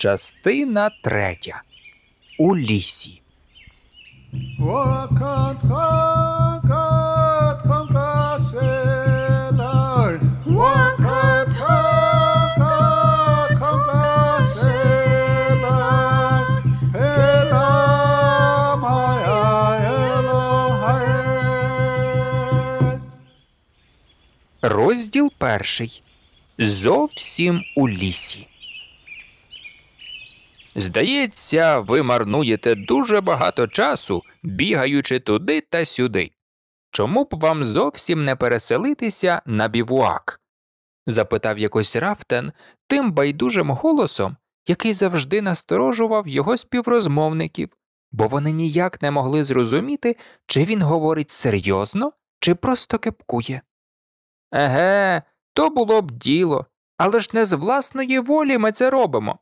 Частина третя у лісі. Розділ перший зовсім у лісі. Здається, ви марнуєте дуже багато часу, бігаючи туди та сюди. Чому б вам зовсім не переселитися на бівуак? запитав якось Рафтен тим байдужим голосом, який завжди насторожував його співрозмовників, бо вони ніяк не могли зрозуміти, чи він говорить серйозно, чи просто кепкує. Еге, то було б діло, але ж не з власної волі ми це робимо.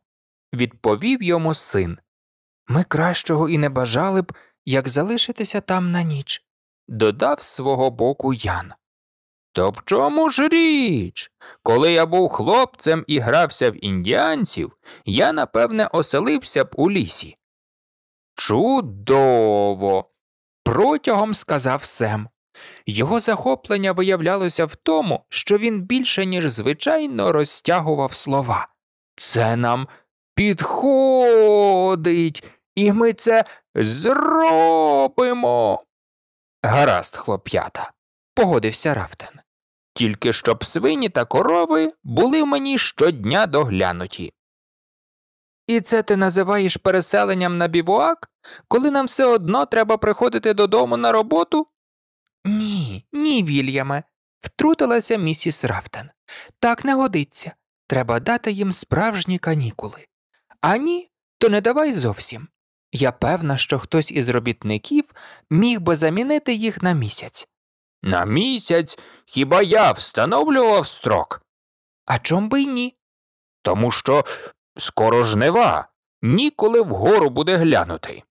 Відповів йому син Ми кращого і не бажали б, як залишитися там на ніч, додав свого боку Ян. То в чому ж річ? Коли я був хлопцем і грався в індіанців, я, напевне, оселився б у лісі. Чудово! Протягом сказав Сем. Його захоплення виявлялося в тому, що він більше, ніж звичайно, розтягував слова. Це нам підходить, і ми це зробимо. Гаразд, хлоп'ята, погодився Рафтен. Тільки щоб свині та корови були мені щодня доглянуті. І це ти називаєш переселенням на бівуак, коли нам все одно треба приходити додому на роботу? Ні, ні, Вільяме, втрутилася місіс Рафтен. Так не годиться. Треба дати їм справжні канікули а ні, то не давай зовсім. Я певна, що хтось із робітників міг би замінити їх на місяць. На місяць хіба я встановлював строк? А чом би й ні? Тому що скоро жнива, ніколи вгору буде глянути.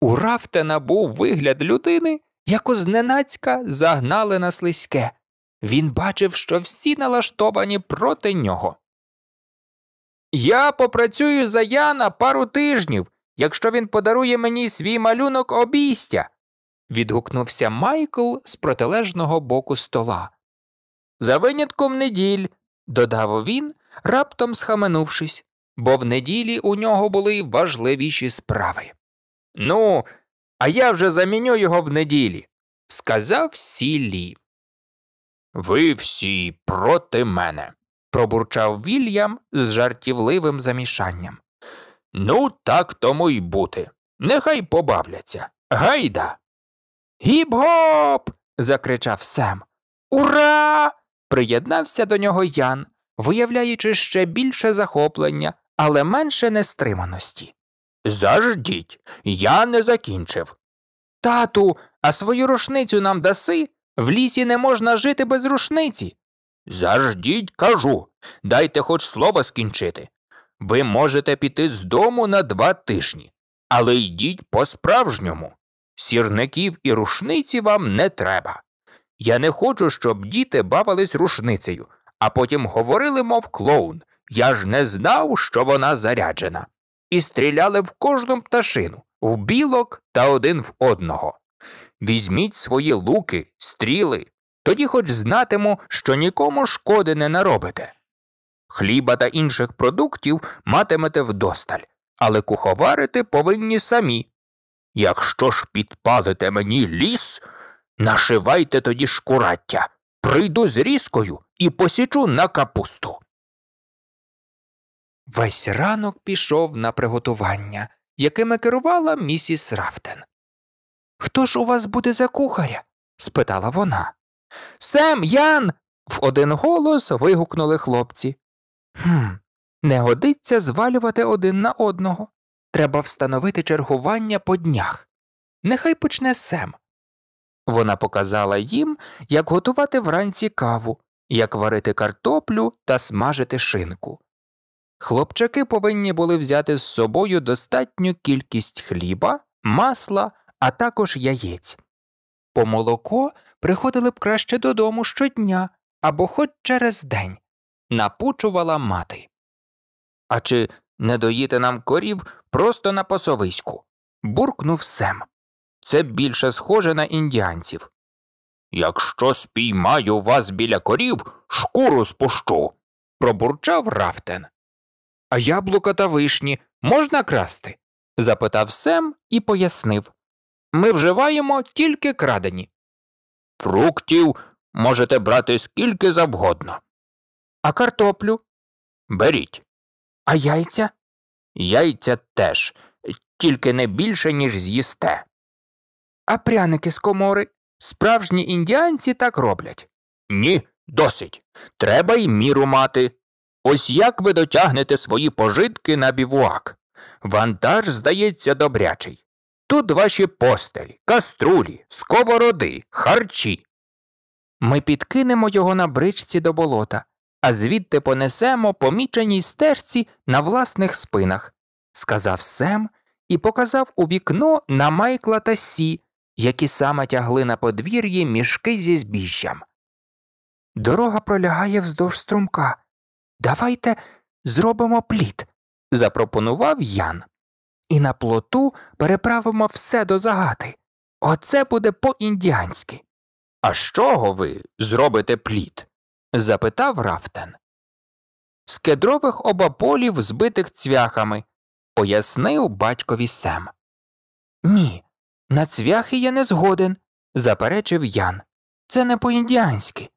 У Рафтена був вигляд людини, яку зненацька загнали на слизьке. Він бачив, що всі налаштовані проти нього. Я попрацюю за Яна пару тижнів, якщо він подарує мені свій малюнок обійстя, відгукнувся Майкл з протилежного боку стола. За винятком неділь, додав він, раптом схаменувшись, бо в неділі у нього були важливіші справи. Ну, а я вже заміню його в неділі, сказав Сілі. Ви всі проти мене пробурчав Вільям з жартівливим замішанням. Ну, так тому й бути. Нехай побавляться. Гайда. Гіп гоп. закричав Сем. Ура! приєднався до нього Ян, виявляючи ще більше захоплення, але менше нестриманості. Заждіть, я не закінчив. Тату, а свою рушницю нам даси? В лісі не можна жити без рушниці. Заждіть, кажу, дайте хоч слово скінчити. Ви можете піти з дому на два тижні, але йдіть по справжньому. Сірників і рушниці вам не треба. Я не хочу, щоб діти бавились рушницею, а потім говорили, мов клоун. Я ж не знав, що вона заряджена. І стріляли в кожну пташину, в білок та один в одного. Візьміть свої луки, стріли, тоді хоч знатиму, що нікому шкоди не наробите. Хліба та інших продуктів матимете вдосталь, але куховарити повинні самі. Якщо ж підпалите мені ліс, нашивайте тоді шкураття, прийду з різкою і посічу на капусту. Весь ранок пішов на приготування, якими керувала місіс Рафтен. Хто ж у вас буде за кухаря? спитала вона. Сем, Ян. в один голос вигукнули хлопці. «Хм, Не годиться звалювати один на одного. Треба встановити чергування по днях. Нехай почне Сем. Вона показала їм, як готувати вранці каву, як варити картоплю та смажити шинку. Хлопчаки повинні були взяти з собою достатню кількість хліба, масла, а також яєць. По молоко приходили б краще додому щодня або хоч через день, напучувала мати. А чи не доїти нам корів просто на пасовиську? буркнув Сем. Це більше схоже на індіанців. Якщо спіймаю вас біля корів, шкуру спущу, пробурчав Рафтен. А яблука та вишні можна красти? запитав Сем і пояснив. Ми вживаємо тільки крадені. Фруктів можете брати скільки завгодно. А картоплю? Беріть. А яйця? Яйця теж, тільки не більше, ніж з'їсте. А пряники з комори? Справжні індіанці так роблять. Ні, досить. Треба й міру мати. Ось як ви дотягнете свої пожитки на бівуак. Вантаж, здається, добрячий. Тут ваші постелі, каструлі, сковороди, харчі. Ми підкинемо його на бричці до болота, а звідти понесемо поміченій стежці на власних спинах, сказав Сем і показав у вікно на майкла та сі, які саме тягли на подвір'ї мішки зі збіжжям. Дорога пролягає вздовж струмка. Давайте зробимо пліт, запропонував Ян і на плоту переправимо все до загати. Оце буде по-індіанськи. А з чого ви зробите плід? запитав Рафтен. З кедрових обаполів, збитих цвяхами, пояснив батькові Сем. Ні, на цвяхи я не згоден, заперечив Ян. Це не по-індіанськи.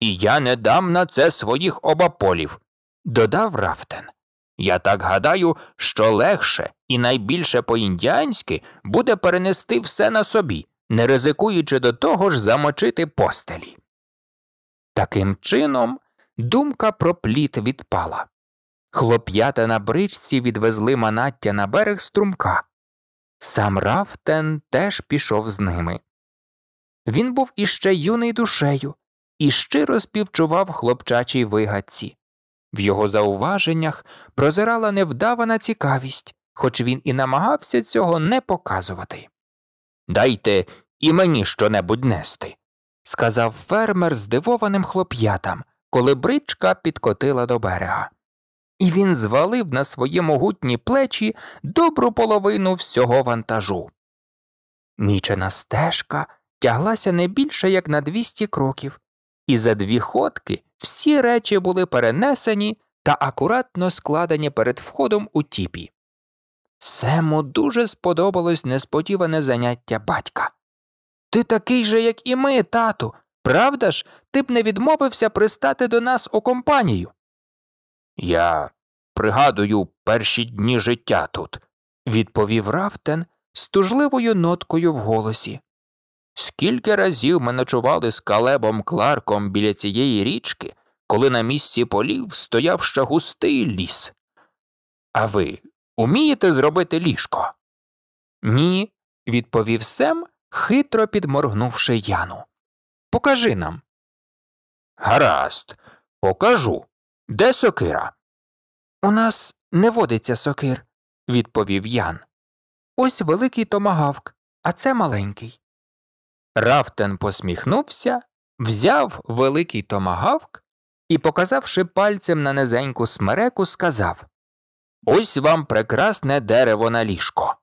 І я не дам на це своїх обаполів, додав Рафтен. Я так гадаю, що легше і найбільше по-індіанськи буде перенести все на собі, не ризикуючи до того ж замочити постелі. Таким чином, думка про пліт відпала. Хлоп'ята на бричці відвезли манаття на берег струмка. Сам Рафтен теж пішов з ними. Він був іще юний душею і щиро співчував хлопчачій вигадці. В його зауваженнях прозирала невдавана цікавість, хоч він і намагався цього не показувати. Дайте і мені щонебудь нести, сказав фермер здивованим хлоп'ятам, коли бричка підкотила до берега. І він звалив на свої могутні плечі добру половину всього вантажу. Нічена стежка тяглася не більше як на 200 кроків, і за дві ходки всі речі були перенесені та акуратно складені перед входом у тіпі. Сему дуже сподобалось несподіване заняття батька. Ти такий же, як і ми, тату, правда ж? Ти б не відмовився пристати до нас у компанію. Я пригадую перші дні життя тут, відповів Рафтен з тужливою ноткою в голосі. Скільки разів ми ночували з Калебом Кларком біля цієї річки, коли на місці полів стояв ще густий ліс. А ви умієте зробити ліжко? Ні, відповів Сем, хитро підморгнувши Яну. Покажи нам. Гаразд, покажу. Де сокира? У нас не водиться сокир, відповів Ян. Ось великий томагавк, а це маленький. Рафтен посміхнувся, взяв великий томагавк і, показавши пальцем на низеньку смереку, сказав Ось вам прекрасне дерево на ліжко.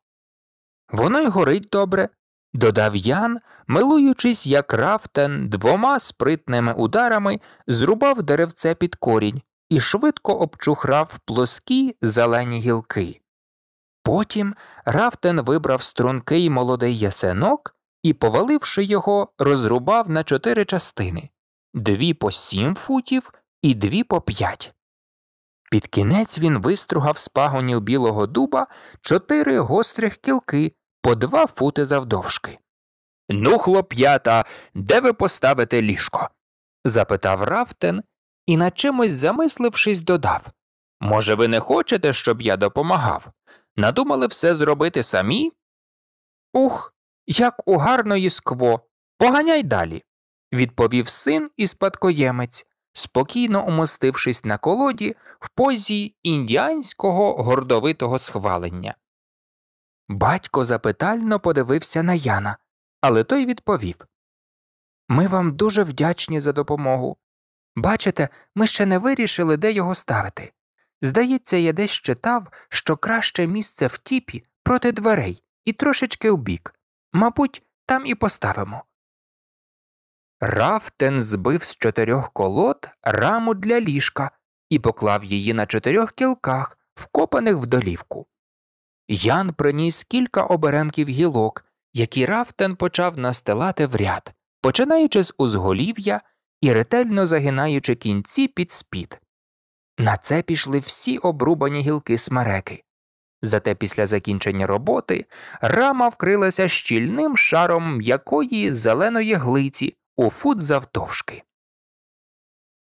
Воно й горить добре, додав Ян, милуючись, як Рафтен двома спритними ударами зрубав деревце під корінь і швидко обчухрав плоскі зелені гілки. Потім Рафтен вибрав стрункий молодий ясенок і, поваливши його, розрубав на чотири частини дві по сім футів і дві по п'ять. Під кінець він вистругав з пагонів білого дуба чотири гострих кілки по два фути завдовжки. Ну, хлоп'ята, де ви поставите ліжко? запитав Рафтен і, на чимось замислившись, додав Може, ви не хочете, щоб я допомагав? Надумали все зробити самі? Ух, як у гарної скво. Поганяй далі, відповів син і спадкоємець, спокійно умостившись на колоді в позі індіанського гордовитого схвалення. Батько запитально подивився на Яна, але той відповів Ми вам дуже вдячні за допомогу. Бачите, ми ще не вирішили, де його ставити. Здається, я десь читав, що краще місце в тіпі проти дверей і трошечки вбік. Мабуть, там і поставимо. Рафтен збив з чотирьох колод раму для ліжка і поклав її на чотирьох кілках, вкопаних в долівку. Ян приніс кілька оберемків гілок, які Рафтен почав настилати в ряд, починаючи з узголів'я і ретельно загинаючи кінці під спід. На це пішли всі обрубані гілки смереки, Зате після закінчення роботи рама вкрилася щільним шаром м'якої зеленої глиці у фут завдовжки.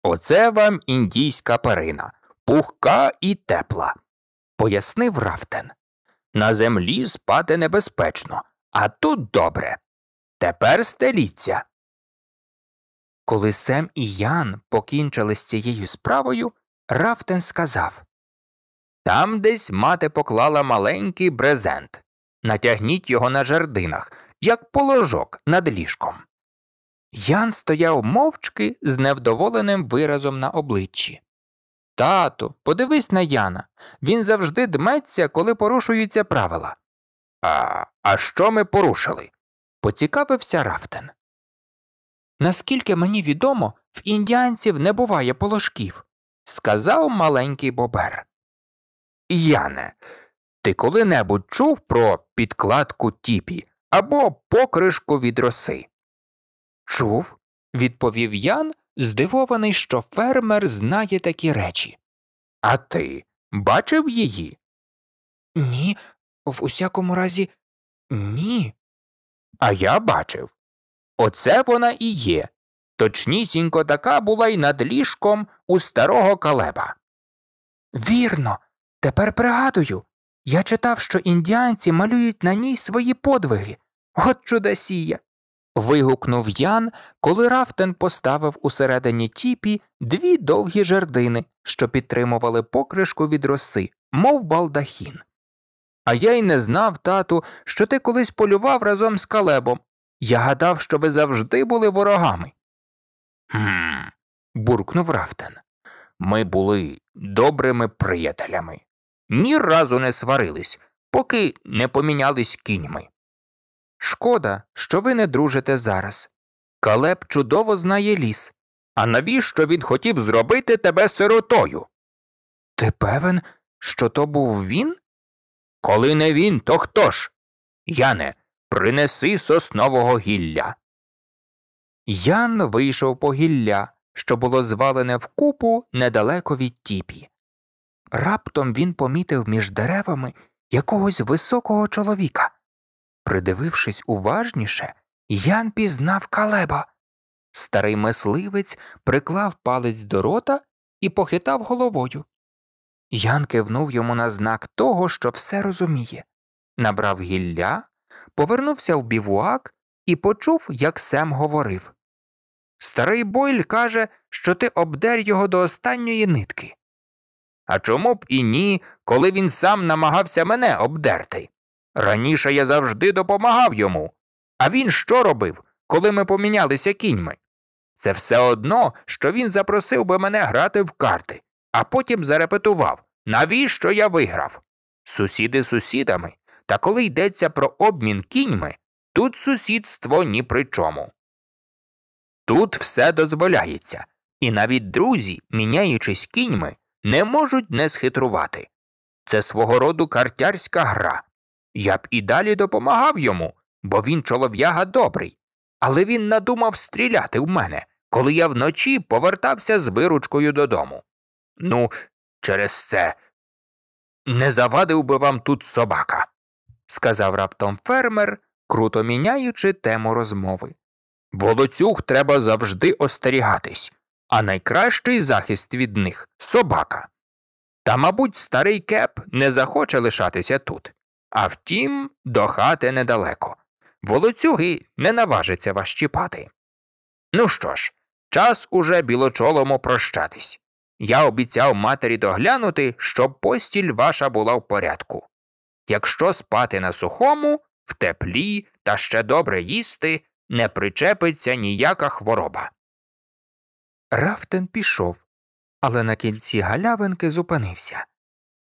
Оце вам індійська перина, пухка і тепла, пояснив Рафтен. На землі спати небезпечно, а тут добре. Тепер стеліться. Коли Сем і Ян покінчили з цією справою, Рафтен сказав там десь мати поклала маленький брезент. Натягніть його на жердинах, як положок над ліжком. Ян стояв мовчки з невдоволеним виразом на обличчі. Тату, подивись на Яна. Він завжди дметься, коли порушуються правила. А а що ми порушили? поцікавився Рафтен. Наскільки мені відомо, в індіанців не буває положків, сказав маленький бобер. Яне, ти коли-небудь чув про підкладку тіпі або покришку від роси? Чув, відповів Ян, здивований, що фермер знає такі речі. А ти бачив її? Ні, в усякому разі, ні. А я бачив. Оце вона і є. Точнісінько така була й над ліжком у старого калеба. Вірно, Тепер пригадую я читав, що індіанці малюють на ній свої подвиги. От чудосія. вигукнув Ян, коли Рафтен поставив усередині тіпі дві довгі жердини, що підтримували покришку від роси, мов балдахін. А я й не знав, тату, що ти колись полював разом з калебом. Я гадав, що ви завжди були ворогами. «Хм...» – буркнув Рафтен. Ми були добрими приятелями ні разу не сварились, поки не помінялись кіньми. Шкода, що ви не дружите зараз. Калеб чудово знає ліс. А навіщо він хотів зробити тебе сиротою? Ти певен, що то був він? Коли не він, то хто ж? Яне, принеси соснового гілля. Ян вийшов по гілля, що було звалене в купу недалеко від тіпі раптом він помітив між деревами якогось високого чоловіка. Придивившись уважніше, Ян пізнав калеба. Старий мисливець приклав палець до рота і похитав головою. Ян кивнув йому на знак того, що все розуміє. Набрав гілля, повернувся в бівуак і почув, як Сем говорив Старий Бойль каже, що ти обдер його до останньої нитки. А чому б і ні, коли він сам намагався мене обдерти? Раніше я завжди допомагав йому. А він що робив, коли ми помінялися кіньми? Це все одно, що він запросив би мене грати в карти, а потім зарепетував, навіщо я виграв. Сусіди сусідами, та коли йдеться про обмін кіньми, тут сусідство ні при чому. Тут все дозволяється, і навіть друзі, міняючись кіньми, не можуть не схитрувати. Це свого роду картярська гра. Я б і далі допомагав йому, бо він чолов'яга добрий. Але він надумав стріляти в мене, коли я вночі повертався з виручкою додому. Ну, через це не завадив би вам тут собака, сказав раптом фермер, круто міняючи тему розмови. Волоцюг треба завжди остерігатись а найкращий захист від них собака. Та, мабуть, старий кеп не захоче лишатися тут. А втім, до хати недалеко. Волоцюги не наважиться вас чіпати. Ну що ж, час уже білочолому прощатись. Я обіцяв матері доглянути, щоб постіль ваша була в порядку. Якщо спати на сухому, в теплі та ще добре їсти, не причепиться ніяка хвороба. Рафтен пішов, але на кінці галявинки зупинився.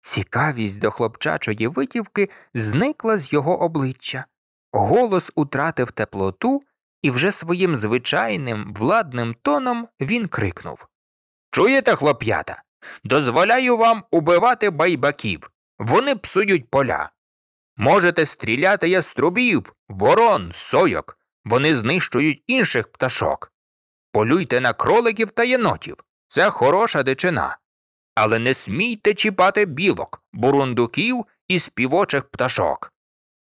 Цікавість до хлопчачої витівки зникла з його обличчя, голос утратив теплоту, і вже своїм звичайним владним тоном він крикнув Чуєте, хлоп'ята? Дозволяю вам убивати байбаків. Вони псують поля. Можете стріляти яструбів, ворон, сойок. Вони знищують інших пташок. Полюйте на кроликів та єнотів це хороша дичина. Але не смійте чіпати білок, бурундуків і співочих пташок.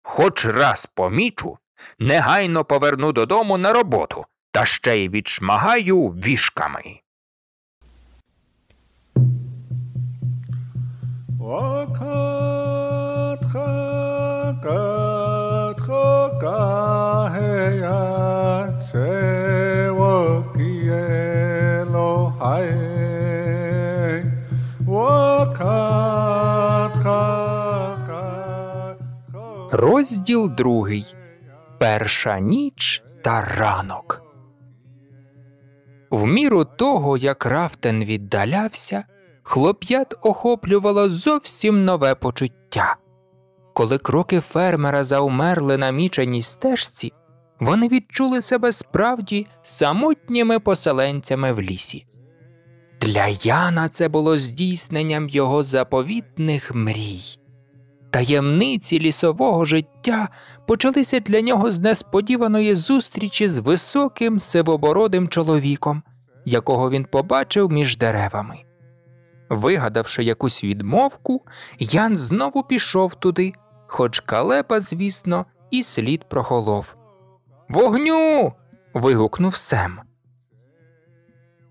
Хоч раз помічу, негайно поверну додому на роботу та ще й відшмагаю вішками. О, кат, кат, кат, кат, кат, Розділ другий. Перша ніч та ранок. В міру того, як Рафтен віддалявся, хлоп'ят охоплювало зовсім нове почуття. Коли кроки фермера заумерли на міченій стежці, вони відчули себе справді самотніми поселенцями в лісі. Для Яна це було здійсненням його заповітних мрій. Таємниці лісового життя почалися для нього з несподіваної зустрічі з високим сивобородим чоловіком, якого він побачив між деревами. Вигадавши якусь відмовку, Ян знову пішов туди, хоч калепа, звісно, і слід проголов. Вогню. вигукнув Сем.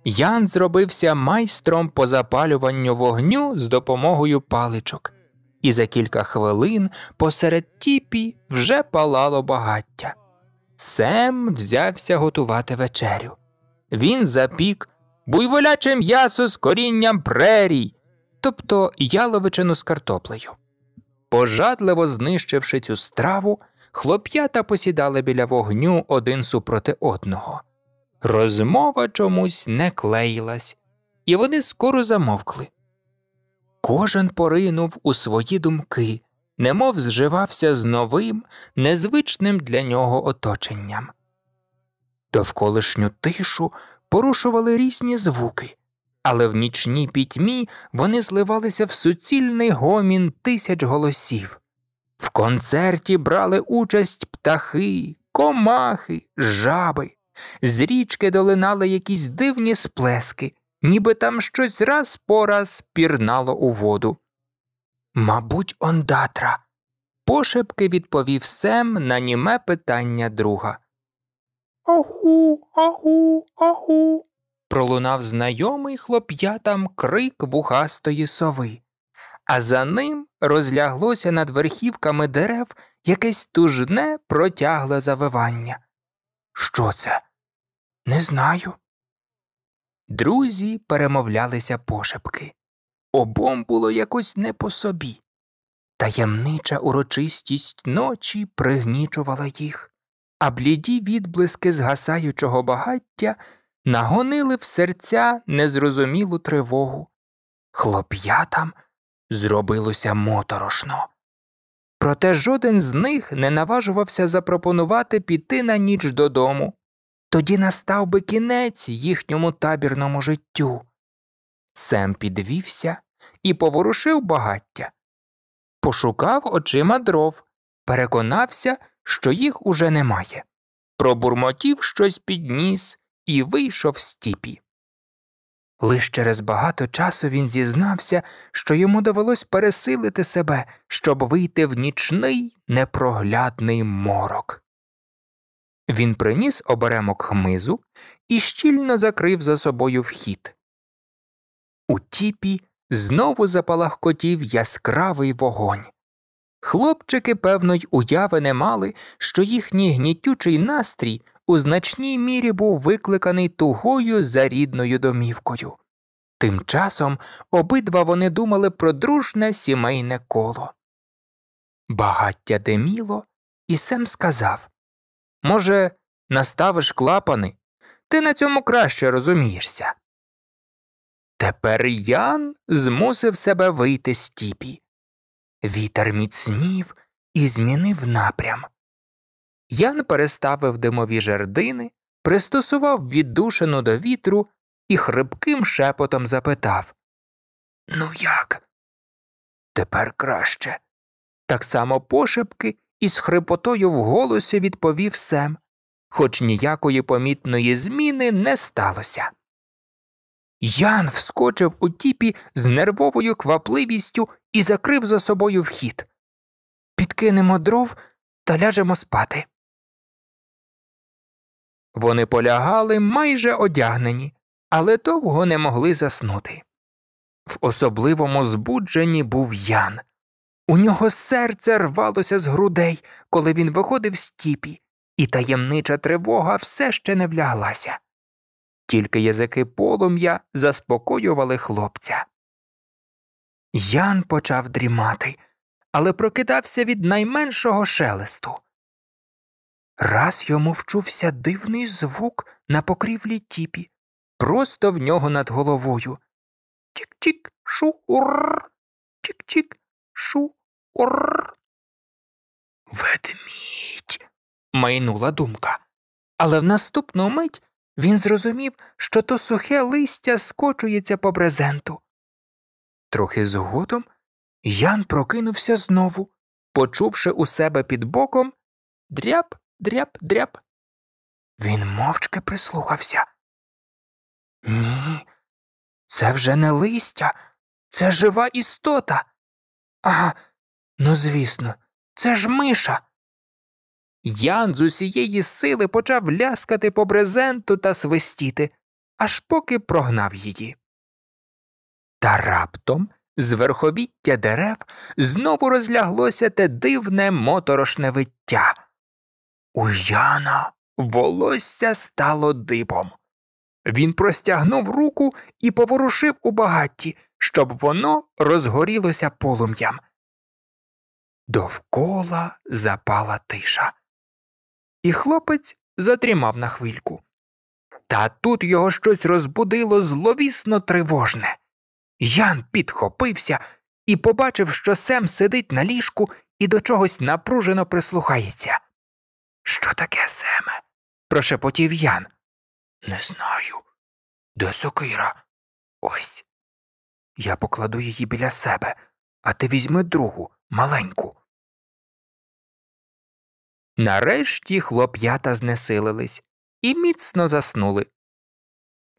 Ян зробився майстром по запалюванню вогню з допомогою паличок і за кілька хвилин посеред тіпі вже палало багаття. Сем взявся готувати вечерю. Він запік буйволяче м'ясо з корінням прерій, тобто яловичину з картоплею. Пожадливо знищивши цю страву, хлоп'ята посідали біля вогню один супроти одного. Розмова чомусь не клеїлась, і вони скоро замовкли. Кожен поринув у свої думки, немов зживався з новим, незвичним для нього оточенням. Довколишню тишу порушували різні звуки, але в нічній пітьмі вони зливалися в суцільний гомін тисяч голосів. В концерті брали участь птахи, комахи, жаби, з річки долинали якісь дивні сплески ніби там щось раз по раз пірнало у воду. Мабуть, ондатра, пошепки відповів Сем на німе питання друга. Агу, агу, агу. пролунав знайомий хлоп'ятам крик вугастої сови, а за ним розляглося над верхівками дерев якесь тужне протягле завивання. Що це? Не знаю, Друзі перемовлялися пошепки. Обом було якось не по собі. Таємнича урочистість ночі пригнічувала їх, а бліді відблиски згасаючого багаття нагонили в серця незрозумілу тривогу. Хлоп'ятам зробилося моторошно. Проте жоден з них не наважувався запропонувати піти на ніч додому. Тоді настав би кінець їхньому табірному життю. Сем підвівся і поворушив багаття, пошукав очима дров, переконався, що їх уже немає, пробурмотів щось під ніс і вийшов з тіпі. Лиш через багато часу він зізнався, що йому довелось пересилити себе, щоб вийти в нічний непроглядний морок. Він приніс оберемок хмизу і щільно закрив за собою вхід. У тіпі знову запалахкотів яскравий вогонь. Хлопчики, певно, й уяви не мали, що їхній гнітючий настрій у значній мірі був викликаний тугою за рідною домівкою. Тим часом обидва вони думали про дружне сімейне коло. Багаття диміло, і Сем сказав Може, наставиш клапани? Ти на цьому краще розумієшся. Тепер Ян змусив себе вийти з тіпі. Вітер міцнів і змінив напрям. Ян переставив димові жердини, пристосував віддушину до вітру і хрипким шепотом запитав Ну як? Тепер краще. Так само пошепки і з хрипотою в голосі відповів Сем, хоч ніякої помітної зміни не сталося. Ян вскочив у тіпі з нервовою квапливістю і закрив за собою вхід. Підкинемо дров та ляжемо спати. Вони полягали майже одягнені, але довго не могли заснути. В особливому збудженні був Ян. У нього серце рвалося з грудей, коли він виходив з тіпі, і таємнича тривога все ще не вляглася. Тільки язики полум'я заспокоювали хлопця. Ян почав дрімати, але прокидався від найменшого шелесту. Раз йому вчувся дивний звук на покрівлі тіпі, просто в нього над головою. Чік-чік, шу ур, чік-чік, шу Орр. Ведмідь. майнула думка. Але в наступну мить він зрозумів, що то сухе листя скочується по брезенту. Трохи згодом Ян прокинувся знову, почувши у себе під боком дряб, дряб, дряб. Він мовчки прислухався. Ні, це вже не листя, це жива істота. А Ну, звісно, це ж миша. Ян з усієї сили почав ляскати по брезенту та свистіти, аж поки прогнав її. Та раптом з верховіття дерев знову розляглося те дивне моторошне виття. У Яна волосся стало дибом. Він простягнув руку і поворушив у багатті, щоб воно розгорілося полум'ям. Довкола запала тиша. І хлопець задрімав на хвильку. Та тут його щось розбудило зловісно тривожне. Ян підхопився і побачив, що Сем сидить на ліжку і до чогось напружено прислухається. Що таке Семе? прошепотів Ян. Не знаю. Де сокира? Ось. Я покладу її біля себе, а ти візьми другу маленьку. Нарешті хлоп'ята знесилились і міцно заснули.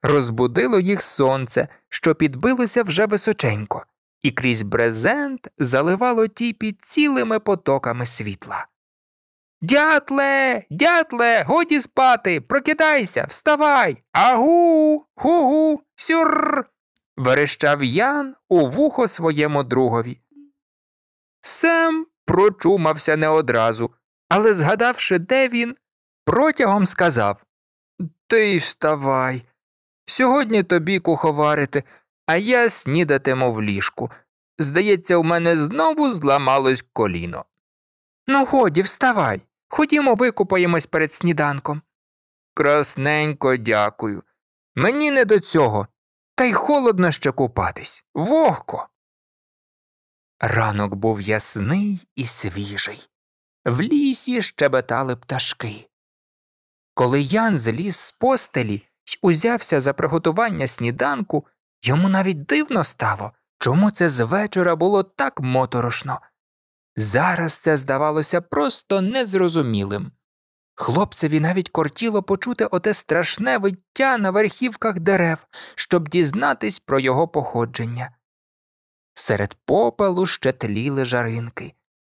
Розбудило їх сонце, що підбилося вже височенько, і крізь брезент заливало тіпі цілими потоками світла. Дятле, дятле, годі спати, прокидайся, вставай. Агу, гу-гу, сюр. верещав Ян у вухо своєму другові. Сем прочумався не одразу, але, згадавши, де він, протягом сказав Ти вставай. Сьогодні тобі куховарити, а я снідатиму в ліжку. Здається, у мене знову зламалось коліно. Ну, годі, вставай. Ходімо, викупаємось перед сніданком. Красненько дякую. Мені не до цього, та й холодно ще купатись. Вогко. Ранок був ясний і свіжий. В лісі щебетали пташки. Коли Ян зліз з постелі й узявся за приготування сніданку, йому навіть дивно стало, чому це з вечора було так моторошно. Зараз це здавалося просто незрозумілим. Хлопцеві навіть кортіло почути оте страшне виття на верхівках дерев, щоб дізнатись про його походження. Серед попелу ще тліли жаринки,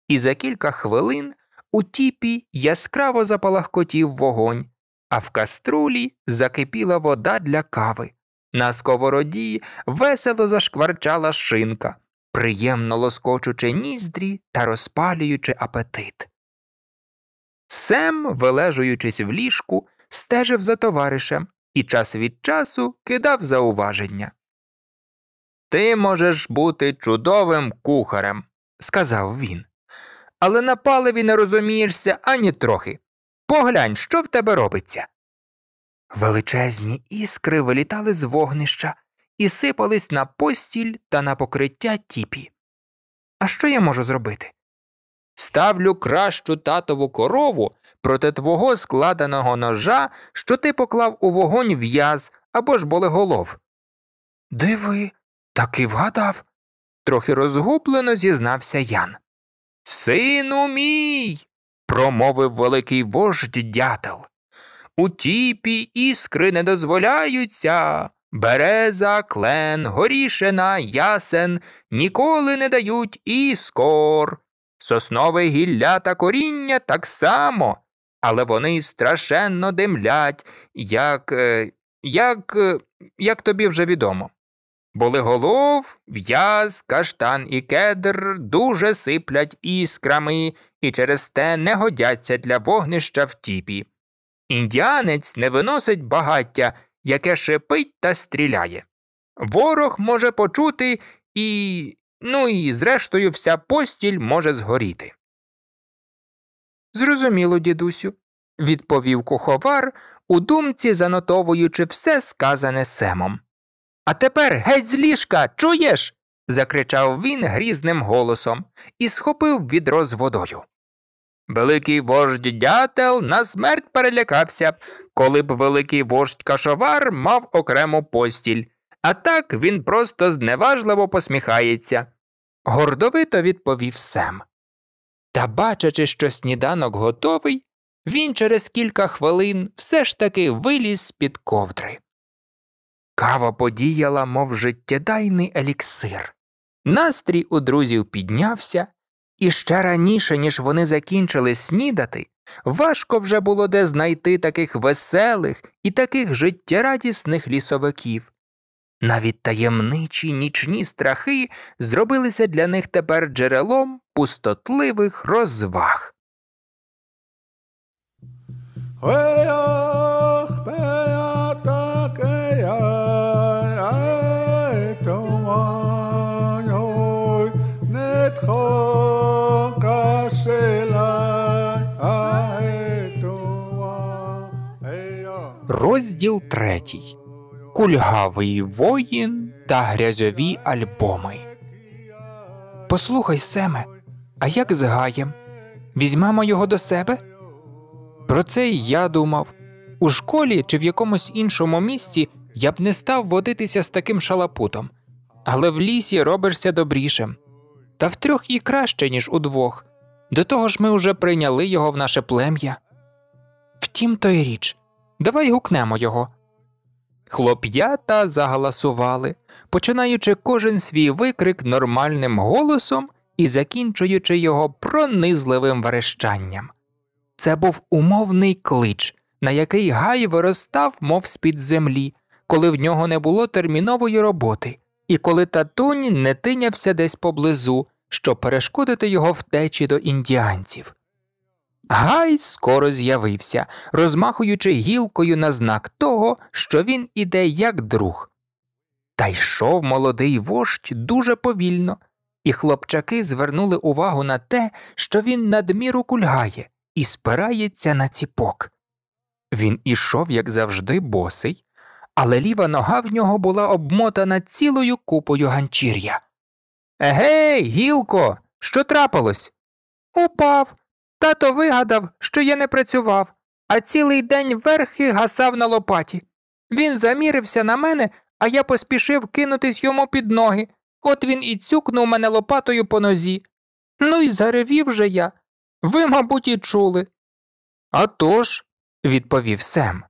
і за кілька хвилин у тіпі яскраво запалахкотів вогонь, а в каструлі закипіла вода для кави. На сковороді весело зашкварчала шинка, приємно лоскочучи ніздрі та розпалюючи апетит. Сем, вилежуючись в ліжку, стежив за товаришем і час від часу кидав зауваження. Ти можеш бути чудовим кухарем, сказав він. Але на паливі не розумієшся ані трохи. Поглянь, що в тебе робиться. Величезні іскри вилітали з вогнища і сипались на постіль та на покриття тіпі. А що я можу зробити? Ставлю кращу татову корову проти твого складеного ножа, що ти поклав у вогонь в'яз або ж болеголов. Диви, «Таки вгадав, трохи розгублено зізнався Ян. Сину мій, промовив великий вождь дятел. У тіпі іскри не дозволяються. Береза, клен, горішина, ясен ніколи не дають іскор. Соснове гілля та коріння так само, але вони страшенно димлять, як. Е, як. Е, як тобі вже відомо. Болиголов, в'яз, каштан і кедр дуже сиплять іскрами і через те не годяться для вогнища в тіпі. Індіанець не виносить багаття, яке шипить та стріляє. Ворог може почути і. ну і, зрештою, вся постіль може згоріти. Зрозуміло, дідусю, відповів куховар, у думці занотовуючи все сказане семом. А тепер геть з ліжка, чуєш? закричав він грізним голосом і схопив відро з водою. Великий вождь дятел на смерть перелякався, коли б великий вождь кашовар мав окрему постіль, а так він просто зневажливо посміхається. Гордовито відповів Сем. Та, бачачи, що сніданок готовий, він через кілька хвилин все ж таки виліз з під ковдри. Кава подіяла, мов життєдайний еліксир. Настрій у друзів піднявся, і ще раніше, ніж вони закінчили снідати, важко вже було де знайти таких веселих і таких життєрадісних лісовиків. Навіть таємничі нічні страхи зробилися для них тепер джерелом пустотливих розваг. Hey, Розділ третій. Кульгавий воїн та грязьові альбоми. Послухай, Семе, а як з гаєм? Візьмемо його до себе? Про це й я думав. У школі чи в якомусь іншому місці я б не став водитися з таким шалапутом, але в лісі робишся добрішим. Та втрьох і краще, ніж удвох. До того ж ми вже прийняли його в наше плем'я. Втім, то й річ. Давай гукнемо його. Хлоп'ята загаласували, починаючи кожен свій викрик нормальним голосом і закінчуючи його пронизливим верещанням. Це був умовний клич, на який гай виростав, мов з під землі, коли в нього не було термінової роботи, і коли татунь не тинявся десь поблизу, щоб перешкодити його втечі до індіанців. Гай скоро з'явився, розмахуючи гілкою на знак того, що він іде як друг. Та йшов молодий вождь дуже повільно, і хлопчаки звернули увагу на те, що він надміру кульгає і спирається на ціпок. Він ішов, як завжди, босий, але ліва нога в нього була обмотана цілою купою ганчір'я. Егей, гілко, що трапилось? Упав. Тато вигадав, що я не працював, а цілий день верхи гасав на лопаті. Він замірився на мене, а я поспішив кинутись йому під ноги. От він і цюкнув мене лопатою по нозі. Ну і заревів же я. Ви, мабуть, і чули. «А тож», – відповів Сем.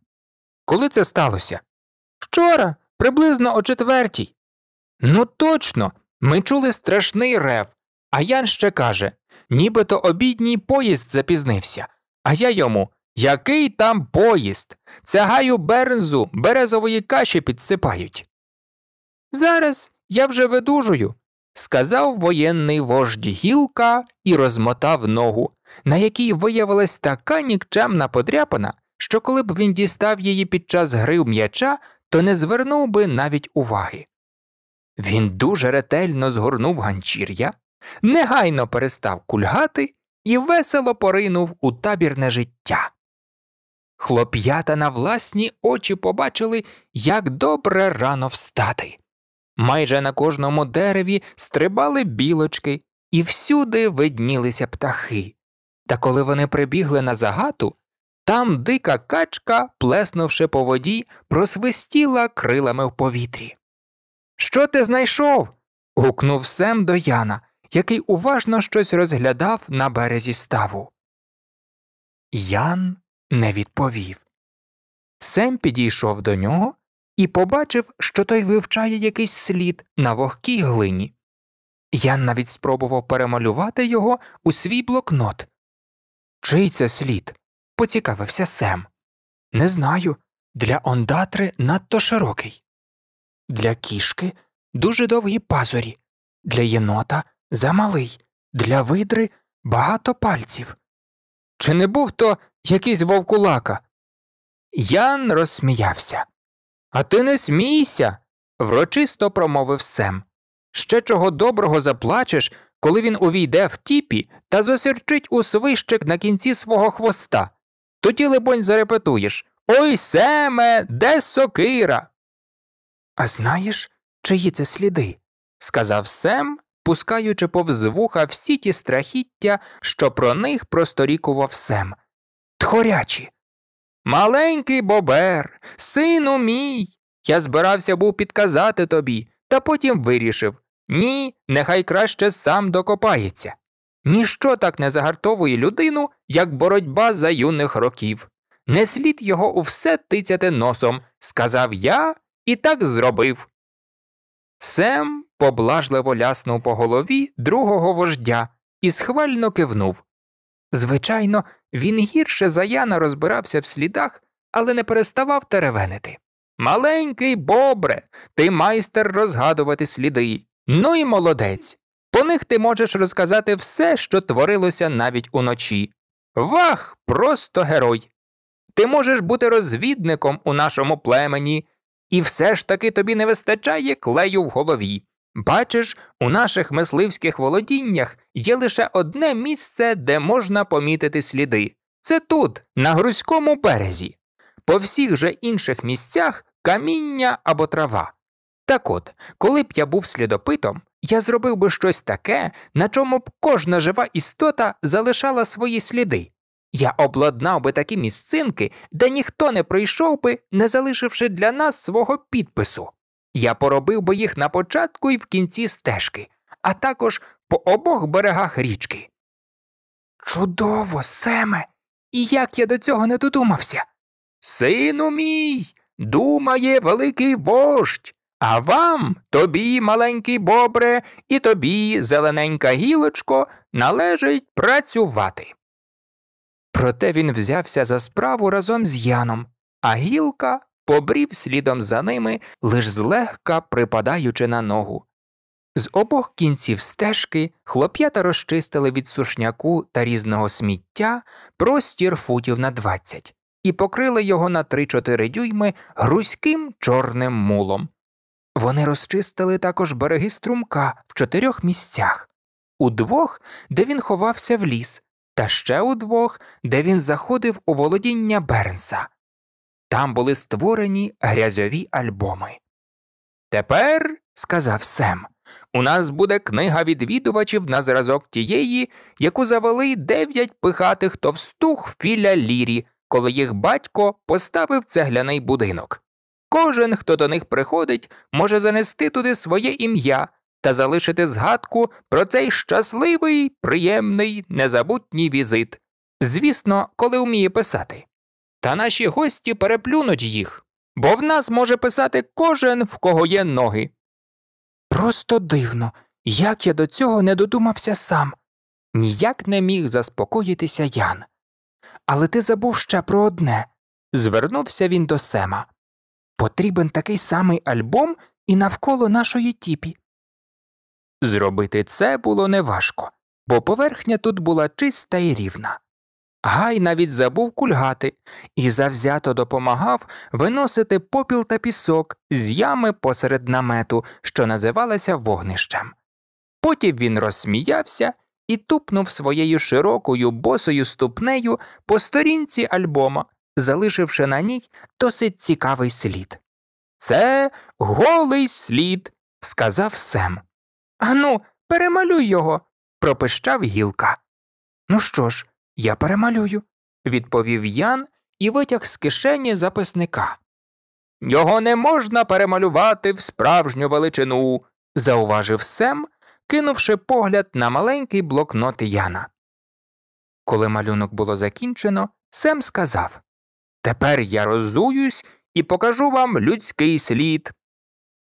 Коли це сталося? Вчора, приблизно о четвертій. Ну, точно, ми чули страшний рев, а Ян ще каже нібито обідній поїзд запізнився, а я йому який там поїзд? Цягаю бернзу, березової каші підсипають. Зараз я вже видужую, сказав воєнний вождь гілка і розмотав ногу, на якій виявилась така нікчемна подряпана, що коли б він дістав її під час гри м'яча, то не звернув би навіть уваги. Він дуже ретельно згорнув ганчір'я, негайно перестав кульгати і весело поринув у табірне життя. Хлоп'ята на власні очі побачили, як добре рано встати. Майже на кожному дереві стрибали білочки і всюди виднілися птахи. Та коли вони прибігли на загату, там дика качка, плеснувши по воді, просвистіла крилами в повітрі. Що ти знайшов? гукнув Сем до Яна, який уважно щось розглядав на березі ставу. Ян не відповів. Сем підійшов до нього і побачив, що той вивчає якийсь слід на вогкій глині. Ян навіть спробував перемалювати його у свій блокнот. Чий це слід? поцікавився Сем. Не знаю. Для ондатри надто широкий, для кішки дуже довгі пазурі, для єнота Замалий, для видри багато пальців. Чи не був то якийсь вовкулака? Ян розсміявся. А ти не смійся, врочисто промовив Сем. Ще чого доброго заплачеш, коли він увійде в тіпі та зосірчить у свищик на кінці свого хвоста. Тоді, либонь, зарепетуєш Ой Семе, де сокира. А знаєш, чиї це сліди? сказав Сем пускаючи повз вуха всі ті страхіття, що про них просторікував Сем. Тхорячі. Маленький бобер, сину мій. Я збирався був підказати тобі, та потім вирішив ні, нехай краще сам докопається. Ніщо так не загартовує людину, як боротьба за юних років. Не слід його у все тицяти носом, сказав я і так зробив. Сем поблажливо ляснув по голові другого вождя і схвально кивнув. Звичайно, він гірше за Яна розбирався в слідах, але не переставав теревенити. Маленький бобре, ти майстер розгадувати сліди. Ну і молодець. По них ти можеш розказати все, що творилося навіть уночі. Вах, просто герой. Ти можеш бути розвідником у нашому племені, і все ж таки тобі не вистачає клею в голові. Бачиш, у наших мисливських володіннях є лише одне місце, де можна помітити сліди. Це тут, на Грузькому березі. По всіх же інших місцях каміння або трава. Так от, коли б я був слідопитом, я зробив би щось таке, на чому б кожна жива істота залишала свої сліди. Я обладнав би такі місцинки, де ніхто не прийшов би, не залишивши для нас свого підпису. Я поробив би їх на початку і в кінці стежки, а також по обох берегах річки. Чудово, Семе! І як я до цього не додумався? Сину мій, думає великий вождь, а вам, тобі, маленький бобре, і тобі, зелененька гілочко, належить працювати. Проте він взявся за справу разом з Яном, а гілка побрів слідом за ними, лиш злегка припадаючи на ногу. З обох кінців стежки хлоп'ята розчистили від сушняку та різного сміття простір футів на двадцять і покрили його на три чотири дюйми грузьким чорним мулом. Вони розчистили також береги струмка в чотирьох місцях, у двох, де він ховався в ліс, та ще удвох, де він заходив у володіння Бернса. Там були створені грязьові альбоми. Тепер, сказав Сем, у нас буде книга відвідувачів на зразок тієї, яку завели дев'ять пихатих товстух філя Лірі, коли їх батько поставив цегляний будинок. Кожен, хто до них приходить, може занести туди своє ім'я та залишити згадку про цей щасливий, приємний, незабутній візит, звісно, коли вміє писати. Та наші гості переплюнуть їх, бо в нас може писати кожен, в кого є ноги. Просто дивно, як я до цього не додумався сам, ніяк не міг заспокоїтися Ян. Але ти забув ще про одне звернувся він до Сема. Потрібен такий самий альбом і навколо нашої тіпі. Зробити це було неважко, бо поверхня тут була чиста і рівна. Гай навіть забув кульгати і завзято допомагав виносити попіл та пісок з ями посеред намету, що називалася вогнищем. Потім він розсміявся і тупнув своєю широкою босою ступнею по сторінці альбома, залишивши на ній досить цікавий слід. Це голий слід, сказав Сем. Ану, перемалюй його, пропищав гілка. Ну що ж, я перемалюю, відповів Ян і витяг з кишені записника. Його не можна перемалювати в справжню величину, зауважив Сем, кинувши погляд на маленький блокнот Яна. Коли малюнок було закінчено, Сем сказав Тепер я розуюсь і покажу вам людський слід.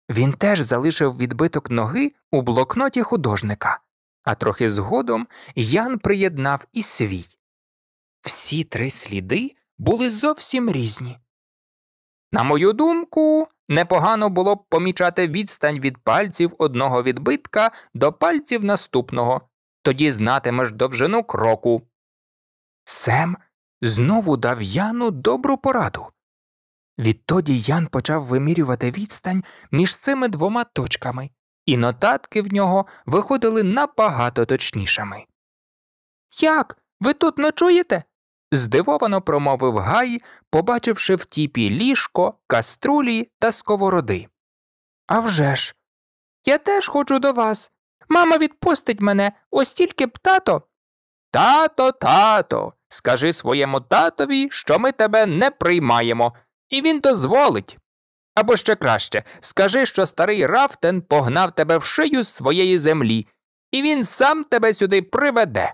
Він теж залишив відбиток ноги у блокноті художника, а трохи згодом Ян приєднав і свій. Всі три сліди були зовсім різні. На мою думку, непогано було б помічати відстань від пальців одного відбитка до пальців наступного, тоді знатимеш довжину кроку. Сем знову дав Яну добру пораду. Відтоді Ян почав вимірювати відстань між цими двома точками, і нотатки в нього виходили набагато точнішими. Як? Ви тут ночуєте? здивовано промовив Гай, побачивши в тіпі ліжко, каструлі та сковороди. «А вже ж! Я теж хочу до вас. Мама відпустить мене ось тільки б тато. Тато, тато, скажи своєму татові, що ми тебе не приймаємо. І він дозволить. Або ще краще, скажи, що старий Рафтен погнав тебе в шию з своєї землі, і він сам тебе сюди приведе.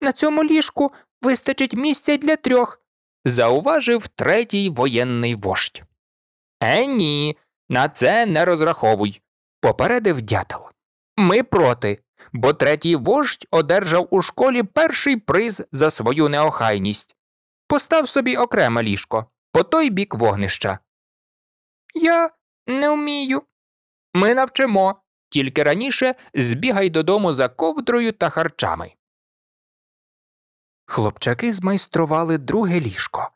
На цьому ліжку вистачить місця для трьох, зауважив третій воєнний вождь. Е, ні, на це не розраховуй, попередив дятел. Ми проти, бо третій вождь одержав у школі перший приз за свою неохайність. Постав собі окреме ліжко по той бік вогнища. Я не вмію. Ми навчимо, тільки раніше збігай додому за ковдрою та харчами. Хлопчаки змайстрували друге ліжко,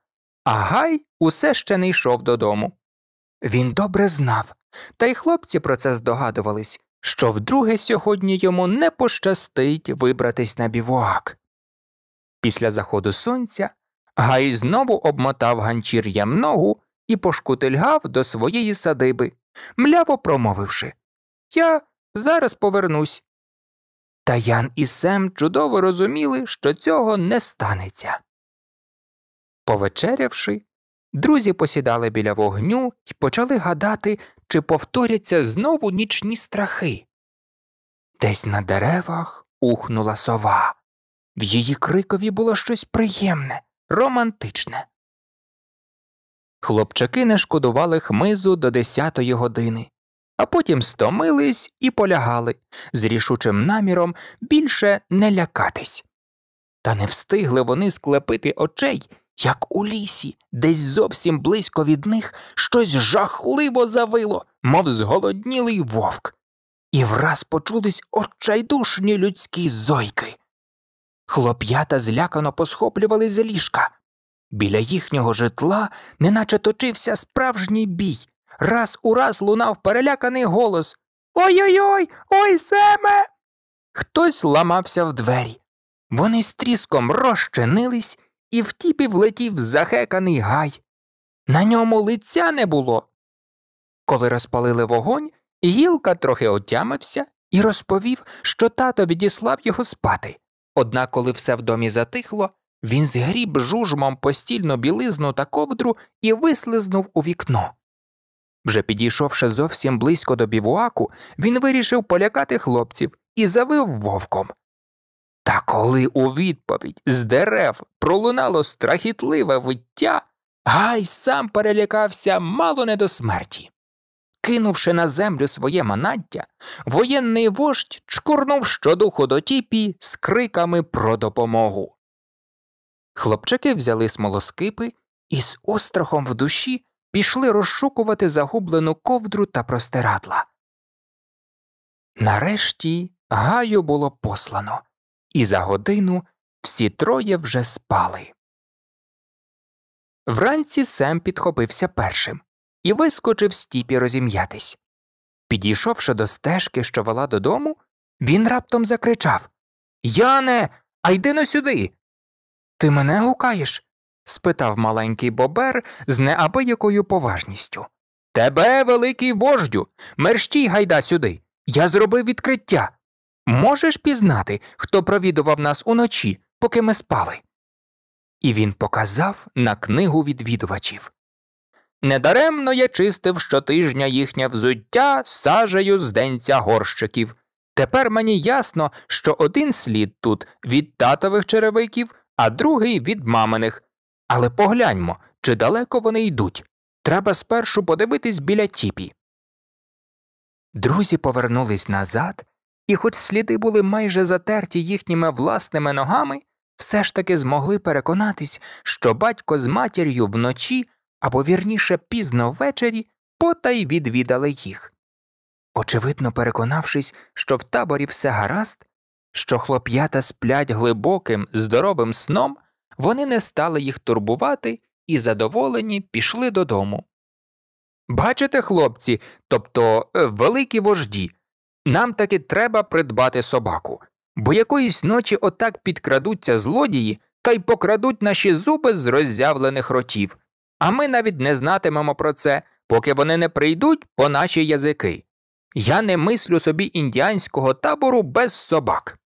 а Гай усе ще не йшов додому. Він добре знав, та й хлопці про це здогадувались, що вдруге сьогодні йому не пощастить вибратись на бівуак. Після заходу сонця Гай знову обмотав ганчір'ям ногу і пошкутильгав до своєї садиби, мляво промовивши Я зараз повернусь. Та Ян і Сем чудово розуміли, що цього не станеться. Повечерявши, друзі посідали біля вогню і почали гадати, чи повторяться знову нічні страхи. Десь на деревах ухнула сова. В її крикові було щось приємне, романтичне. Хлопчаки не шкодували хмизу до десятої години, а потім стомились і полягали з рішучим наміром більше не лякатись. Та не встигли вони склепити очей, як у лісі, десь зовсім близько від них щось жахливо завило, мов зголоднілий вовк, і враз почулись отчайдушні людські зойки. Хлоп'ята злякано посхоплювали з ліжка. Біля їхнього житла неначе точився справжній бій. Раз у раз лунав переляканий голос Ой-ой-ой, ой семе. Хтось ламався в двері. Вони з тріском розчинились, і в тіпі влетів захеканий гай. На ньому лиця не було. Коли розпалили вогонь, гілка трохи отямився і розповів, що тато відіслав його спати. Однак, коли все в домі затихло, він згріб жужмом постільну білизну та ковдру і вислизнув у вікно. Вже підійшовши зовсім близько до бівуаку, він вирішив полякати хлопців і завив вовком. Та коли у відповідь з дерев пролунало страхітливе виття, Гай сам перелякався мало не до смерті. Кинувши на землю своє манаття, воєнний вождь чкурнув щодуху до тіпі з криками про допомогу. Хлопчаки взяли смолоскипи і з острахом в душі пішли розшукувати загублену ковдру та простирадла. Нарешті гаю було послано, і за годину всі троє вже спали. Вранці Сем підхопився першим і вискочив з тіпі розім'ятись. Підійшовши до стежки, що вела додому, він раптом закричав Яне, а йди но сюди. Ти мене гукаєш? спитав маленький бобер з неабиякою поважністю. Тебе, великий вождю, мерщій гайда сюди. Я зробив відкриття. Можеш пізнати, хто провідував нас уночі, поки ми спали? І він показав на книгу відвідувачів. Недаремно я чистив щотижня їхнє взуття сажею з денця горщиків. Тепер мені ясно, що один слід тут від татових черевиків, а другий від маминих. Але погляньмо, чи далеко вони йдуть. Треба спершу подивитись біля тіпі. Друзі повернулись назад, і, хоч сліди були майже затерті їхніми власними ногами, все ж таки змогли переконатись, що батько з матір'ю вночі або вірніше пізно ввечері потай відвідали їх. Очевидно, переконавшись, що в таборі все гаразд, що хлоп'ята сплять глибоким, здоровим сном, вони не стали їх турбувати і задоволені пішли додому. Бачите, хлопці, тобто е, великі вожді, нам таки треба придбати собаку, бо якоїсь ночі отак підкрадуться злодії та й покрадуть наші зуби з роззявлених ротів а ми навіть не знатимемо про це, поки вони не прийдуть по наші язики. Я не мислю собі індіанського табору без собак.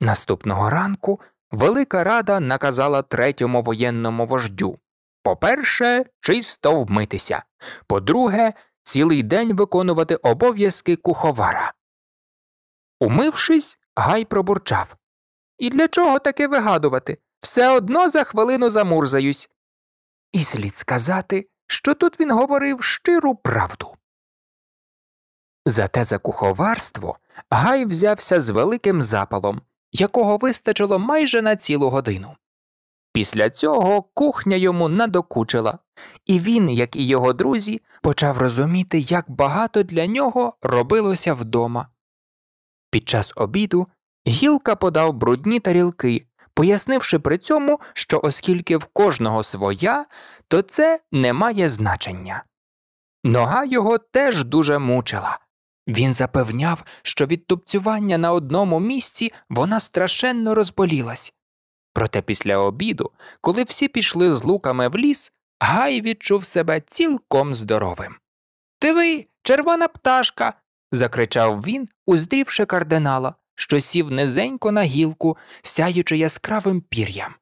Наступного ранку Велика Рада наказала третьому воєнному вождю по перше, чисто вмитися, по друге, цілий день виконувати обов'язки куховара. Умившись, Гай пробурчав І для чого таке вигадувати? Все одно за хвилину замурзаюсь. І слід сказати, що тут він говорив щиру правду. Зате за куховарство Гай взявся з великим запалом, якого вистачило майже на цілу годину. Після цього кухня йому надокучила, і він, як і його друзі, почав розуміти, як багато для нього робилося вдома. Під час обіду Гілка подав брудні тарілки, пояснивши при цьому, що оскільки в кожного своя, то це не має значення. Нога його теж дуже мучила. Він запевняв, що від тупцювання на одному місці вона страшенно розболілась. Проте після обіду, коли всі пішли з луками в ліс, Гай відчув себе цілком здоровим. Ти ви, червона пташка. закричав він, уздрівши кардинала що сів низенько на гілку, сяючи яскравим пір'ям.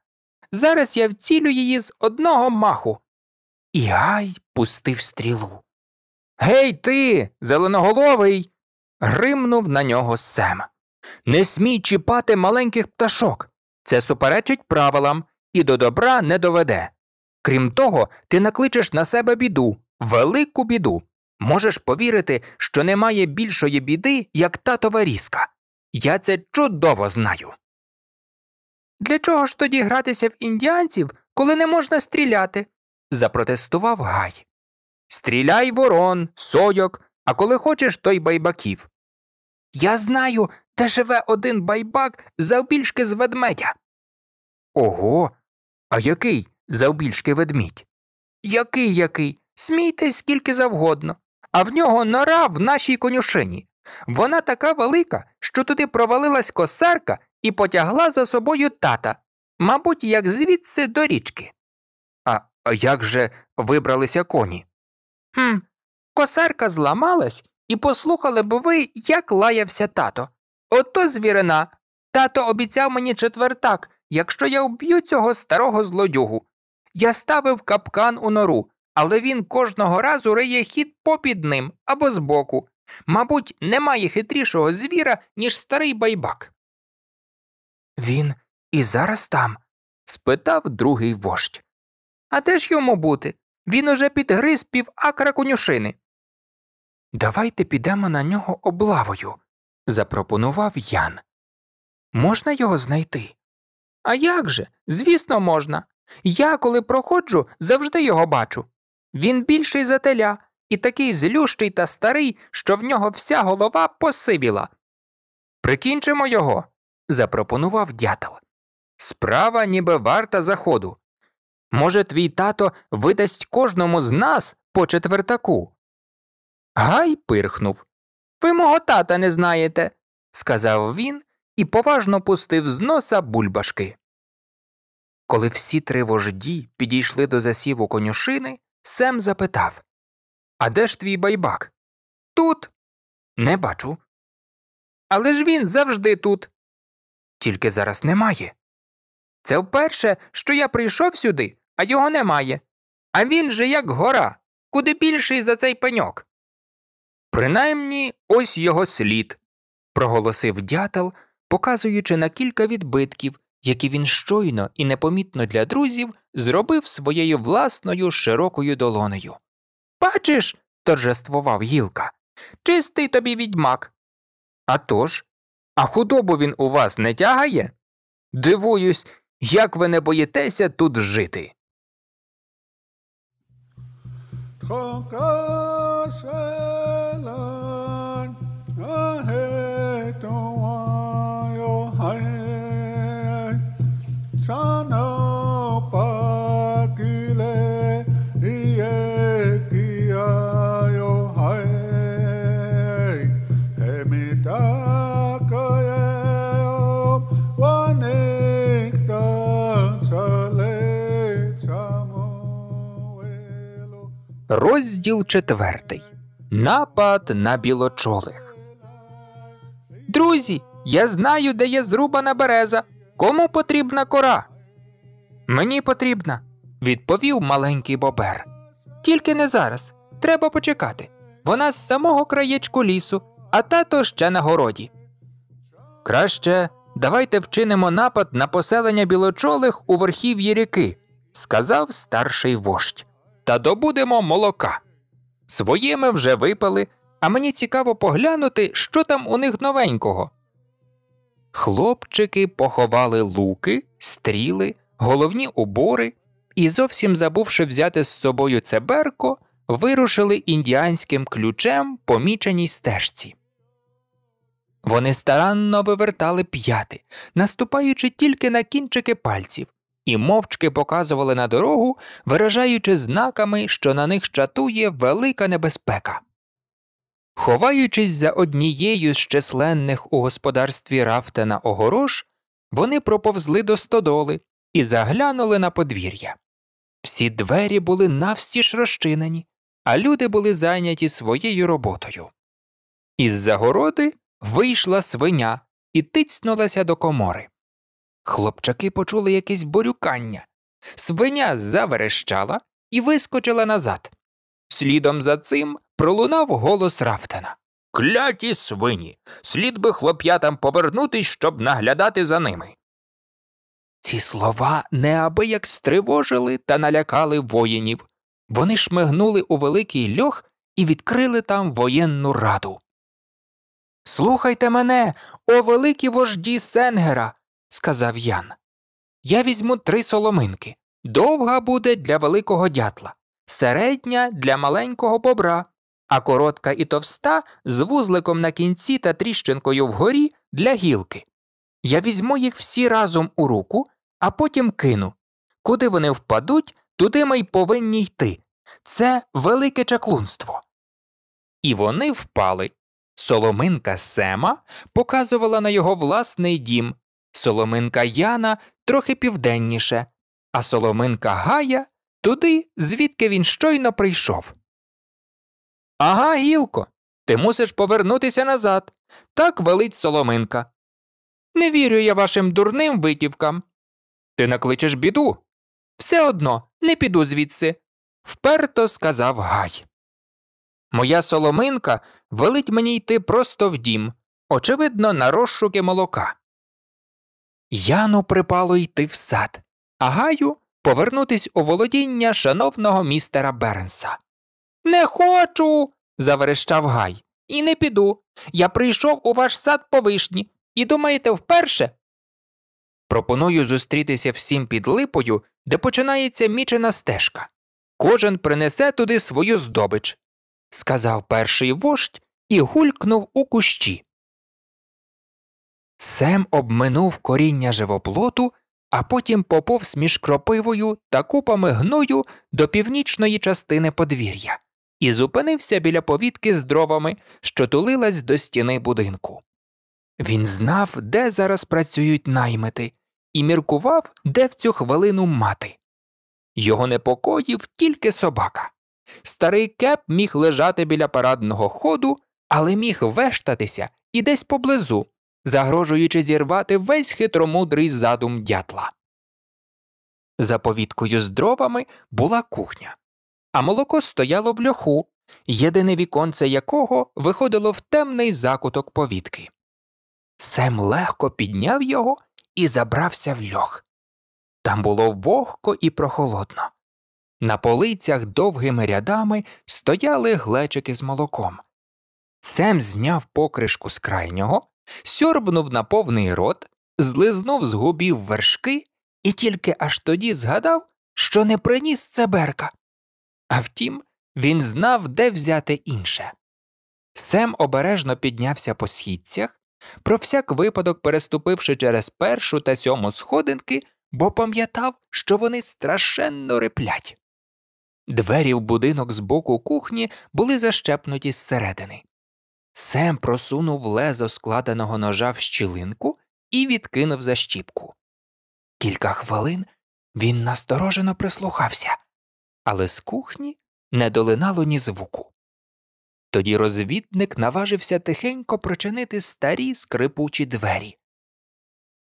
Зараз я вцілю її з одного маху. І Гай пустив стрілу. Гей, ти, зеленоголовий. гримнув на нього Сем. Не смій чіпати маленьких пташок. Це суперечить правилам і до добра не доведе. Крім того, ти накличеш на себе біду, велику біду. Можеш повірити, що немає більшої біди, як татова різка. Я це чудово знаю. Для чого ж тоді гратися в індіанців, коли не можна стріляти? запротестував Гай. Стріляй ворон, сойок, а коли хочеш, то й байбаків. Я знаю, де живе один байбак завбільшки з ведмедя. Ого, а який завбільшки ведмідь? Який, який? Смійтесь скільки завгодно, а в нього нора в нашій конюшині. Вона така велика, що туди провалилась косарка і потягла за собою тата, мабуть, як звідси до річки. А як же вибралися коні? Хм, Косарка зламалась, і послухали б ви, як лаявся тато. Ото звірина. Тато обіцяв мені четвертак, якщо я вб'ю цього старого злодюгу. Я ставив капкан у нору, але він кожного разу риє хід попід ним або збоку. Мабуть, немає хитрішого звіра, ніж старий байбак. Він і зараз там? спитав другий вождь. А де ж йому бути? Він уже підгриз пів акра конюшини. Давайте підемо на нього облавою, запропонував Ян. Можна його знайти? А як же? Звісно, можна. Я, коли проходжу, завжди його бачу. Він більший за теля, і такий злющий та старий, що в нього вся голова посивіла. Прикінчимо його, запропонував дятел. Справа ніби варта заходу. Може, твій тато видасть кожному з нас по четвертаку? Гай пирхнув. Ви мого тата не знаєте, сказав він і поважно пустив з носа бульбашки. Коли всі три вожді підійшли до засіву конюшини, Сем запитав а де ж твій байбак? Тут. Не бачу. Але ж він завжди тут. Тільки зараз немає. Це вперше, що я прийшов сюди, а його немає. А він же як гора, куди більший за цей пеньок. Принаймні, ось його слід, проголосив дятел, показуючи на кілька відбитків, які він щойно і непомітно для друзів зробив своєю власною широкою долонею. Бачиш, торжествував гілка. Чистий тобі відьмак. «А тож? а худобу він у вас не тягає? Дивуюсь, як ви не боїтеся тут жити. Хокаше! Розділ четвертий. Напад на білочолих. Друзі. Я знаю, де є зрубана береза. Кому потрібна кора? Мені потрібна, відповів маленький бобер. Тільки не зараз. Треба почекати. Вона з самого краєчку лісу, а тато ще на городі. Краще давайте вчинимо напад на поселення білочолих у верхів'ї ріки, сказав старший вождь та добудемо молока. Своє ми вже випили, а мені цікаво поглянути, що там у них новенького. Хлопчики поховали луки, стріли, головні убори і, зовсім забувши взяти з собою цеберко, вирушили індіанським ключем по міченій стежці. Вони старанно вивертали п'яти, наступаючи тільки на кінчики пальців, і мовчки показували на дорогу, виражаючи знаками, що на них чатує велика небезпека. Ховаючись за однією з численних у господарстві Рафтена огорож, вони проповзли до стодоли і заглянули на подвір'я. Всі двері були навстіж розчинені, а люди були зайняті своєю роботою. Із загороди вийшла свиня і тицнулася до комори. Хлопчаки почули якесь борюкання. Свиня заверещала і вискочила назад. Слідом за цим пролунав голос Рафтана. Кляті свині! Слід би хлоп'ятам повернутись, щоб наглядати за ними. Ці слова неабияк стривожили та налякали воїнів. Вони шмигнули у великий льох і відкрили там воєнну раду. Слухайте мене, о великі вожді Сенгера, сказав Ян. Я візьму три соломинки. Довга буде для великого дятла, середня для маленького бобра, а коротка і товста з вузликом на кінці та тріщинкою вгорі для гілки. Я візьму їх всі разом у руку, а потім кину. Куди вони впадуть, туди ми й повинні йти. Це велике чаклунство. І вони впали. Соломинка Сема показувала на його власний дім, Соломинка Яна трохи південніше, а Соломинка Гая туди, звідки він щойно прийшов. Ага, гілко, ти мусиш повернутися назад. Так велить Соломинка. Не вірю я вашим дурним витівкам. Ти накличеш біду. Все одно не піду звідси, вперто сказав Гай. Моя соломинка велить мені йти просто в дім, очевидно, на розшуки молока. Яну припало йти в сад, а гаю повернутись у володіння шановного містера Бернса. Не хочу. заверещав гай. І не піду. Я прийшов у ваш сад по вишні. І думаєте, вперше? Пропоную зустрітися всім під липою, де починається мічена стежка. Кожен принесе туди свою здобич, сказав перший вождь і гулькнув у кущі. Сем обминув коріння живоплоту, а потім поповз між кропивою та купами гною до північної частини подвір'я і зупинився біля повітки з дровами, що тулилась до стіни будинку. Він знав, де зараз працюють наймити, і міркував, де в цю хвилину мати. Його непокоїв тільки собака. Старий кеп міг лежати біля парадного ходу, але міг вештатися і десь поблизу загрожуючи зірвати весь хитромудрий задум дятла. За повіткою з дровами була кухня, а молоко стояло в льоху, єдине віконце якого виходило в темний закуток повітки. Сем легко підняв його і забрався в льох. Там було вогко і прохолодно. На полицях довгими рядами стояли глечики з молоком. Сем зняв покришку з крайнього, сьорбнув на повний рот, злизнув з губів вершки і тільки аж тоді згадав, що не приніс цеберка. А втім, він знав, де взяти інше. Сем обережно піднявся по східцях, про всяк випадок переступивши через першу та сьому сходинки, бо пам'ятав, що вони страшенно риплять. Двері в будинок з боку кухні були защепнуті зсередини. Сем просунув лезо складеного ножа в щілинку і відкинув защіпку. Кілька хвилин він насторожено прислухався, але з кухні не долинало ні звуку. Тоді розвідник наважився тихенько причинити старі скрипучі двері.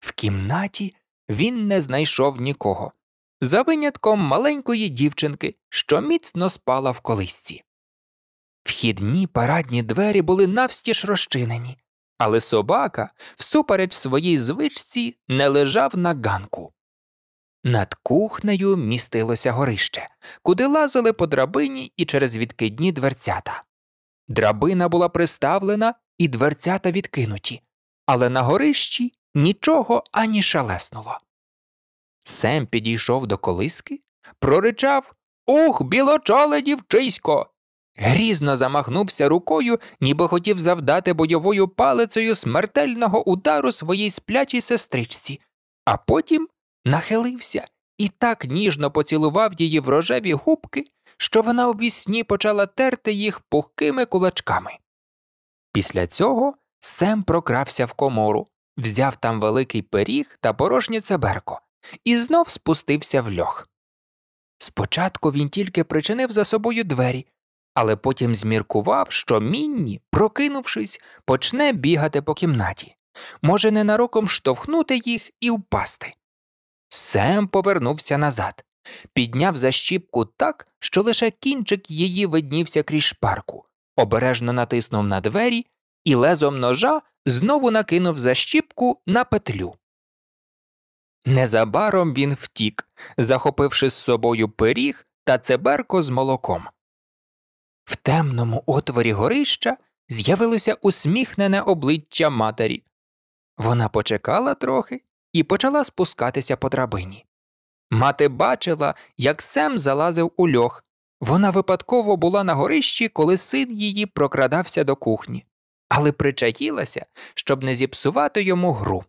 В кімнаті він не знайшов нікого, за винятком маленької дівчинки, що міцно спала в колисці. Вхідні парадні двері були навстіж розчинені, але собака, всупереч своїй звичці, не лежав на ганку. Над кухнею містилося горище, куди лазили по драбині і через відкидні дверцята. Драбина була приставлена і дверцята відкинуті, але на горищі нічого ані шалеснуло. Сем підійшов до колиски, проричав Ух, білочоле дівчисько! Грізно замахнувся рукою, ніби хотів завдати бойовою палицею смертельного удару своїй сплячій сестричці, а потім нахилився і так ніжно поцілував її в рожеві губки, що вона у вісні почала терти їх пухкими кулачками. Після цього Сем прокрався в комору, взяв там великий пиріг та порожнє цеберко і знов спустився в льох. Спочатку він тільки причинив за собою двері але потім зміркував, що Мінні, прокинувшись, почне бігати по кімнаті, може ненароком штовхнути їх і впасти. Сем повернувся назад, підняв защіпку так, що лише кінчик її виднівся крізь шпарку, обережно натиснув на двері і лезом ножа знову накинув защіпку на петлю. Незабаром він втік, захопивши з собою пиріг та цеберко з молоком. В темному отворі горища з'явилося усміхнене обличчя матері. Вона почекала трохи і почала спускатися по драбині. Мати бачила, як Сем залазив у льох. Вона випадково була на горищі, коли син її прокрадався до кухні, але причаїлася, щоб не зіпсувати йому гру.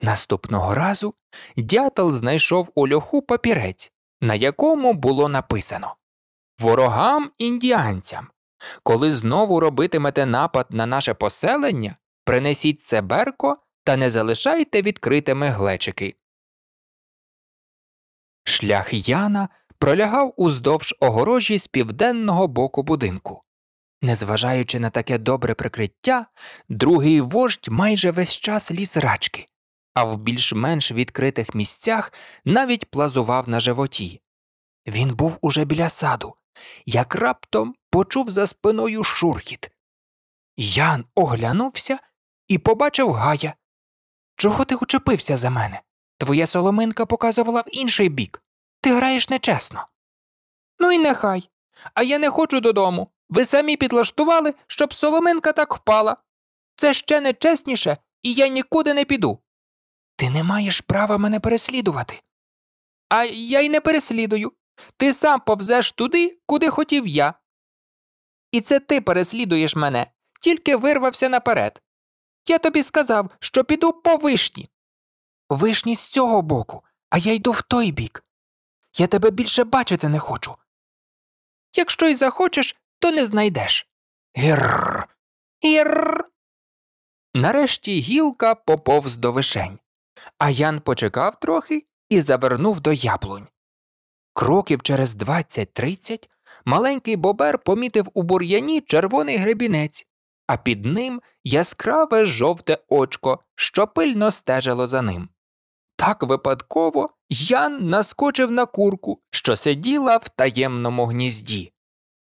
Наступного разу дятел знайшов у льоху папірець, на якому було написано ворогам індіанцям. Коли знову робитимете напад на наше поселення, принесіть це берко та не залишайте відкритими глечики. Шлях Яна пролягав уздовж огорожі з південного боку будинку. Незважаючи на таке добре прикриття, другий вождь майже весь час ліз рачки, а в більш-менш відкритих місцях навіть плазував на животі. Він був уже біля саду, як раптом почув за спиною шурхіт. Ян оглянувся і побачив гая. Чого ти учепився за мене? Твоя соломинка показувала в інший бік. Ти граєш нечесно. Ну і нехай. А я не хочу додому. Ви самі підлаштували, щоб соломинка так впала. Це ще нечесніше, і я нікуди не піду. Ти не маєш права мене переслідувати. А я й не переслідую. Ти сам повзеш туди, куди хотів я. І це ти переслідуєш мене, тільки вирвався наперед. Я тобі сказав, що піду по вишні. Вишні з цього боку, а я йду в той бік. Я тебе більше бачити не хочу. Якщо й захочеш, то не знайдеш. Гірр. Гірр. Нарешті гілка поповз до вишень. А Ян почекав трохи і завернув до яблунь. Кроків через двадцять тридцять маленький бобер помітив у бур'яні червоний гребінець, а під ним яскраве жовте очко, що пильно стежило за ним. Так випадково Ян наскочив на курку, що сиділа в таємному гнізді.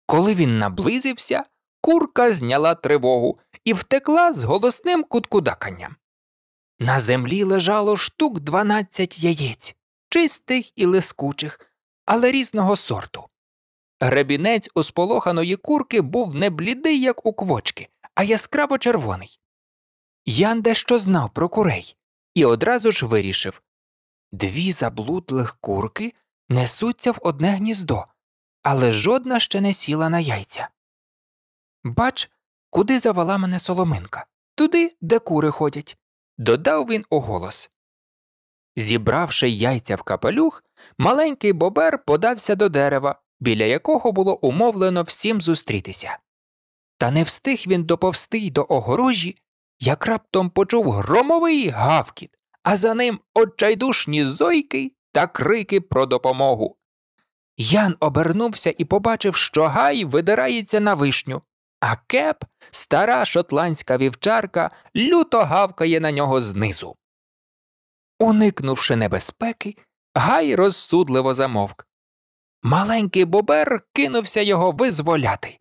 Коли він наблизився, курка зняла тривогу і втекла з голосним куткудаканням. На землі лежало штук дванадцять яєць, чистих і лискучих, але різного сорту. Гребінець у сполоханої курки був не блідий, як у квочки, а яскраво червоний. Ян дещо знав про курей і одразу ж вирішив дві заблудлих курки несуться в одне гніздо, але жодна ще не сіла на яйця. Бач, куди завела мене соломинка, туди, де кури ходять, додав він оголос. Зібравши яйця в капелюх, маленький бобер подався до дерева, біля якого було умовлено всім зустрітися. Та не встиг він доповсти до огорожі, як раптом почув громовий гавкіт, а за ним отчайдушні зойки та крики про допомогу. Ян обернувся і побачив, що гай видирається на вишню, а кеп, стара шотландська вівчарка, люто гавкає на нього знизу. Уникнувши небезпеки, Гай розсудливо замовк. Маленький бобер кинувся його визволяти.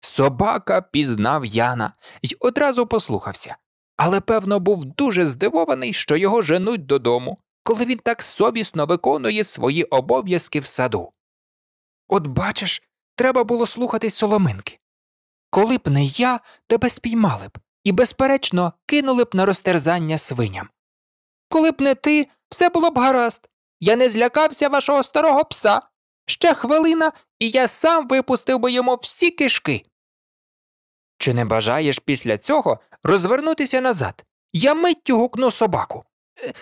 Собака пізнав Яна й одразу послухався, але, певно, був дуже здивований, що його женуть додому, коли він так совісно виконує свої обов'язки в саду. От бачиш, треба було слухатись соломинки. Коли б не я, тебе спіймали б і, безперечно, кинули б на розтерзання свиням. Коли б не ти, все було б гаразд. Я не злякався вашого старого пса. Ще хвилина, і я сам випустив би йому всі кишки. Чи не бажаєш після цього розвернутися назад? Я миттю гукну собаку. Е,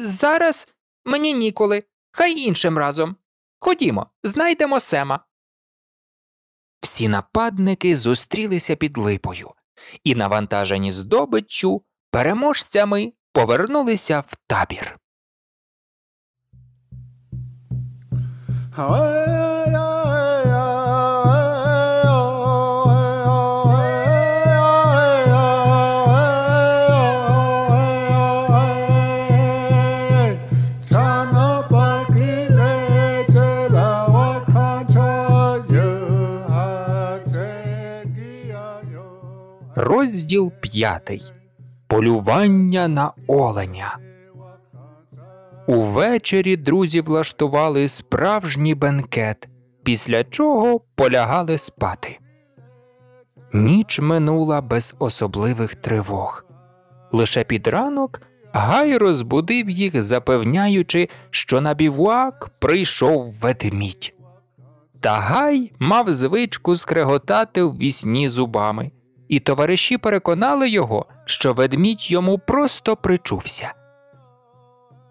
зараз мені ніколи, хай іншим разом. Ходімо, знайдемо сема. Всі нападники зустрілися під липою і, навантажені здобиччю, переможцями повернулися в табір. Розділ п'ятий Полювання на оленя. Увечері друзі влаштували справжній бенкет, після чого полягали спати. Ніч минула без особливих тривог. Лише під ранок Гай розбудив їх, запевняючи, що на бівуак прийшов ведмідь. Та Гай мав звичку скреготати в вісні зубами і товариші переконали його, що ведмідь йому просто причувся.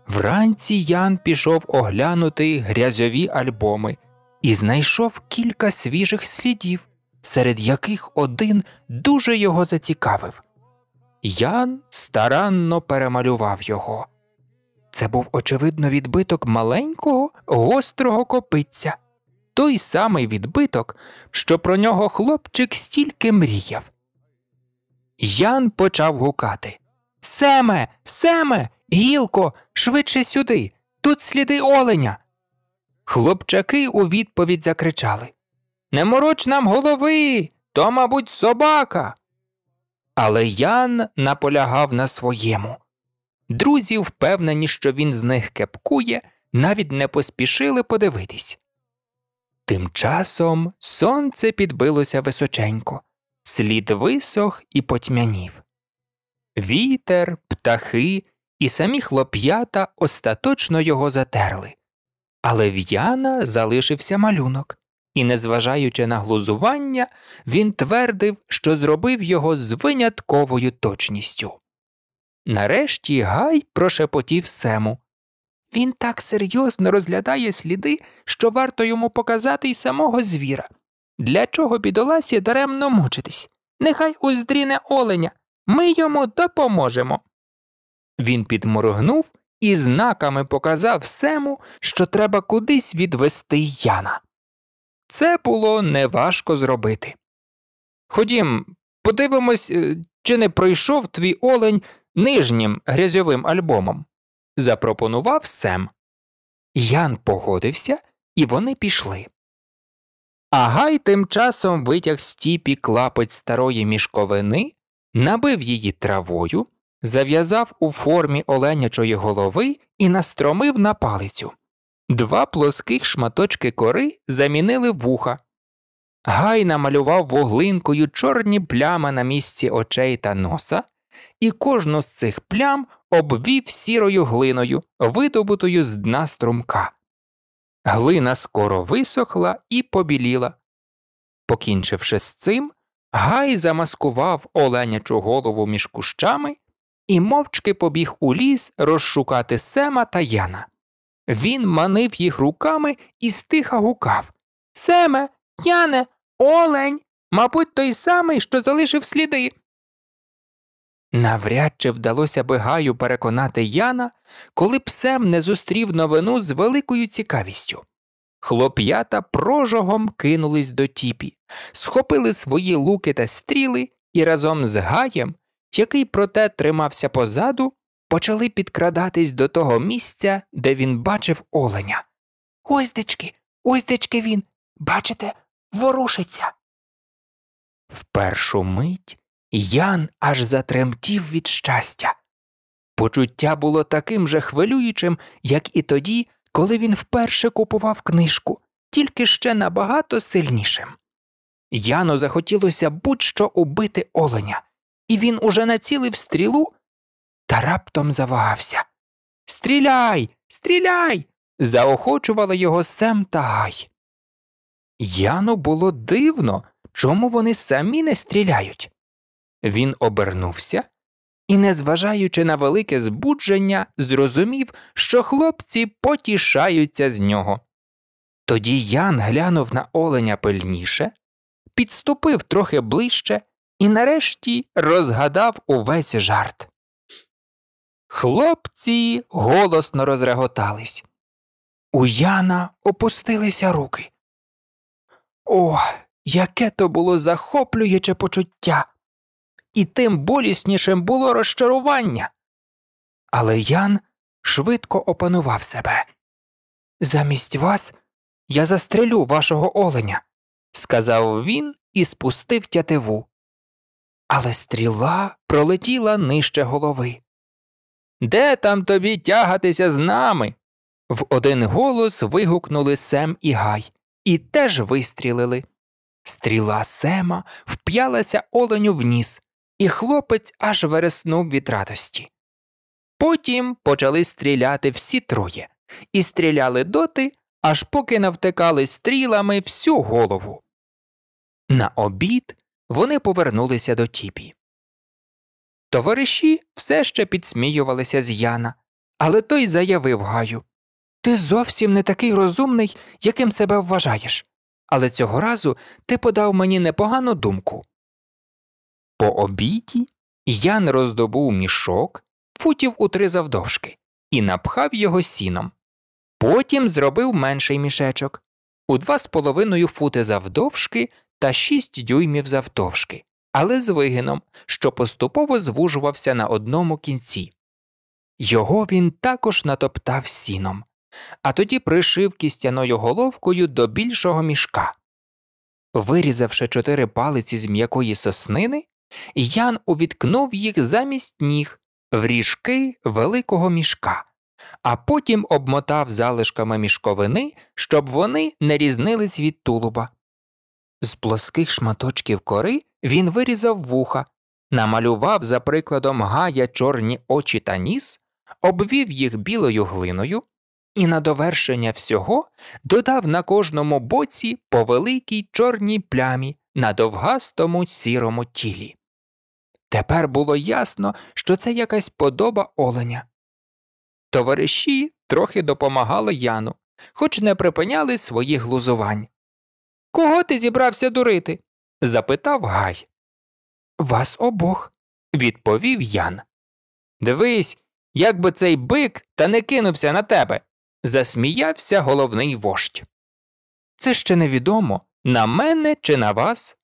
Вранці Ян пішов оглянути грязьові альбоми і знайшов кілька свіжих слідів, серед яких один дуже його зацікавив. Ян старанно перемалював його. Це був, очевидно, відбиток маленького гострого копиця, той самий відбиток, що про нього хлопчик стільки мріяв. Ян почав гукати. Семе, семе, гілко, швидше сюди. Тут сліди оленя. Хлопчаки у відповідь закричали Не мороч нам голови, то, мабуть, собака. Але Ян наполягав на своєму. Друзі, впевнені, що він з них кепкує, навіть не поспішили подивитись. Тим часом сонце підбилося височенько слід висох і потьмянів. Вітер, птахи і самі хлоп'ята остаточно його затерли. Але в Яна залишився малюнок, і, незважаючи на глузування, він твердив, що зробив його з винятковою точністю. Нарешті Гай прошепотів сему. Він так серйозно розглядає сліди, що варто йому показати й самого звіра. Для чого бідоласі даремно мучитись? Нехай уздріне оленя, ми йому допоможемо. Він підморгнув і знаками показав Сему, що треба кудись відвести Яна. Це було неважко зробити. Ходім, подивимось, е, чи не пройшов твій олень нижнім грязьовим альбомом, запропонував Сем. Ян погодився, і вони пішли. А Гай тим часом витяг з тіпі клапоть старої мішковини, набив її травою, зав'язав у формі оленячої голови і настромив на палицю. Два плоских шматочки кори замінили вуха. Гай намалював вуглинкою чорні плями на місці очей та носа, і кожну з цих плям обвів сірою глиною, видобутою з дна струмка. Глина скоро висохла і побіліла. Покінчивши з цим, Гай замаскував оленячу голову між кущами і мовчки побіг у ліс розшукати Сема та Яна. Він манив їх руками і стиха гукав Семе, Яне, олень, мабуть, той самий, що залишив сліди. Навряд чи вдалося би гаю переконати Яна, коли псем не зустрів новину з великою цікавістю. Хлоп'ята прожогом кинулись до тіпі, схопили свої луки та стріли і разом з гаєм, який проте тримався позаду, почали підкрадатись до того місця, де він бачив оленя. Ось дечки, він, бачите, ворушиться. В першу мить Ян аж затремтів від щастя. Почуття було таким же хвилюючим, як і тоді, коли він вперше купував книжку, тільки ще набагато сильнішим. Яну захотілося будь-що убити оленя, і він уже націлив стрілу та раптом завагався. Стріляй, стріляй! заохочувала його Сем та Гай. Яну було дивно, чому вони самі не стріляють. Він обернувся і, незважаючи на велике збудження, зрозумів, що хлопці потішаються з нього. Тоді Ян глянув на оленя пильніше, підступив трохи ближче і нарешті розгадав увесь жарт. Хлопці голосно розреготались. У Яна опустилися руки. О, яке то було захоплююче почуття! і тим боліснішим було розчарування. Але Ян швидко опанував себе. Замість вас я застрелю вашого оленя, сказав він і спустив тятиву. Але стріла пролетіла нижче голови. Де там тобі тягатися з нами? В один голос вигукнули Сем і Гай і теж вистрілили. Стріла Сема вп'ялася оленю в ніс, і хлопець аж вереснув від радості. Потім почали стріляти всі троє, і стріляли доти, аж поки навтикали стрілами всю голову. На обід вони повернулися до тіпі. Товариші все ще підсміювалися з Яна, але той заявив Гаю Ти зовсім не такий розумний, яким себе вважаєш, але цього разу ти подав мені непогану думку. По обіді Ян роздобув мішок, футів у три завдовжки, і напхав його сіном. Потім зробив менший мішечок у два з половиною фути завдовжки та шість дюймів завдовжки, але з вигином, що поступово звужувався на одному кінці. Його він також натоптав сіном, а тоді пришив кістяною головкою до більшого мішка. Вирізавши чотири палиці з м'якої соснини, Ян увіткнув їх замість ніг в ріжки великого мішка, а потім обмотав залишками мішковини, щоб вони не різнились від тулуба. З плоских шматочків кори він вирізав вуха, намалював за прикладом гая чорні очі та ніс, обвів їх білою глиною і на довершення всього додав на кожному боці по великій чорній плямі на довгастому сірому тілі. Тепер було ясно, що це якась подоба оленя. Товариші трохи допомагали Яну, хоч не припиняли своїх глузувань. Кого ти зібрався дурити? запитав Гай. Вас обох, відповів Ян. Дивись, як би цей бик та не кинувся на тебе, засміявся головний вождь. Це ще невідомо, на мене чи на вас?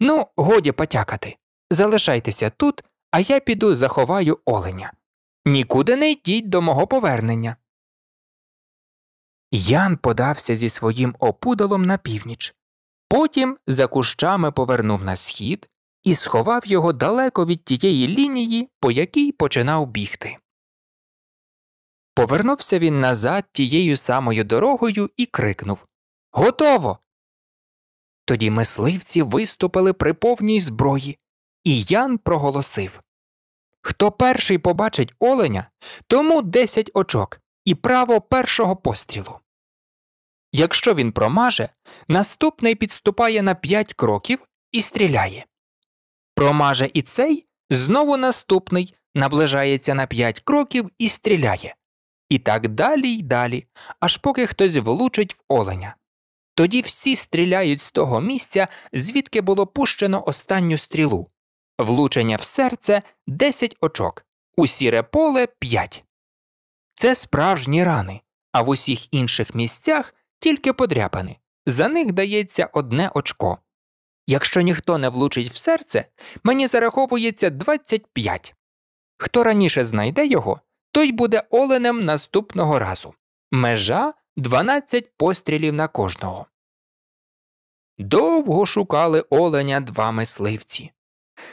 Ну, годі потякати. Залишайтеся тут, а я піду заховаю оленя. Нікуди не йдіть до мого повернення. Ян подався зі своїм опудалом на північ. Потім за кущами повернув на схід і сховав його далеко від тієї лінії, по якій починав бігти. Повернувся він назад тією самою дорогою і крикнув Готово. Тоді мисливці виступили при повній зброї, і Ян проголосив Хто перший побачить оленя, тому десять очок і право першого пострілу. Якщо він промаже, наступний підступає на п'ять кроків і стріляє. Промаже і цей знову наступний наближається на п'ять кроків і стріляє. І так далі й далі, аж поки хтось влучить в оленя. Тоді всі стріляють з того місця, звідки було пущено останню стрілу, влучення в серце 10 очок, у сіре поле 5. Це справжні рани, а в усіх інших місцях тільки подряпани. За них дається одне очко. Якщо ніхто не влучить в серце, мені зараховується 25. Хто раніше знайде його, той буде оленем наступного разу. Межа 12 пострілів на кожного. Довго шукали оленя два мисливці.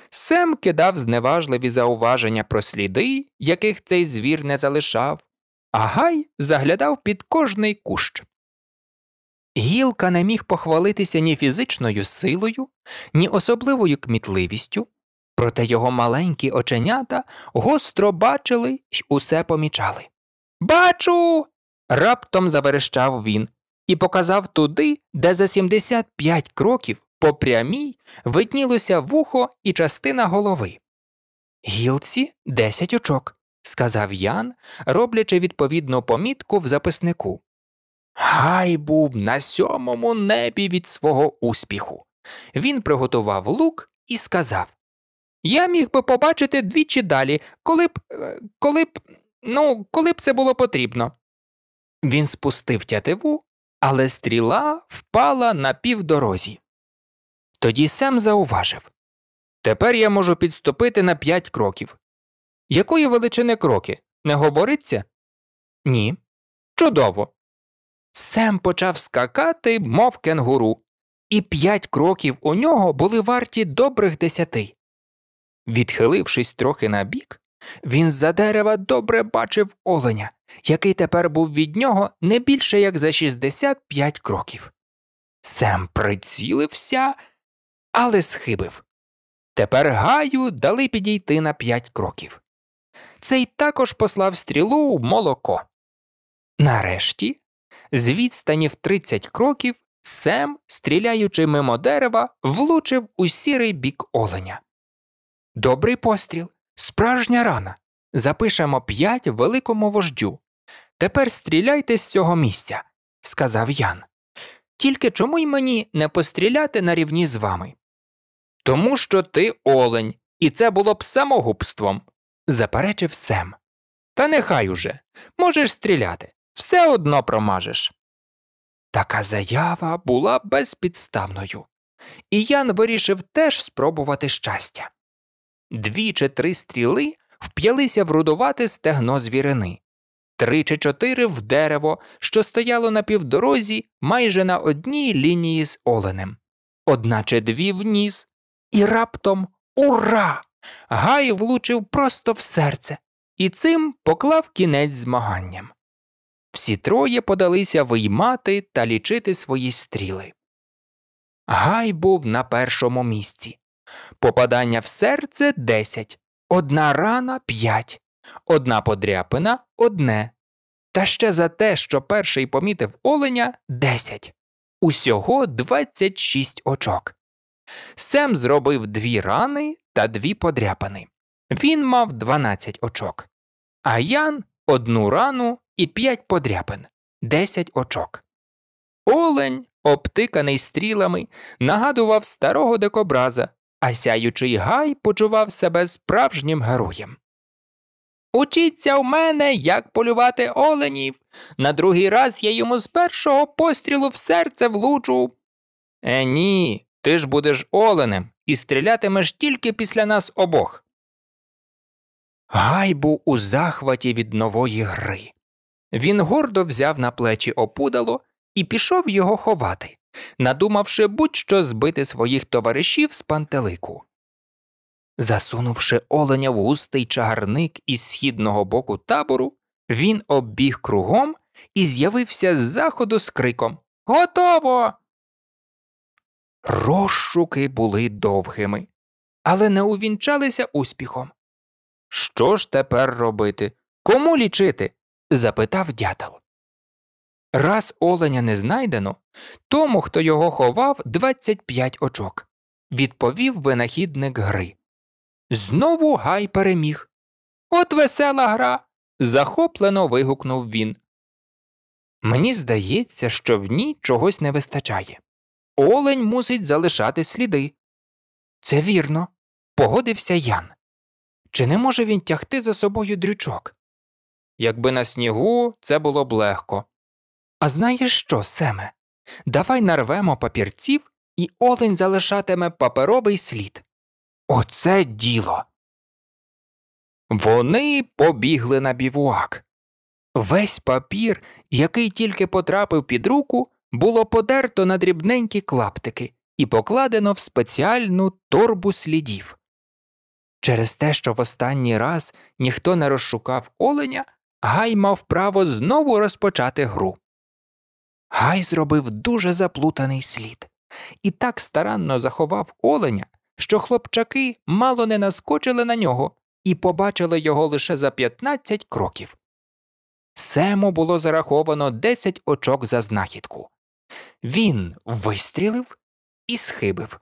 Сем кидав зневажливі зауваження про сліди, яких цей звір не залишав, а гай заглядав під кожний кущ. Гілка не міг похвалитися ні фізичною силою, ні особливою кмітливістю, проте його маленькі оченята гостро бачили й усе помічали. Бачу. раптом заверещав він і показав туди, де за 75 кроків по прямій витнілося вухо і частина голови. Гілці десять очок, сказав Ян, роблячи відповідну помітку в записнику. Гай був на сьомому небі від свого успіху. Він приготував лук і сказав Я міг би побачити двічі далі, коли б. Е, коли б. ну, коли б це було потрібно. Він спустив тятиву, але стріла впала на півдорозі. Тоді Сем зауважив Тепер я можу підступити на п'ять кроків. Якої величини кроки? Не говориться? Ні. Чудово. Сем почав скакати, мов кенгуру, і п'ять кроків у нього були варті добрих десяти. Відхилившись трохи на бік, він за дерева добре бачив оленя, який тепер був від нього не більше як за 65 кроків. Сем прицілився але схибив. Тепер гаю дали підійти на п'ять кроків. Цей також послав стрілу в молоко. Нарешті, з відстані в 30 кроків, Сем, стріляючи мимо дерева, влучив у сірий бік оленя. Добрий постріл, справжня рана. Запишемо п'ять великому вождю. Тепер стріляйте з цього місця, сказав Ян. Тільки чому й мені не постріляти на рівні з вами? Тому що ти олень, і це було б самогубством, заперечив Сем. Та нехай уже. Можеш стріляти, все одно промажеш. Така заява була безпідставною, і Ян вирішив теж спробувати щастя. Дві чи три стріли вп'ялися в рудувати стегно звірини, три чи чотири в дерево, що стояло на півдорозі майже на одній лінії з оленем, одначе дві в ніс, і раптом ура! Гай влучив просто в серце і цим поклав кінець змаганням. Всі троє подалися виймати та лічити свої стріли. Гай був на першому місці. Попадання в серце десять, одна рана п'ять, одна подряпина одне. Та ще за те, що перший помітив оленя десять, Усього двадцять шість очок. Сем зробив дві рани та дві подряпани. Він мав 12 очок, а Ян одну рану і п'ять подряпин 10 очок. Олень, обтиканий стрілами, нагадував старого декобраза, а сяючий гай почував себе справжнім героєм. Учіться в мене, як полювати оленів. На другий раз я йому з першого пострілу в серце влучу. Е, ні, ти ж будеш оленем і стрілятимеш тільки після нас обох. Гай був у захваті від нової гри. Він гордо взяв на плечі опудало і пішов його ховати, надумавши будь що збити своїх товаришів з пантелику. Засунувши оленя в густий чагарник із східного боку табору, він оббіг кругом і з'явився з заходу з криком Готово! Розшуки були довгими, але не увінчалися успіхом. Що ж тепер робити? Кому лічити? запитав дятел. Раз оленя не знайдено, тому, хто його ховав, 25 очок, відповів винахідник гри. Знову гай переміг. От весела гра. захоплено вигукнув він. Мені здається, що в ній чогось не вистачає. Олень мусить залишати сліди. Це вірно, погодився Ян. Чи не може він тягти за собою дрючок? Якби на снігу, це було б легко. А знаєш що, Семе? Давай нарвемо папірців, і олень залишатиме паперовий слід. Оце діло. Вони побігли на бівуак. Весь папір, який тільки потрапив під руку, було подерто на дрібненькі клаптики і покладено в спеціальну торбу слідів. Через те, що в останній раз ніхто не розшукав оленя, Гай мав право знову розпочати гру. Гай зробив дуже заплутаний слід і так старанно заховав оленя, що хлопчаки мало не наскочили на нього і побачили його лише за 15 кроків. Сему було зараховано 10 очок за знахідку, він вистрілив і схибив.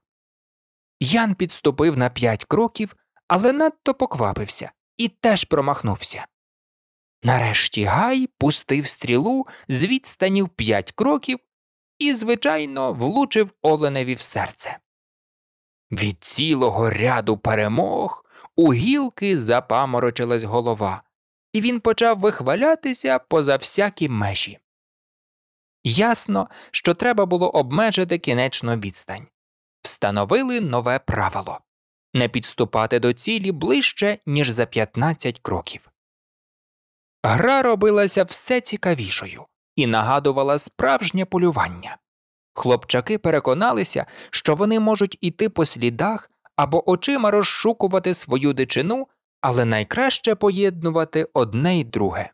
Ян підступив на п'ять кроків, але надто поквапився і теж промахнувся. Нарешті Гай пустив стрілу з відстанів п'ять кроків і, звичайно, влучив Оленеві в серце. Від цілого ряду перемог у гілки запаморочилась голова, і він почав вихвалятися поза всякі межі. Ясно, що треба було обмежити кінечну відстань. Встановили нове правило не підступати до цілі ближче, ніж за 15 кроків. Гра робилася все цікавішою і нагадувала справжнє полювання. Хлопчаки переконалися, що вони можуть іти по слідах або очима розшукувати свою дичину, але найкраще поєднувати одне й друге.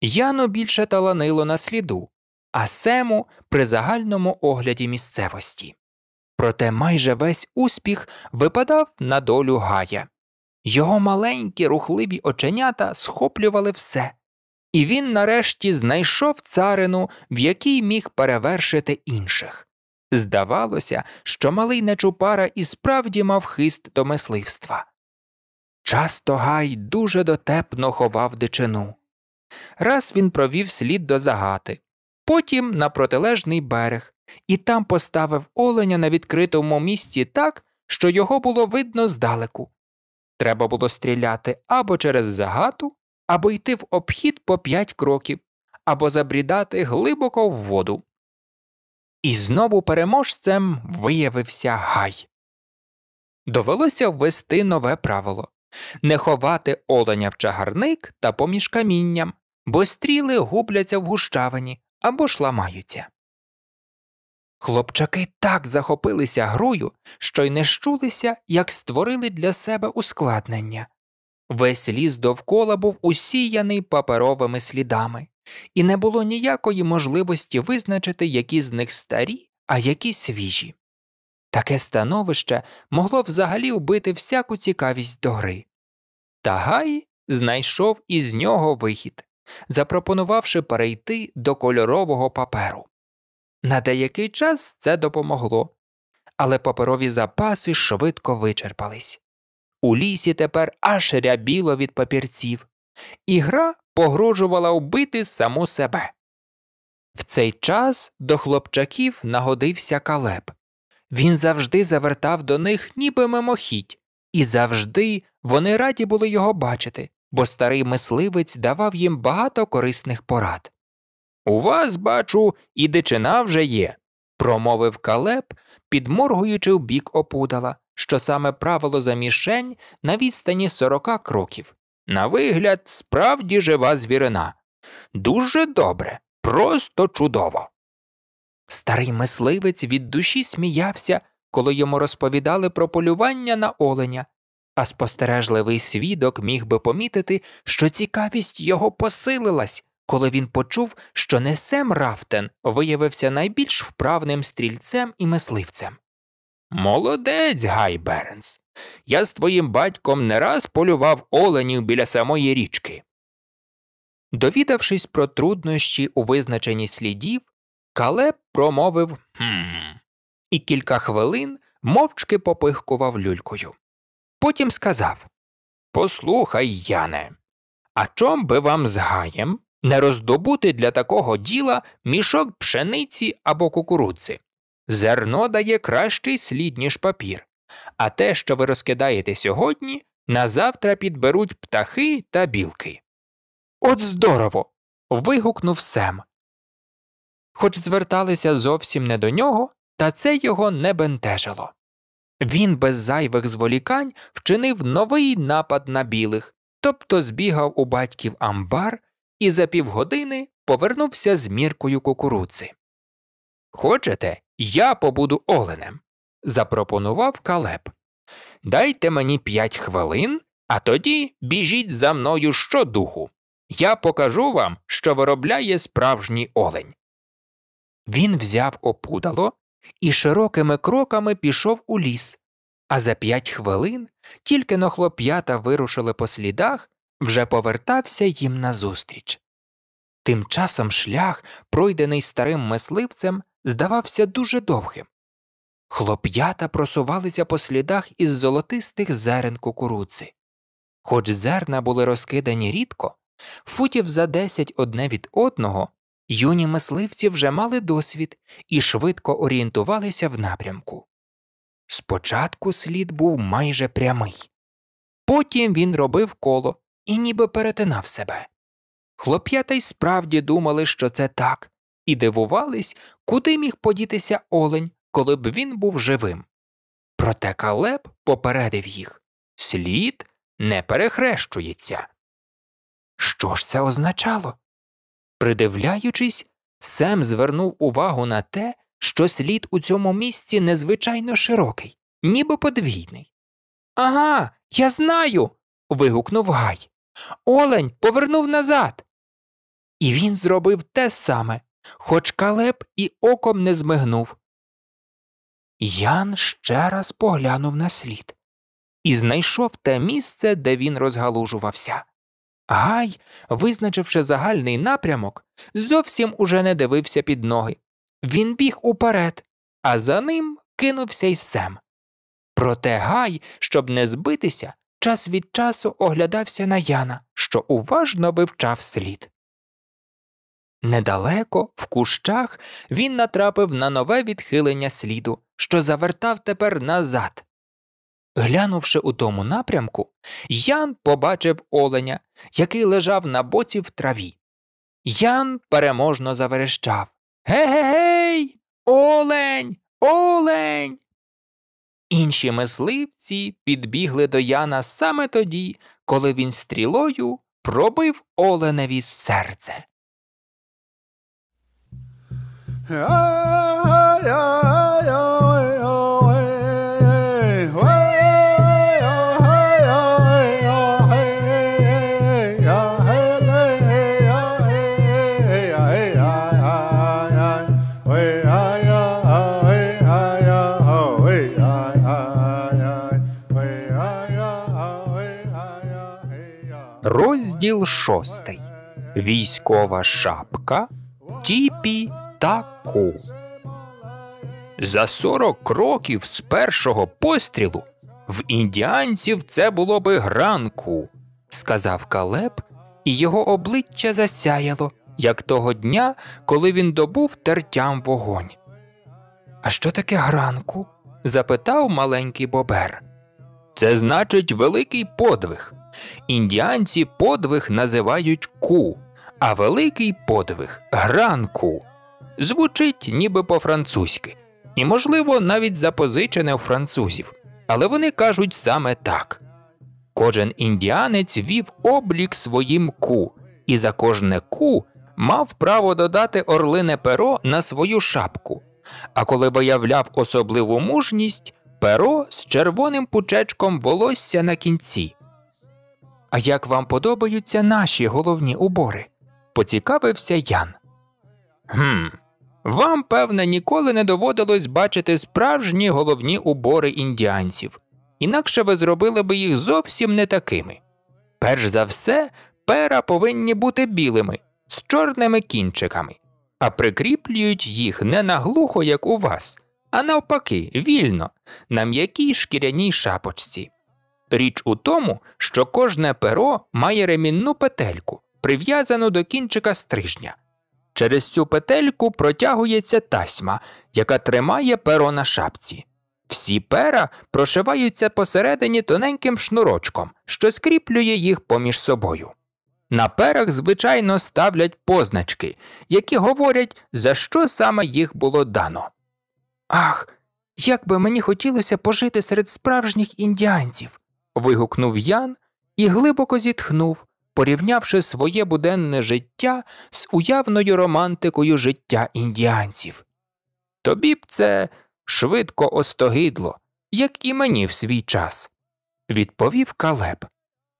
Яно більше таланило на сліду а Сему при загальному огляді місцевості. Проте майже весь успіх випадав на долю Гая. Його маленькі рухливі оченята схоплювали все, і він нарешті знайшов царину, в якій міг перевершити інших. Здавалося, що малий нечупара і справді мав хист до мисливства. Часто Гай дуже дотепно ховав дичину. Раз він провів слід до загати, потім на протилежний берег, і там поставив оленя на відкритому місці так, що його було видно здалеку. Треба було стріляти або через загату, або йти в обхід по п'ять кроків, або забрідати глибоко в воду. І знову переможцем виявився гай. Довелося ввести нове правило не ховати оленя в чагарник та поміж камінням, бо стріли губляться в гущавині, або ж ламаються. Хлопчаки так захопилися грою, що й не щулися, як створили для себе ускладнення. Весь ліс довкола був усіяний паперовими слідами, і не було ніякої можливості визначити, які з них старі, а які свіжі. Таке становище могло взагалі вбити всяку цікавість до гри. Та Гай знайшов із нього вихід запропонувавши перейти до кольорового паперу. На деякий час це допомогло, але паперові запаси швидко вичерпались. У лісі тепер аж рябіло від папірців, і гра погрожувала вбити саму себе. В цей час до хлопчаків нагодився калеб. Він завжди завертав до них, ніби мимохідь, і завжди вони раді були його бачити, бо старий мисливець давав їм багато корисних порад. У вас, бачу, і дичина вже є, промовив калеб, підморгуючи в бік опудала, що саме правило за мішень на відстані сорока кроків. На вигляд, справді жива звірина. Дуже добре, просто чудово. Старий мисливець від душі сміявся, коли йому розповідали про полювання на оленя, а спостережливий свідок міг би помітити, що цікавість його посилилась, коли він почув, що не Сем Рафтен виявився найбільш вправним стрільцем і мисливцем. Молодець, Гай Бернс. Я з твоїм батьком не раз полював оленів біля самої річки. Довідавшись про труднощі у визначенні слідів, Калеб промовив хм. І кілька хвилин мовчки попихкував люлькою. Потім сказав Послухай, Яне, а чом би вам з гаєм не роздобути для такого діла мішок пшениці або кукурудзи? Зерно дає кращий слід, ніж папір, а те, що ви розкидаєте сьогодні, на завтра підберуть птахи та білки. От здорово. вигукнув Сем. Хоч зверталися зовсім не до нього, та це його не бентежило. Він без зайвих зволікань вчинив новий напад на білих, тобто збігав у батьків амбар і за півгодини повернувся з міркою кукурудзи. Хочете, я побуду оленем? запропонував калеб. Дайте мені п'ять хвилин, а тоді біжіть за мною щодуху. Я покажу вам, що виробляє справжній олень. Він взяв опудало і широкими кроками пішов у ліс. А за п'ять хвилин тільки но хлоп'ята вирушили по слідах, вже повертався їм назустріч. Тим часом шлях, пройдений старим мисливцем, здавався дуже довгим. Хлоп'ята просувалися по слідах із золотистих зерен кукурудзи. Хоч зерна були розкидані рідко, футів за десять одне від одного Юні мисливці вже мали досвід і швидко орієнтувалися в напрямку. Спочатку слід був майже прямий, потім він робив коло і ніби перетинав себе. Хлоп'ята й справді думали, що це так, і дивувались, куди міг подітися олень, коли б він був живим. Проте Калеб попередив їх слід не перехрещується. Що ж це означало? Придивляючись, Сем звернув увагу на те, що слід у цьому місці незвичайно широкий, ніби подвійний. Ага, я знаю. вигукнув Гай. Олень повернув назад. І він зробив те саме, хоч калеб і оком не змигнув. Ян ще раз поглянув на слід і знайшов те місце, де він розгалужувався. Гай, визначивши загальний напрямок, зовсім уже не дивився під ноги. Він біг уперед, а за ним кинувся й Сем. Проте Гай, щоб не збитися, час від часу оглядався на Яна, що уважно вивчав слід. Недалеко, в кущах, він натрапив на нове відхилення сліду, що завертав тепер назад. Глянувши у тому напрямку, Ян побачив оленя, який лежав на боці в траві. Ян переможно заверещав ге гей Олень! Олень! Інші мисливці підбігли до Яна саме тоді, коли він стрілою пробив оленеві серце. Розділ шостий. Військова шапка, тіпі та ку. За сорок кроків з першого пострілу в індіанців це було би гранку, сказав Калеб, і його обличчя засяяло, як того дня, коли він добув тертям вогонь. А що таке гранку? запитав маленький бобер. Це значить великий подвиг. Індіанці подвиг називають ку, а великий подвиг гранку. Звучить ніби по-французьки, і, можливо, навіть запозичене у французів, але вони кажуть саме так. Кожен індіанець вів облік своїм ку, і за кожне ку мав право додати орлине перо на свою шапку. А коли виявляв особливу мужність, перо з червоним пучечком волосся на кінці. А як вам подобаються наші головні убори? поцікавився Ян. «Хм, Вам, певне, ніколи не доводилось бачити справжні головні убори індіанців, інакше ви зробили би їх зовсім не такими. Перш за все, пера повинні бути білими, з чорними кінчиками, а прикріплюють їх не наглухо, як у вас, а навпаки, вільно, на м'якій шкіряній шапочці. Річ у тому, що кожне перо має ремінну петельку, прив'язану до кінчика стрижня. Через цю петельку протягується тасьма, яка тримає перо на шапці. Всі пера прошиваються посередині тоненьким шнурочком, що скріплює їх поміж собою. На перах, звичайно, ставлять позначки, які говорять, за що саме їх було дано. Ах, як би мені хотілося пожити серед справжніх індіанців, вигукнув Ян і глибоко зітхнув, порівнявши своє буденне життя з уявною романтикою життя індіанців. Тобі б це швидко остогидло, як і мені в свій час, відповів Калеб.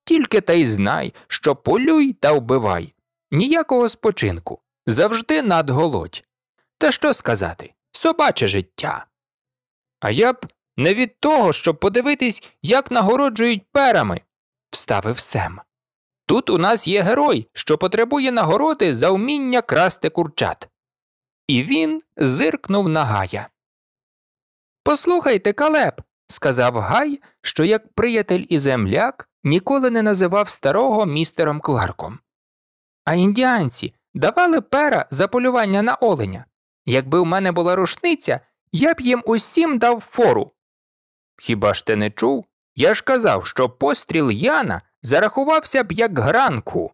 Тільки та й знай, що полюй та вбивай, ніякого спочинку, завжди надголодь. Та що сказати, собаче життя. А я б не від того, щоб подивитись, як нагороджують перами, вставив Сем. Тут у нас є герой, що потребує нагороди за вміння красти курчат. І він зиркнув на Гая. Послухайте, Калеб, сказав Гай, що як приятель і земляк ніколи не називав старого містером Кларком. А індіанці давали пера за полювання на оленя. Якби в мене була рушниця, я б їм усім дав фору, Хіба ж ти не чув? Я ж казав, що постріл Яна зарахувався б як гранку.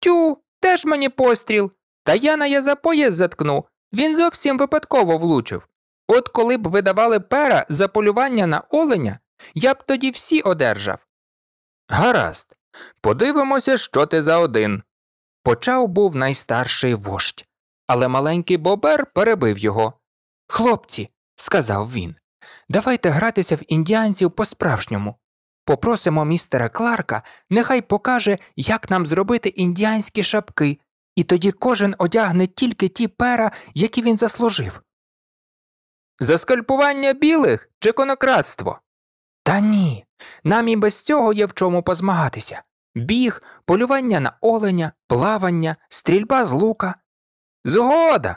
Тю, теж мені постріл. Та Яна я за пояс заткну. Він зовсім випадково влучив. От коли б видавали пера за полювання на оленя, я б тоді всі одержав. Гаразд, подивимося, що ти за один. Почав був найстарший вождь, але маленький бобер перебив його. Хлопці, сказав він, Давайте гратися в індіанців по-справжньому. Попросимо містера Кларка, нехай покаже, як нам зробити індіанські шапки, і тоді кожен одягне тільки ті пера, які він заслужив. За скальпування білих чи конокрадство? Та ні. Нам і без цього є в чому позмагатися біг, полювання на оленя, плавання, стрільба з лука. Згода.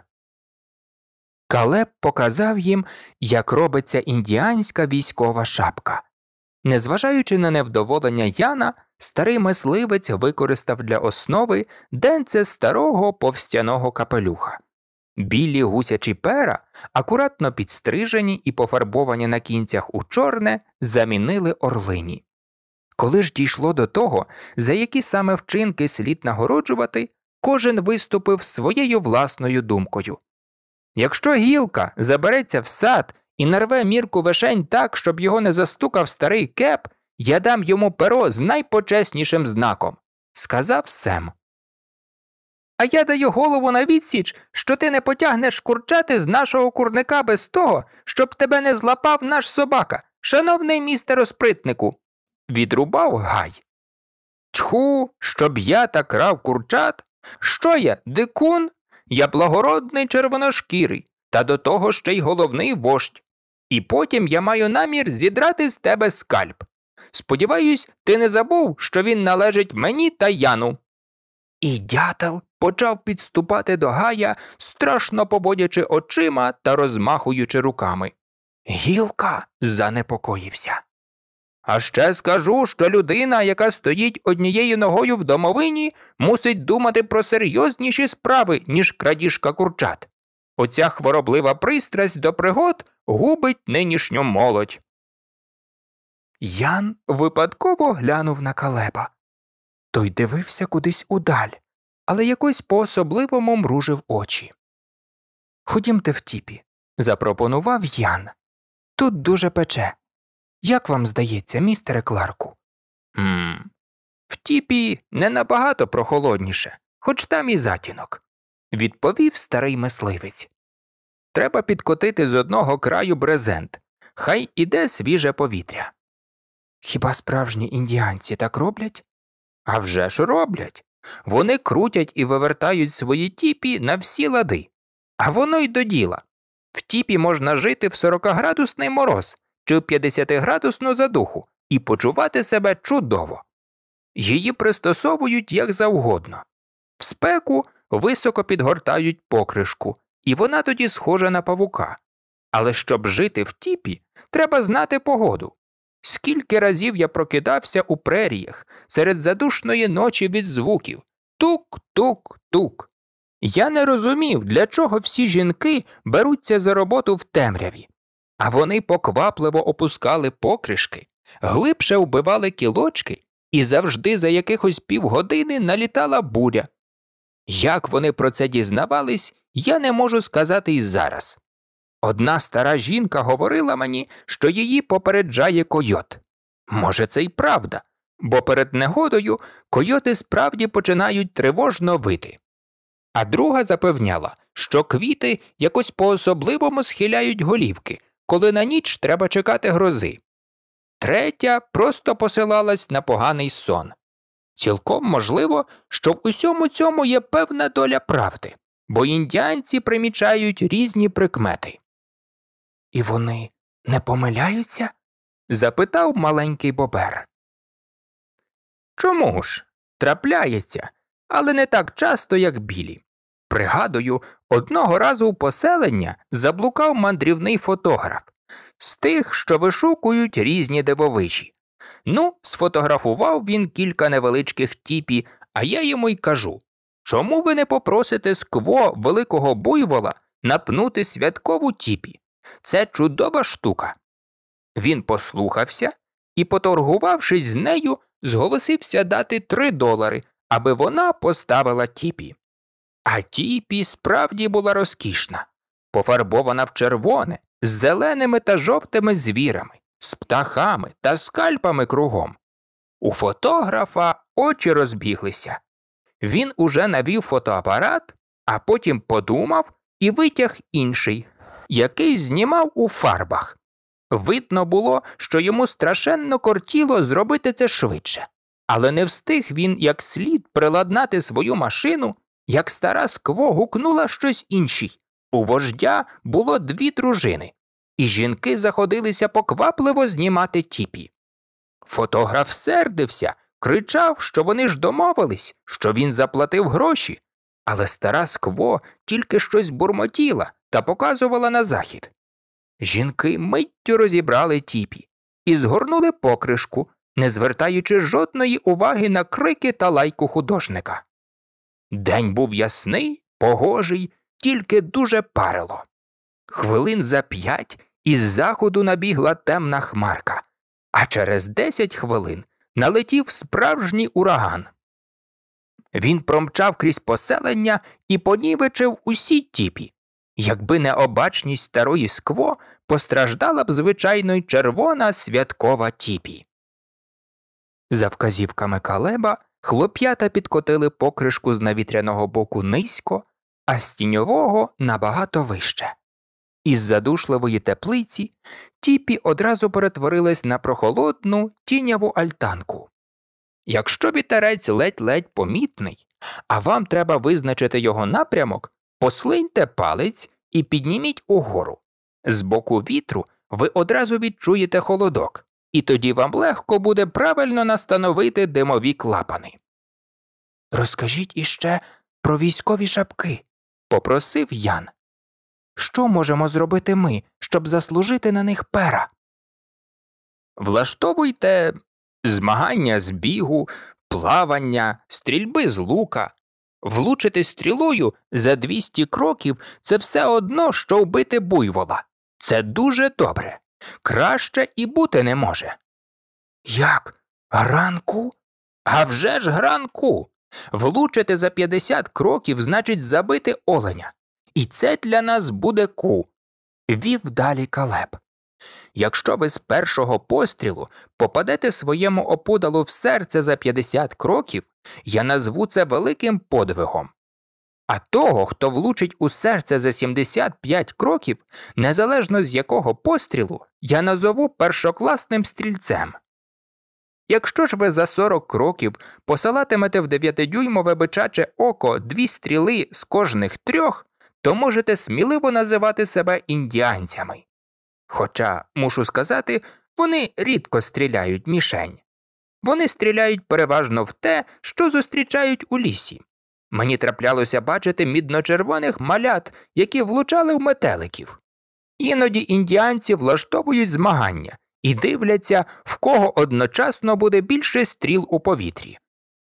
Калеб показав їм, як робиться індіанська військова шапка. Незважаючи на невдоволення Яна, старий мисливець використав для основи денце старого повстяного капелюха. Білі гусячі пера, акуратно підстрижені і пофарбовані на кінцях у чорне, замінили орлині. Коли ж дійшло до того, за які саме вчинки слід нагороджувати, кожен виступив своєю власною думкою. Якщо гілка забереться в сад і нарве мірку вишень так, щоб його не застукав старий кеп, я дам йому перо з найпочеснішим знаком, сказав Сем. А я даю голову на відсіч, що ти не потягнеш курчати з нашого курника без того, щоб тебе не злапав наш собака, шановний місте розпритнику. Відрубав гай. Тьху, щоб я так рав курчат. Що я, дикун? я благородний червоношкірий, та до того ще й головний вождь. І потім я маю намір зідрати з тебе скальп. Сподіваюсь, ти не забув, що він належить мені та Яну. І дятел почав підступати до гая, страшно поводячи очима та розмахуючи руками. Гілка занепокоївся. А ще скажу, що людина, яка стоїть однією ногою в домовині, мусить думати про серйозніші справи, ніж крадіжка курчат. Оця хвороблива пристрасть до пригод губить нинішню молодь. Ян випадково глянув на калеба. Той дивився кудись удаль, але якось по особливому мружив очі. Ходімте в тіпі, запропонував Ян. Тут дуже пече. Як вам здається, містере Кларку? «Ммм, В тіпі не набагато прохолодніше, хоч там і затінок, відповів старий мисливець. Треба підкотити з одного краю брезент. Хай іде свіже повітря. Хіба справжні індіанці так роблять? «А вже ж роблять. Вони крутять і вивертають свої тіпі на всі лади. А воно й до діла. В тіпі можна жити в 40-градусний мороз, чи 50-градусну задуху і почувати себе чудово. Її пристосовують як завгодно. В спеку високо підгортають покришку, і вона тоді схожа на павука. Але щоб жити в тіпі, треба знати погоду. Скільки разів я прокидався у преріях серед задушної ночі від звуків тук-тук-тук. Я не розумів, для чого всі жінки беруться за роботу в темряві а вони поквапливо опускали покришки, глибше вбивали кілочки, і завжди за якихось півгодини налітала буря. Як вони про це дізнавались, я не можу сказати і зараз. Одна стара жінка говорила мені, що її попереджає койот. Може, це й правда, бо перед негодою койоти справді починають тривожно вити. А друга запевняла, що квіти якось по особливому схиляють голівки, коли на ніч треба чекати грози. Третя просто посилалась на поганий сон. Цілком можливо, що в усьому цьому є певна доля правди, бо індіанці примічають різні прикмети. І вони не помиляються? запитав маленький бобер. Чому ж? Трапляється, але не так часто, як білі. Пригадую, одного разу у поселення заблукав мандрівний фотограф з тих, що вишукують різні дивовижі. Ну, сфотографував він кілька невеличких тіпі, а я йому й кажу чому ви не попросите скво великого буйвола напнути святкову тіпі? Це чудова штука. Він послухався і, поторгувавшись з нею, зголосився дати три долари, аби вона поставила тіпі. А тіпі справді була розкішна, пофарбована в червоне, з зеленими та жовтими звірами, з птахами та скальпами кругом. У фотографа очі розбіглися. Він уже навів фотоапарат, а потім подумав і витяг інший, який знімав у фарбах. Видно було, що йому страшенно кортіло зробити це швидше, але не встиг він як слід приладнати свою машину як стара скво гукнула щось інший, У вождя було дві дружини, і жінки заходилися поквапливо знімати тіпі. Фотограф сердився, кричав, що вони ж домовились, що він заплатив гроші, але стара скво тільки щось бурмотіла та показувала на захід. Жінки миттю розібрали тіпі і згорнули покришку, не звертаючи жодної уваги на крики та лайку художника. День був ясний, погожий, тільки дуже парило. Хвилин за п'ять із заходу набігла темна хмарка, а через десять хвилин налетів справжній ураган. Він промчав крізь поселення і понівечив усі тіпі. Якби не обачність старої скво, постраждала б, звичайно, й червона святкова тіпі. За вказівками калеба Хлоп'ята підкотили покришку з навітряного боку низько, а з тіньового набагато вище. Із задушливої теплиці тіпі одразу перетворились на прохолодну тіняву альтанку. Якщо вітерець ледь-ледь помітний, а вам треба визначити його напрямок, послиньте палець і підніміть угору. З боку вітру ви одразу відчуєте холодок, і тоді вам легко буде правильно настановити димові клапани. Розкажіть іще про військові шапки, попросив Ян. Що можемо зробити ми, щоб заслужити на них пера? Влаштовуйте змагання з бігу, плавання, стрільби з лука. Влучити стрілою за 200 кроків це все одно, що вбити буйвола. Це дуже добре. Краще і бути не може. Як? Гранку? А вже ж гранку. Влучити за 50 кроків значить забити оленя. І це для нас буде ку. Вів далі калеб. Якщо ви з першого пострілу попадете своєму опудалу в серце за 50 кроків, я назву це великим подвигом. А того, хто влучить у серце за 75 кроків, незалежно з якого пострілу, я назову першокласним стрільцем. Якщо ж ви за 40 кроків посилатимете в 9-дюймове бичаче око дві стріли з кожних трьох, то можете сміливо називати себе індіанцями. Хоча, мушу сказати, вони рідко стріляють мішень. Вони стріляють переважно в те, що зустрічають у лісі. Мені траплялося бачити мідночервоних малят, які влучали в метеликів. Іноді індіанці влаштовують змагання і дивляться, в кого одночасно буде більше стріл у повітрі.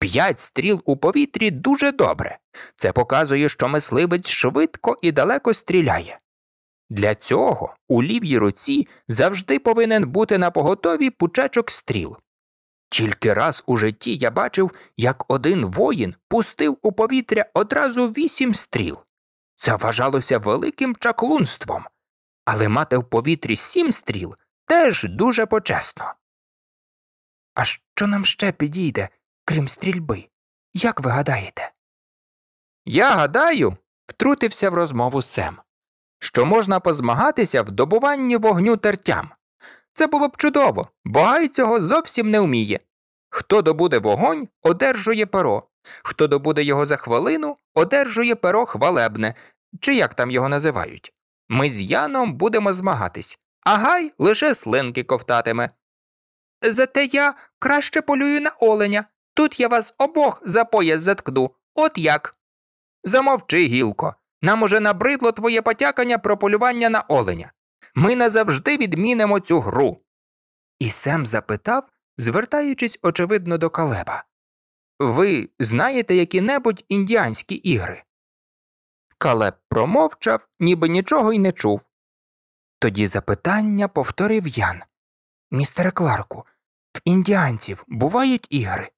П'ять стріл у повітрі дуже добре. Це показує, що мисливець швидко і далеко стріляє. Для цього у лівій руці завжди повинен бути на поготові пучечок стріл. Тільки раз у житті я бачив, як один воїн пустив у повітря одразу вісім стріл. Це вважалося великим чаклунством, але мати в повітрі сім стріл теж дуже почесно. А що нам ще підійде, крім стрільби? Як ви гадаєте? Я гадаю, втрутився в розмову Сем, що можна позмагатися в добуванні вогню тертям. Це було б чудово, бо Гай цього зовсім не вміє. Хто добуде вогонь, одержує перо, хто добуде його за хвилину, одержує перо хвалебне, чи як там його називають. Ми з Яном будемо змагатись, а Гай лише слинки ковтатиме. Зате я краще полюю на оленя. Тут я вас обох за пояс заткну. От як. Замовчи, Гілко. Нам уже набридло твоє потякання про полювання на оленя. Ми назавжди відмінимо цю гру. І Сем запитав, звертаючись, очевидно, до Калеба Ви знаєте які небудь індіанські ігри? Калеб промовчав, ніби нічого й не чув. Тоді запитання повторив Ян. Містере Кларку, в індіанців бувають ігри?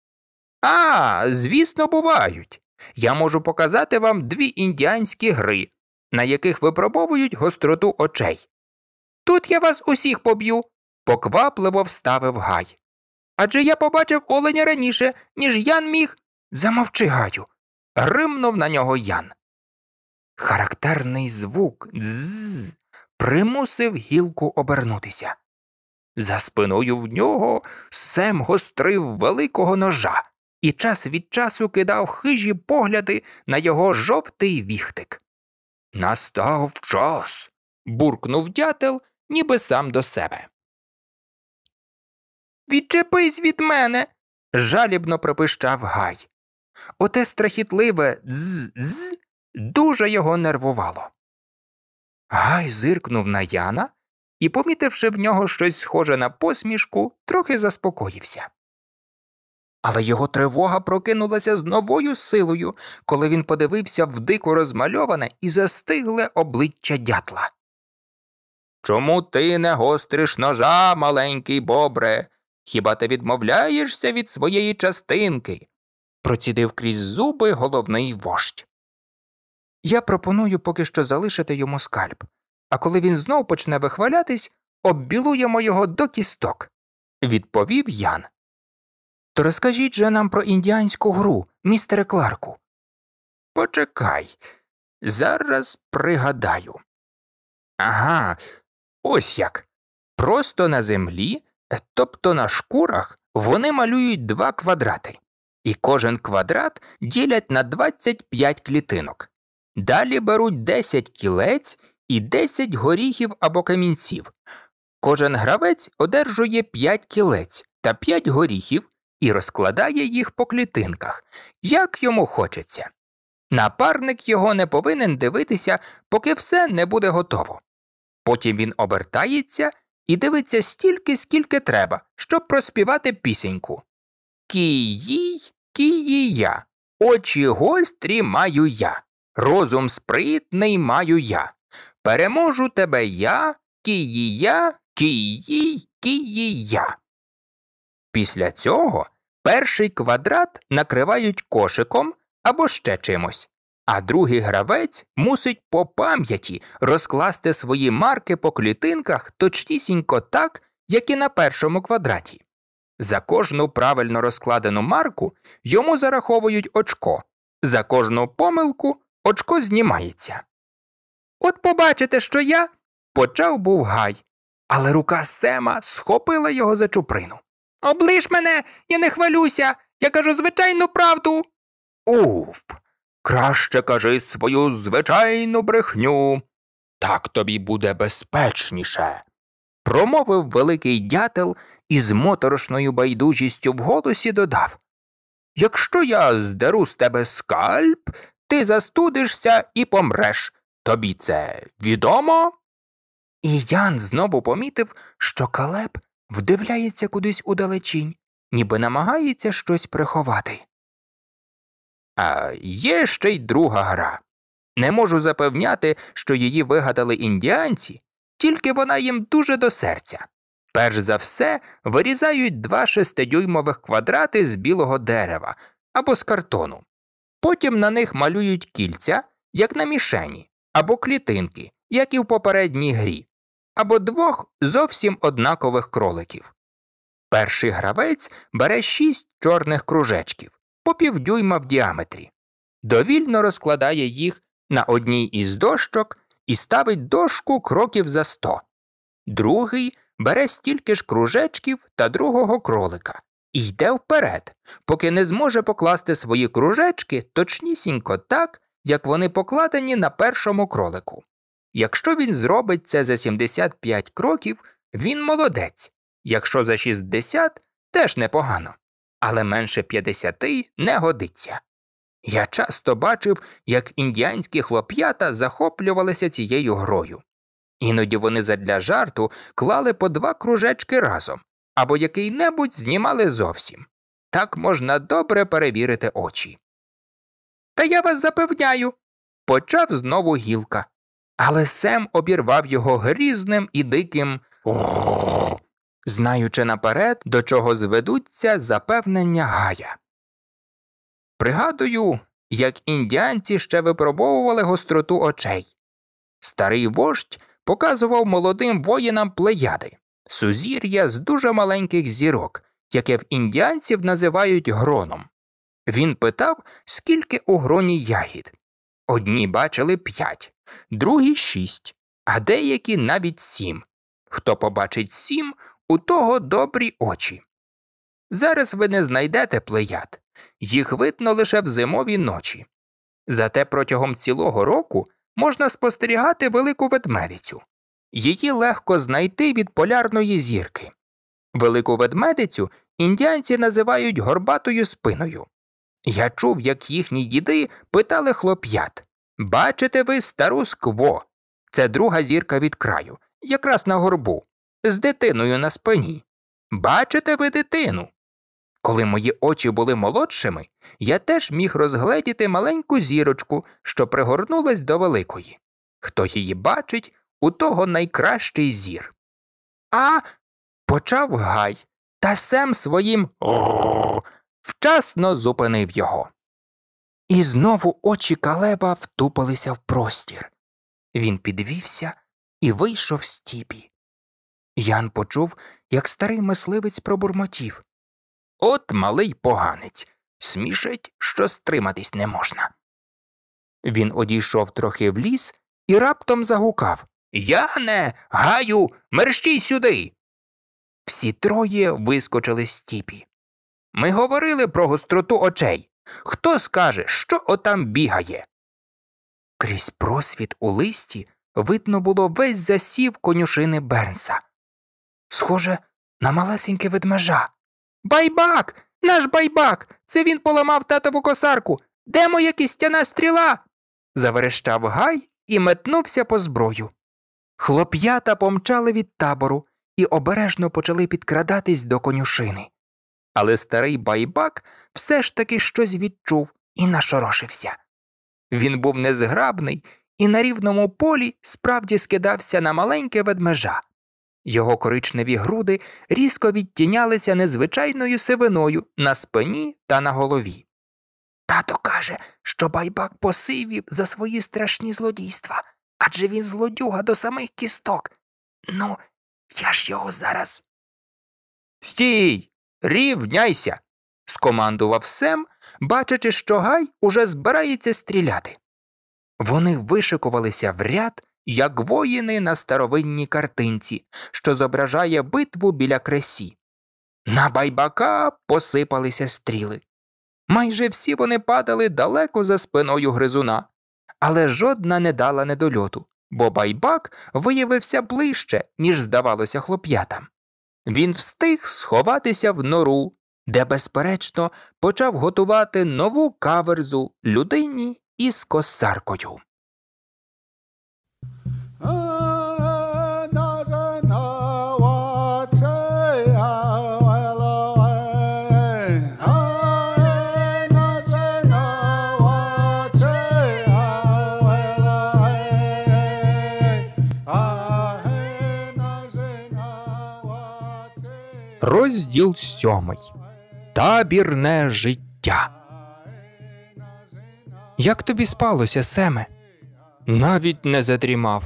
А, звісно, бувають. Я можу показати вам дві індіанські гри, на яких випробовують гостроту очей. Тут я вас усіх поб'ю, поквапливо вставив гай. Адже я побачив оленя раніше, ніж Ян міг. Замовчи, гаю. Гримнув на нього Ян. Характерний звук дзз примусив гілку обернутися. За спиною в нього Сем гострив великого ножа і час від часу кидав хижі погляди на його жовтий віхтик. Настав час. буркнув дятел ніби сам до себе. Відчепись від мене. жалібно пропищав Гай. Оте страхітливе «дз-дз» дуже його нервувало. Гай зиркнув на Яна і, помітивши в нього щось схоже на посмішку, трохи заспокоївся. Але його тривога прокинулася з новою силою, коли він подивився в дико розмальоване і застигле обличчя дятла. Чому ти не гостриш ножа, маленький бобре? Хіба ти відмовляєшся від своєї частинки? процідив крізь зуби головний вождь. Я пропоную поки що залишити йому скальп, а коли він знов почне вихвалятись, оббілуємо його до кісток, відповів Ян. То розкажіть же нам про індіанську гру, містере Кларку. Почекай, зараз пригадаю. Ага, Ось як. Просто на землі, тобто на шкурах, вони малюють два квадрати, і кожен квадрат ділять на 25 клітинок. Далі беруть 10 кілець і 10 горіхів або камінців. Кожен гравець одержує 5 кілець та 5 горіхів і розкладає їх по клітинках, як йому хочеться. Напарник його не повинен дивитися, поки все не буде готово. Потім він обертається і дивиться стільки, скільки треба, щоб проспівати пісеньку. Кій, кіїя, очі гострі маю я, розум спритний маю я. Переможу тебе я, я, кіїя, кіїй, я. Після цього перший квадрат накривають кошиком або ще чимось а другий гравець мусить по пам'яті розкласти свої марки по клітинках точнісінько так, як і на першому квадраті. За кожну правильно розкладену марку йому зараховують очко, за кожну помилку очко знімається. От побачите, що я почав був гай, але рука Сема схопила його за чуприну. Оближ мене, я не хвалюся, я кажу звичайну правду. Уф! Краще кажи свою звичайну брехню. Так тобі буде безпечніше. Промовив Великий дятел і з моторошною байдужістю в голосі додав Якщо я здеру з тебе скальп, ти застудишся і помреш. Тобі це відомо? І Ян знову помітив, що калеб вдивляється кудись удалечінь, ніби намагається щось приховати. А є ще й друга гра. Не можу запевняти, що її вигадали індіанці, тільки вона їм дуже до серця. Перш за все, вирізають два шестидюймових квадрати з білого дерева або з картону. Потім на них малюють кільця, як на мішені, або клітинки, як і в попередній грі, або двох зовсім однакових кроликів. Перший гравець бере шість чорних кружечків по півдюйма в діаметрі, довільно розкладає їх на одній із дощок і ставить дошку кроків за сто. Другий бере стільки ж кружечків та другого кролика і йде вперед, поки не зможе покласти свої кружечки точнісінько так, як вони покладені на першому кролику. Якщо він зробить це за 75 кроків, він молодець, якщо за 60 теж непогано але менше 50 не годиться. Я часто бачив, як індіанські хлоп'ята захоплювалися цією грою. Іноді вони задля жарту клали по два кружечки разом або який небудь знімали зовсім. Так можна добре перевірити очі. Та я вас запевняю, почав знову гілка. Але Сем обірвав його грізним і диким знаючи наперед, до чого зведуться запевнення гая. Пригадую, як індіанці ще випробовували гостроту очей. Старий вождь показував молодим воїнам плеяди сузір'я з дуже маленьких зірок, яке в індіанців називають гроном. Він питав, скільки у гроні ягід. Одні бачили п'ять, другі шість, а деякі навіть сім. Хто побачить сім, у того добрі очі. Зараз ви не знайдете плеяд, їх видно лише в зимові ночі. Зате протягом цілого року можна спостерігати велику ведмедицю. Її легко знайти від полярної зірки. Велику ведмедицю індіанці називають горбатою спиною. Я чув, як їхні діди питали хлоп'ят Бачите ви стару скво? Це друга зірка від краю, якраз на горбу з дитиною на спині. Бачите ви дитину? Коли мої очі були молодшими, я теж міг розгледіти маленьку зірочку, що пригорнулась до великої. Хто її бачить, у того найкращий зір. А почав гай, та сем своїм вчасно зупинив його. І знову очі калеба втупилися в простір. Він підвівся і вийшов з тіпі. Ян почув, як старий мисливець пробурмотів От малий поганець. Смішить, що стриматись не можна. Він одійшов трохи в ліс і раптом загукав Яне, гаю, мерщій сюди. Всі троє вискочили з тіпі. Ми говорили про гостроту очей. Хто скаже, що отам бігає? Крізь просвіт у листі видно було весь засів конюшини Бернса. Схоже на малесеньке ведмежа. Байбак! Наш байбак! Це він поламав татову косарку. Де моя кістяна стріла? заверещав гай і метнувся по зброю. Хлоп'ята помчали від табору і обережно почали підкрадатись до конюшини. Але старий байбак все ж таки щось відчув і нашорошився. Він був незграбний і на рівному полі справді скидався на маленьке ведмежа. Його коричневі груди різко відтінялися незвичайною сивиною на спині та на голові. Тато каже, що байбак посивів за свої страшні злодійства адже він злодюга до самих кісток. Ну, я ж його зараз. Стій, рівняйся. скомандував Сем, бачачи, що Гай уже збирається стріляти. Вони вишикувалися в ряд як воїни на старовинній картинці, що зображає битву біля кресі. На байбака посипалися стріли. Майже всі вони падали далеко за спиною гризуна, але жодна не дала недольоту, бо байбак виявився ближче, ніж здавалося хлоп'ятам. Він встиг сховатися в нору, де, безперечно, почав готувати нову каверзу людині із косаркою. Розділ сьомий Табірне життя. Як тобі спалося, Семе? Навіть не задрімав.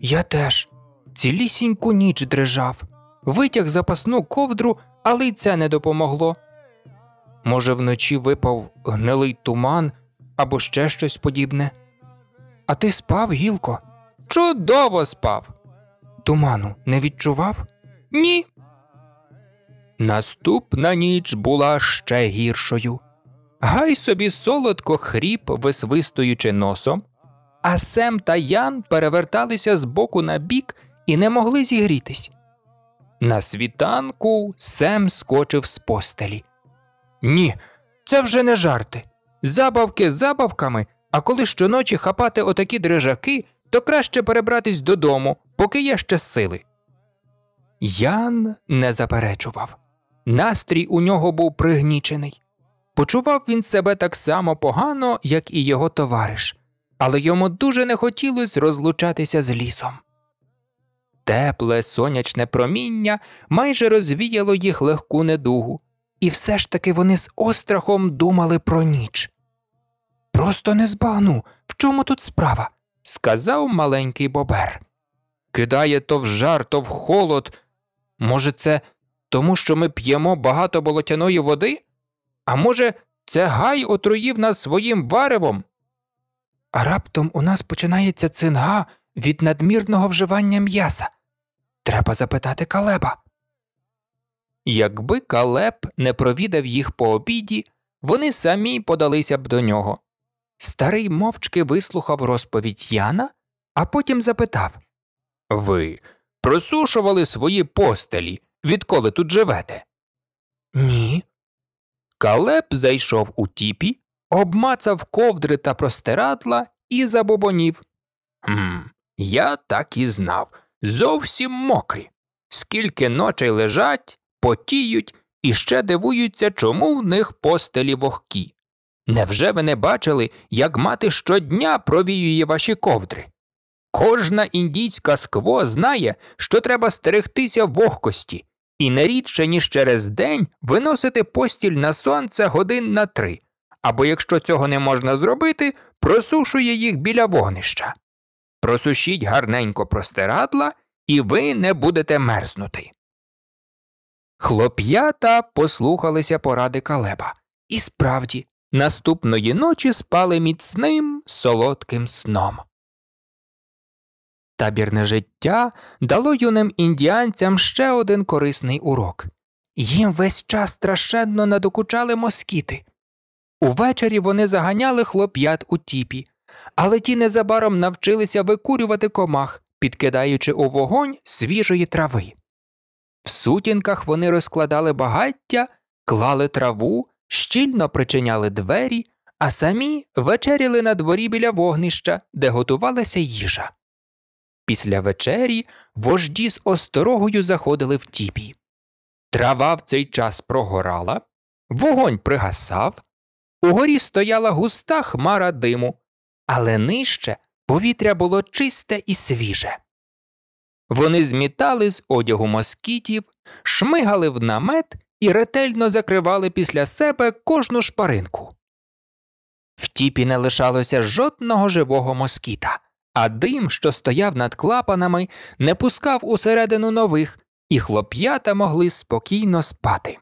Я теж цілісіньку ніч дрижав, витяг запасну ковдру, але й це не допомогло. Може, вночі випав гнилий туман або ще щось подібне. А ти спав, Гілко? Чудово спав. Туману не відчував? Ні. Наступна ніч була ще гіршою. Гай собі солодко хріп, висвистуючи носом, а Сем та Ян переверталися з боку на бік і не могли зігрітись. На світанку Сем скочив з постелі. Ні, це вже не жарти. Забавки з забавками, а коли щоночі хапати отакі дрижаки, то краще перебратись додому, поки є ще сили. Ян не заперечував. Настрій у нього був пригнічений. Почував він себе так само погано, як і його товариш, але йому дуже не хотілося розлучатися з лісом. Тепле сонячне проміння майже розвіяло їх легку недугу, і все ж таки вони з острахом думали про ніч. Просто не збагну, в чому тут справа, сказав маленький бобер. Кидає то в жар, то в холод. Може, це тому що ми п'ємо багато болотяної води? А може, це гай отруїв нас своїм варевом? А раптом у нас починається цинга від надмірного вживання м'яса. Треба запитати Калеба. Якби Калеб не провідав їх по обіді, вони самі подалися б до нього. Старий мовчки вислухав розповідь Яна, а потім запитав Ви просушували свої постелі. Відколи тут живете? Ні. Калеб зайшов у тіпі, обмацав ковдри та простирадла і забобонів. «Хм, Я так і знав. Зовсім мокрі. Скільки ночей лежать, потіють і ще дивуються, чому в них постелі вогкі. Невже ви не бачили, як мати щодня провіює ваші ковдри? Кожна індійська скво знає, що треба стерегтися вогкості, і не рідше, ніж через день виносити постіль на сонце годин на три, або якщо цього не можна зробити, просушує їх біля вогнища. Просушіть гарненько простирадла, і ви не будете мерзнути. Хлоп'ята послухалися поради калеба, і справді наступної ночі спали міцним солодким сном. Табірне життя дало юним індіанцям ще один корисний урок їм весь час страшенно надокучали москіти. Увечері вони заганяли хлоп'ят у тіпі, але ті незабаром навчилися викурювати комах, підкидаючи у вогонь свіжої трави. В сутінках вони розкладали багаття, клали траву, щільно причиняли двері, а самі вечеряли на дворі біля вогнища, де готувалася їжа. Після вечері вожді з осторогою заходили в тіпі. Трава в цей час прогорала, вогонь пригасав, угорі стояла густа хмара диму, але нижче повітря було чисте і свіже. Вони змітали з одягу москітів, шмигали в намет і ретельно закривали після себе кожну шпаринку. В тіпі не лишалося жодного живого москіта а дим, що стояв над клапанами, не пускав усередину нових, і хлоп'ята могли спокійно спати.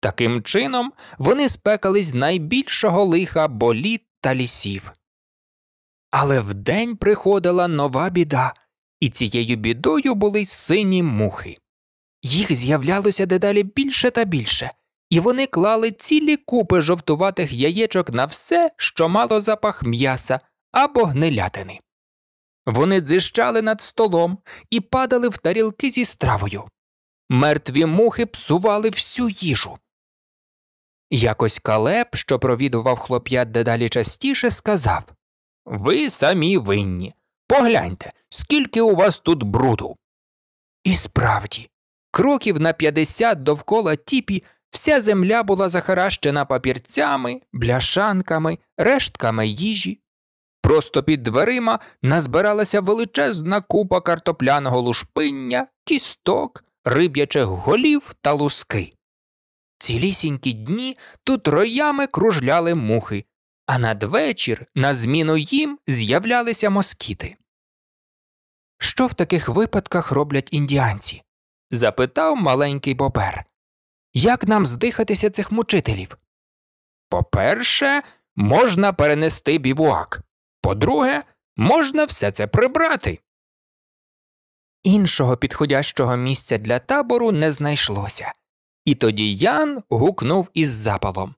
Таким чином вони спекались найбільшого лиха боліт та лісів. Але вдень приходила нова біда, і цією бідою були сині мухи. Їх з'являлося дедалі більше та більше, і вони клали цілі купи жовтуватих яєчок на все, що мало запах м'яса або гнилятини. Вони дзищали над столом і падали в тарілки зі стравою. Мертві мухи псували всю їжу. Якось Калеб, що провідував хлоп'ят дедалі частіше, сказав Ви самі винні. Погляньте, скільки у вас тут бруду. І справді, кроків на п'ятдесят довкола тіпі вся земля була захаращена папірцями, бляшанками, рештками їжі, Просто під дверима назбиралася величезна купа картопляного лушпиння, кісток, риб'ячих голів та луски. Цілісінькі дні тут роями кружляли мухи, а надвечір на зміну їм з'являлися москіти. Що в таких випадках роблять індіанці? запитав маленький бобер. Як нам здихатися цих мучителів? По перше, можна перенести бівуак. По-друге, можна все це прибрати. Іншого підходящого місця для табору не знайшлося. І тоді Ян гукнув із запалом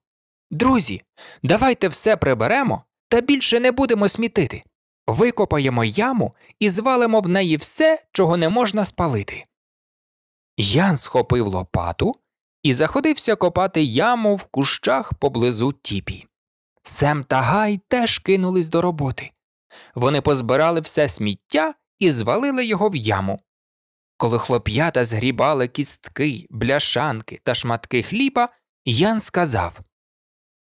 Друзі, давайте все приберемо та більше не будемо смітити. Викопаємо яму і звалимо в неї все, чого не можна спалити. Ян схопив лопату і заходився копати яму в кущах поблизу тіпі. Сем та Гай теж кинулись до роботи. Вони позбирали все сміття і звалили його в яму. Коли хлоп'ята згрібали кістки, бляшанки та шматки хліба, Ян сказав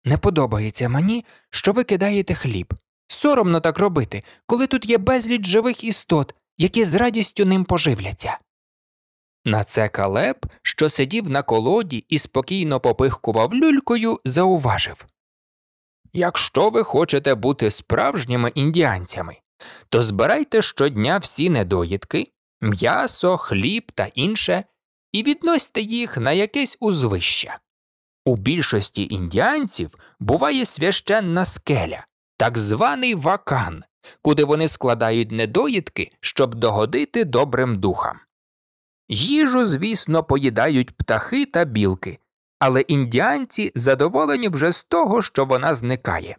Не подобається мені, що ви кидаєте хліб. Соромно так робити, коли тут є безліч живих істот, які з радістю ним поживляться. На це Калеб, що сидів на колоді і спокійно попихкував люлькою, зауважив Якщо ви хочете бути справжніми індіанцями, то збирайте щодня всі недоїдки, м'ясо, хліб та інше, і відносьте їх на якесь узвище. У більшості індіанців буває священна скеля, так званий вакан, куди вони складають недоїдки, щоб догодити добрим духам. Їжу, звісно, поїдають птахи та білки, але індіанці задоволені вже з того, що вона зникає.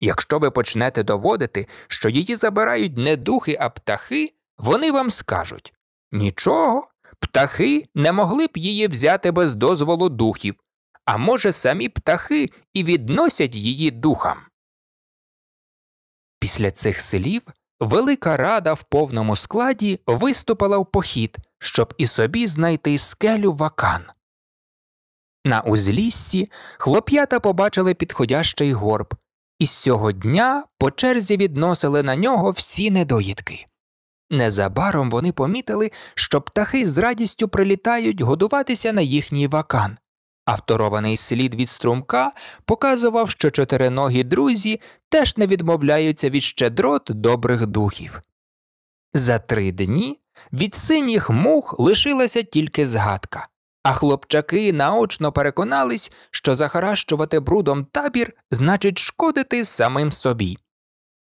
Якщо ви почнете доводити, що її забирають не духи, а птахи, вони вам скажуть нічого, птахи не могли б її взяти без дозволу духів, а може, самі птахи і відносять її духам. Після цих слів Велика Рада в повному складі виступила в похід, щоб і собі знайти скелю вакан. На узліссі хлоп'ята побачили підходящий горб, і з цього дня по черзі відносили на нього всі недоїдки. Незабаром вони помітили, що птахи з радістю прилітають годуватися на їхній вакан. Авторований слід від струмка показував, що чотириногі друзі теж не відмовляються від щедрот добрих духів. За три дні від синіх мух лишилася тільки згадка а хлопчаки наочно переконались, що захаращувати брудом табір значить шкодити самим собі.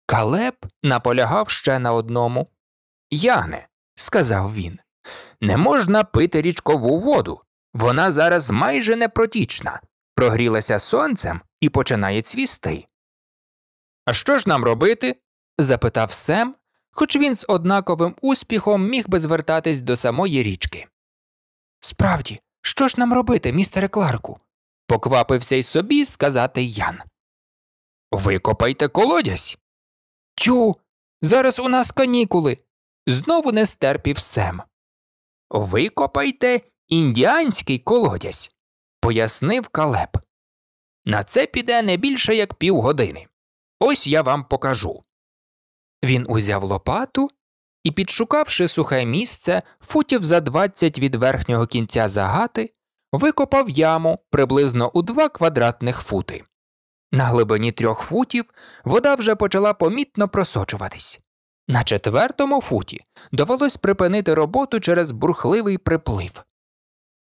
Калеб наполягав ще на одному. Яне, сказав він, не можна пити річкову воду. Вона зараз майже непротічна, прогрілася сонцем і починає цвісти. А що ж нам робити? запитав Сем, хоч він з однаковим успіхом міг би звертатись до самої річки. Справді, що ж нам робити, містере Кларку? поквапився й собі сказати Ян. Викопайте колодязь. Тю, зараз у нас канікули. Знову не стерпів Сем. Викопайте індіанський колодязь, пояснив Калеб. На це піде не більше як півгодини. Ось я вам покажу. Він узяв лопату і, підшукавши сухе місце, футів за двадцять від верхнього кінця загати, викопав яму приблизно у два квадратних фути. На глибині трьох футів вода вже почала помітно просочуватись. На четвертому футі довелось припинити роботу через бурхливий приплив.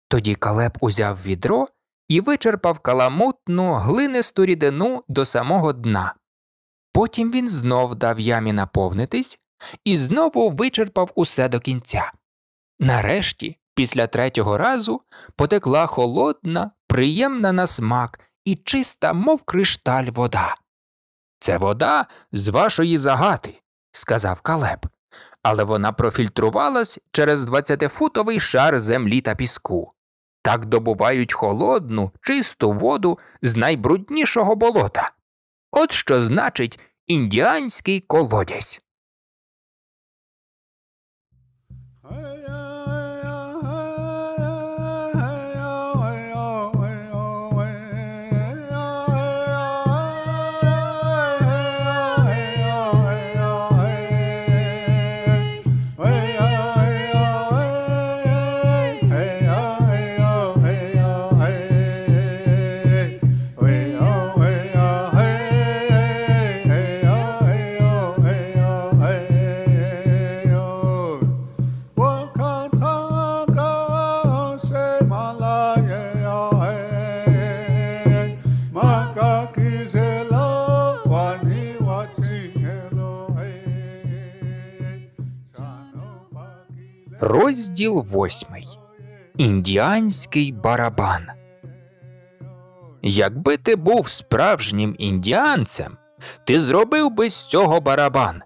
Тоді Калеб узяв відро і вичерпав каламутну глинисту рідину до самого дна. Потім він знов дав ямі наповнитись і знову вичерпав усе до кінця. Нарешті, після третього разу, потекла холодна, приємна на смак і чиста, мов кришталь вода. Це вода з вашої загати, сказав Калеб, але вона профільтрувалась через 20-футовий шар землі та піску. Так добувають холодну, чисту воду з найбруднішого болота. От що значить індіанський колодязь. Розділ восьмий. Індіанський барабан. Якби ти був справжнім індіанцем, ти зробив би з цього барабан,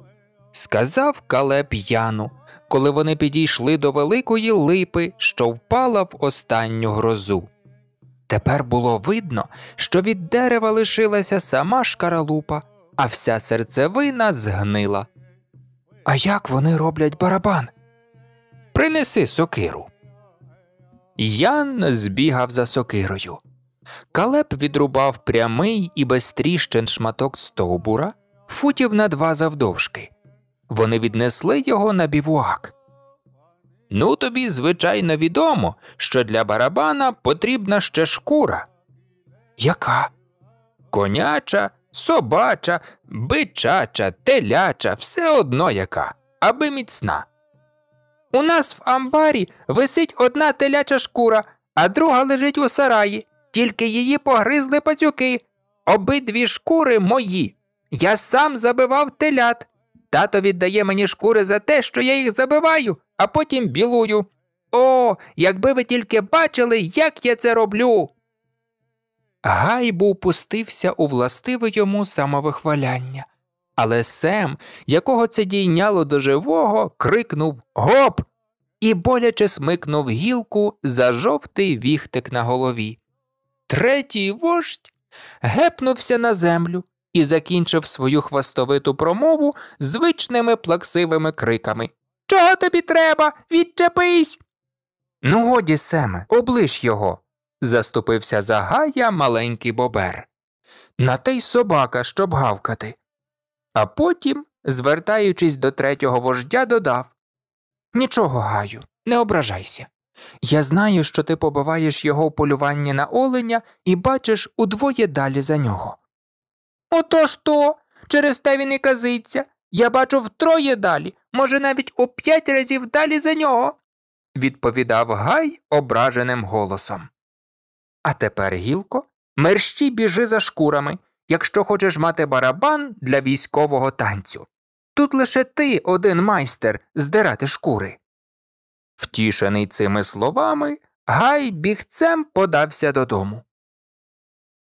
сказав Калеб Яну, коли вони підійшли до великої липи, що впала в останню грозу. Тепер було видно, що від дерева лишилася сама шкаралупа, а вся серцевина згнила. А як вони роблять барабан? Принеси сокиру. Ян збігав за сокирою. Калеп відрубав прямий і без тріщин шматок стовбура, футів на два завдовжки. Вони віднесли його на бівуак. Ну, тобі, звичайно, відомо, що для барабана потрібна ще шкура. Яка? Коняча, собача, бичача, теляча, все одно яка, аби міцна. У нас в амбарі висить одна теляча шкура, а друга лежить у сараї, тільки її погризли пацюки. Обидві шкури мої. Я сам забивав телят. Тато віддає мені шкури за те, що я їх забиваю, а потім білую. О, якби ви тільки бачили, як я це роблю. Гайбу пустився у властиве йому самовихваляння. Але Сем, якого це дійняло до живого, крикнув Гоп! і боляче смикнув гілку за жовтий віхтик на голові. Третій вождь гепнувся на землю і закінчив свою хвастовиту промову звичними плаксивими криками Чого тобі треба? Відчепись! Ну, годі, Семе, облиш його, заступився за Гая маленький бобер. На те й собака, щоб гавкати. А потім, звертаючись до третього вождя, додав Нічого, гаю, не ображайся. Я знаю, що ти побиваєш його в полюванні на оленя і бачиш удвоє далі за нього. Ото ж то, через те він і казиться. Я бачу втроє далі, може, навіть у п'ять разів далі за нього, відповідав Гай ображеним голосом. А тепер, Гілко, мерщі біжи за шкурами, якщо хочеш мати барабан для військового танцю. Тут лише ти, один майстер, здирати шкури. Втішений цими словами, Гай бігцем подався додому.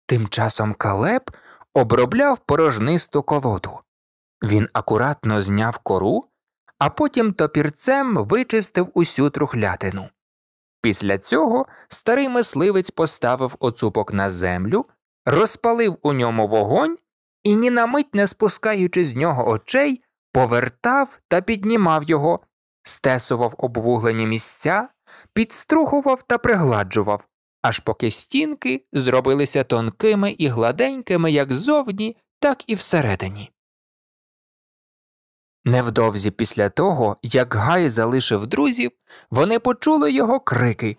Тим часом Калеб обробляв порожнисту колоду. Він акуратно зняв кору, а потім топірцем вичистив усю трухлятину. Після цього старий мисливець поставив оцупок на землю розпалив у ньому вогонь і, ні на мить не спускаючи з нього очей, повертав та піднімав його, стесував обвуглені місця, підструхував та пригладжував, аж поки стінки зробилися тонкими і гладенькими як ззовні, так і всередині. Невдовзі після того, як Гай залишив друзів, вони почули його крики.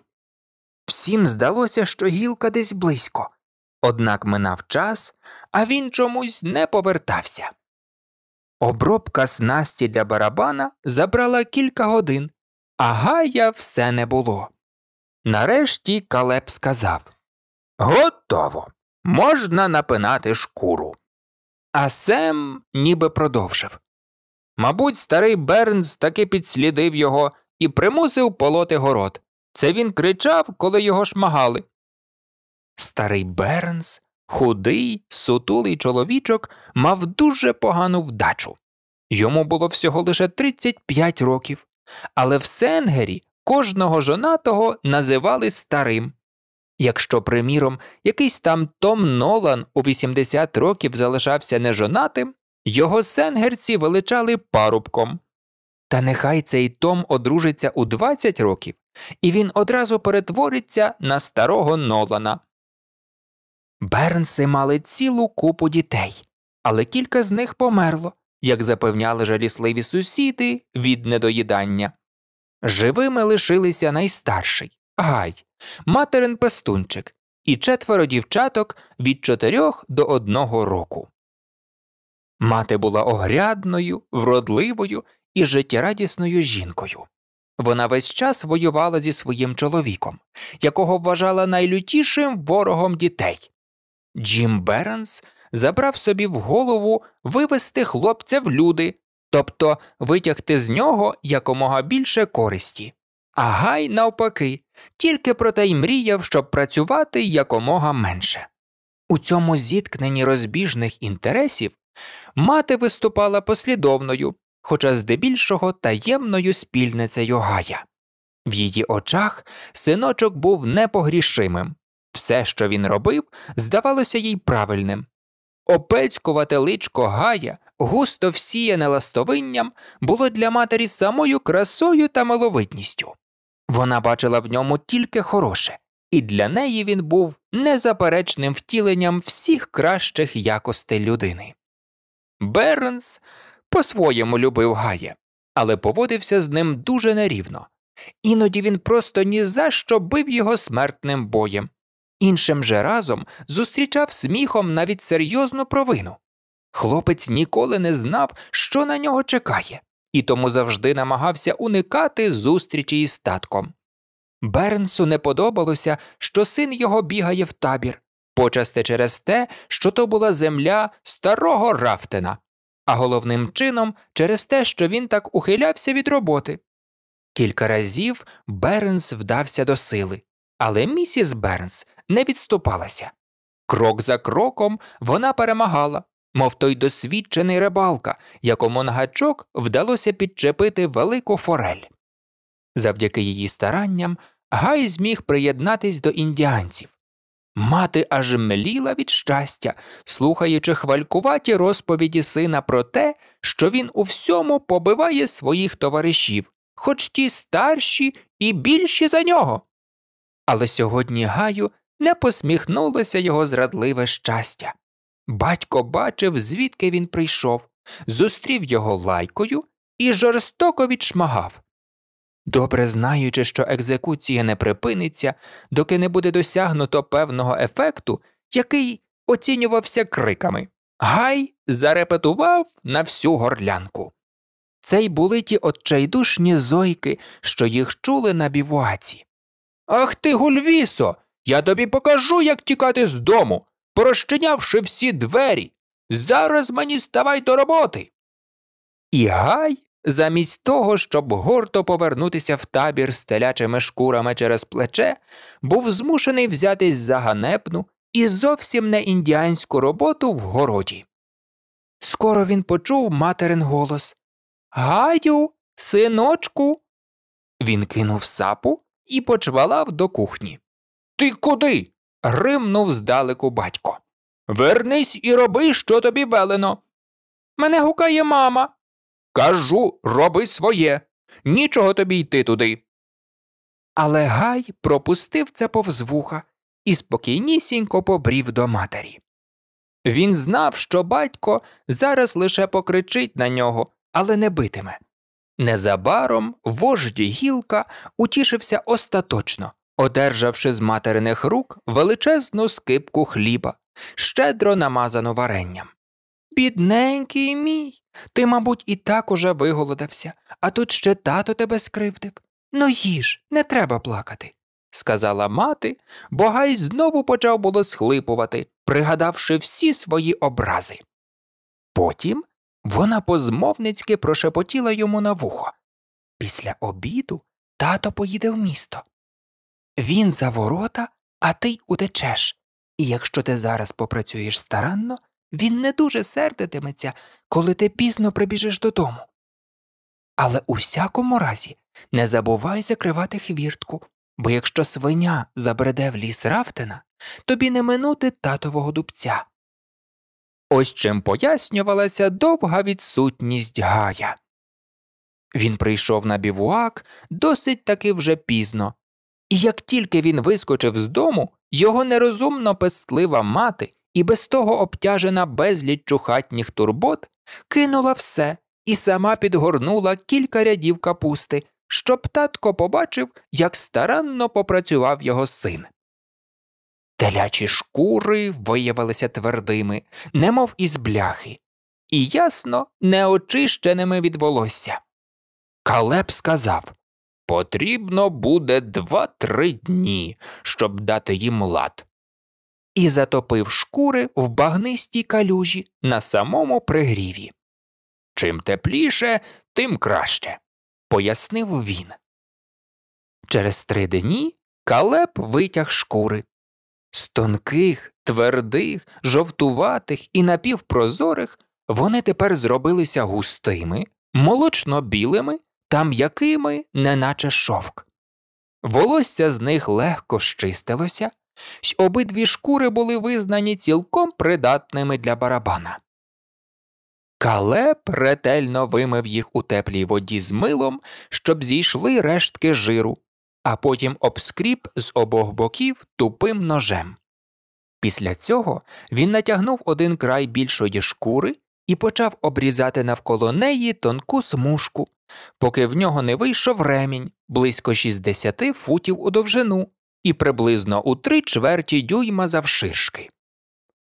Всім здалося, що гілка десь близько, Однак минав час, а він чомусь не повертався. Обробка снасті для барабана забрала кілька годин, а гая все не було. Нарешті Калеб сказав Готово. Можна напинати шкуру. А Сем ніби продовжив. Мабуть, старий Бернс таки підслідив його і примусив полоти город. Це він кричав, коли його шмагали. Старий Бернс, худий, сутулий чоловічок, мав дуже погану вдачу. Йому було всього лише 35 років, але в Сенгері кожного жонатого називали старим. Якщо, приміром, якийсь там Том Нолан у 80 років залишався нежонатим, його сенгерці величали парубком. Та нехай цей Том одружиться у 20 років, і він одразу перетвориться на старого Нолана, Бернси мали цілу купу дітей, але кілька з них померло, як запевняли жалісливі сусіди від недоїдання. Живими лишилися найстарший Гай, материн пестунчик і четверо дівчаток від чотирьох до одного року. Мати була огрядною, вродливою і життєрадісною жінкою. Вона весь час воювала зі своїм чоловіком, якого вважала найлютішим ворогом дітей. Джим Беренс забрав собі в голову вивести хлопця в люди, тобто витягти з нього якомога більше користі. А Гай, навпаки, тільки про те й мріяв, щоб працювати якомога менше. У цьому зіткненні розбіжних інтересів мати виступала послідовною, хоча здебільшого таємною спільницею Гая. В її очах синочок був непогрішимим, все, що він робив, здавалося їй правильним. Опецькувати личко Гая, густо всіяне ластовинням, було для матері самою красою та маловидністю. Вона бачила в ньому тільки хороше, і для неї він був незаперечним втіленням всіх кращих якостей людини. Бернс по своєму любив Гая, але поводився з ним дуже нерівно. Іноді він просто ні за що бив його смертним боєм. Іншим же разом зустрічав сміхом навіть серйозну провину. Хлопець ніколи не знав, що на нього чекає, і тому завжди намагався уникати зустрічі із татком. Бернсу не подобалося, що син його бігає в табір, почасти через те, що то була земля старого Рафтена, а головним чином через те, що він так ухилявся від роботи. Кілька разів Бернс вдався до сили, але місіс Бернс не відступалася. Крок за кроком вона перемагала, мов той досвідчений рибалка, якому нагачок вдалося підчепити велику форель. Завдяки її старанням Гай зміг приєднатись до індіанців. Мати аж мліла від щастя, слухаючи хвалькуваті розповіді сина про те, що він у всьому побиває своїх товаришів, хоч ті старші і більші за нього. Але сьогодні Гаю не посміхнулося його зрадливе щастя. Батько бачив, звідки він прийшов, зустрів його лайкою і жорстоко відшмагав. Добре знаючи, що екзекуція не припиниться, доки не буде досягнуто певного ефекту, який оцінювався криками. Гай зарепетував на всю горлянку. Це й були ті отчайдушні зойки, що їх чули на бівуаці. Ах ти, Гульвісо, я тобі покажу, як тікати з дому, порозчинявши всі двері. Зараз мені ставай до роботи. І гай, замість того, щоб горто повернутися в табір з телячими шкурами через плече, був змушений взятись за ганебну і зовсім не індіанську роботу в городі. Скоро він почув материн голос Гаю, синочку. Він кинув сапу і почвалав до кухні. Ти куди? гримнув здалеку батько. Вернись і роби, що тобі велено. Мене гукає мама. Кажу, роби своє. Нічого тобі йти туди. Але Гай пропустив це повз вуха і спокійнісінько побрів до матері. Він знав, що батько зараз лише покричить на нього, але не битиме. Незабаром вождь гілка утішився остаточно, одержавши з материних рук величезну скипку хліба, щедро намазану варенням. Бідненький мій, ти, мабуть, і так уже виголодався, а тут ще тато тебе скривдив. Ну їж, не треба плакати, сказала мати, бо гай знову почав було схлипувати, пригадавши всі свої образи. Потім вона позмовницьки прошепотіла йому на вухо. Після обіду тато поїде в місто. Він за ворота, а ти й утечеш. І якщо ти зараз попрацюєш старанно, він не дуже сердитиметься, коли ти пізно прибіжеш додому. Але у всякому разі не забувай закривати хвіртку, бо якщо свиня забреде в ліс Рафтена, тобі не минути татового дубця. Ось чим пояснювалася довга відсутність гая. Він прийшов на бівуак досить таки вже пізно, і як тільки він вискочив з дому, його нерозумно пестлива мати і без того обтяжена безліччю хатніх турбот, кинула все і сама підгорнула кілька рядів капусти, щоб татко побачив, як старанно попрацював його син. Телячі шкури виявилися твердими, немов із бляхи, і ясно, неочищеними від волосся. Калеб сказав Потрібно буде два-три дні, щоб дати їм лад. І затопив шкури в багнистій калюжі на самому пригріві. Чим тепліше, тим краще, пояснив він. Через три дні калеб витяг шкури. З тонких, твердих, жовтуватих і напівпрозорих вони тепер зробилися густими, молочно білими та м'якими, неначе шовк. Волосся з них легко щистилося, й обидві шкури були визнані цілком придатними для барабана. Калеб ретельно вимив їх у теплій воді з милом, щоб зійшли рештки жиру а потім обскріб з обох боків тупим ножем. Після цього він натягнув один край більшої шкури і почав обрізати навколо неї тонку смужку, поки в нього не вийшов ремінь близько 60 футів у довжину і приблизно у три чверті дюйма завширшки.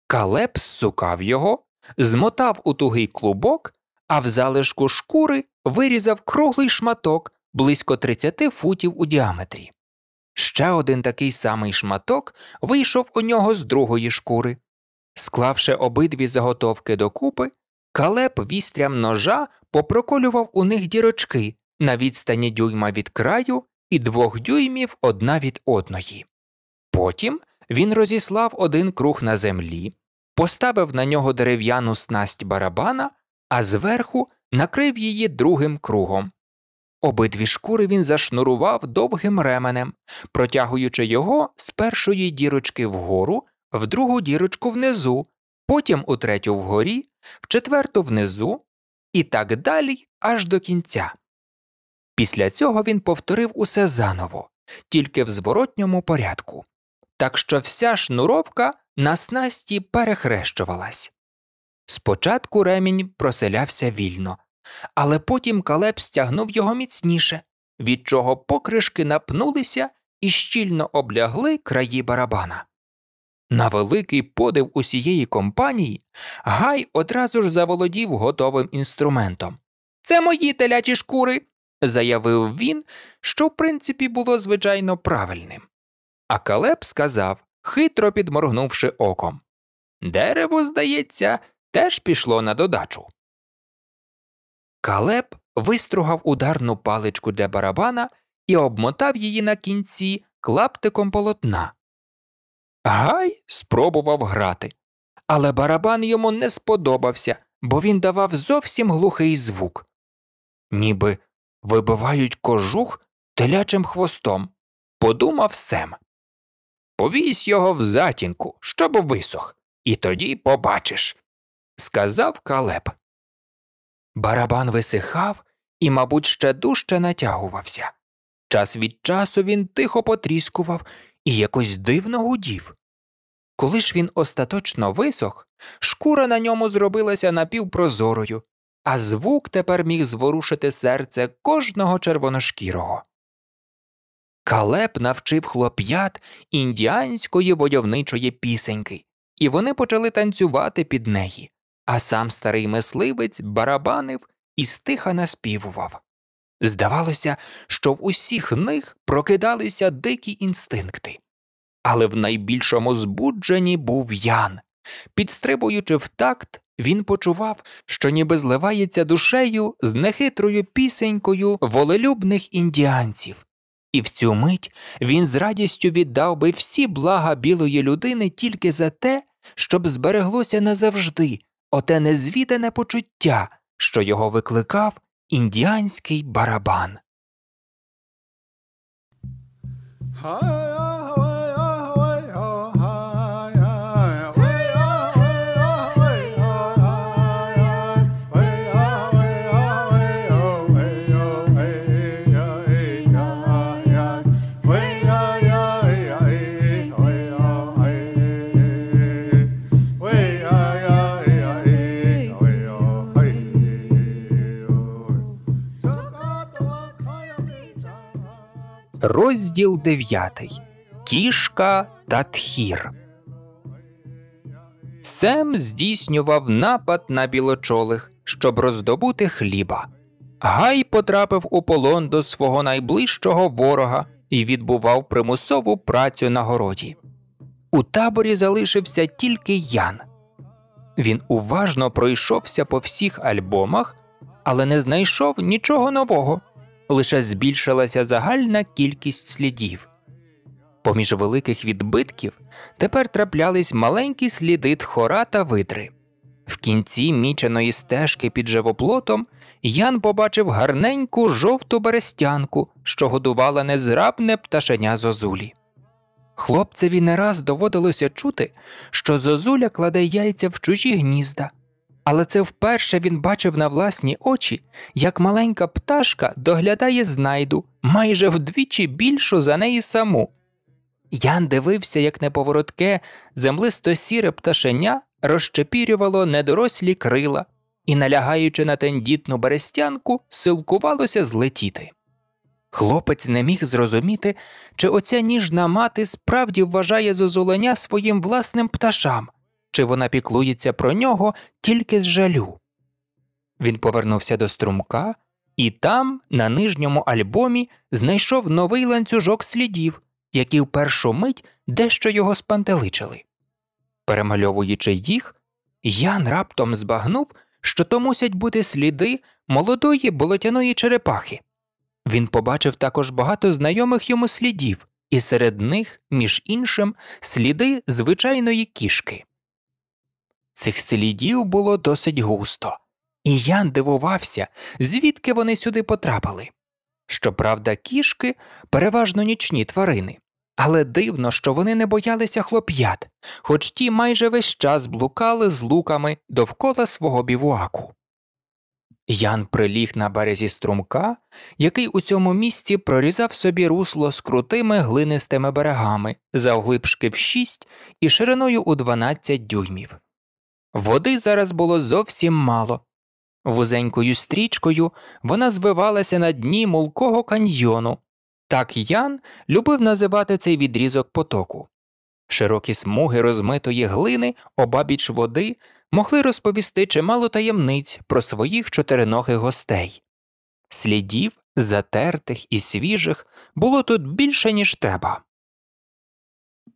Калеп сукав його, змотав у тугий клубок, а в залишку шкури вирізав круглий шматок близько 30 футів у діаметрі. Ще один такий самий шматок вийшов у нього з другої шкури. Склавши обидві заготовки докупи, калеп вістрям ножа попроколював у них дірочки на відстані дюйма від краю і двох дюймів одна від одної. Потім він розіслав один круг на землі, поставив на нього дерев'яну снасть барабана, а зверху накрив її другим кругом, Обидві шкури він зашнурував довгим ременем, протягуючи його з першої дірочки вгору, в другу дірочку внизу, потім у третю вгорі, в четверту внизу і так далі аж до кінця. Після цього він повторив усе заново, тільки в зворотньому порядку. Так що вся шнуровка на снасті перехрещувалась. Спочатку ремінь проселявся вільно, але потім калеб стягнув його міцніше, від чого покришки напнулися і щільно облягли краї барабана. На великий подив усієї компанії Гай одразу ж заволодів готовим інструментом. Це мої телячі шкури, заявив він, що в принципі було звичайно правильним. А калеб сказав, хитро підморгнувши оком Дерево, здається, теж пішло на додачу. Калеб вистругав ударну паличку для барабана і обмотав її на кінці клаптиком полотна. Гай спробував грати, але барабан йому не сподобався, бо він давав зовсім глухий звук. Ніби вибивають кожух телячим хвостом, подумав Сем. Повісь його в затінку, щоб висох, і тоді побачиш, сказав Калеб. Барабан висихав і, мабуть, ще дужче натягувався. Час від часу він тихо потріскував і якось дивно гудів. Коли ж він остаточно висох, шкура на ньому зробилася напівпрозорою, а звук тепер міг зворушити серце кожного червоношкірого. Калеп навчив хлоп'ят індіанської войовничої пісеньки, і вони почали танцювати під неї а сам старий мисливець барабанив і стиха наспівував. Здавалося, що в усіх них прокидалися дикі інстинкти, але в найбільшому збудженні був Ян. Підстрибуючи в такт, він почував, що ніби зливається душею з нехитрою пісенькою волелюбних індіанців, і в цю мить він з радістю віддав би всі блага білої людини тільки за те, щоб збереглося назавжди оте незвідане почуття, що його викликав індіанський барабан. Розділ 9. Кішка та тхір. Сем здійснював напад на білочолих, щоб роздобути хліба. Гай потрапив у полон до свого найближчого ворога і відбував примусову працю на городі. У таборі залишився тільки Ян. Він уважно пройшовся по всіх альбомах, але не знайшов нічого нового лише збільшилася загальна кількість слідів. Поміж великих відбитків тепер траплялись маленькі сліди тхора та витри. В кінці міченої стежки під живоплотом Ян побачив гарненьку жовту берестянку, що годувала незрабне пташеня зозулі. Хлопцеві не раз доводилося чути, що зозуля кладе яйця в чужі гнізда, але це вперше він бачив на власні очі, як маленька пташка доглядає знайду майже вдвічі більшу за неї саму. Ян дивився, як неповоротке, землисто сіре пташеня розчепірювало недорослі крила і, налягаючи на тендітну берестянку, силкувалося злетіти. Хлопець не міг зрозуміти, чи оця ніжна мати справді вважає зозуленя своїм власним пташам, чи вона піклується про нього тільки з жалю. Він повернувся до струмка і там, на нижньому альбомі, знайшов новий ланцюжок слідів, які в першу мить дещо його спантеличили. Перемальовуючи їх, Ян раптом збагнув, що то мусять бути сліди молодої болотяної черепахи. Він побачив також багато знайомих йому слідів, і серед них, між іншим, сліди звичайної кішки. Цих слідів було досить густо, і Ян дивувався, звідки вони сюди потрапили. Щоправда, кішки переважно нічні тварини, але дивно, що вони не боялися хлоп'ят, хоч ті майже весь час блукали з луками довкола свого бівуаку. Ян приліг на березі струмка, який у цьому місці прорізав собі русло з крутими глинистими берегами завглибшки в шість і шириною у 12 дюймів. Води зараз було зовсім мало. Вузенькою стрічкою вона звивалася на дні мулкого каньйону. Так Ян любив називати цей відрізок потоку. Широкі смуги розмитої глини обабіч води могли розповісти чимало таємниць про своїх чотириногих гостей. Слідів, затертих і свіжих, було тут більше, ніж треба.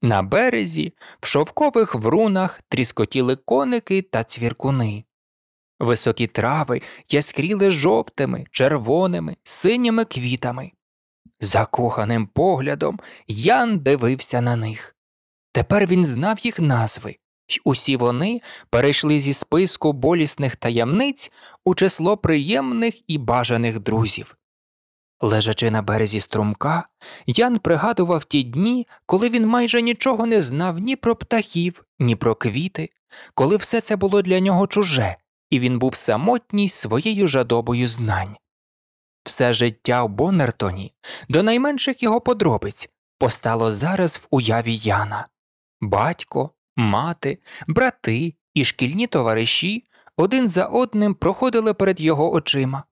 На березі, в шовкових врунах тріскотіли коники та цвіркуни. Високі трави яскріли жовтими, червоними, синіми квітами. Закоханим поглядом Ян дивився на них. Тепер він знав їх назви, й усі вони перейшли зі списку болісних таємниць у число приємних і бажаних друзів. Лежачи на березі струмка, Ян пригадував ті дні, коли він майже нічого не знав ні про птахів, ні про квіти, коли все це було для нього чуже, і він був самотній своєю жадобою знань. Все життя в Боннертоні, до найменших його подробиць, постало зараз в уяві Яна. Батько, мати, брати і шкільні товариші один за одним проходили перед його очима.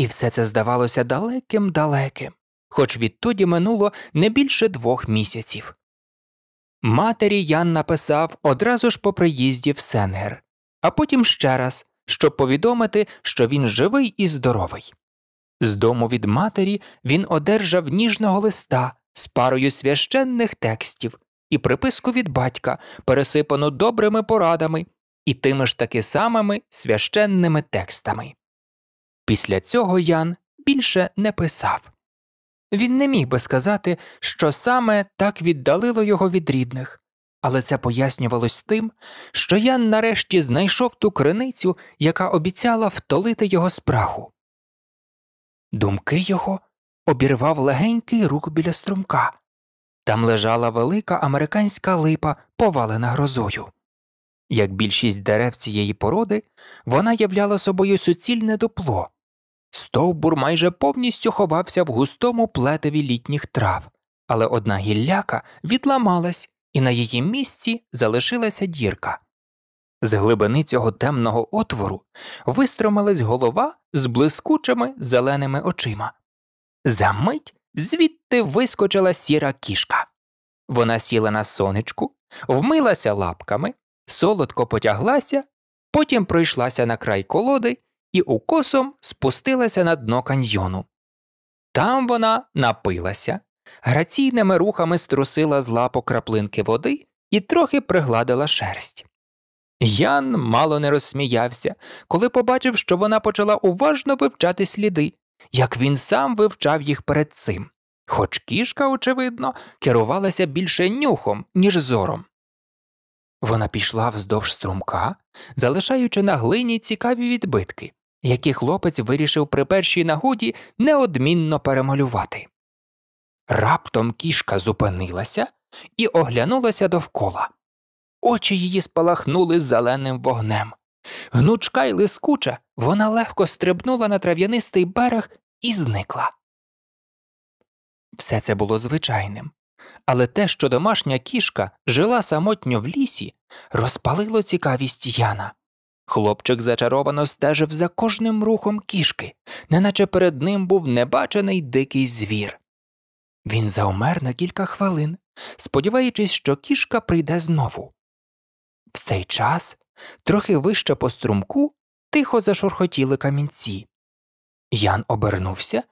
І все це здавалося далеким далеким, хоч відтоді минуло не більше двох місяців. Матері Ян написав одразу ж по приїзді в Сенгер, а потім ще раз, щоб повідомити, що він живий і здоровий. З дому від матері він одержав ніжного листа з парою священних текстів і приписку від батька, пересипану добрими порадами і тими ж таки самими священними текстами. Після цього Ян більше не писав. Він не міг би сказати, що саме так віддалило його від рідних, але це пояснювалось тим, що Ян нарешті знайшов ту криницю, яка обіцяла втолити його спрагу. Думки його обірвав легенький рух біля струмка. Там лежала велика американська липа, повалена грозою. Як більшість дерев цієї породи, вона являла собою суцільне дупло. Стовбур майже повністю ховався в густому плетеві літніх трав, але одна гілляка відламалась, і на її місці залишилася дірка. З глибини цього темного отвору вистромилась голова з блискучими зеленими очима. За мить звідти вискочила сіра кішка. Вона сіла на сонечку, вмилася лапками, солодко потяглася, потім пройшлася на край колоди і укосом спустилася на дно каньйону. Там вона напилася, граційними рухами струсила з лапок краплинки води і трохи пригладила шерсть. Ян мало не розсміявся, коли побачив, що вона почала уважно вивчати сліди, як він сам вивчав їх перед цим, хоч кішка, очевидно, керувалася більше нюхом, ніж зором. Вона пішла вздовж струмка, залишаючи на глині цікаві відбитки, які хлопець вирішив при першій нагоді неодмінно перемалювати. Раптом кішка зупинилася і оглянулася довкола. Очі її спалахнули зеленим вогнем. Гнучка й лискуча, вона легко стрибнула на трав'янистий берег і зникла. Все це було звичайним, але те, що домашня кішка жила самотньо в лісі, розпалило цікавість Яна. Хлопчик зачаровано стежив за кожним рухом кішки, неначе перед ним був небачений дикий звір. Він заумер на кілька хвилин, сподіваючись, що кішка прийде знову. В цей час, трохи вище по струмку, тихо зашурхотіли камінці. Ян обернувся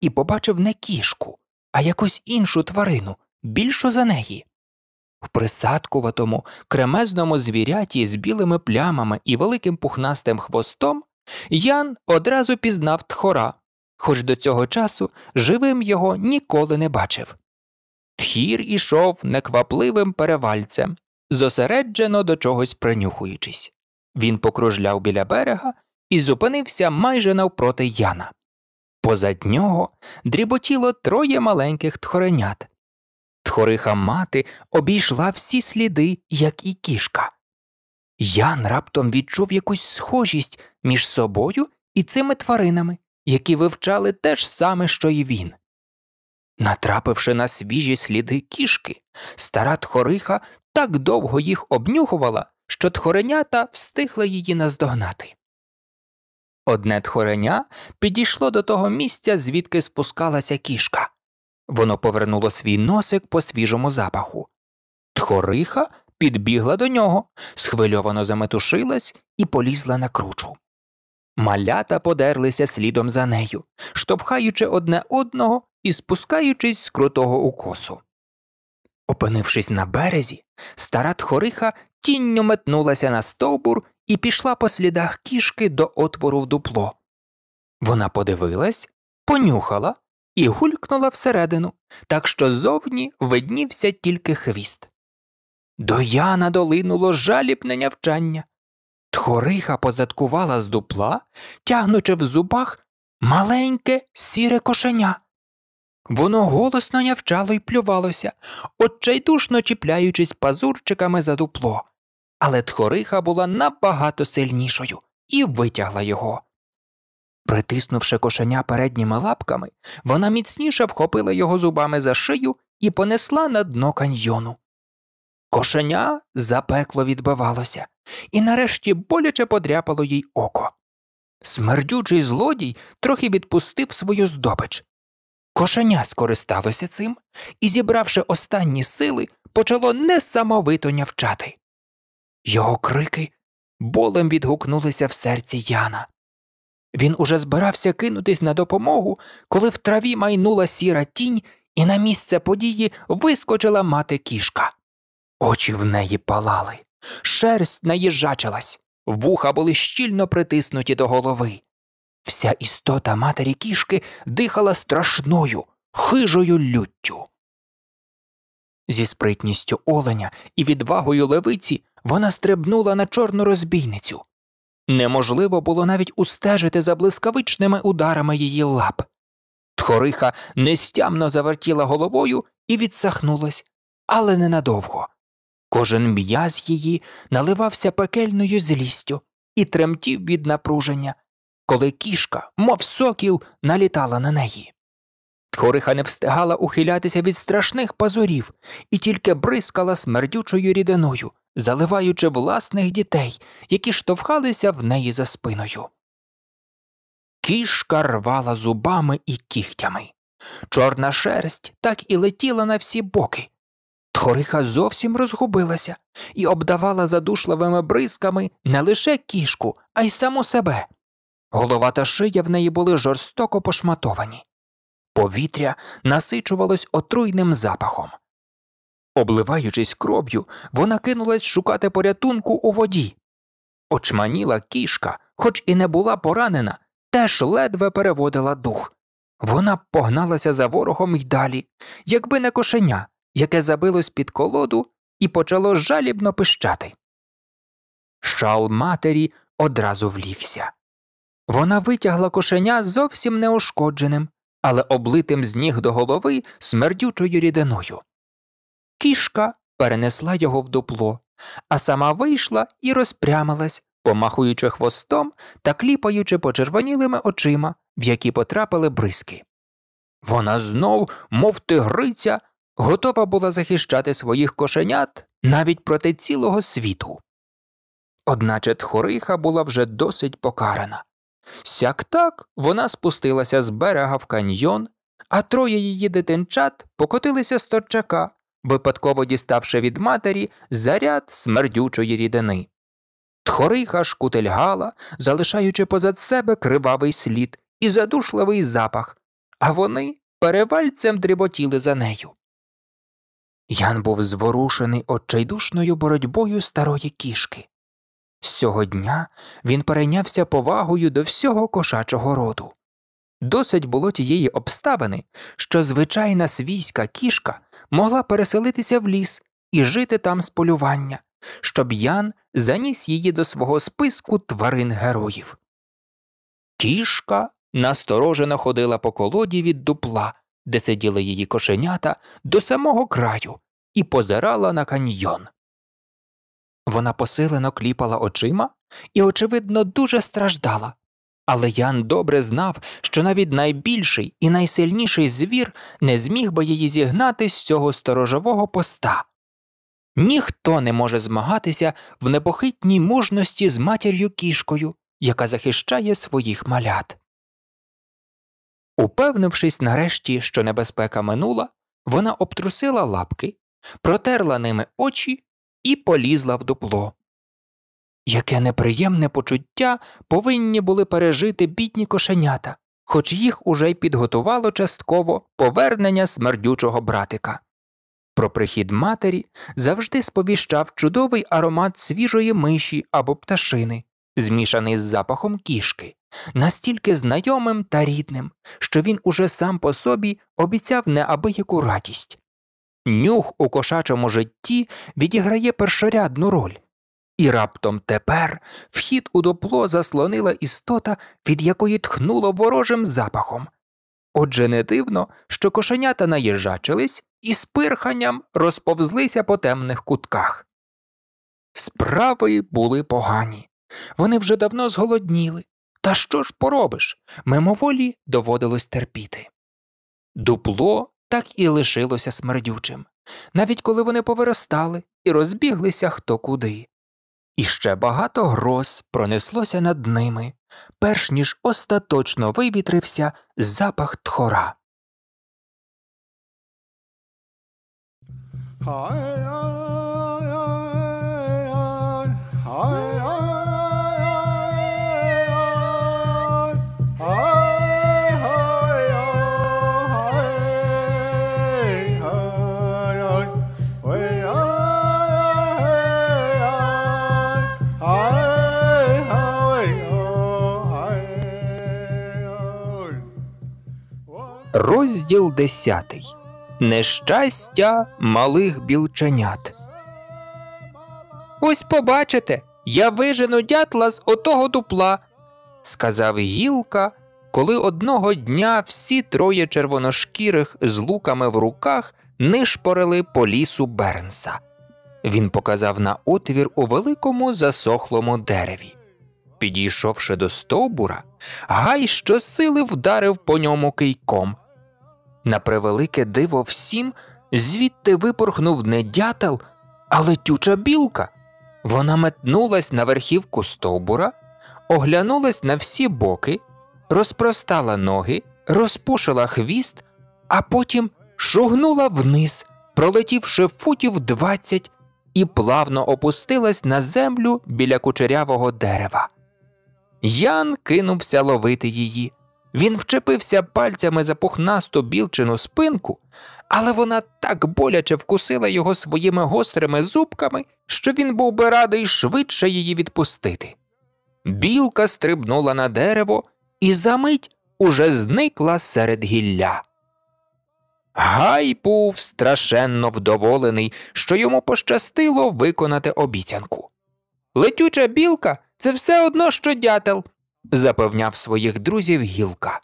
і побачив не кішку, а якусь іншу тварину, більшу за неї. В присадкуватому, кремезному звіряті з білими плямами і великим пухнастим хвостом Ян одразу пізнав тхора, хоч до цього часу живим його ніколи не бачив. Тхір ішов неквапливим перевальцем, зосереджено до чогось принюхуючись. Він покружляв біля берега і зупинився майже навпроти Яна. Позад нього дріботіло троє маленьких тхоренят. Тхориха мати обійшла всі сліди, як і кішка. Ян раптом відчув якусь схожість між собою і цими тваринами, які вивчали те ж саме, що й він. Натрапивши на свіжі сліди кішки, стара тхориха так довго їх обнюхувала, що тхоренята встигли її наздогнати. Одне тхореня підійшло до того місця, звідки спускалася кішка. Воно повернуло свій носик по свіжому запаху. Тхориха підбігла до нього, схвильовано заметушилась і полізла на кручу. Малята подерлися слідом за нею, штовхаючи одне одного і спускаючись з крутого укосу. Опинившись на березі, стара тхориха тінню метнулася на стовбур і пішла по слідах кішки до отвору в дупло. Вона подивилась, понюхала і гулькнула всередину, так що зовні виднівся тільки хвіст. До Яна долинуло жалібне нявчання. Тхориха позадкувала з дупла, тягнучи в зубах маленьке сіре кошеня. Воно голосно нявчало й плювалося, отчайдушно чіпляючись пазурчиками за дупло. Але тхориха була набагато сильнішою і витягла його. Притиснувши кошеня передніми лапками, вона міцніше вхопила його зубами за шию і понесла на дно каньйону. Кошеня запекло відбивалося і нарешті боляче подряпало їй око. Смердючий злодій трохи відпустив свою здобич. Кошеня скористалося цим і, зібравши останні сили, почало несамовито нявчати. Його крики болем відгукнулися в серці Яна. Він уже збирався кинутись на допомогу, коли в траві майнула сіра тінь, і на місце події вискочила мати кішка. Очі в неї палали, шерсть наїжачилась, вуха були щільно притиснуті до голови. Вся істота матері кішки дихала страшною, хижою люттю. Зі спритністю оленя і відвагою левиці вона стрибнула на чорну розбійницю, Неможливо було навіть устежити за блискавичними ударами її лап. Тхориха нестямно завертіла головою і відсахнулась, але ненадовго. Кожен м'яз її наливався пекельною злістю і тремтів від напруження, коли кішка, мов сокіл, налітала на неї. Тхориха не встигала ухилятися від страшних пазурів і тільки бризкала смердючою рідиною, заливаючи власних дітей, які штовхалися в неї за спиною. Кішка рвала зубами і кігтями. Чорна шерсть так і летіла на всі боки. Тхориха зовсім розгубилася і обдавала задушливими бризками не лише кішку, а й саму себе. Голова та шия в неї були жорстоко пошматовані. Повітря насичувалось отруйним запахом, Обливаючись кров'ю, вона кинулась шукати порятунку у воді. Очманіла кішка, хоч і не була поранена, теж ледве переводила дух. Вона погналася за ворогом й далі, якби не кошеня, яке забилось під колоду і почало жалібно пищати. Шал матері одразу влігся. Вона витягла кошеня зовсім неушкодженим, але облитим з ніг до голови смердючою рідиною кішка перенесла його в дупло, а сама вийшла і розпрямилась, помахуючи хвостом та кліпаючи почервонілими очима, в які потрапили бризки. Вона знов, мов тигриця, готова була захищати своїх кошенят навіть проти цілого світу. Одначе тхориха була вже досить покарана. Сяк так вона спустилася з берега в каньйон, а троє її дитинчат покотилися з торчака, випадково діставши від матері заряд смердючої рідини. Тхориха шкутельгала, залишаючи позад себе кривавий слід і задушливий запах, а вони перевальцем дріботіли за нею. Ян був зворушений отчайдушною боротьбою старої кішки. З цього дня він перейнявся повагою до всього кошачого роду. Досить було тієї обставини, що звичайна свійська кішка могла переселитися в ліс і жити там з полювання, щоб Ян заніс її до свого списку тварин героїв. Кішка насторожено ходила по колоді від дупла, де сиділи її кошенята, до самого краю і позирала на каньйон. Вона посилено кліпала очима і, очевидно, дуже страждала, але Ян добре знав, що навіть найбільший і найсильніший звір не зміг би її зігнати з цього сторожового поста. Ніхто не може змагатися в непохитній мужності з матір'ю кішкою, яка захищає своїх малят. Упевнившись нарешті, що небезпека минула, вона обтрусила лапки, протерла ними очі і полізла в дупло. Яке неприємне почуття повинні були пережити бідні кошенята, хоч їх уже й підготувало частково повернення смердючого братика. Про прихід матері завжди сповіщав чудовий аромат свіжої миші або пташини, змішаний з запахом кішки, настільки знайомим та рідним, що він уже сам по собі обіцяв неабияку радість. Нюх у кошачому житті відіграє першорядну роль. І раптом тепер вхід у допло заслонила істота, від якої тхнуло ворожим запахом. Отже, не дивно, що кошенята наїжачились і з пирханням розповзлися по темних кутках. Справи були погані. Вони вже давно зголодніли. Та що ж поробиш? Мимоволі доводилось терпіти. Дупло так і лишилося смердючим, навіть коли вони повиростали і розбіглися хто куди і ще багато гроз пронеслося над ними, перш ніж остаточно вивітрився запах тхора. Розділ десятий. Нещастя малих білченят. Ось побачите. Я вижену дятла з отого дупла, сказав гілка, коли одного дня всі троє червоношкірих з луками в руках нишпорили по лісу Бернса. Він показав на отвір у великому засохлому дереві. Підійшовши до стовбура, Гай щосили вдарив по ньому кийком. На превелике диво всім звідти випорхнув не дятел, а летюча білка. Вона метнулась на верхівку стовбура, оглянулась на всі боки, розпростала ноги, розпушила хвіст, а потім шугнула вниз, пролетівши футів двадцять, і плавно опустилась на землю біля кучерявого дерева. Ян кинувся ловити її. Він вчепився пальцями за пухнасту білчину спинку, але вона так боляче вкусила його своїми гострими зубками, що він був би радий швидше її відпустити. Білка стрибнула на дерево і за мить уже зникла серед гілля. Гай був страшенно вдоволений, що йому пощастило виконати обіцянку. Летюча білка це все одно, що дятел, запевняв своїх друзів гілка.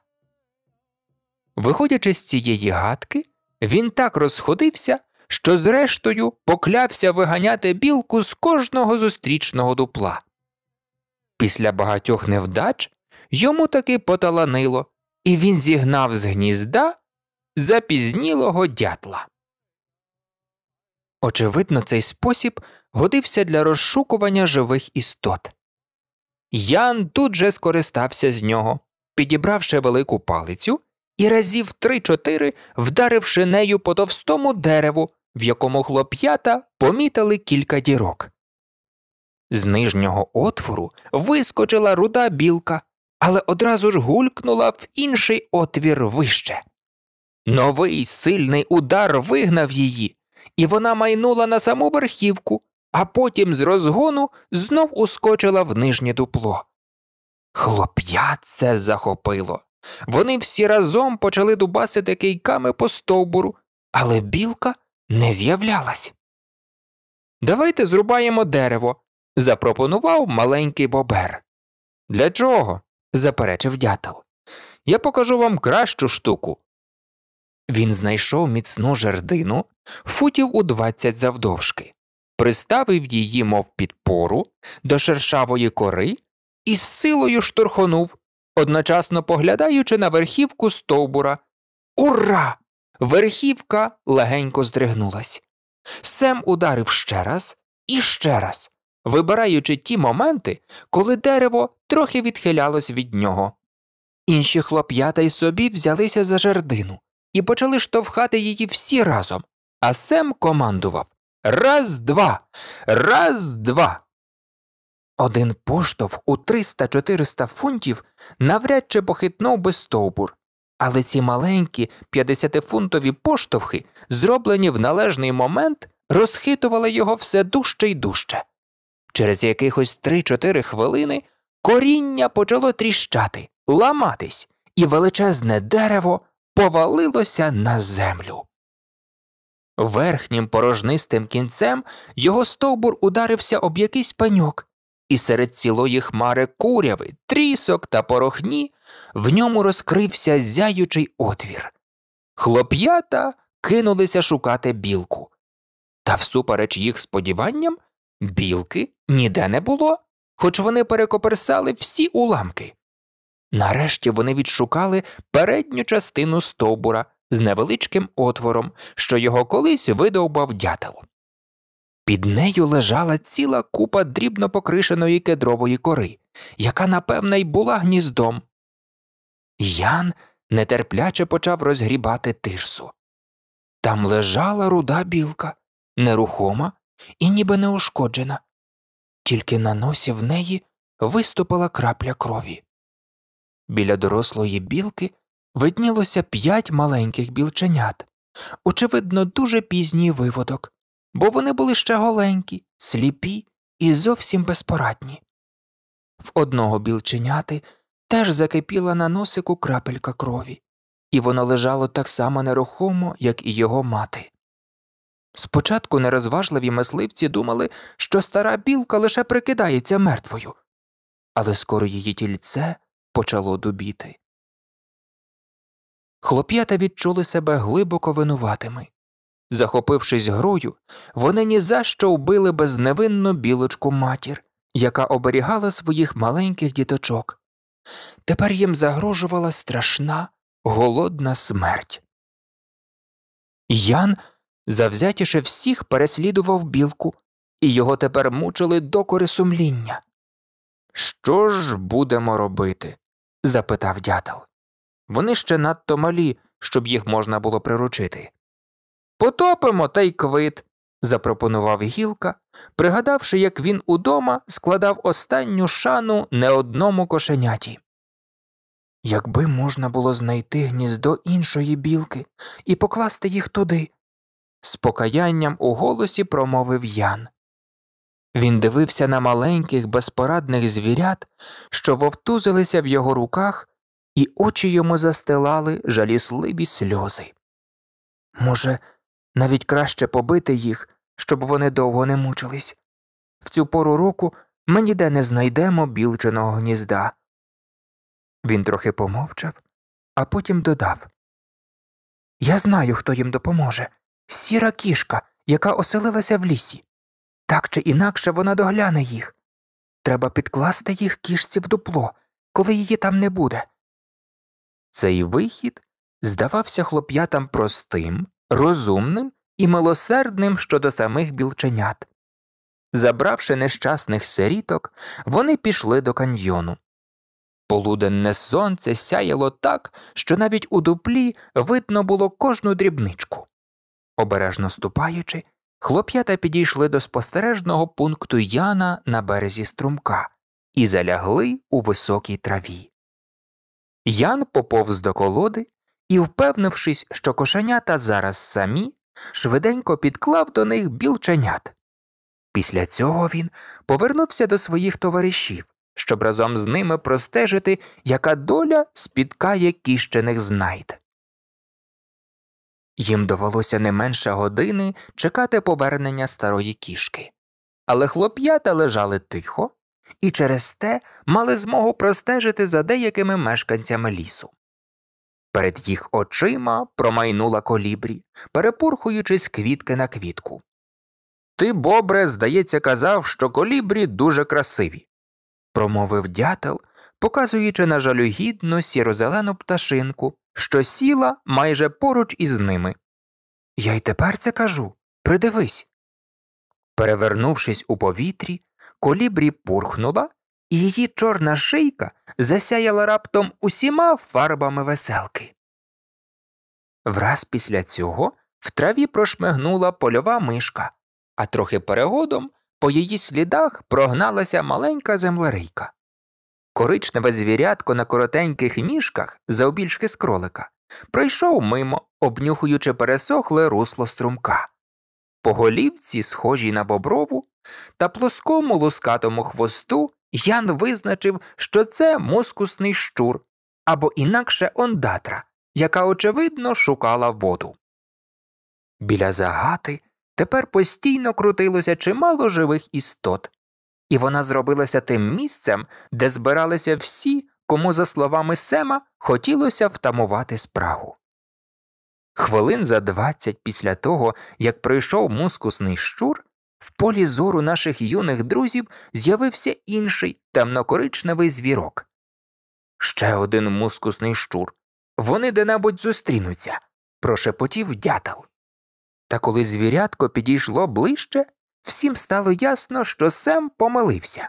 Виходячи з цієї гадки, він так розходився, що зрештою поклявся виганяти білку з кожного зустрічного дупла. Після багатьох невдач йому таки поталанило, і він зігнав з гнізда запізнілого дятла. Очевидно, цей спосіб годився для розшукування живих істот. Ян тут же скористався з нього, підібравши велику палицю і разів три-чотири вдаривши нею по товстому дереву, в якому хлоп'ята помітили кілька дірок. З нижнього отвору вискочила руда білка, але одразу ж гулькнула в інший отвір вище. Новий сильний удар вигнав її, і вона майнула на саму верхівку, а потім з розгону знов ускочила в нижнє дупло. Хлоп'я це захопило. Вони всі разом почали дубасити кийками по стовбуру, але білка не з'являлась. Давайте зрубаємо дерево, запропонував маленький бобер. Для чого? заперечив дятел. Я покажу вам кращу штуку. Він знайшов міцну жердину, футів у двадцять завдовжки приставив її, мов підпору, до шершавої кори і з силою штурхонув, одночасно поглядаючи на верхівку стовбура. Ура! Верхівка легенько здригнулась. Сем ударив ще раз і ще раз, вибираючи ті моменти, коли дерево трохи відхилялось від нього. Інші хлоп'ята й собі взялися за жердину і почали штовхати її всі разом, а Сем командував Раз-два, раз-два. Один поштовх у 300-400 фунтів навряд чи похитнув би стовбур, але ці маленькі 50-фунтові поштовхи, зроблені в належний момент, розхитували його все дужче й дужче. Через якихось 3-4 хвилини коріння почало тріщати, ламатись, і величезне дерево повалилося на землю. Верхнім порожнистим кінцем його стовбур ударився об якийсь паньок, і серед цілої хмари куряви, трісок та порохні в ньому розкрився зяючий отвір. Хлоп'ята кинулися шукати білку. Та, всупереч їх сподіванням, білки ніде не було, хоч вони перекоперсали всі уламки. Нарешті вони відшукали передню частину стовбура з невеличким отвором, що його колись видовбав дятел. Під нею лежала ціла купа дрібно покришеної кедрової кори, яка, напевне, й була гніздом. Ян нетерпляче почав розгрібати тирсу. Там лежала руда білка, нерухома і ніби неушкоджена, тільки на носі в неї виступила крапля крові. Біля дорослої білки виднілося п'ять маленьких білченят, очевидно, дуже пізній виводок, бо вони були ще голенькі, сліпі і зовсім безпорадні. В одного білченяти теж закипіла на носику крапелька крові, і воно лежало так само нерухомо, як і його мати. Спочатку нерозважливі мисливці думали, що стара білка лише прикидається мертвою, але скоро її тільце почало дубіти хлоп'ята відчули себе глибоко винуватими. Захопившись грою, вони ні за що вбили безневинну білочку матір, яка оберігала своїх маленьких діточок. Тепер їм загрожувала страшна, голодна смерть. Ян завзятіше всіх переслідував білку, і його тепер мучили докори сумління. Що ж будемо робити? запитав дятел. Вони ще надто малі, щоб їх можна було приручити. Потопимо та й квит, запропонував гілка, пригадавши, як він удома складав останню шану не одному кошеняті. Якби можна було знайти гніздо іншої білки і покласти їх туди, з покаянням у голосі промовив Ян. Він дивився на маленьких безпорадних звірят, що вовтузилися в його руках і очі йому застилали жалісливі сльози. Може, навіть краще побити їх, щоб вони довго не мучились. В цю пору року ми ніде не знайдемо білченого гнізда. Він трохи помовчав, а потім додав Я знаю, хто їм допоможе. Сіра кішка, яка оселилася в лісі. Так чи інакше вона догляне їх. Треба підкласти їх кішці в дупло, коли її там не буде, цей вихід здавався хлоп'ятам простим, розумним і милосердним щодо самих білченят. Забравши нещасних сиріток, вони пішли до каньйону. Полуденне сонце сяяло так, що навіть у дуплі видно було кожну дрібничку. Обережно ступаючи, хлоп'ята підійшли до спостережного пункту Яна на березі струмка і залягли у високій траві. Ян поповз до колоди і, впевнившись, що кошенята зараз самі, швиденько підклав до них білченят. Після цього він повернувся до своїх товаришів, щоб разом з ними простежити, яка доля спіткає кіщених знайд. Їм довелося не менше години чекати повернення старої кішки, але хлоп'ята лежали тихо і через те мали змогу простежити за деякими мешканцями лісу. Перед їх очима промайнула колібрі, перепурхуючись квітки на квітку. Ти, бобре, здається, казав, що колібрі дуже красиві, промовив дятел, показуючи на жалюгідну сірозелену пташинку, що сіла майже поруч із ними. Я й тепер це кажу придивись. Перевернувшись у повітрі, колібрі пурхнула, і її чорна шийка засяяла раптом усіма фарбами веселки. Враз після цього в траві прошмигнула польова мишка, а трохи перегодом по її слідах прогналася маленька землерийка. Коричневе звірятко на коротеньких ніжках заобільшки з кролика пройшов мимо, обнюхуючи пересохле русло струмка по голівці, схожій на боброву, та плоскому лускатому хвосту Ян визначив, що це москусний щур або інакше ондатра, яка, очевидно, шукала воду. Біля загати тепер постійно крутилося чимало живих істот, і вона зробилася тим місцем, де збиралися всі, кому, за словами Сема, хотілося втамувати спрагу. Хвилин за двадцять після того, як прийшов мускусний щур, в полі зору наших юних друзів з'явився інший темнокоричневий звірок. Ще один мускусний щур. Вони де небудь зустрінуться, прошепотів дятел. Та коли звірятко підійшло ближче, всім стало ясно, що Сем помилився.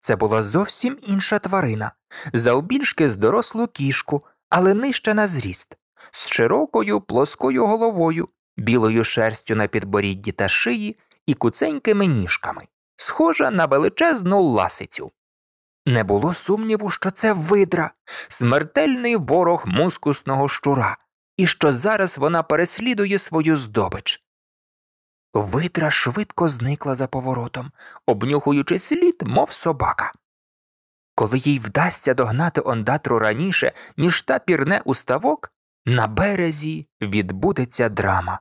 Це була зовсім інша тварина, завбільшки з дорослу кішку, але нижче на зріст з широкою плоскою головою, білою шерстю на підборідді та шиї і куценькими ніжками, схожа на величезну ласицю. Не було сумніву, що це видра, смертельний ворог мускусного щура, і що зараз вона переслідує свою здобич. Видра швидко зникла за поворотом, обнюхуючи слід, мов собака. Коли їй вдасться догнати ондатру раніше, ніж та пірне у ставок, на березі відбудеться драма.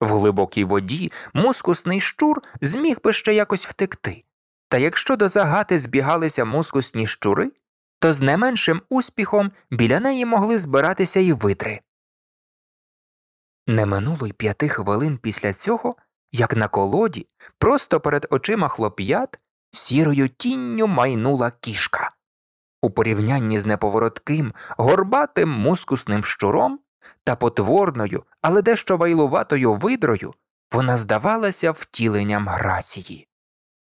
В глибокій воді мускусний щур зміг би ще якось втекти, та якщо до загати збігалися мускусні щури, то з не меншим успіхом біля неї могли збиратися і витри. Не минуло й п'яти хвилин після цього, як на колоді, просто перед очима хлоп'ят сірою тінню майнула кішка у порівнянні з неповоротким, горбатим мускусним щуром та потворною, але дещо вайлуватою видрою, вона здавалася втіленням грації.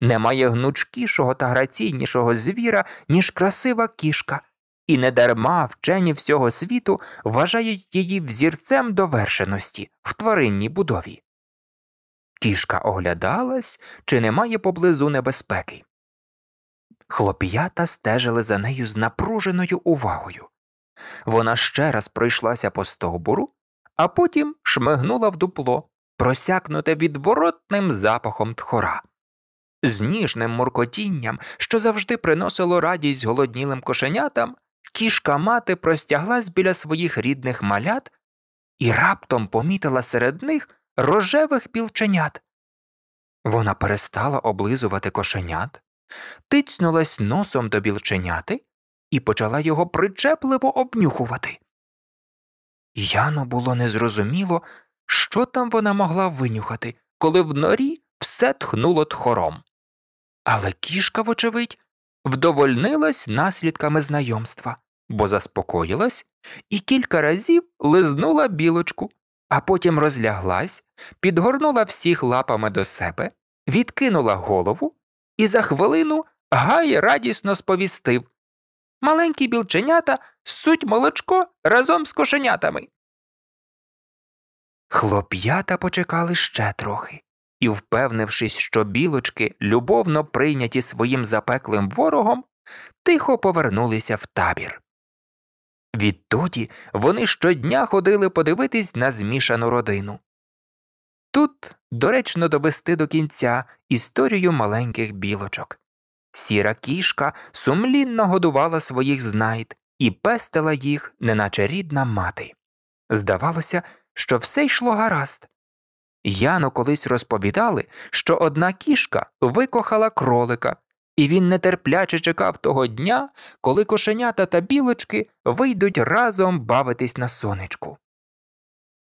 Немає гнучкішого та граційнішого звіра, ніж красива кішка, і недарма вчені всього світу вважають її взірцем довершеності в тваринній будові. Кішка оглядалась, чи немає поблизу небезпеки. Хлоп'ята стежили за нею з напруженою увагою. Вона ще раз пройшлася по стовбуру, а потім шмигнула в дупло, просякнуте відворотним запахом тхора. З ніжним муркотінням, що завжди приносило радість голоднілим кошенятам, кішка мати простяглась біля своїх рідних малят і раптом помітила серед них рожевих пілченят. Вона перестала облизувати кошенят, тицнулась носом до білченяти і почала його причепливо обнюхувати. Яно було незрозуміло, що там вона могла винюхати, коли в норі все тхнуло тхором. Але кішка, вочевидь, вдовольнилась наслідками знайомства, бо заспокоїлась і кілька разів лизнула білочку, а потім розляглась, підгорнула всіх лапами до себе, відкинула голову і за хвилину Гай радісно сповістив Маленькі білченята суть молочко разом з кошенятами. Хлоп'ята почекали ще трохи, і, впевнившись, що білочки, любовно прийняті своїм запеклим ворогом, тихо повернулися в табір. Відтоді вони щодня ходили подивитись на змішану родину. Тут доречно довести до кінця історію маленьких білочок. Сіра кішка сумлінно годувала своїх знайд і пестила їх, неначе рідна мати. Здавалося, що все йшло гаразд. Яно колись розповідали, що одна кішка викохала кролика, і він нетерпляче чекав того дня, коли кошенята та білочки вийдуть разом бавитись на сонечку.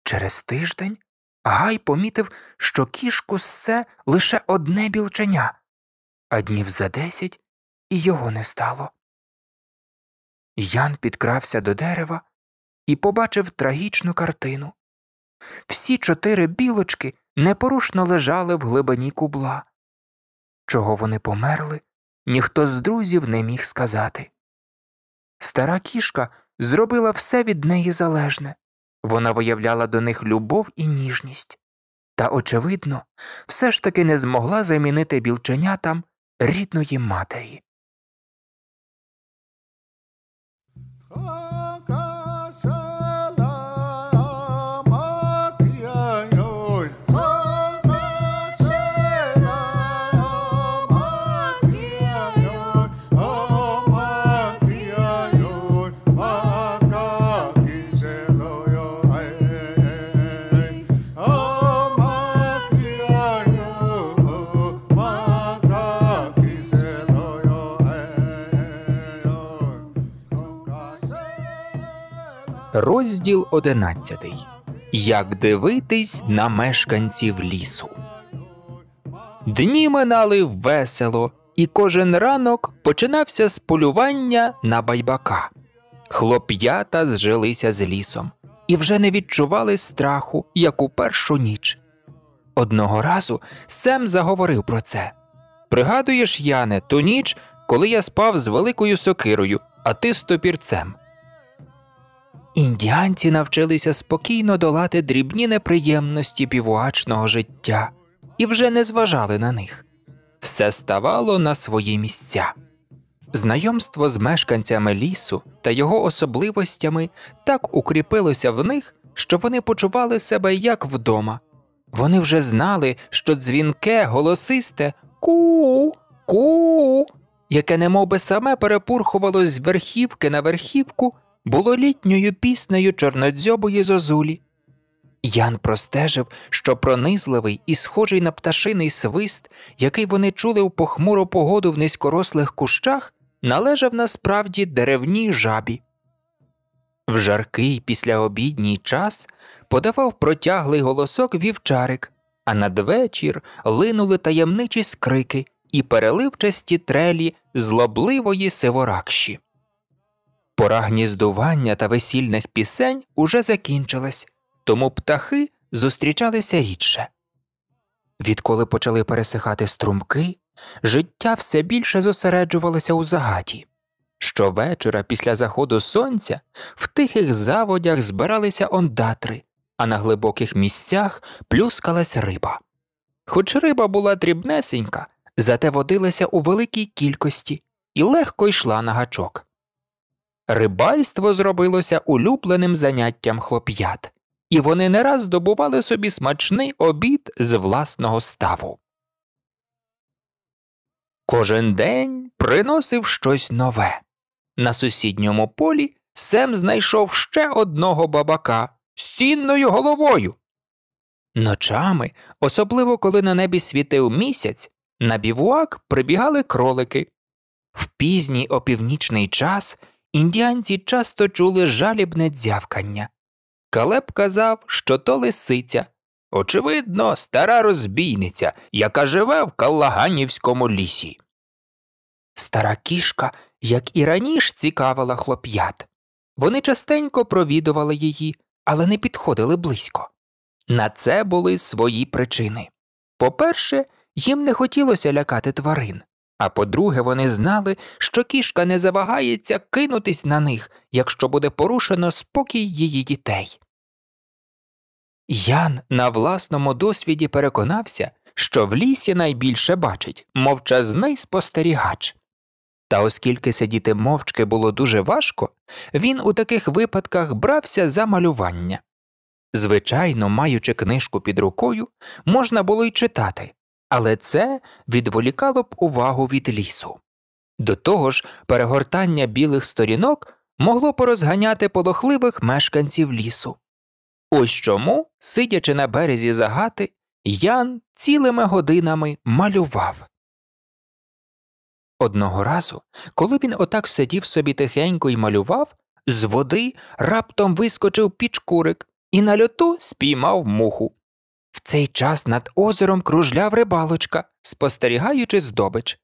Через тиждень Гай помітив, що кішку ссе лише одне білченя, а днів за десять і його не стало. Ян підкрався до дерева і побачив трагічну картину. Всі чотири білочки непорушно лежали в глибині кубла. Чого вони померли, ніхто з друзів не міг сказати. Стара кішка зробила все від неї залежне. Вона виявляла до них любов і ніжність, та, очевидно, все ж таки не змогла замінити білченятам рідної матері. Розділ 11. Як дивитись на мешканців лісу. Дні минали весело, і кожен ранок починався з полювання на байбака. Хлоп'ята зжилися з лісом і вже не відчували страху, як у першу ніч. Одного разу Сем заговорив про це. Пригадуєш, Яне, ту ніч, коли я спав з великою сокирою, а ти з топірцем. Індіанці навчилися спокійно долати дрібні неприємності півуачного життя і вже не зважали на них. Все ставало на свої місця. Знайомство з мешканцями лісу та його особливостями так укріпилося в них, що вони почували себе як вдома. Вони вже знали, що дзвінке, голосисте ку, ку, яке немовби саме перепурхувало з верхівки на верхівку було літньою піснею чорнодзьобої зозулі. Ян простежив, що пронизливий і схожий на пташиний свист, який вони чули в похмуру погоду в низькорослих кущах, належав насправді деревній жабі. В жаркий післяобідній час подавав протяглий голосок вівчарик, а надвечір линули таємничі скрики і переливчасті трелі злобливої сиворакші. Пора гніздування та весільних пісень уже закінчилась, тому птахи зустрічалися рідше. Відколи почали пересихати струмки, життя все більше зосереджувалося у загаді. Щовечора після заходу сонця в тихих заводях збиралися ондатри, а на глибоких місцях плюскалась риба. Хоч риба була дрібнесенька, зате водилася у великій кількості і легко йшла на гачок. Рибальство зробилося улюбленим заняттям хлоп'ят, і вони не раз здобували собі смачний обід з власного ставу. Кожен день приносив щось нове. На сусідньому полі Сем знайшов ще одного бабака з цінною головою. Ночами, особливо коли на небі світив місяць, на бівуак прибігали кролики. В пізній опівнічний час Індіанці часто чули жалібне дзявкання. Калеб казав, що то лисиця, очевидно, стара розбійниця, яка живе в Каллаганівському лісі. Стара кішка, як і раніше, цікавила хлоп'ят. Вони частенько провідували її, але не підходили близько. На це були свої причини. По перше, їм не хотілося лякати тварин, а по-друге, вони знали, що кішка не завагається кинутись на них, якщо буде порушено спокій її дітей. Ян на власному досвіді переконався, що в лісі найбільше бачить мовчазний спостерігач. Та оскільки сидіти мовчки було дуже важко, він у таких випадках брався за малювання. Звичайно, маючи книжку під рукою, можна було й читати, але це відволікало б увагу від лісу. До того ж, перегортання білих сторінок могло порозганяти полохливих мешканців лісу. Ось чому, сидячи на березі загати, Ян цілими годинами малював. Одного разу, коли він отак сидів собі тихенько і малював, з води раптом вискочив пічкурик і на льоту спіймав муху. В цей час над озером кружляв рибалочка, спостерігаючи здобич.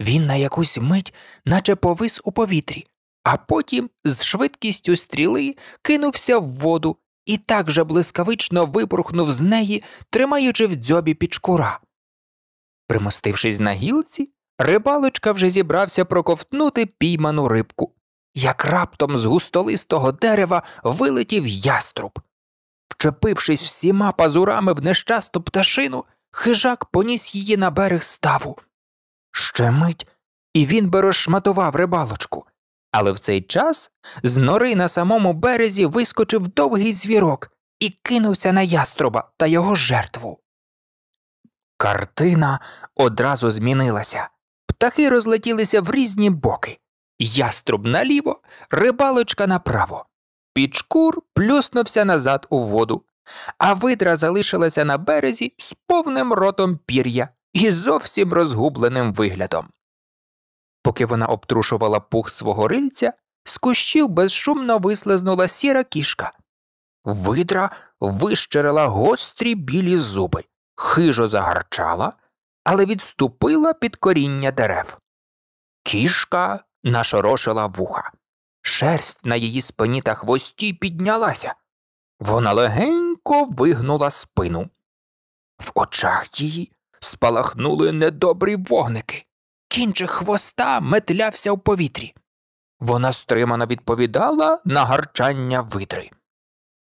Він на якусь мить, наче повис у повітрі, а потім з швидкістю стріли кинувся в воду і так же блискавично вибурхнув з неї, тримаючи в дзьобі пічкура. Примостившись на гілці, рибалочка вже зібрався проковтнути пійману рибку. Як раптом з густолистого дерева вилетів яструб. Вчепившись всіма пазурами в нещасту пташину, хижак поніс її на берег ставу. Ще мить, і він би розшматував рибалочку. Але в цей час з нори на самому березі вискочив довгий звірок і кинувся на яструба та його жертву. Картина одразу змінилася. Птахи розлетілися в різні боки. Яструб наліво, рибалочка направо. Пічкур плюснувся назад у воду, а видра залишилася на березі з повним ротом пір'я і зовсім розгубленим виглядом. Поки вона обтрушувала пух свого рильця, з кущів безшумно вислизнула сіра кішка. Видра вищерила гострі білі зуби, хижо загарчала, але відступила під коріння дерев. Кішка нашорошила вуха. Шерсть на її спині та хвості піднялася. Вона легенько вигнула спину. В очах її спалахнули недобрі вогники. Кінчик хвоста метлявся в повітрі. Вона стримано відповідала на гарчання видри.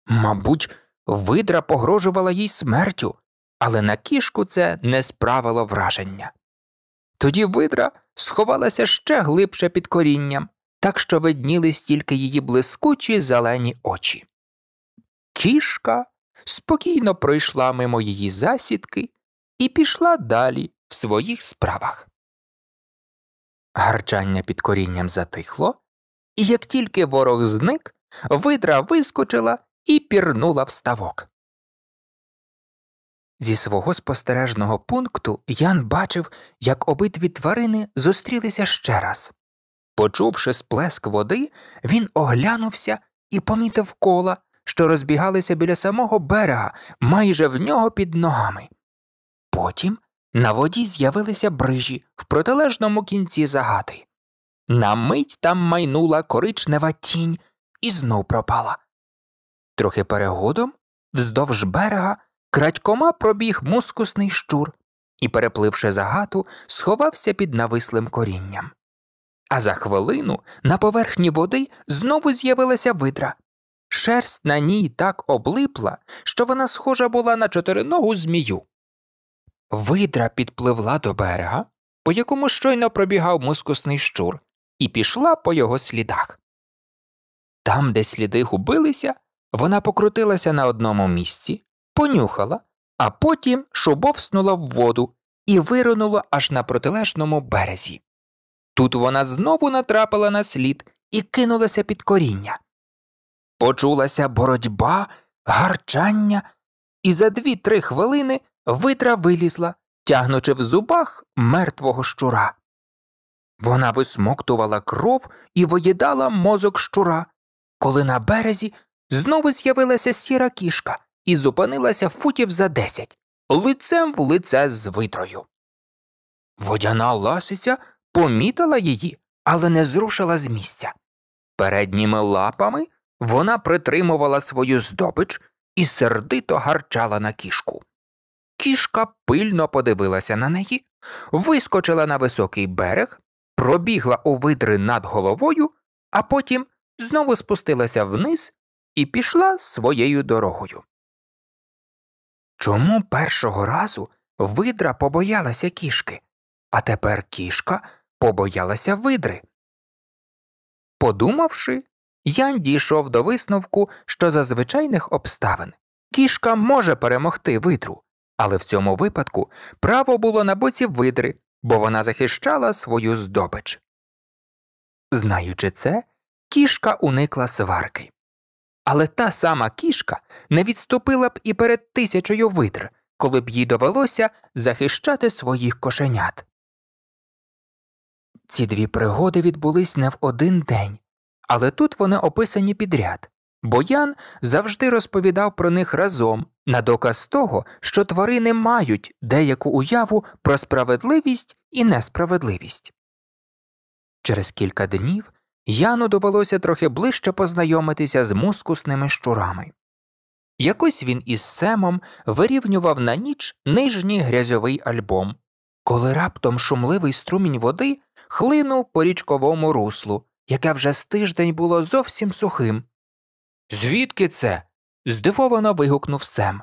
Мабуть, видра погрожувала їй смертю, але на кішку це не справило враження. Тоді видра сховалася ще глибше під корінням, так що виднілись тільки її блискучі зелені очі. Кішка спокійно пройшла мимо її засідки і пішла далі в своїх справах. Гарчання під корінням затихло, і як тільки ворог зник, видра вискочила і пірнула в ставок. Зі свого спостережного пункту Ян бачив, як обидві тварини зустрілися ще раз. Почувши сплеск води, він оглянувся і помітив кола, що розбігалися біля самого берега, майже в нього під ногами. Потім на воді з'явилися брижі в протилежному кінці загати. На мить там майнула коричнева тінь і знов пропала. Трохи перегодом, вздовж берега, крадькома пробіг мускусний щур і, перепливши загату, сховався під навислим корінням а за хвилину на поверхні води знову з'явилася видра. Шерсть на ній так облипла, що вона схожа була на чотириногу змію. Видра підпливла до берега, по якому щойно пробігав мускусний щур, і пішла по його слідах. Там, де сліди губилися, вона покрутилася на одному місці, понюхала, а потім шубовснула в воду і виронула аж на протилежному березі. Тут вона знову натрапила на слід і кинулася під коріння. Почулася боротьба, гарчання, і за дві-три хвилини витра вилізла, тягнучи в зубах мертвого щура. Вона висмоктувала кров і виїдала мозок щура, коли на березі знову з'явилася сіра кішка і зупинилася футів за десять, лицем в лице з витрою. Водяна ласиця помітила її, але не зрушила з місця. Передніми лапами вона притримувала свою здобич і сердито гарчала на кішку. Кішка пильно подивилася на неї, вискочила на високий берег, пробігла у видри над головою, а потім знову спустилася вниз і пішла своєю дорогою. Чому першого разу видра побоялася кішки, а тепер кішка побоялася видри. Подумавши, Ян дійшов до висновку, що за звичайних обставин кішка може перемогти видру, але в цьому випадку право було на боці видри, бо вона захищала свою здобич. Знаючи це, кішка уникла сварки. Але та сама кішка не відступила б і перед тисячою видр, коли б їй довелося захищати своїх кошенят. Ці дві пригоди відбулись не в один день, але тут вони описані підряд. бо Ян завжди розповідав про них разом на доказ того, що тварини мають деяку уяву про справедливість і несправедливість. Через кілька днів Яну довелося трохи ближче познайомитися з мускусними щурами. Якось він із семом вирівнював на ніч нижній грязьовий альбом, коли раптом шумливий струмінь води хлинув по річковому руслу, яке вже з тиждень було зовсім сухим. Звідки це? здивовано вигукнув Сем.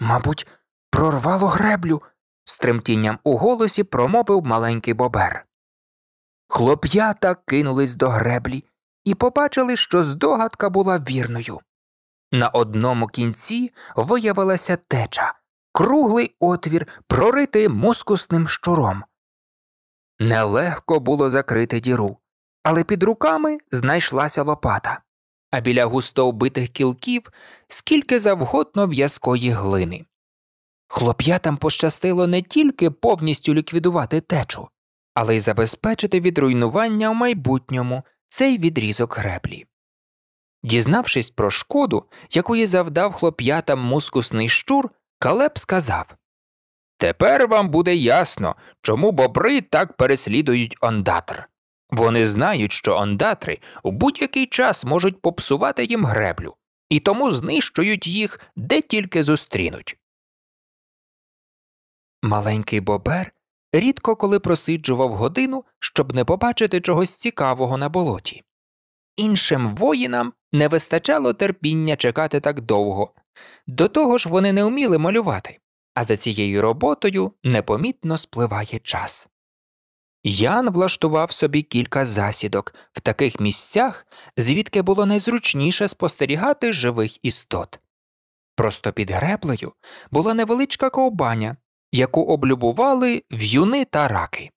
Мабуть, прорвало греблю. з тремтінням у голосі промовив маленький бобер. Хлоп'ята кинулись до греблі і побачили, що здогадка була вірною. На одному кінці виявилася теча, круглий отвір, проритий мускусним щуром, Нелегко було закрити діру, але під руками знайшлася лопата, а біля густо вбитих кілків скільки завгодно в'язкої глини. Хлоп'ятам пощастило не тільки повністю ліквідувати течу, але й забезпечити відруйнування в майбутньому цей відрізок греблі. Дізнавшись про шкоду, якої завдав хлоп'ятам мускусний щур, Калеб сказав Тепер вам буде ясно, чому бобри так переслідують ондатр. Вони знають, що ондатри у будь-який час можуть попсувати їм греблю, і тому знищують їх де тільки зустрінуть. Маленький бобер рідко коли просиджував годину, щоб не побачити чогось цікавого на болоті. Іншим воїнам не вистачало терпіння чекати так довго. До того ж вони не вміли малювати а за цією роботою непомітно спливає час. Ян влаштував собі кілька засідок в таких місцях, звідки було найзручніше спостерігати живих істот. Просто під греблею була невеличка ковбаня, яку облюбували в'юни та раки.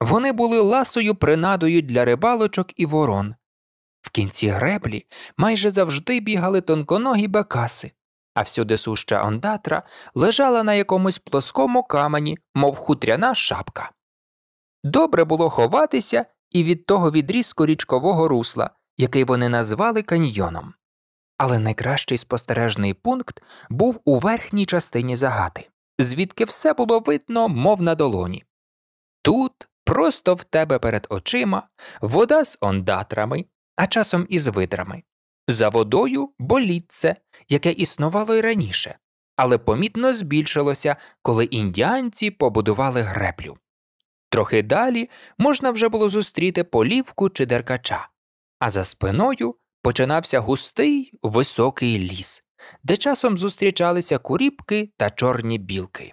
Вони були ласою принадою для рибалочок і ворон. В кінці греблі майже завжди бігали тонконогі бакаси, а всюди суща ондатра лежала на якомусь плоскому камені, мов хутряна шапка. Добре було ховатися і від того відрізку річкового русла, який вони назвали каньйоном. Але найкращий спостережний пункт був у верхній частині загати, звідки все було видно, мов на долоні. Тут просто в тебе перед очима вода з ондатрами, а часом і з видрами, за водою болітце, яке існувало й раніше, але помітно збільшилося, коли індіанці побудували греблю. Трохи далі можна вже було зустріти полівку чи деркача, а за спиною починався густий високий ліс, де часом зустрічалися куріпки та чорні білки.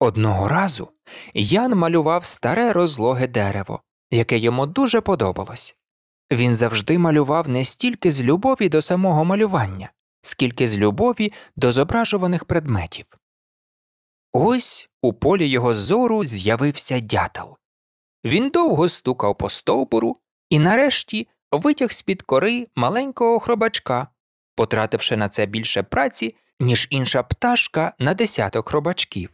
Одного разу Ян малював старе розлоге дерево, яке йому дуже подобалось. Він завжди малював не стільки з любові до самого малювання, скільки з любові до зображуваних предметів. Ось у полі його зору з'явився дятел. Він довго стукав по стовбуру і нарешті витяг з під кори маленького хробачка, потративши на це більше праці, ніж інша пташка на десяток хробачків.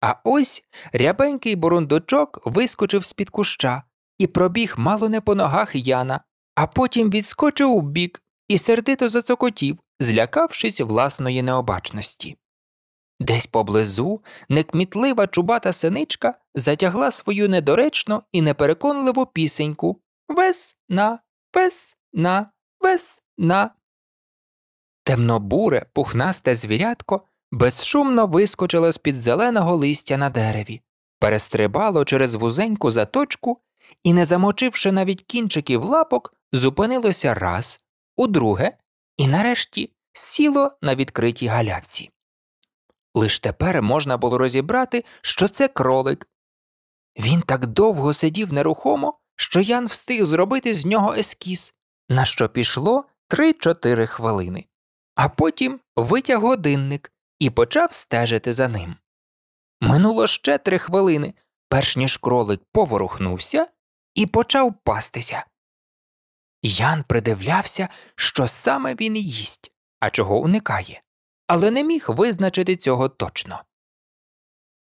А ось рябенький бурундучок вискочив з під куща і пробіг мало не по ногах Яна, а потім відскочив убік і сердито зацокотів, злякавшись власної необачності. Десь поблизу некмітлива чубата синичка затягла свою недоречну і непереконливу пісеньку Весна, весна, весна. Темнобуре, пухнасте звірятко безшумно вискочило з під зеленого листя на дереві, перестрибало через вузеньку заточку і, не замочивши навіть кінчиків лапок, зупинилося раз, удруге і нарешті сіло на відкритій галявці. Лиш тепер можна було розібрати, що це кролик. Він так довго сидів нерухомо, що Ян встиг зробити з нього ескіз, на що пішло 3-4 хвилини, а потім витяг годинник і почав стежити за ним. Минуло ще три хвилини, перш ніж кролик поворухнувся і почав пастися. Ян придивлявся, що саме він їсть, а чого уникає, але не міг визначити цього точно.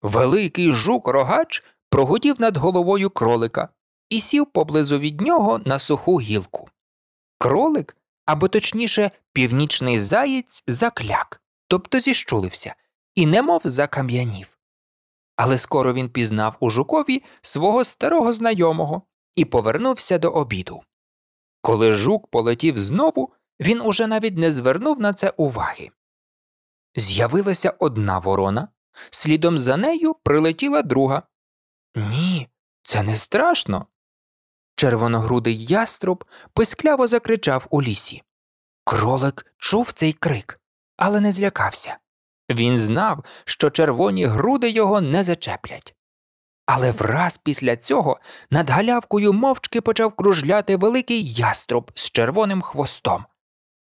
Великий жук рогач прогудів над головою кролика і сів поблизу від нього на суху гілку. Кролик, або точніше, північний заєць закляк, тобто зіщулився, і немов закам'янів. Але скоро він пізнав у жукові свого старого знайомого і повернувся до обіду. Коли жук полетів знову, він уже навіть не звернув на це уваги. З'явилася одна ворона, слідом за нею прилетіла друга. Ні, це не страшно. Червоногрудий яструб пискляво закричав у лісі. Кролик чув цей крик, але не злякався. Він знав, що червоні груди його не зачеплять. Але враз після цього над галявкою мовчки почав кружляти великий яструб з червоним хвостом.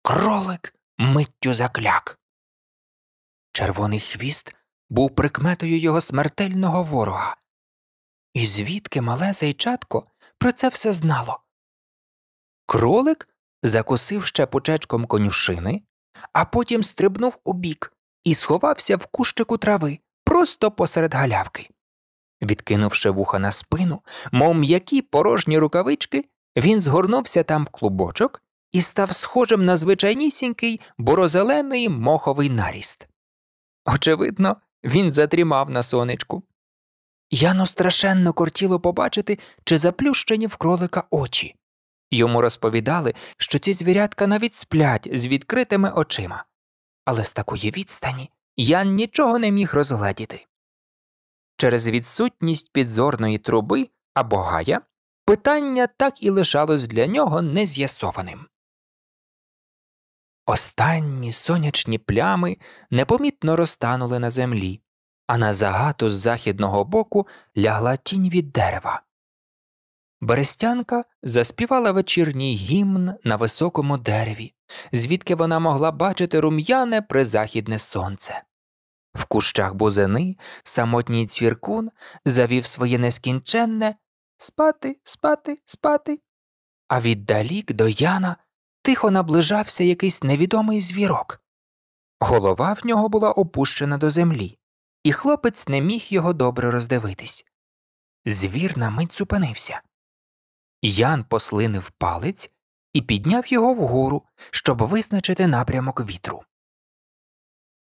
Кролик миттю закляк. Червоний хвіст був прикметою його смертельного ворога. І звідки мале зайчатко про це все знало? Кролик закусив ще пучечком конюшини, а потім стрибнув у бік, і сховався в кущику трави просто посеред галявки. Відкинувши вуха на спину, мов м'які порожні рукавички, він згорнувся там в клубочок і став схожим на звичайнісінький борозелений моховий наріст. Очевидно, він затрімав на сонечку. Яну страшенно кортіло побачити, чи заплющені в кролика очі. Йому розповідали, що ці звірятка навіть сплять з відкритими очима, але з такої відстані я нічого не міг розгледіти. Через відсутність підзорної труби або гая питання так і лишалось для нього нез'ясованим. Останні сонячні плями непомітно розтанули на землі, а на загату з західного боку лягла тінь від дерева. Берестянка заспівала вечірній гімн на високому дереві, звідки вона могла бачити рум'яне призахідне сонце. В кущах бузини самотній цвіркун завів своє нескінченне спати, спати, спати. А віддалік до Яна тихо наближався якийсь невідомий звірок. Голова в нього була опущена до землі, і хлопець не міг його добре роздивитись. Звір на мить зупинився. Ян послинив палець і підняв його вгору, щоб визначити напрямок вітру.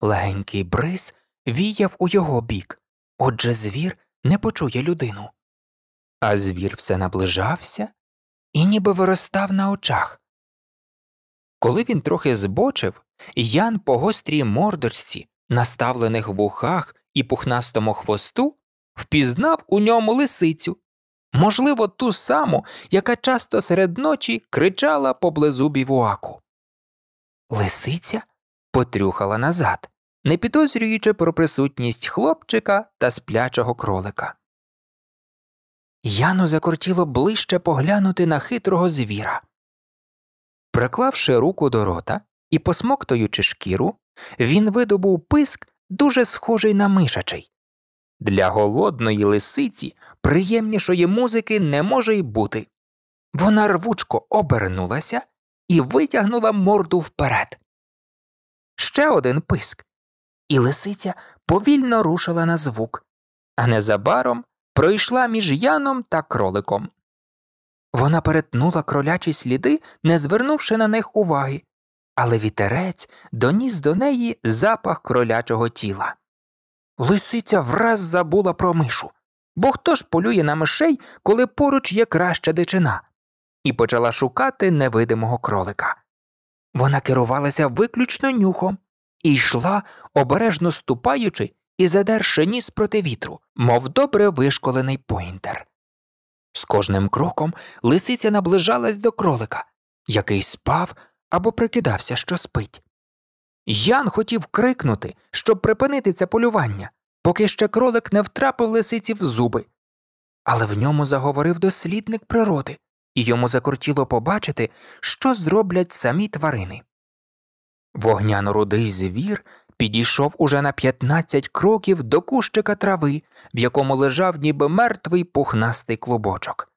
Легенький бриз віяв у його бік, отже звір не почує людину. А звір все наближався і ніби виростав на очах. Коли він трохи збочив, Ян по гострій мордочці, наставлених вухах і пухнастому хвосту, впізнав у ньому лисицю, можливо, ту саму, яка часто серед ночі кричала поблизу бівуаку. Лисиця потрюхала назад, не підозрюючи про присутність хлопчика та сплячого кролика. Яну закортіло ближче поглянути на хитрого звіра. Приклавши руку до рота і посмоктуючи шкіру, він видобув писк, дуже схожий на мишачий. Для голодної лисиці приємнішої музики не може й бути. Вона рвучко обернулася і витягнула морду вперед. Ще один писк, і лисиця повільно рушила на звук, а незабаром пройшла між яном та кроликом. Вона перетнула кролячі сліди, не звернувши на них уваги, але вітерець доніс до неї запах кролячого тіла. Лисиця враз забула про мишу бо хто ж полює на мишей, коли поруч є краща дичина, і почала шукати невидимого кролика. Вона керувалася виключно нюхом і йшла, обережно ступаючи і задерши ніс проти вітру, мов добре вишколений поінтер. З кожним кроком лисиця наближалась до кролика, який спав або прикидався, що спить. Ян хотів крикнути, щоб припинити це полювання, поки ще кролик не втрапив лисиці в зуби. Але в ньому заговорив дослідник природи, і йому закортіло побачити, що зроблять самі тварини. Вогняно рудий звір підійшов уже на 15 кроків до кущика трави, в якому лежав ніби мертвий пухнастий клубочок.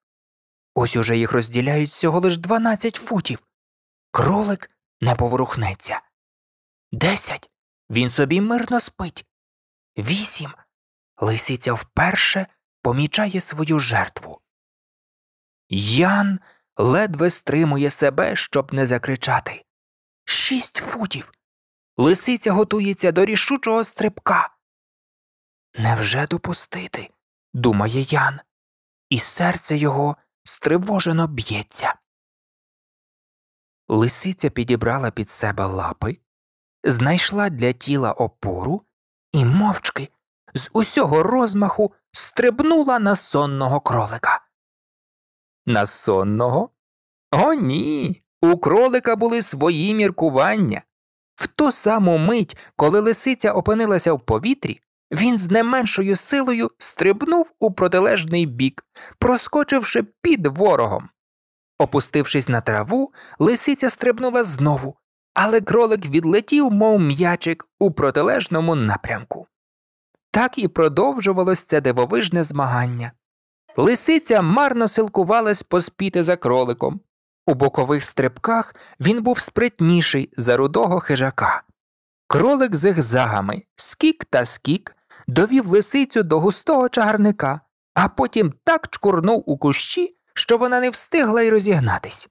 Ось уже їх розділяють всього лиш 12 футів. Кролик не поворухнеться. Десять. Він собі мирно спить. Вісім. Лисиця вперше помічає свою жертву. Ян ледве стримує себе, щоб не закричати. Шість футів. Лисиця готується до рішучого стрибка. Невже допустити? думає Ян, і серце його стривожено б'ється. Лисиця підібрала під себе лапи, знайшла для тіла опору і мовчки з усього розмаху стрибнула на сонного кролика. На сонного? О, ні. У кролика були свої міркування. В ту саму мить, коли лисиця опинилася в повітрі, він з не меншою силою стрибнув у протилежний бік, проскочивши під ворогом. Опустившись на траву, лисиця стрибнула знову але кролик відлетів, мов м'ячик, у протилежному напрямку. Так і продовжувалось це дивовижне змагання. Лисиця марно силкувалась поспіти за кроликом. У бокових стрибках він був спритніший за рудого хижака. Кролик зигзагами, скік та скік, довів лисицю до густого чагарника, а потім так чкурнув у кущі, що вона не встигла й розігнатись.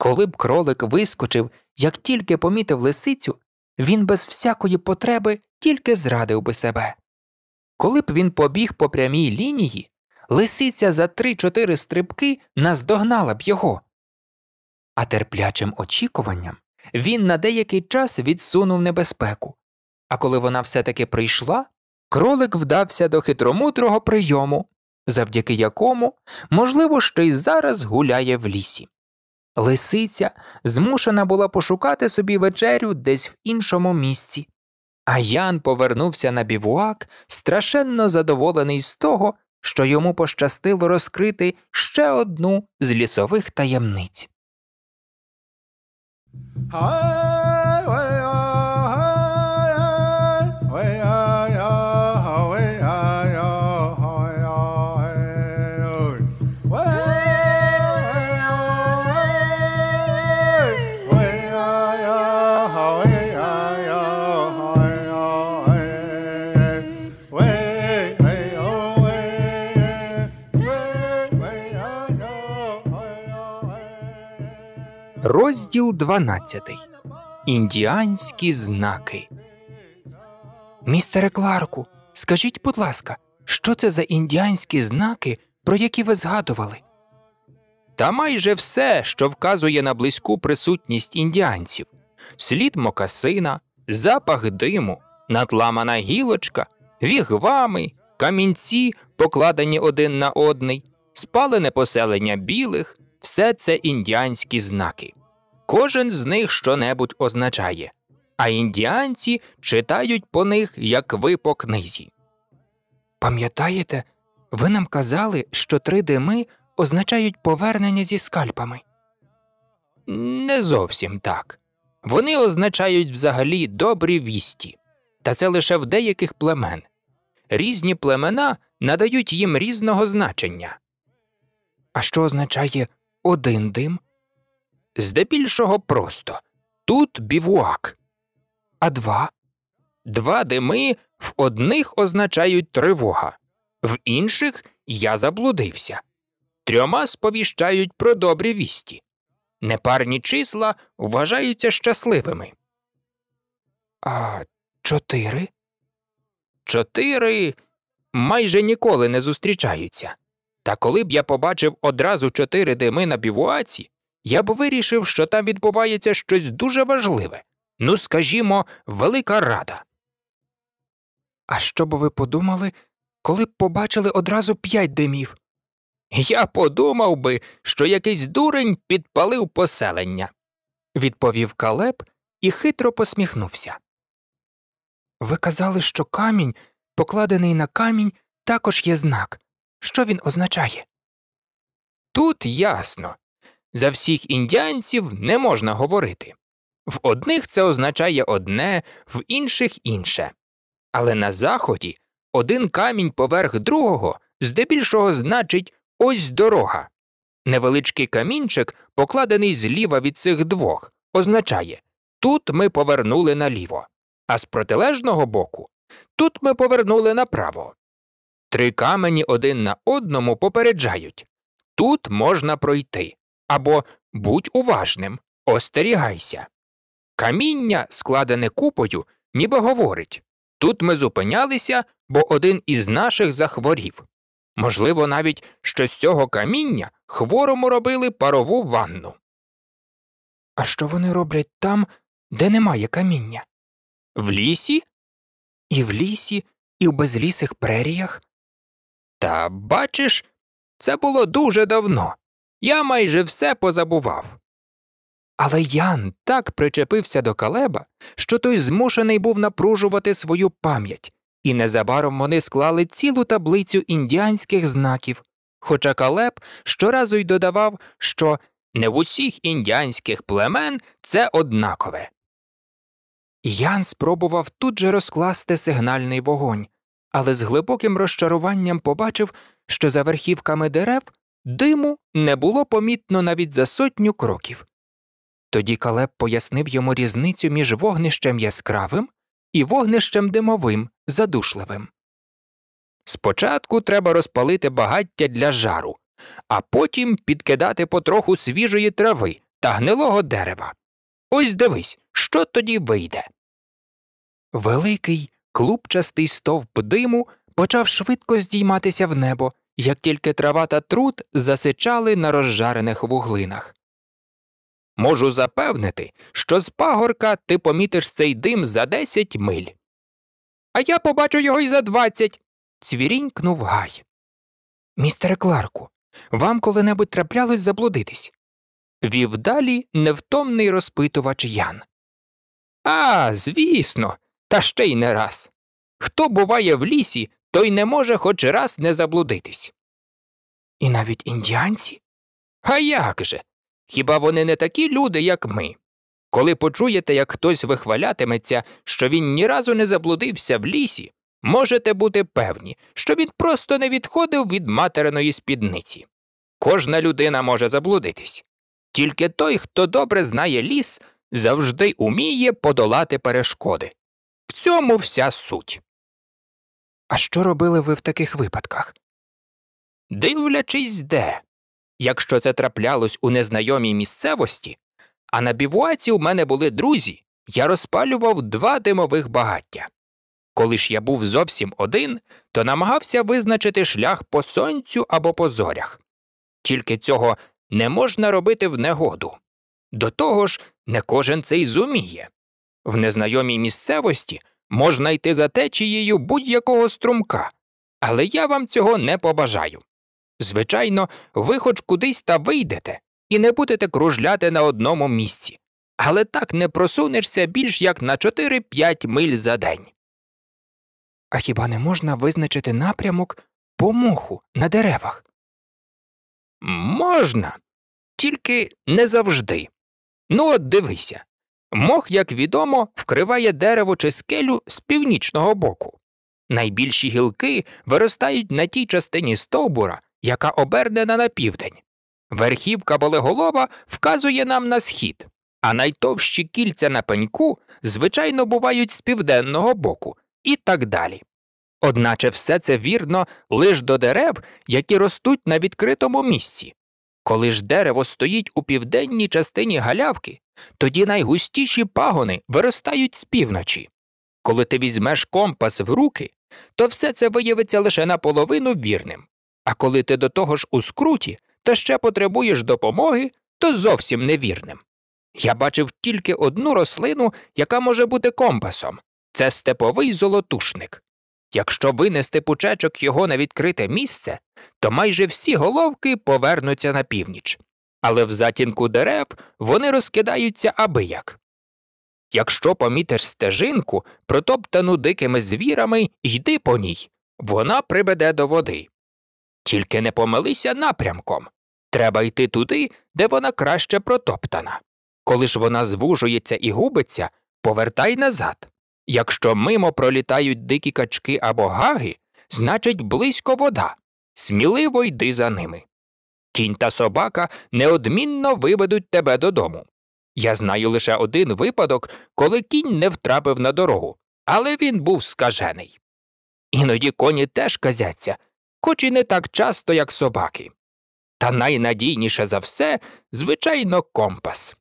Коли б кролик вискочив, як тільки помітив лисицю, він без всякої потреби тільки зрадив би себе. Коли б він побіг по прямій лінії, лисиця за три-чотири стрибки наздогнала б його. А терплячим очікуванням він на деякий час відсунув небезпеку. А коли вона все таки прийшла, кролик вдався до хитромудрого прийому, завдяки якому, можливо, ще й зараз гуляє в лісі. Лисиця змушена була пошукати собі вечерю десь в іншому місці. А Ян повернувся на бівуак, страшенно задоволений з того, що йому пощастило розкрити ще одну з лісових таємниць. Розділ 12. Індіанські знаки. Містере Кларку, скажіть, будь ласка, що це за індіанські знаки, про які ви згадували? Та майже все, що вказує на близьку присутність індіанців слід мокасина, запах диму, надламана гілочка, вігвами, камінці, покладені один на одний, спалене поселення білих, все це індіанські знаки. Кожен з них щонебудь означає, а індіанці читають по них, як ви по книзі. Пам'ятаєте, ви нам казали, що три дими означають повернення зі скальпами? Не зовсім так. Вони означають взагалі добрі вісті, та це лише в деяких племен. Різні племена надають їм різного значення. А що означає один дим? Здебільшого просто тут бівуак. А два. Два дими в одних означають тривога, в інших я заблудився. Трьома сповіщають про добрі вісті. Непарні числа вважаються щасливими. А чотири? Чотири майже ніколи не зустрічаються. Та коли б я побачив одразу чотири дими на бівуаці, я б вирішив, що там відбувається щось дуже важливе, ну, скажімо, велика рада. А що б ви подумали, коли б побачили одразу п'ять димів? Я подумав би, що якийсь дурень підпалив поселення, відповів Калеб і хитро посміхнувся. Ви казали, що камінь, покладений на камінь, також є знак. Що він означає? Тут ясно, за всіх індіанців не можна говорити. В одних це означає одне, в інших інше. Але на заході один камінь поверх другого здебільшого значить ось дорога. Невеличкий камінчик, покладений зліва від цих двох, означає тут ми повернули наліво, а з протилежного боку тут ми повернули направо. Три камені один на одному попереджають тут можна пройти, або будь уважним, остерігайся. Каміння, складене купою, ніби говорить тут ми зупинялися, бо один із наших захворів. Можливо, навіть що з цього каміння хворому робили парову ванну. А що вони роблять там, де немає каміння? В лісі? І в лісі, і в безлісих преріях. Та бачиш, це було дуже давно. Я майже все позабував. Але Ян так причепився до калеба, що той змушений був напружувати свою пам'ять, і незабаром вони склали цілу таблицю індіанських знаків, хоча калеб щоразу й додавав, що не в усіх індіанських племен це однакове. Ян спробував тут же розкласти сигнальний вогонь, але з глибоким розчаруванням побачив, що за верхівками дерев Диму не було помітно навіть за сотню кроків. Тоді Калеб пояснив йому різницю між вогнищем яскравим і вогнищем димовим задушливим. Спочатку треба розпалити багаття для жару, а потім підкидати потроху свіжої трави та гнилого дерева. Ось дивись, що тоді вийде. Великий клубчастий стовп диму почав швидко здійматися в небо як тільки трава та труд засичали на розжарених вуглинах. Можу запевнити, що з пагорка ти помітиш цей дим за десять миль. А я побачу його й за двадцять. цвірінькнув гай. Містере Кларку, вам коли-небудь траплялось заблудитись. Вів далі невтомний розпитувач Ян. А, звісно, та ще й не раз. Хто буває в лісі, той не може хоч раз не заблудитись. І навіть індіанці? А як же? Хіба вони не такі люди, як ми? Коли почуєте, як хтось вихвалятиметься, що він ні разу не заблудився в лісі, можете бути певні, що він просто не відходив від материної спідниці. Кожна людина може заблудитись. Тільки той, хто добре знає ліс, завжди уміє подолати перешкоди. В цьому вся суть. А що робили ви в таких випадках? Дивлячись де. Якщо це траплялось у незнайомій місцевості, а на бівуаці у мене були друзі, я розпалював два димових багаття. Коли ж я був зовсім один, то намагався визначити шлях по сонцю або по зорях. Тільки цього не можна робити в негоду. До того ж, не кожен це й зуміє. В незнайомій місцевості можна йти за течією будь-якого струмка, але я вам цього не побажаю. Звичайно, ви хоч кудись та вийдете і не будете кружляти на одному місці, але так не просунешся більш як на 4-5 миль за день. А хіба не можна визначити напрямок по муху на деревах? Можна, тільки не завжди. Ну, от дивися. Мох, як відомо, вкриває дерево чи скелю з північного боку. Найбільші гілки виростають на тій частині стовбура, яка обернена на південь. Верхівка болеголова вказує нам на схід, а найтовщі кільця на пеньку, звичайно, бувають з південного боку і так далі. Одначе все це вірно лише до дерев, які ростуть на відкритому місці, коли ж дерево стоїть у південній частині галявки, тоді найгустіші пагони виростають з півночі. Коли ти візьмеш компас в руки, то все це виявиться лише наполовину вірним. А коли ти до того ж у скруті та ще потребуєш допомоги, то зовсім невірним. Я бачив тільки одну рослину, яка може бути компасом це степовий золотушник. Якщо винести пучечок його на відкрите місце, то майже всі головки повернуться на північ, але в затінку дерев вони розкидаються абияк. Якщо помітиш стежинку, протоптану дикими звірами, йди по ній, вона приведе до води. Тільки не помилися напрямком треба йти туди, де вона краще протоптана. Коли ж вона звужується і губиться, повертай назад. Якщо мимо пролітають дикі качки або гаги, значить близько вода сміливо йди за ними. Кінь та собака неодмінно виведуть тебе додому. Я знаю лише один випадок, коли кінь не втрапив на дорогу, але він був скажений. Іноді коні теж казяться, хоч і не так часто, як собаки. Та найнадійніше за все, звичайно, компас.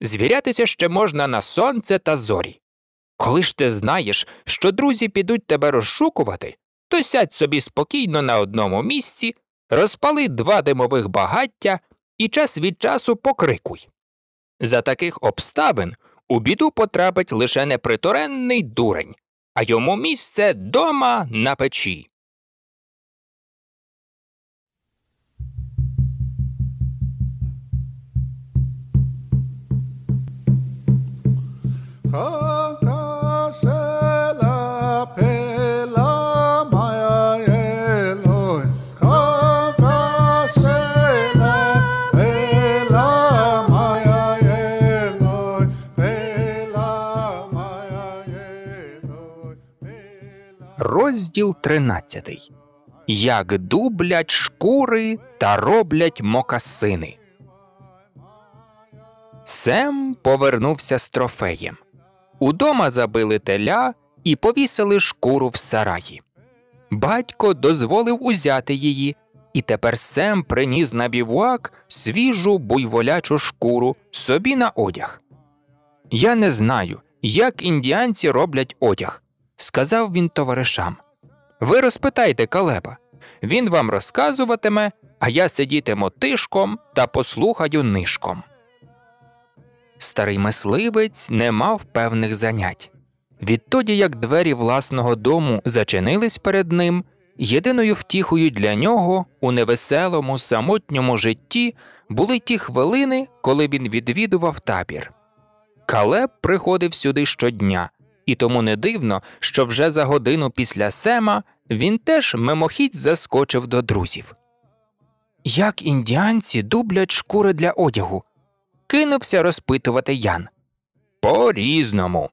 Звірятися ще можна на сонце та зорі. Коли ж ти знаєш, що друзі підуть тебе розшукувати, то сядь собі спокійно на одному місці, розпали два димових багаття і час від часу покрикуй. За таких обставин у біду потрапить лише неприторенний дурень, а йому місце дома на печі. Kakasela pe Розділ 13 Як дублять шкури та роблять мокасини. Сем повернувся з трофеєм. Удома забили теля і повісили шкуру в сараї. Батько дозволив узяти її, і тепер Сем приніс на бівуак свіжу буйволячу шкуру собі на одяг. Я не знаю, як індіанці роблять одяг сказав він товаришам. Ви розпитайте Калеба, він вам розказуватиме, а я сидітиму тишком та послухаю нишком. Старий мисливець не мав певних занять. Відтоді як двері власного дому зачинились перед ним, єдиною втіхою для нього у невеселому, самотньому житті були ті хвилини, коли він відвідував табір. Калеб приходив сюди щодня, і тому не дивно, що вже за годину після Сема він теж мимохідь заскочив до друзів. Як індіанці дублять шкури для одягу, кинувся розпитувати Ян. По різному.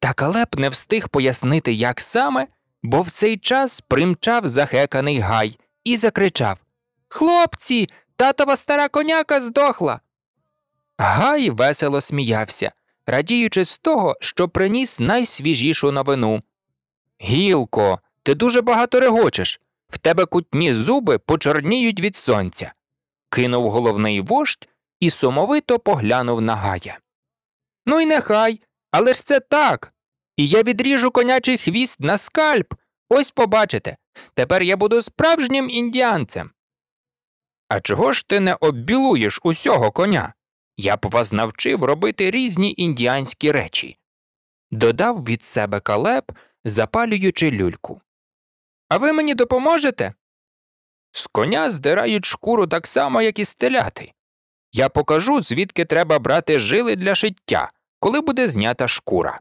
Та Калеп не встиг пояснити, як саме, бо в цей час примчав захеканий гай і закричав Хлопці, татова стара коняка здохла. Гай весело сміявся, радіючи з того, що приніс найсвіжішу новину. Гілко, ти дуже багато регочеш. В тебе кутні зуби почорніють від сонця. Кинув головний вождь і сумовито поглянув на Гая. Ну і нехай, але ж це так. І я відріжу конячий хвіст на скальп. Ось побачите. Тепер я буду справжнім індіанцем. А чого ж ти не оббілуєш усього коня? Я б вас навчив робити різні індіанські речі, додав від себе калеб, запалюючи люльку. А ви мені допоможете? З коня здирають шкуру так само, як і стеляти. Я покажу, звідки треба брати жили для шиття, коли буде знята шкура.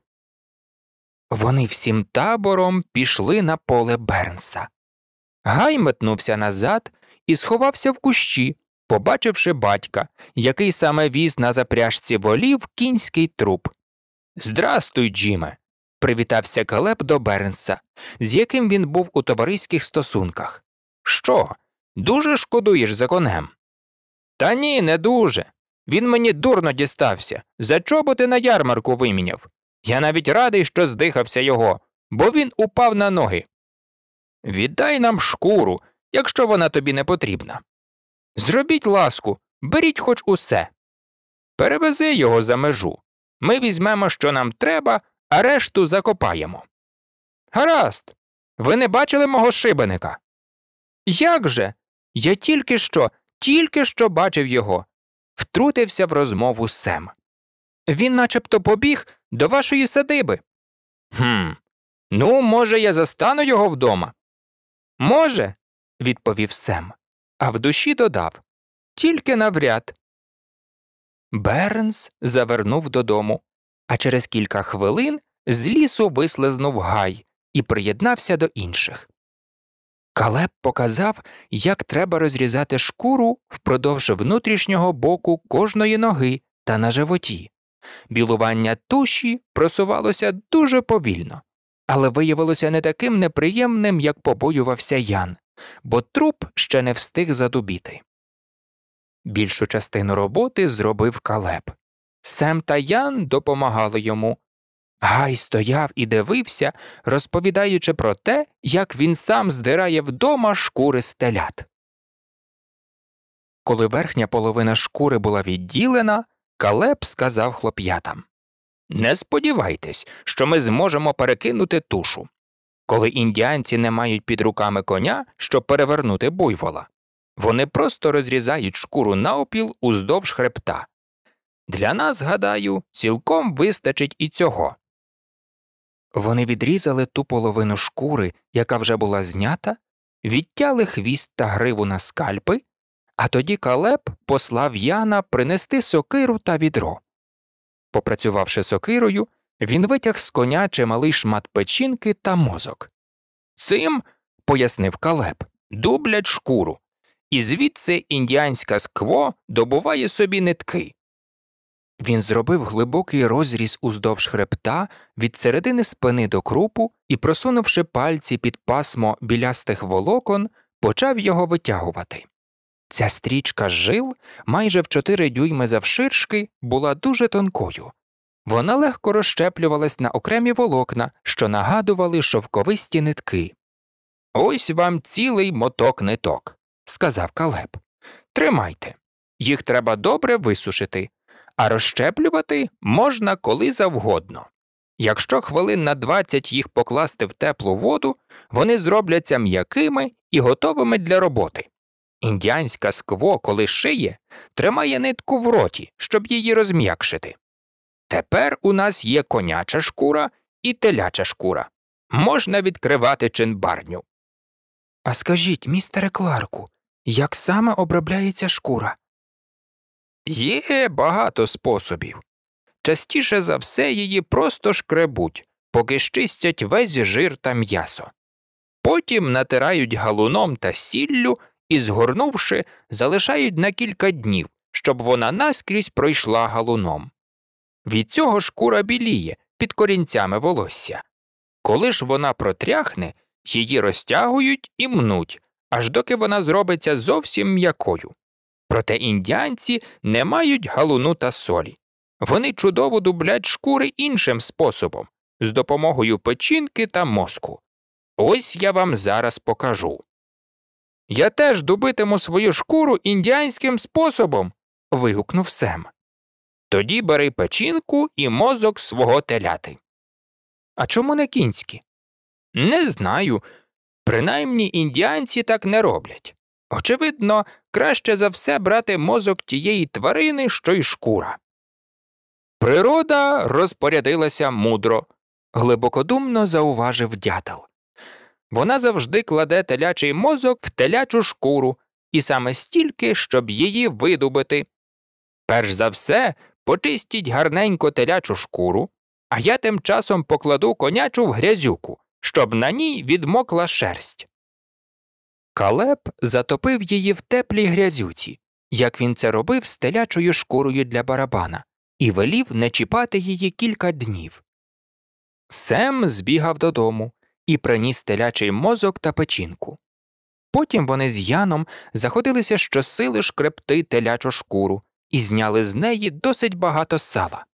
Вони всім табором пішли на поле Бернса. Гай метнувся назад і сховався в кущі, побачивши батька, який саме віз на запряжці волів кінський труп. Здрастуй, Джиме. привітався Калеб до Бернса, з яким він був у товариських стосунках. Що? Дуже шкодуєш за конем? Та ні, не дуже. Він мені дурно дістався. За чого ти на ярмарку виміняв. Я навіть радий, що здихався його, бо він упав на ноги. Віддай нам шкуру, якщо вона тобі не потрібна. Зробіть ласку, беріть хоч усе. Перевези його за межу. Ми візьмемо, що нам треба, а решту закопаємо. Гаразд, ви не бачили мого шибеника? Як же? Я тільки що, тільки що бачив його, втрутився в розмову Сем. Він начебто побіг до вашої садиби. «Хм, Ну, може, я застану його вдома? Може, відповів Сем а в душі додав Тільки навряд. Бернс завернув додому, а через кілька хвилин з лісу вислизнув гай і приєднався до інших. Калеб показав, як треба розрізати шкуру впродовж внутрішнього боку кожної ноги та на животі. Білування туші просувалося дуже повільно, але виявилося не таким неприємним, як побоювався Ян бо труп ще не встиг задубіти. Більшу частину роботи зробив калеб. Сем та Ян допомагали йому. Гай стояв і дивився, розповідаючи про те, як він сам здирає вдома шкури стелят. Коли верхня половина шкури була відділена, Калеб сказав хлоп'ятам Не сподівайтесь, що ми зможемо перекинути тушу коли індіанці не мають під руками коня, щоб перевернути буйвола. Вони просто розрізають шкуру наопіл уздовж хребта. Для нас, гадаю, цілком вистачить і цього. Вони відрізали ту половину шкури, яка вже була знята, відтяли хвіст та гриву на скальпи, а тоді Калеб послав Яна принести сокиру та відро. Попрацювавши сокирою, він витяг з коня чималий шмат печінки та мозок. Цим, пояснив Калеб, дублять шкуру, і звідси індіанська скво добуває собі нитки. Він зробив глибокий розріз уздовж хребта від середини спини до крупу і, просунувши пальці під пасмо білястих волокон, почав його витягувати. Ця стрічка жил майже в чотири дюйми завширшки була дуже тонкою. Вона легко розщеплювалась на окремі волокна, що нагадували шовковисті нитки. Ось вам цілий моток ниток, сказав Калеб. Тримайте. Їх треба добре висушити, а розщеплювати можна коли завгодно. Якщо хвилин на двадцять їх покласти в теплу воду, вони зробляться м'якими і готовими для роботи. Індіанська скво, коли шиє, тримає нитку в роті, щоб її розм'якшити. Тепер у нас є коняча шкура і теляча шкура. Можна відкривати чинбарню. А скажіть, містере Кларку, як саме обробляється шкура? Є багато способів. Частіше за все її просто шкребуть, поки щистять весь жир та м'ясо. Потім натирають галуном та сіллю і, згорнувши, залишають на кілька днів, щоб вона наскрізь пройшла галуном. Від цього шкура біліє під корінцями волосся. Коли ж вона протряхне, її розтягують і мнуть, аж доки вона зробиться зовсім м'якою. Проте індіанці не мають галуну та солі. Вони чудово дублять шкури іншим способом з допомогою печінки та мозку. Ось я вам зараз покажу. Я теж дубитиму свою шкуру індіанським способом. вигукнув Сем. Тоді бери печінку і мозок свого теляти. А чому не кінські? Не знаю. Принаймні індіанці так не роблять. Очевидно, краще за все брати мозок тієї тварини, що й шкура. Природа розпорядилася мудро, глибокодумно зауважив дятел. Вона завжди кладе телячий мозок в телячу шкуру, і саме стільки, щоб її видубити. Перш за все, почистіть гарненько телячу шкуру, а я тим часом покладу конячу в грязюку, щоб на ній відмокла шерсть. Калеб затопив її в теплій грязюці, як він це робив з телячою шкурою для барабана, і велів не чіпати її кілька днів. Сем збігав додому і приніс телячий мозок та печінку. Потім вони з Яном заходилися щосили шкребти телячу шкуру, і зняли з неї досить багато сала.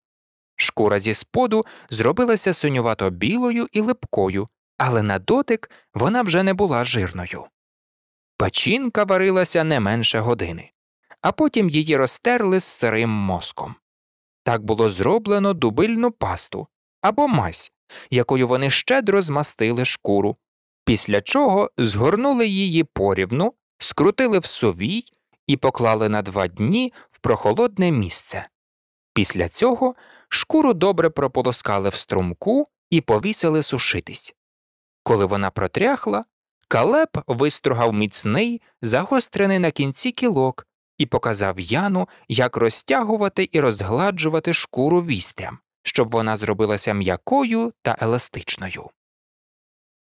Шкура зі споду зробилася синювато білою і липкою, але на дотик вона вже не була жирною. Печінка варилася не менше години, а потім її розтерли з сирим мозком. Так було зроблено дубильну пасту або мазь, якою вони щедро змастили шкуру, після чого згорнули її порівну, скрутили в совій і поклали на два дні в прохолодне місце. Після цього шкуру добре прополоскали в струмку і повісили сушитись. Коли вона протряхла, калеп вистругав міцний, загострений на кінці кілок і показав Яну, як розтягувати і розгладжувати шкуру вістрям, щоб вона зробилася м'якою та еластичною.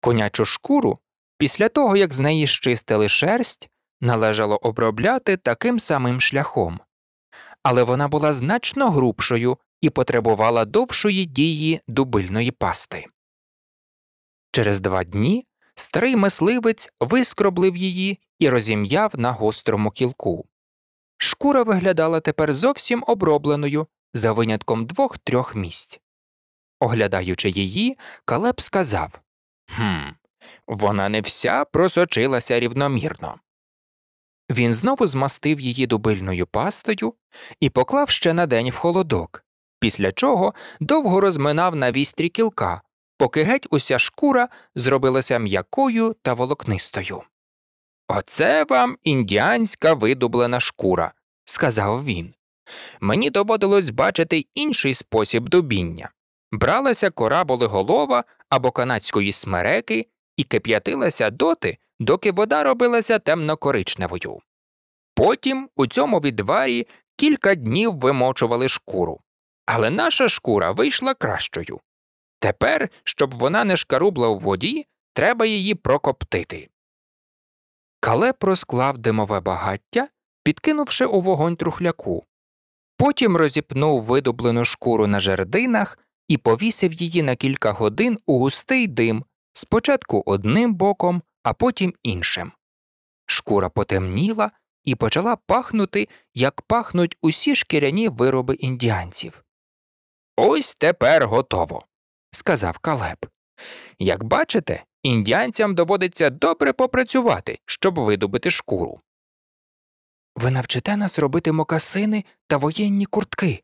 Конячу шкуру, після того як з неї щистили шерсть, належало обробляти таким самим шляхом але вона була значно грубшою і потребувала довшої дії дубильної пасти. Через два дні старий мисливець вискроблив її і розім'яв на гострому кілку. Шкура виглядала тепер зовсім обробленою, за винятком двох трьох місць. Оглядаючи її, Калеб сказав Хм, вона не вся просочилася рівномірно. Він знову змастив її дубильною пастою і поклав ще на день в холодок, після чого довго розминав на вістрі кілка, поки геть уся шкура зробилася м'якою та волокнистою. Оце вам індіанська видублена шкура, сказав він. Мені доводилось бачити інший спосіб дубіння. Бралася кора болиголова або канадської смереки і кип'ятилася доти, доки вода робилася темно-коричневою. Потім у цьому відварі кілька днів вимочували шкуру, але наша шкура вийшла кращою. Тепер, щоб вона не шкарубла у воді, треба її прокоптити. Калеп розклав димове багаття, підкинувши у вогонь трухляку. Потім розіпнув видоблену шкуру на жердинах і повісив її на кілька годин у густий дим, спочатку одним боком, а потім іншим. Шкура потемніла і почала пахнути, як пахнуть усі шкіряні вироби індіанців. Ось тепер готово, сказав Калеб. Як бачите, індіанцям доводиться добре попрацювати, щоб видобити шкуру. Ви навчите нас робити мокасини та воєнні куртки?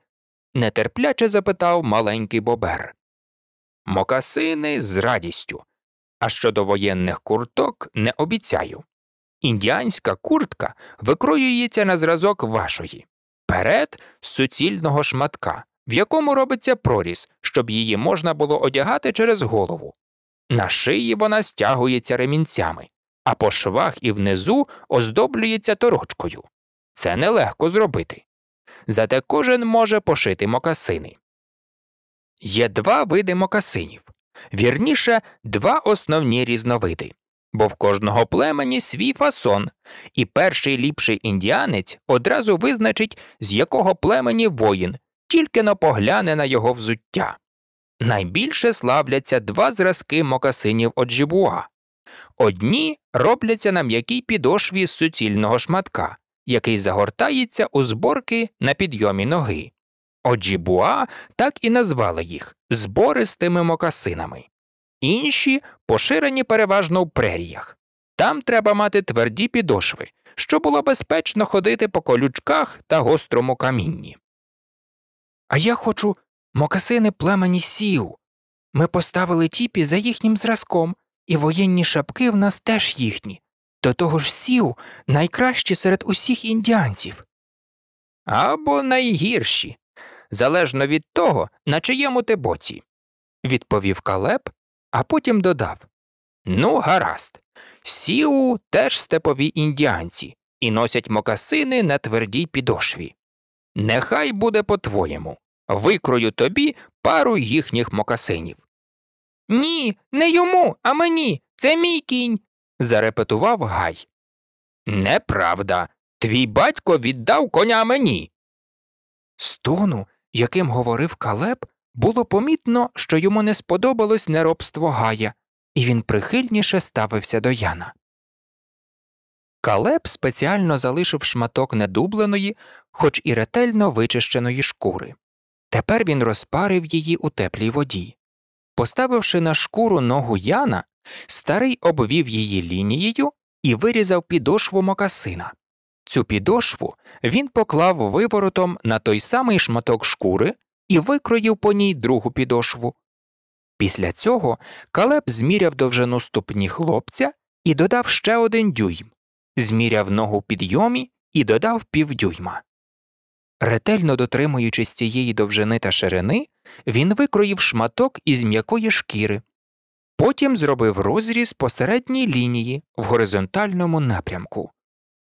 нетерпляче запитав маленький бобер. Мокасини з радістю. А щодо воєнних курток не обіцяю. Індіанська куртка викроюється на зразок вашої перед суцільного шматка, в якому робиться проріз, щоб її можна було одягати через голову. На шиї вона стягується ремінцями, а по швах і внизу оздоблюється торочкою. Це нелегко зробити. Зате кожен може пошити мокасини. Є два види мокасинів вірніше, два основні різновиди, бо в кожного племені свій фасон, і перший ліпший індіанець одразу визначить, з якого племені воїн, тільки но погляне на його взуття. Найбільше славляться два зразки мокасинів оджібуа. Одні робляться на м'якій підошві з суцільного шматка, який загортається у зборки на підйомі ноги. Оджібуа так і назвали їх, з бористими мокасинами, інші поширені переважно в преріях. Там треба мати тверді підошви, що було безпечно ходити по колючках та гострому камінні. А я хочу мокасини племені сів. Ми поставили тіпі за їхнім зразком, і воєнні шапки в нас теж їхні. До того ж сів найкращі серед усіх індіанців. Або найгірші, залежно від того, на чиєму ти боці, відповів Калеб, а потім додав Ну, гаразд, сіу теж степові індіанці і носять мокасини на твердій підошві. Нехай буде по твоєму. Викрою тобі пару їхніх мокасинів. Ні, не йому, а мені. Це мій кінь. зарепетував Гай. Неправда. Твій батько віддав коня мені. Стону яким говорив Калеб, було помітно, що йому не сподобалось неробство Гая, і він прихильніше ставився до Яна. Калеб спеціально залишив шматок недубленої, хоч і ретельно вичищеної шкури. Тепер він розпарив її у теплій воді. Поставивши на шкуру ногу Яна, старий обвів її лінією і вирізав підошву мокасина. Цю підошву він поклав виворотом на той самий шматок шкури і викроїв по ній другу підошву. Після цього Калеб зміряв довжину ступні хлопця і додав ще один дюйм, зміряв ногу в підйомі і додав півдюйма. Ретельно дотримуючись цієї довжини та ширини, він викроїв шматок із м'якої шкіри, потім зробив розріз посередній лінії в горизонтальному напрямку.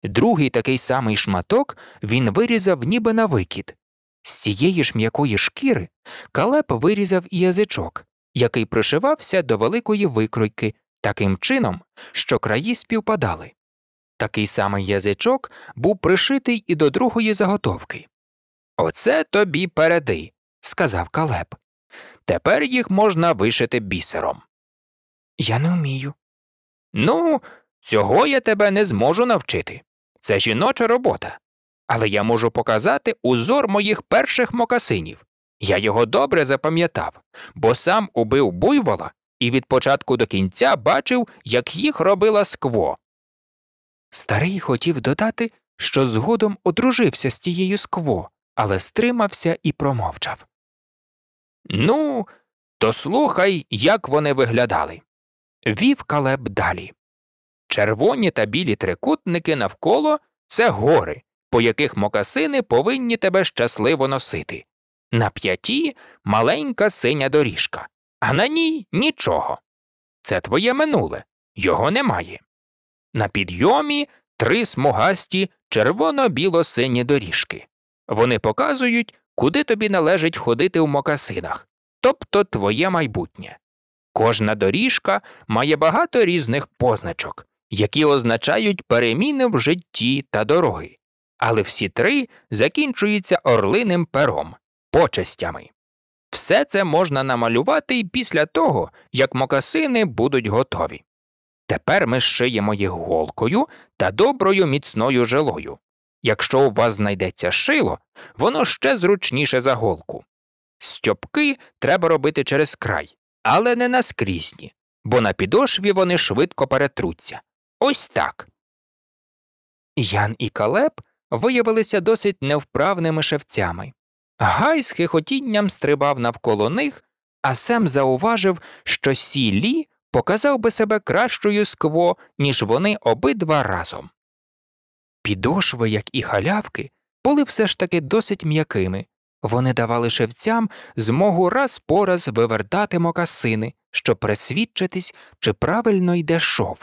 Другий такий самий шматок він вирізав ніби на викид. З цієї ж м'якої шкіри калеп вирізав і язичок, який пришивався до великої викройки таким чином, що краї співпадали. Такий самий язичок був пришитий і до другої заготовки. Оце тобі переди, сказав калеп. Тепер їх можна вишити бісером. Я не вмію. Ну, Цього я тебе не зможу навчити. Це жіноча робота. Але я можу показати узор моїх перших мокасинів. Я його добре запам'ятав, бо сам убив буйвола і від початку до кінця бачив, як їх робила скво. Старий хотів додати, що згодом одружився з тією скво, але стримався і промовчав. Ну, то слухай, як вони виглядали. Вів калеб далі. Червоні та білі трикутники навколо це гори, по яких мокасини повинні тебе щасливо носити. На п'яті маленька синя доріжка, а на ній нічого. Це твоє минуле, його немає. На підйомі три смугасті червоно-біло-сині доріжки. Вони показують, куди тобі належить ходити в мокасинах, тобто твоє майбутнє. Кожна доріжка має багато різних позначок, які означають переміни в житті та дороги, але всі три закінчуються орлиним пером, почестями. Все це можна намалювати і після того, як мокасини будуть готові. Тепер ми шиємо їх голкою та доброю міцною жилою. Якщо у вас знайдеться шило, воно ще зручніше за голку. Стьопки треба робити через край, але не наскрізні, бо на підошві вони швидко перетруться. Ось так. Ян і Калеб виявилися досить невправними шевцями. Гай з хихотінням стрибав навколо них, а Сем зауважив, що Сілі показав би себе кращою скво, ніж вони обидва разом. Підошви, як і халявки, були все ж таки досить м'якими. Вони давали шевцям змогу раз по раз вивертати мокасини, щоб присвідчитись, чи правильно йде шов.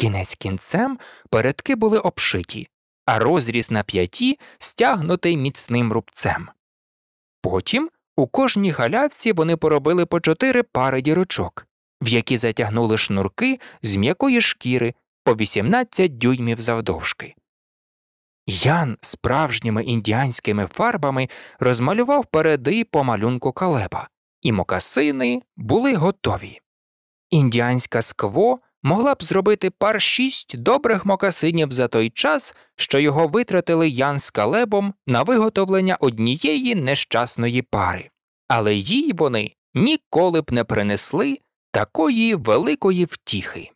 Кінець кінцем передки були обшиті, а розріз на п'яті стягнутий міцним рубцем. Потім у кожній галявці вони поробили по чотири пари дірочок, в які затягнули шнурки з м'якої шкіри по 18 дюймів завдовжки. Ян справжніми індіанськими фарбами розмалював переди по малюнку калеба, і мокасини були готові. Індіанська скво могла б зробити пар шість добрих мокасинів за той час, що його витратили Ян з калебом на виготовлення однієї нещасної пари, але їй вони ніколи б не принесли такої великої втіхи.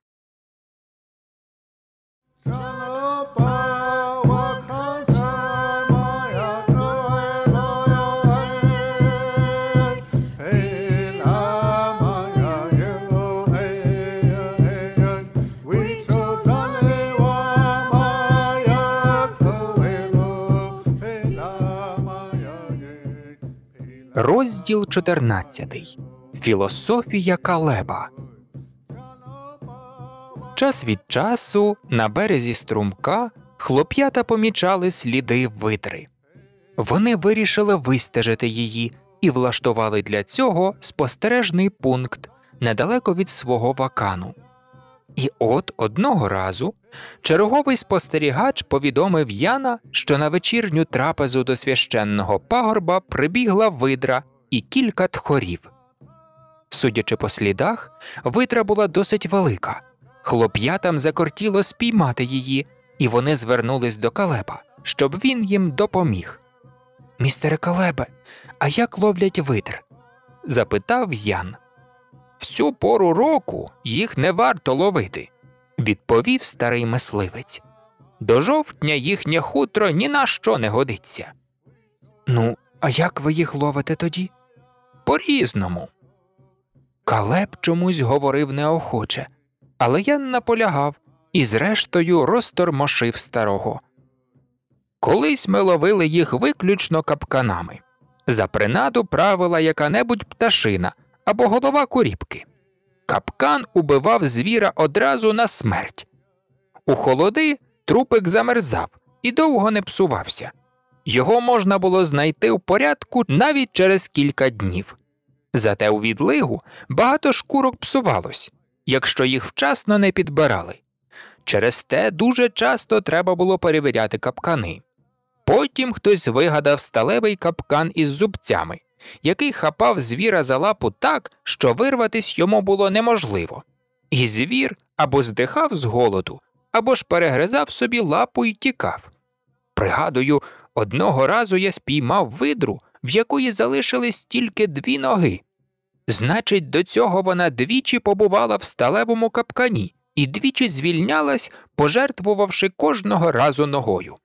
Розділ 14. Філософія Калеба. Час від часу на березі струмка хлоп'ята помічали сліди витри. Вони вирішили вистежити її і влаштували для цього спостережний пункт недалеко від свого вакану. І от одного разу Черговий спостерігач повідомив Яна, що на вечірню трапезу до священного пагорба прибігла видра і кілька тхорів. Судячи по слідах, видра була досить велика. Хлоп'ятам закортіло спіймати її, і вони звернулись до калеба, щоб він їм допоміг. Містере Калебе, а як ловлять видр? запитав Ян. Всю пору року їх не варто ловити відповів старий мисливець. До жовтня їхнє хутро ні на що не годиться. Ну, а як ви їх ловите тоді? По різному. Калеб чомусь говорив неохоче, але я наполягав і, зрештою, розтормошив старого. Колись ми ловили їх виключно капканами. За принаду правила яка небудь пташина або голова куріпки. Капкан убивав звіра одразу на смерть. У холоди трупик замерзав і довго не псувався. Його можна було знайти в порядку навіть через кілька днів. Зате у відлигу багато шкурок псувалось, якщо їх вчасно не підбирали. Через те дуже часто треба було перевіряти капкани. Потім хтось вигадав сталевий капкан із зубцями, який хапав звіра за лапу так, що вирватись йому було неможливо, і звір або здихав з голоду, або ж перегризав собі лапу і тікав. Пригадую, одного разу я спіймав видру, в якої залишились тільки дві ноги. Значить, до цього вона двічі побувала в сталевому капкані і двічі звільнялась, пожертвувавши кожного разу ногою.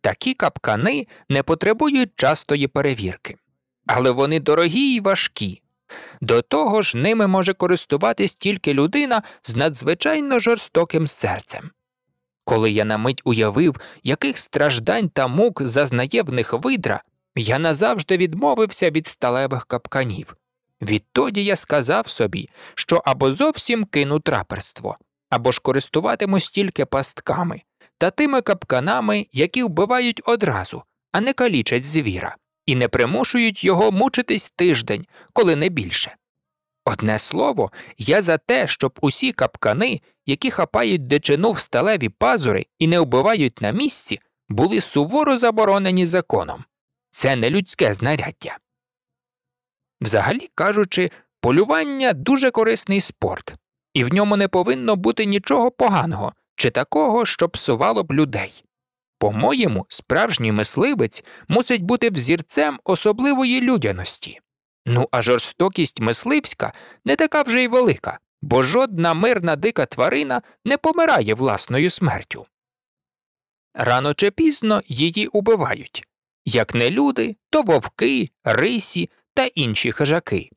Такі капкани не потребують частої перевірки але вони дорогі й важкі. До того ж, ними може користуватись тільки людина з надзвичайно жорстоким серцем. Коли я на мить уявив, яких страждань та мук зазнає в них видра, я назавжди відмовився від сталевих капканів. Відтоді я сказав собі, що або зовсім кину траперство, або ж користуватимусь тільки пастками та тими капканами, які вбивають одразу, а не калічать звіра і не примушують його мучитись тиждень, коли не більше. Одне слово, я за те, щоб усі капкани, які хапають дичину в сталеві пазури і не вбивають на місці, були суворо заборонені законом. Це не людське знаряддя. Взагалі кажучи, полювання дуже корисний спорт, і в ньому не повинно бути нічого поганого чи такого, що псувало б людей. По-моєму, справжній мисливець мусить бути взірцем особливої людяності. Ну а жорстокість мисливська не така вже й велика, бо жодна мирна дика тварина не помирає власною смертю. Рано чи пізно її убивають як не люди, то вовки, рисі та інші хижаки.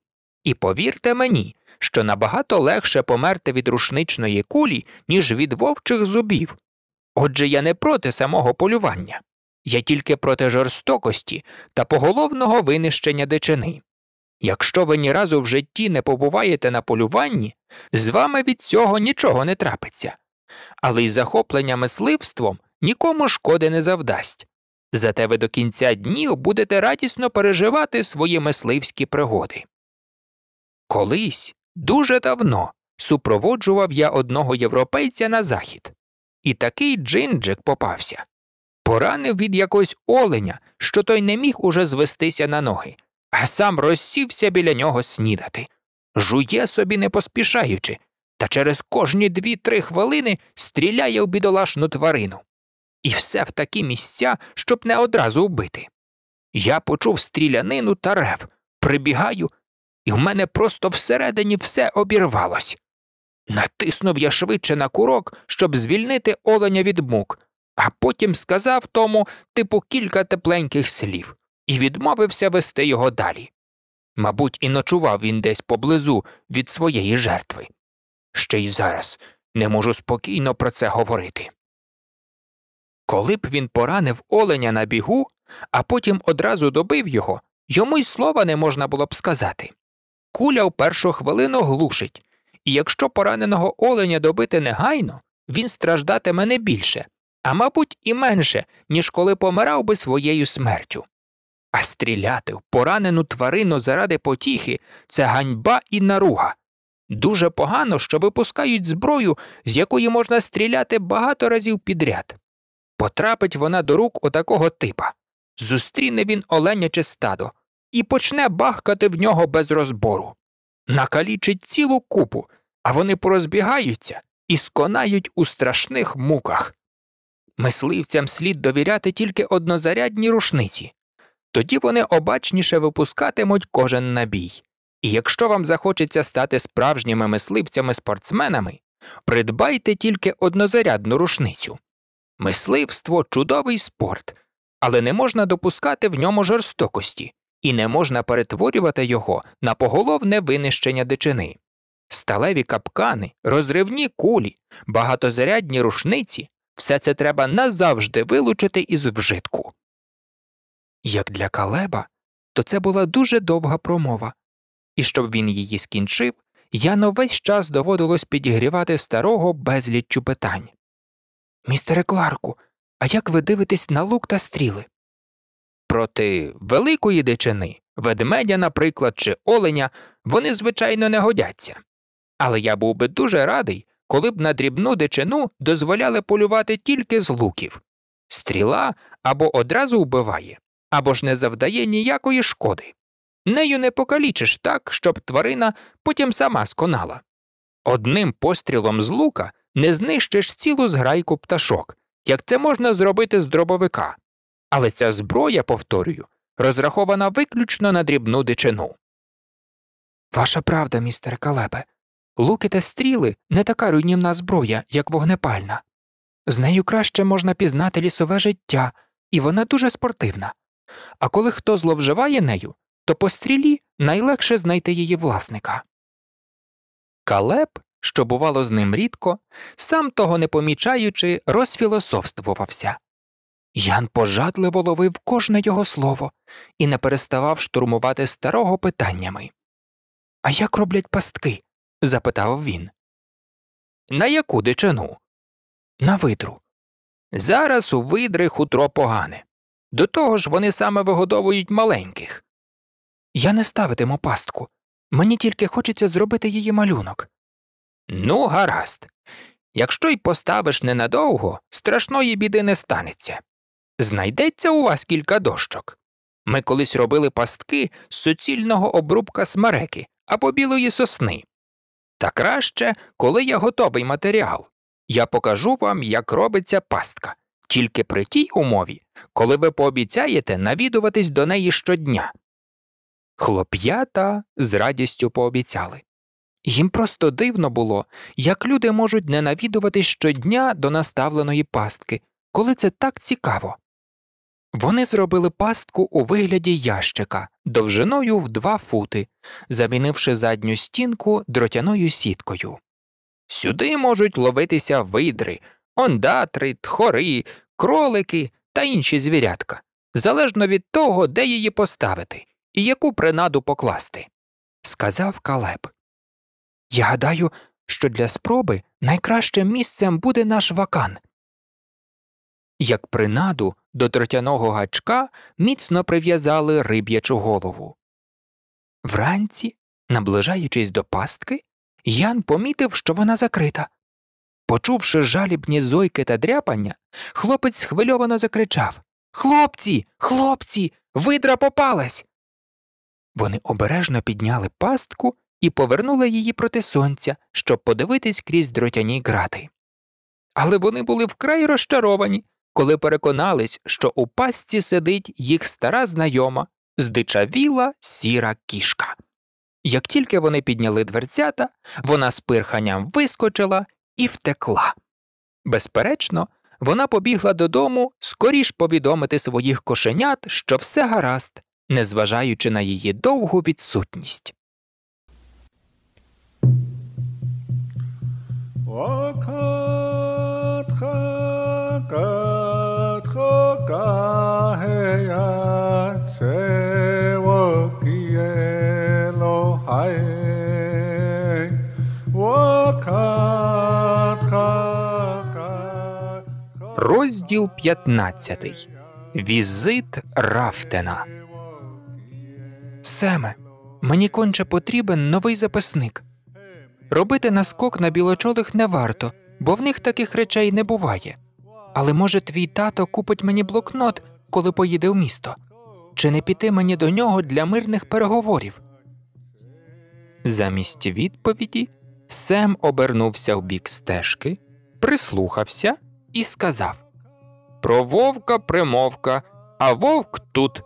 І повірте мені, що набагато легше померти від рушничної кулі, ніж від вовчих зубів, Отже, я не проти самого полювання, я тільки проти жорстокості та поголовного винищення дичини. Якщо ви ні разу в житті не побуваєте на полюванні, з вами від цього нічого не трапиться, але й захоплення мисливством нікому шкоди не завдасть. Зате ви до кінця днів будете радісно переживати свої мисливські пригоди. Колись дуже давно супроводжував я одного європейця на захід. І такий джинджик попався. Поранив від якогось оленя, що той не міг уже звестися на ноги, а сам розсівся біля нього снідати, жує собі не поспішаючи, та через кожні дві-три хвилини стріляє у бідолашну тварину. І все в такі місця, щоб не одразу вбити. Я почув стрілянину та рев, прибігаю, і в мене просто всередині все обірвалось. Натиснув я швидше на курок, щоб звільнити оленя від мук, а потім сказав тому типу кілька тепленьких слів і відмовився вести його далі. Мабуть, і ночував він десь поблизу від своєї жертви. Ще й зараз не можу спокійно про це говорити. Коли б він поранив оленя на бігу, а потім одразу добив його, йому й слова не можна було б сказати. Куля в першу хвилину глушить, і якщо пораненого оленя добити негайно, він страждатиме не більше, а мабуть, і менше, ніж коли помирав би своєю смертю. А стріляти в поранену тварину заради потіхи це ганьба і наруга. Дуже погано, що випускають зброю, з якої можна стріляти багато разів підряд. Потрапить вона до рук отакого типа, зустріне він оленяче стадо і почне бахкати в нього без розбору, накалічить цілу купу, а вони порозбігаються і сконають у страшних муках. Мисливцям слід довіряти тільки однозарядні рушниці, тоді вони обачніше випускатимуть кожен набій. І якщо вам захочеться стати справжніми мисливцями спортсменами, придбайте тільки однозарядну рушницю. Мисливство чудовий спорт, але не можна допускати в ньому жорстокості і не можна перетворювати його на поголовне винищення дичини сталеві капкани, розривні кулі, багатозарядні рушниці все це треба назавжди вилучити із вжитку. Як для Калеба, то це була дуже довга промова, і щоб він її скінчив, Яно весь час доводилось підігрівати старого безліччю питань. Містере Кларку, а як ви дивитесь на лук та стріли? Проти великої дичини, ведмедя, наприклад, чи оленя, вони, звичайно, не годяться, але я був би дуже радий, коли б на дрібну дичину дозволяли полювати тільки з луків. Стріла або одразу вбиває, або ж не завдає ніякої шкоди. Нею не покалічиш так, щоб тварина потім сама сконала. Одним пострілом з лука не знищиш цілу зграйку пташок, як це можна зробити з дробовика. Але ця зброя, повторюю, розрахована виключно на дрібну дичину. Ваша правда, містер Калебе. Луки та стріли не така руйнівна зброя, як вогнепальна. З нею краще можна пізнати лісове життя, і вона дуже спортивна. А коли хто зловживає нею, то по стрілі найлегше знайти її власника. Калеб, що бувало з ним рідко, сам того не помічаючи, розфілософствувався. Ян пожадливо ловив кожне його слово і не переставав штурмувати старого питаннями. А як роблять пастки? запитав він. На яку дичину? На видру. Зараз у видри хутро погане. До того ж вони саме вигодовують маленьких. Я не ставитиму пастку. Мені тільки хочеться зробити її малюнок. Ну, гаразд. Якщо й поставиш ненадовго, страшної біди не станеться. Знайдеться у вас кілька дощок. Ми колись робили пастки з суцільного обрубка смереки або білої сосни. Та краще, коли є готовий матеріал. Я покажу вам, як робиться пастка, тільки при тій умові, коли ви пообіцяєте навідуватись до неї щодня. Хлоп'ята з радістю пообіцяли. Їм просто дивно було, як люди можуть не навідуватись щодня до наставленої пастки, коли це так цікаво. Вони зробили пастку у вигляді ящика довжиною в два фути, замінивши задню стінку дротяною сіткою. Сюди можуть ловитися видри, ондатри, тхори, кролики та інші звірятка, залежно від того, де її поставити і яку принаду покласти, сказав Калеб. Я гадаю, що для спроби найкращим місцем буде наш вакан. Як принаду до тротяного гачка міцно прив'язали риб'ячу голову. Вранці, наближаючись до пастки, Ян помітив, що вона закрита. Почувши жалібні зойки та дряпання, хлопець схвильовано закричав Хлопці, хлопці, видра попалась. Вони обережно підняли пастку і повернули її проти сонця, щоб подивитись крізь дротяні грати. Але вони були вкрай розчаровані коли переконались, що у пастці сидить їх стара знайома, здичавіла сіра кішка. Як тільки вони підняли дверцята, вона з пирханням вискочила і втекла. Безперечно, вона побігла додому скоріш повідомити своїх кошенят, що все гаразд, незважаючи на її довгу відсутність. О, кат, кат, кат. Kaheya Sewa Kielo Hae Розділ 15. Візит Рафтена. Семе. Мені конче потрібен новий записник. Робити наскок на білочолих не варто, бо в них таких речей не буває. Але може твій тато купить мені блокнот, коли поїде в місто, чи не піти мені до нього для мирних переговорів? Замість відповіді Сем обернувся в бік стежки, прислухався і сказав Про вовка примовка, а вовк тут.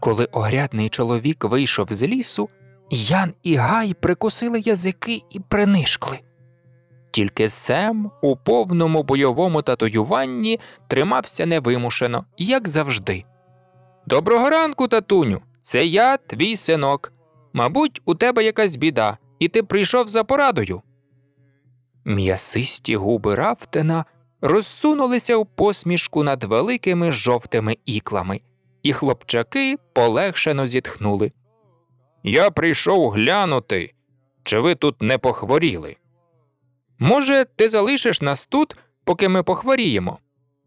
Коли огрядний чоловік вийшов з лісу, Ян і Гай прикусили язики і принишкли. Тільки Сем у повному бойовому татуюванні тримався невимушено, як завжди. Доброго ранку, татуню! Це я, твій синок. Мабуть, у тебе якась біда, і ти прийшов за порадою. М'ясисті губи Рафтена розсунулися в посмішку над великими жовтими іклами, і хлопчаки полегшено зітхнули. Я прийшов глянути, чи ви тут не похворіли. Може, ти залишиш нас тут, поки ми похворіємо?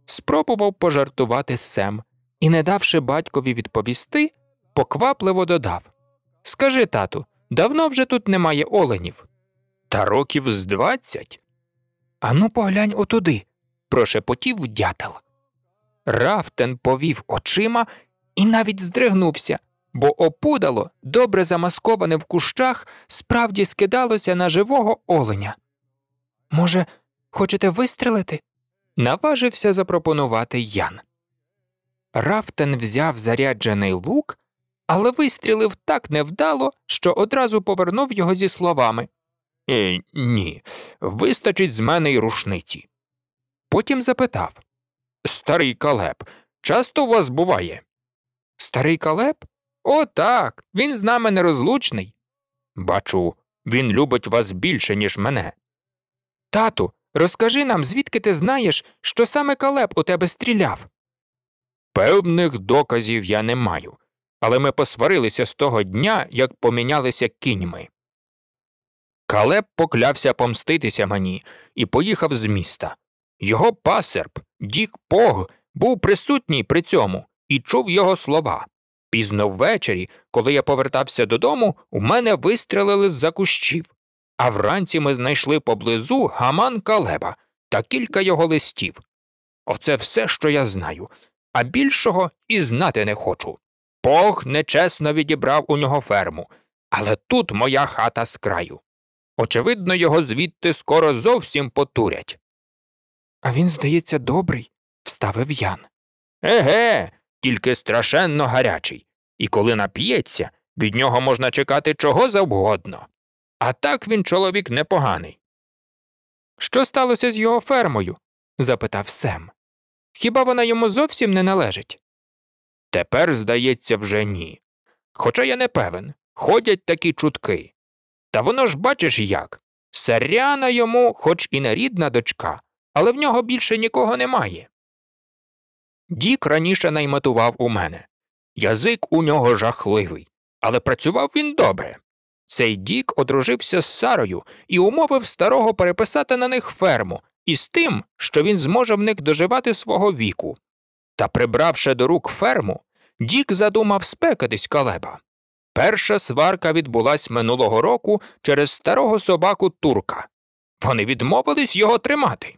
Спробував пожартувати Сем і, не давши батькові відповісти, поквапливо додав Скажи, тату, давно вже тут немає оленів? Та років з двадцять. Ану, поглянь отуди, прошепотів дятел. Рафтен повів очима і навіть здригнувся, бо опудало, добре замасковане в кущах, справді скидалося на живого оленя. Може, хочете вистрелити? наважився запропонувати Ян. Рафтен взяв заряджений лук, але вистрілив так невдало, що одразу повернув його зі словами «Е, Ні, вистачить з мене й рушниці. Потім запитав Старий Калеб, часто у вас буває? Старий Калеб? «О, так, Він з нами нерозлучний. Бачу, він любить вас більше, ніж мене. Тату, розкажи нам, звідки ти знаєш, що саме Калеб у тебе стріляв. Певних доказів я не маю, але ми посварилися з того дня, як помінялися кіньми. Калеб поклявся помститися мені і поїхав з міста. Його пасерб, Дік Пог, був присутній при цьому і чув його слова. Пізно ввечері, коли я повертався додому, у мене вистрілили з за кущів а вранці ми знайшли поблизу гаман Калеба та кілька його листів. Оце все, що я знаю, а більшого і знати не хочу. Бог нечесно відібрав у нього ферму, але тут моя хата з краю. Очевидно, його звідти скоро зовсім потурять. А він, здається, добрий, вставив Ян. Еге, тільки страшенно гарячий, і коли нап'ється, від нього можна чекати чого завгодно. А так він чоловік непоганий. Що сталося з його фермою? запитав Сем. Хіба вона йому зовсім не належить? Тепер, здається, вже ні. Хоча я не певен, ходять такі чутки. Та воно ж бачиш як. Саряна йому, хоч і не рідна дочка, але в нього більше нікого немає. Дік раніше найматував у мене. Язик у нього жахливий, але працював він добре. Цей Дік одружився з Сарою і умовив старого переписати на них ферму із тим, що він зможе в них доживати свого віку. Та, прибравши до рук ферму, Дік задумав спекатись калеба. Перша сварка відбулась минулого року через старого собаку турка. Вони відмовились його тримати.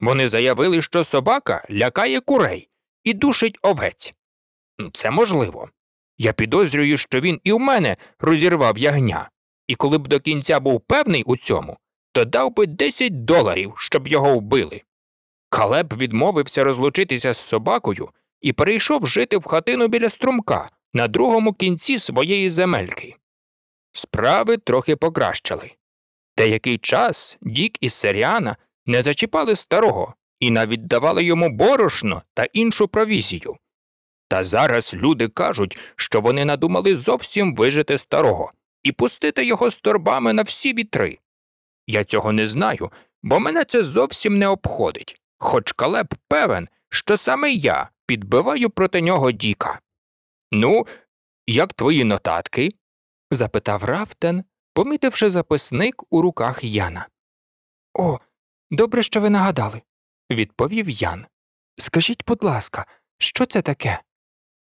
Вони заявили, що собака лякає курей і душить овець. Це можливо. Я підозрюю, що він і в мене розірвав ягня, і коли б до кінця був певний у цьому, то дав би 10 доларів, щоб його вбили. Калеб відмовився розлучитися з собакою і перейшов жити в хатину біля струмка на другому кінці своєї земельки. Справи трохи покращили. Деякий час Дік і Серіана не зачіпали старого і навіть давали йому борошно та іншу провізію, та зараз люди кажуть, що вони надумали зовсім вижити старого і пустити його з торбами на всі вітри. Я цього не знаю, бо мене це зовсім не обходить, хоч калеб певен, що саме я підбиваю проти нього Діка. Ну, як твої нотатки? запитав Рафтен, помітивши записник у руках Яна. О, добре, що ви нагадали, відповів Ян. Скажіть, будь ласка, що це таке?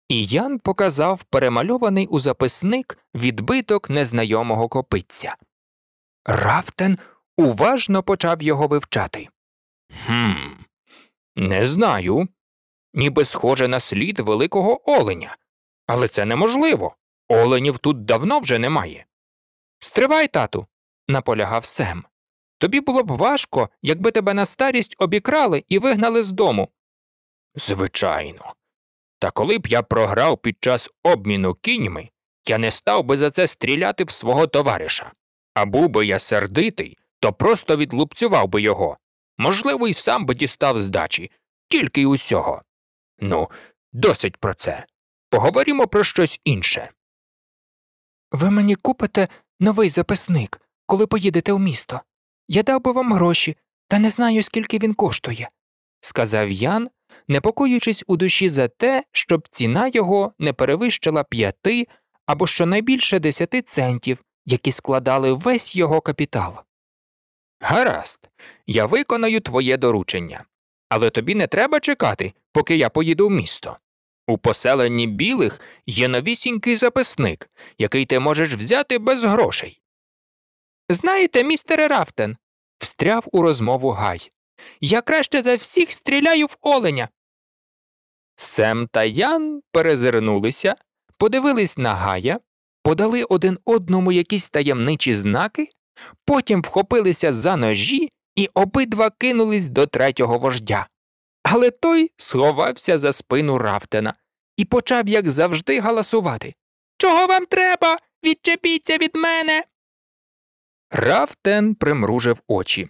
і Ян показав перемальований у записник відбиток незнайомого копиця. Рафтен уважно почав його вивчати. «Хм, не знаю. Ніби схоже на слід великого оленя. Але це неможливо. Оленів тут давно вже немає. Стривай, тату, наполягав Сем. Тобі було б важко, якби тебе на старість обікрали і вигнали з дому. Звичайно, та коли б я програв під час обміну кіньми, я не став би за це стріляти в свого товариша. А був би я сердитий, то просто відлупцював би його. Можливо, й сам би дістав здачі, тільки й усього. Ну, досить про це. Поговоримо про щось інше. Ви мені купите новий записник, коли поїдете в місто. Я дав би вам гроші, та не знаю, скільки він коштує, сказав Ян, непокоючись у душі за те, щоб ціна його не перевищила п'яти або щонайбільше десяти центів, які складали весь його капітал. Гаразд, я виконаю твоє доручення, але тобі не треба чекати, поки я поїду в місто. У поселенні білих є новісінький записник, який ти можеш взяти без грошей. Знаєте, містере Рафтен, встряв у розмову Гай. Я краще за всіх стріляю в оленя, Сем та Ян перезирнулися, подивились на Гая, подали один одному якісь таємничі знаки, потім вхопилися за ножі і обидва кинулись до третього вождя. Але той сховався за спину Рафтена і почав, як завжди, галасувати Чого вам треба? Відчепіться від мене. Рафтен примружив очі.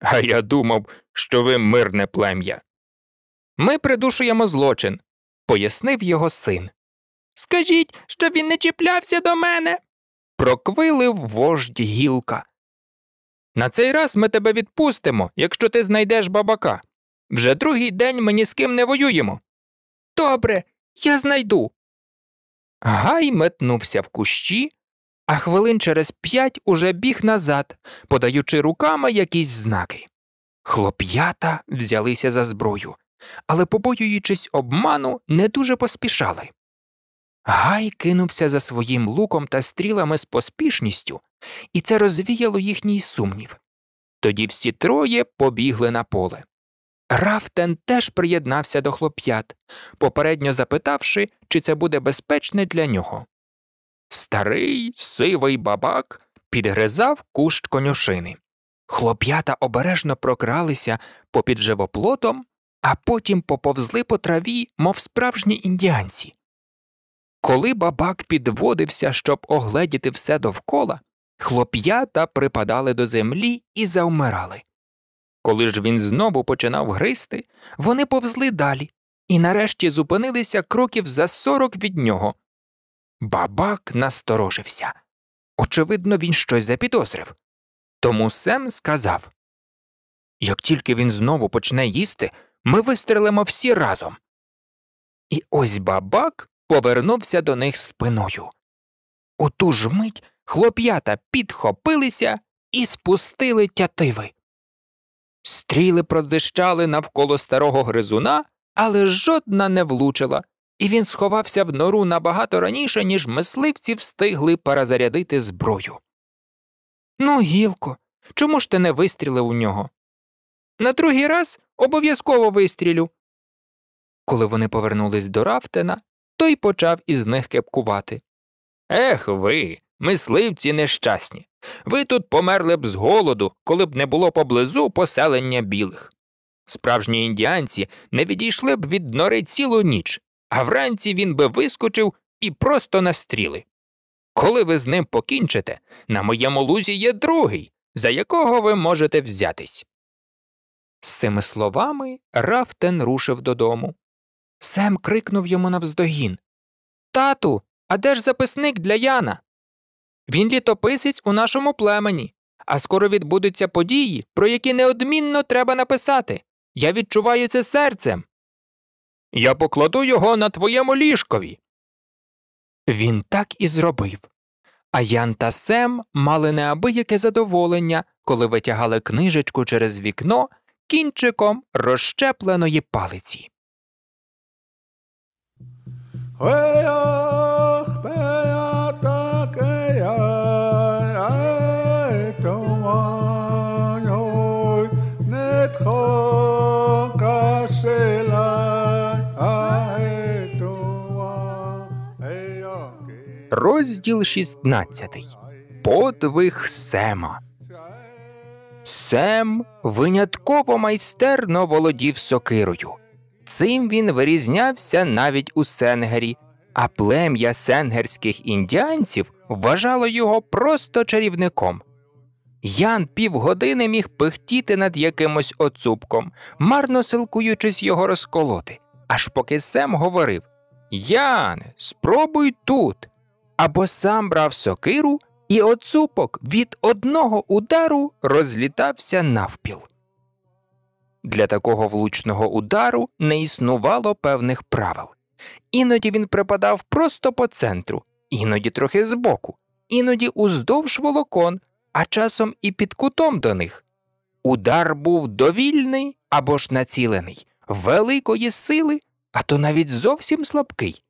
А я думав, що ви мирне плем'я. Ми придушуємо злочин, пояснив його син. Скажіть, щоб він не чіплявся до мене. Проквилив вождь гілка. На цей раз ми тебе відпустимо, якщо ти знайдеш бабака. Вже другий день ми ні з ким не воюємо. Добре, я знайду. Гай метнувся в кущі, а хвилин через п'ять уже біг назад, подаючи руками якісь знаки. Хлоп'ята взялися за зброю але, побоюючись обману, не дуже поспішали. Гай кинувся за своїм луком та стрілами з поспішністю, і це розвіяло їхній сумнів. Тоді всі троє побігли на поле. Рафтен теж приєднався до хлоп'ят, попередньо запитавши, чи це буде безпечне для нього. Старий сивий бабак підгризав кущ конюшини. Хлоп'ята обережно прокралися попід живоплотом а потім поповзли по траві, мов справжні індіанці. Коли бабак підводився, щоб огледіти все довкола, хлоп'ята припадали до землі і завмирали. Коли ж він знову починав гризти, вони повзли далі і нарешті зупинилися кроків за сорок від нього. Бабак насторожився. Очевидно, він щось запідозрив. Тому Сем сказав Як тільки він знову почне їсти, ми вистрелимо всі разом. І ось бабак повернувся до них спиною. У ту ж мить хлоп'ята підхопилися і спустили тятиви. Стріли продзищали навколо старого гризуна, але жодна не влучила, і він сховався в нору набагато раніше, ніж мисливці встигли перезарядити зброю. Ну, гілко, чому ж ти не вистрілив у нього? На другий раз Обов'язково вистрілю. Коли вони повернулись до Рафтена, той почав із них кепкувати. Ех ви, мисливці нещасні. Ви тут померли б з голоду, коли б не було поблизу поселення білих. Справжні індіанці не відійшли б від нори цілу ніч, а вранці він би вискочив і просто настріли. Коли ви з ним покінчите, на моєму лузі є другий, за якого ви можете взятись. З цими словами Рафтен рушив додому. Сем крикнув йому навздогін Тату, а де ж записник для Яна? Він літописець у нашому племені, а скоро відбудуться події, про які неодмінно треба написати. Я відчуваю це серцем. Я покладу його на твоєму ліжкові. Він так і зробив. А Ян та Сем мали неабияке задоволення, коли витягали книжечку через вікно кінчиком розщепленої палиці. Розділ 16. Подвиг Сема. Сем винятково майстерно володів сокирою. Цим він вирізнявся навіть у Сенгері, а плем'я сенгерських індіанців вважало його просто чарівником. Ян півгодини міг пихтіти над якимось оцупком, марно силкуючись його розколоти, аж поки Сем говорив Ян, спробуй тут. Або сам брав сокиру, і оцупок від одного удару розлітався навпіл. Для такого влучного удару не існувало певних правил. Іноді він припадав просто по центру, іноді трохи збоку, іноді уздовж волокон, а часом і під кутом до них. Удар був довільний або ж націлений, великої сили, а то навіть зовсім слабкий.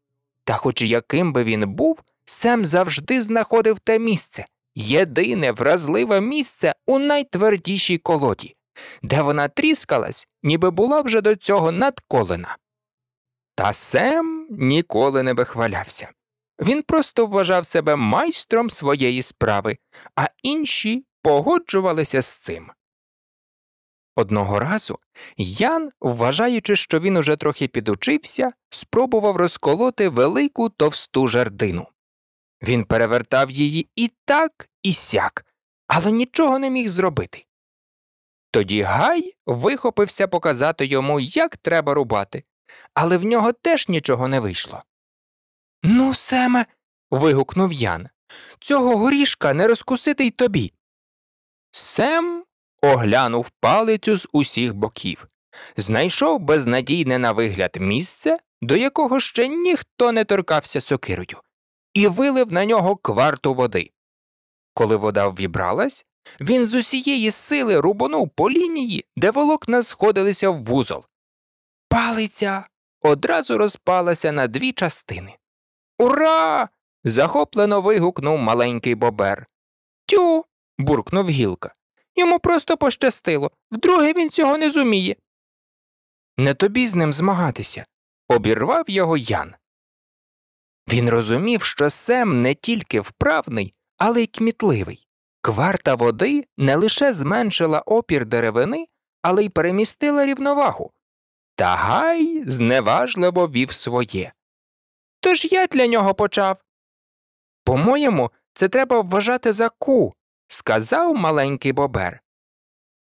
Та хоч яким би він був, Сем завжди знаходив те місце, єдине вразливе місце у найтвердішій колоді, де вона тріскалась, ніби була вже до цього надколена. Та Сем ніколи не вихвалявся. Він просто вважав себе майстром своєї справи, а інші погоджувалися з цим. Одного разу Ян, вважаючи, що він уже трохи підучився, спробував розколоти велику товсту жердину. Він перевертав її і так, і сяк, але нічого не міг зробити. Тоді Гай вихопився показати йому, як треба рубати, але в нього теж нічого не вийшло. Ну, Семе. вигукнув Ян. Цього горішка не розкусити й тобі. Сем оглянув палицю з усіх боків, знайшов безнадійне на вигляд місце, до якого ще ніхто не торкався сокирою, і вилив на нього кварту води. Коли вода ввібралась, він з усієї сили рубонув по лінії, де волокна сходилися в вузол. Палиця одразу розпалася на дві частини. Ура! захоплено вигукнув маленький бобер. Тю. буркнув гілка. Йому просто пощастило, вдруге він цього не зуміє. Не тобі з ним змагатися, обірвав його Ян. Він розумів, що Сем не тільки вправний, але й кмітливий. Кварта води не лише зменшила опір деревини, але й перемістила рівновагу. Та гай зневажливо вів своє. Тож я для нього почав. По моєму, це треба вважати за ку, сказав маленький бобер.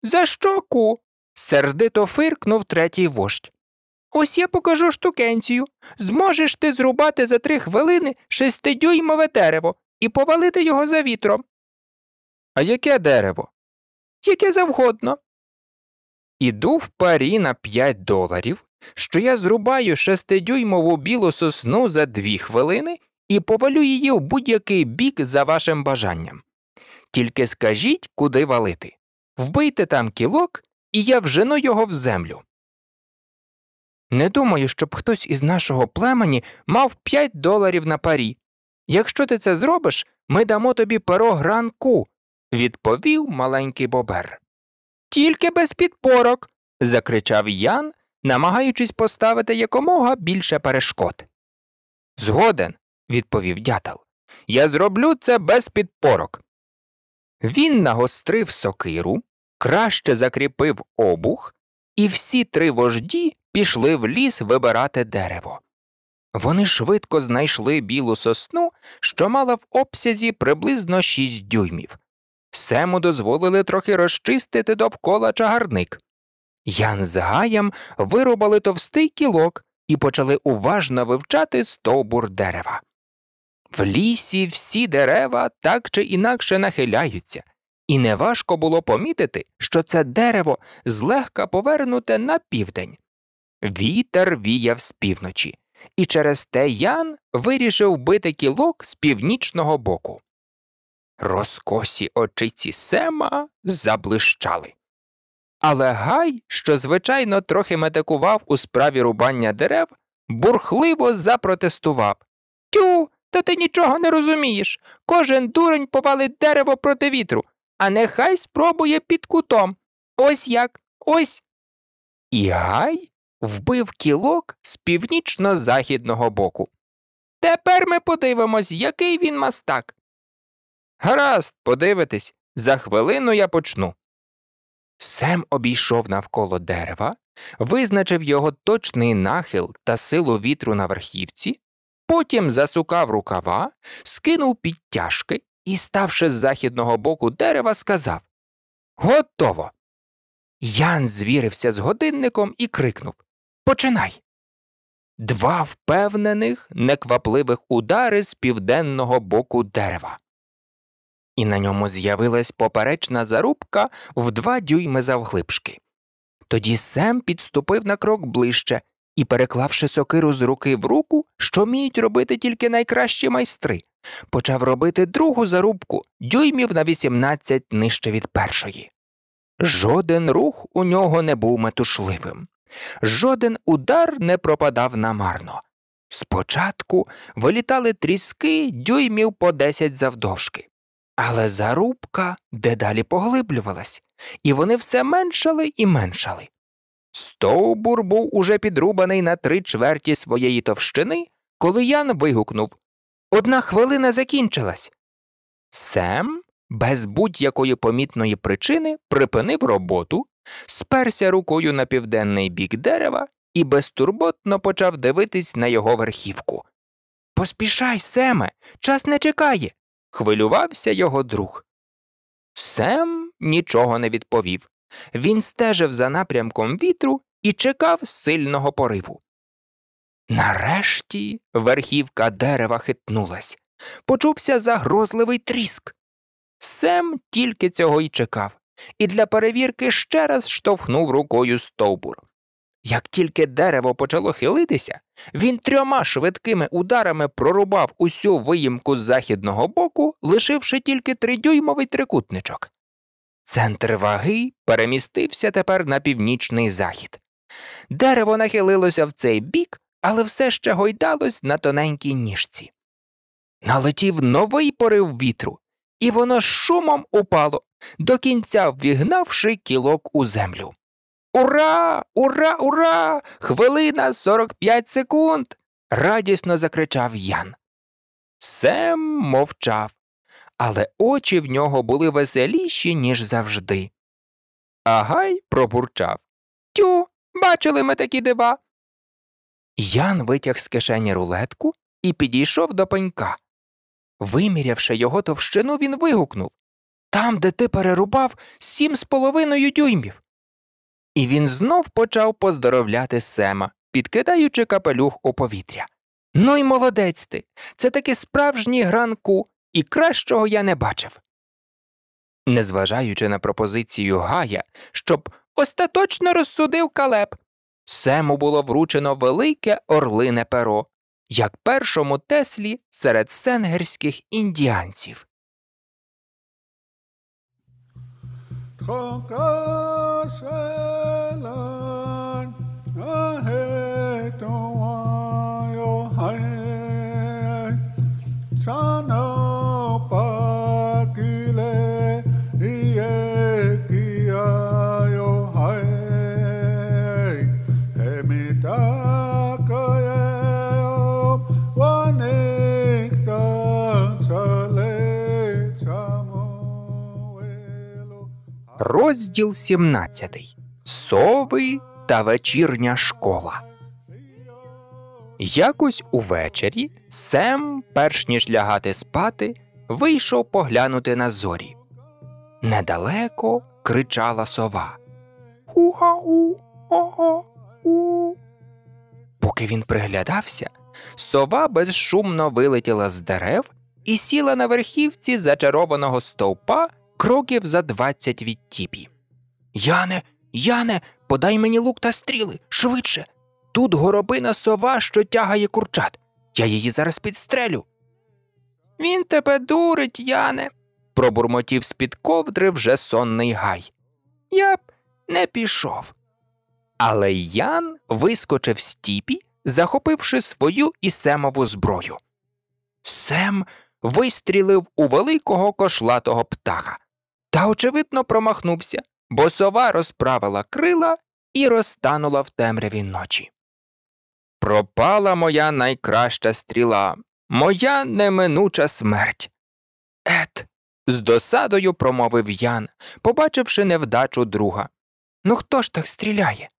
За що ку? сердито фиркнув третій вождь. Ось я покажу штукенцію. Зможеш ти зрубати за три хвилини шестидюймове дерево і повалити його за вітром. А яке дерево? Яке завгодно. Іду в парі на п'ять доларів, що я зрубаю шестидюймову білу сосну за дві хвилини і повалю її в будь-який бік за вашим бажанням. Тільки скажіть, куди валити. Вбийте там кілок, і я вжену його в землю. Не думаю, щоб хтось із нашого племені мав п'ять доларів на парі. Якщо ти це зробиш, ми дамо тобі перо гранку, відповів маленький бобер. Тільки без підпорок. закричав Ян, намагаючись поставити якомога більше перешкод. Згоден, відповів дятел. Я зроблю це без підпорок. Він нагострив сокиру, краще закріпив обух і всі три вожді пішли в ліс вибирати дерево. Вони швидко знайшли білу сосну, що мала в обсязі приблизно шість дюймів. Сему дозволили трохи розчистити довкола чагарник. Ян з гаєм вирубали товстий кілок і почали уважно вивчати стовбур дерева. В лісі всі дерева так чи інакше нахиляються, і неважко було помітити, що це дерево злегка повернуте на південь. Вітер віяв з півночі, і через те Ян вирішив бити кілок з північного боку. Розкосі очиці Сема заблищали. Але Гай, що, звичайно, трохи метикував у справі рубання дерев, бурхливо запротестував Тю, та ти нічого не розумієш. Кожен дурень повалить дерево проти вітру, а нехай спробує під кутом. Ось як, ось. І гай вбив кілок з північно-західного боку. Тепер ми подивимось, який він мастак. Гаразд, подивитись, за хвилину я почну. Сем обійшов навколо дерева, визначив його точний нахил та силу вітру на верхівці, потім засукав рукава, скинув підтяжки, і, ставши з західного боку дерева, сказав Готово. Ян звірився з годинником і крикнув Починай. Два впевнених, неквапливих удари з південного боку дерева. І на ньому з'явилась поперечна зарубка в два дюйми завглибшки. Тоді Сем підступив на крок ближче і, переклавши сокиру з руки в руку, що вміють робити тільки найкращі майстри, почав робити другу зарубку дюймів на 18 нижче від першої. Жоден рух у нього не був метушливим, жоден удар не пропадав намарно. Спочатку вилітали тріски дюймів по 10 завдовжки, але зарубка дедалі поглиблювалась, і вони все меншали і меншали. Стовбур був уже підрубаний на три чверті своєї товщини, коли Ян вигукнув Одна хвилина закінчилась. Сем без будь-якої помітної причини припинив роботу, сперся рукою на південний бік дерева і безтурботно почав дивитись на його верхівку. Поспішай, Семе, час не чекає. хвилювався його друг. Сем нічого не відповів. Він стежив за напрямком вітру і чекав сильного пориву. Нарешті верхівка дерева хитнулась. Почувся загрозливий тріск. Сем тільки цього й чекав, і для перевірки ще раз штовхнув рукою стовбур. Як тільки дерево почало хилитися, він трьома швидкими ударами прорубав усю виїмку з західного боку, лишивши тільки тридюймовий трикутничок. Центр ваги перемістився тепер на північний захід. Дерево нахилилося в цей бік, але все ще гойдалось на тоненькій ніжці. Налетів новий порив вітру, і воно з шумом упало, до кінця ввігнавши кілок у землю. Ура, ура, ура! Хвилина 45 секунд. радісно закричав Ян. Сем мовчав, але очі в нього були веселіші, ніж завжди. Агай пробурчав Тю, бачили ми такі дива. Ян витяг з кишені рулетку і підійшов до пенька. Вимірявши його товщину, він вигукнув Там, де ти перерубав сім з половиною дюймів. І він знов почав поздоровляти Сема, підкидаючи капелюх у повітря. Ну й молодець ти. Це таки справжній гранку, і кращого я не бачив. Незважаючи на пропозицію Гая, щоб остаточно розсудив калеп, Сему було вручено велике орлине перо, як першому Теслі серед сенгерських індіанців. Розділ 17. Сови та вечірня школа. Якось увечері Сем, перш ніж лягати спати, вийшов поглянути на зорі. Недалеко кричала сова. у у Ого! у. Поки він приглядався, сова безшумно вилетіла з дерев і сіла на верхівці зачарованого стовпа кроків за двадцять від тіпі. Яне, Яне, подай мені лук та стріли, швидше. Тут горобина сова, що тягає курчат. Я її зараз підстрелю. Він тебе дурить, Яне, пробурмотів з під ковдри вже сонний гай. Я б не пішов. Але Ян вискочив з тіпі, захопивши свою і семову зброю. Сем вистрілив у великого кошлатого птаха. Та, очевидно, промахнувся, бо сова розправила крила і розтанула в темряві ночі. Пропала моя найкраща стріла, моя неминуча смерть. Ет. з досадою промовив Ян, побачивши невдачу друга. Ну хто ж так стріляє?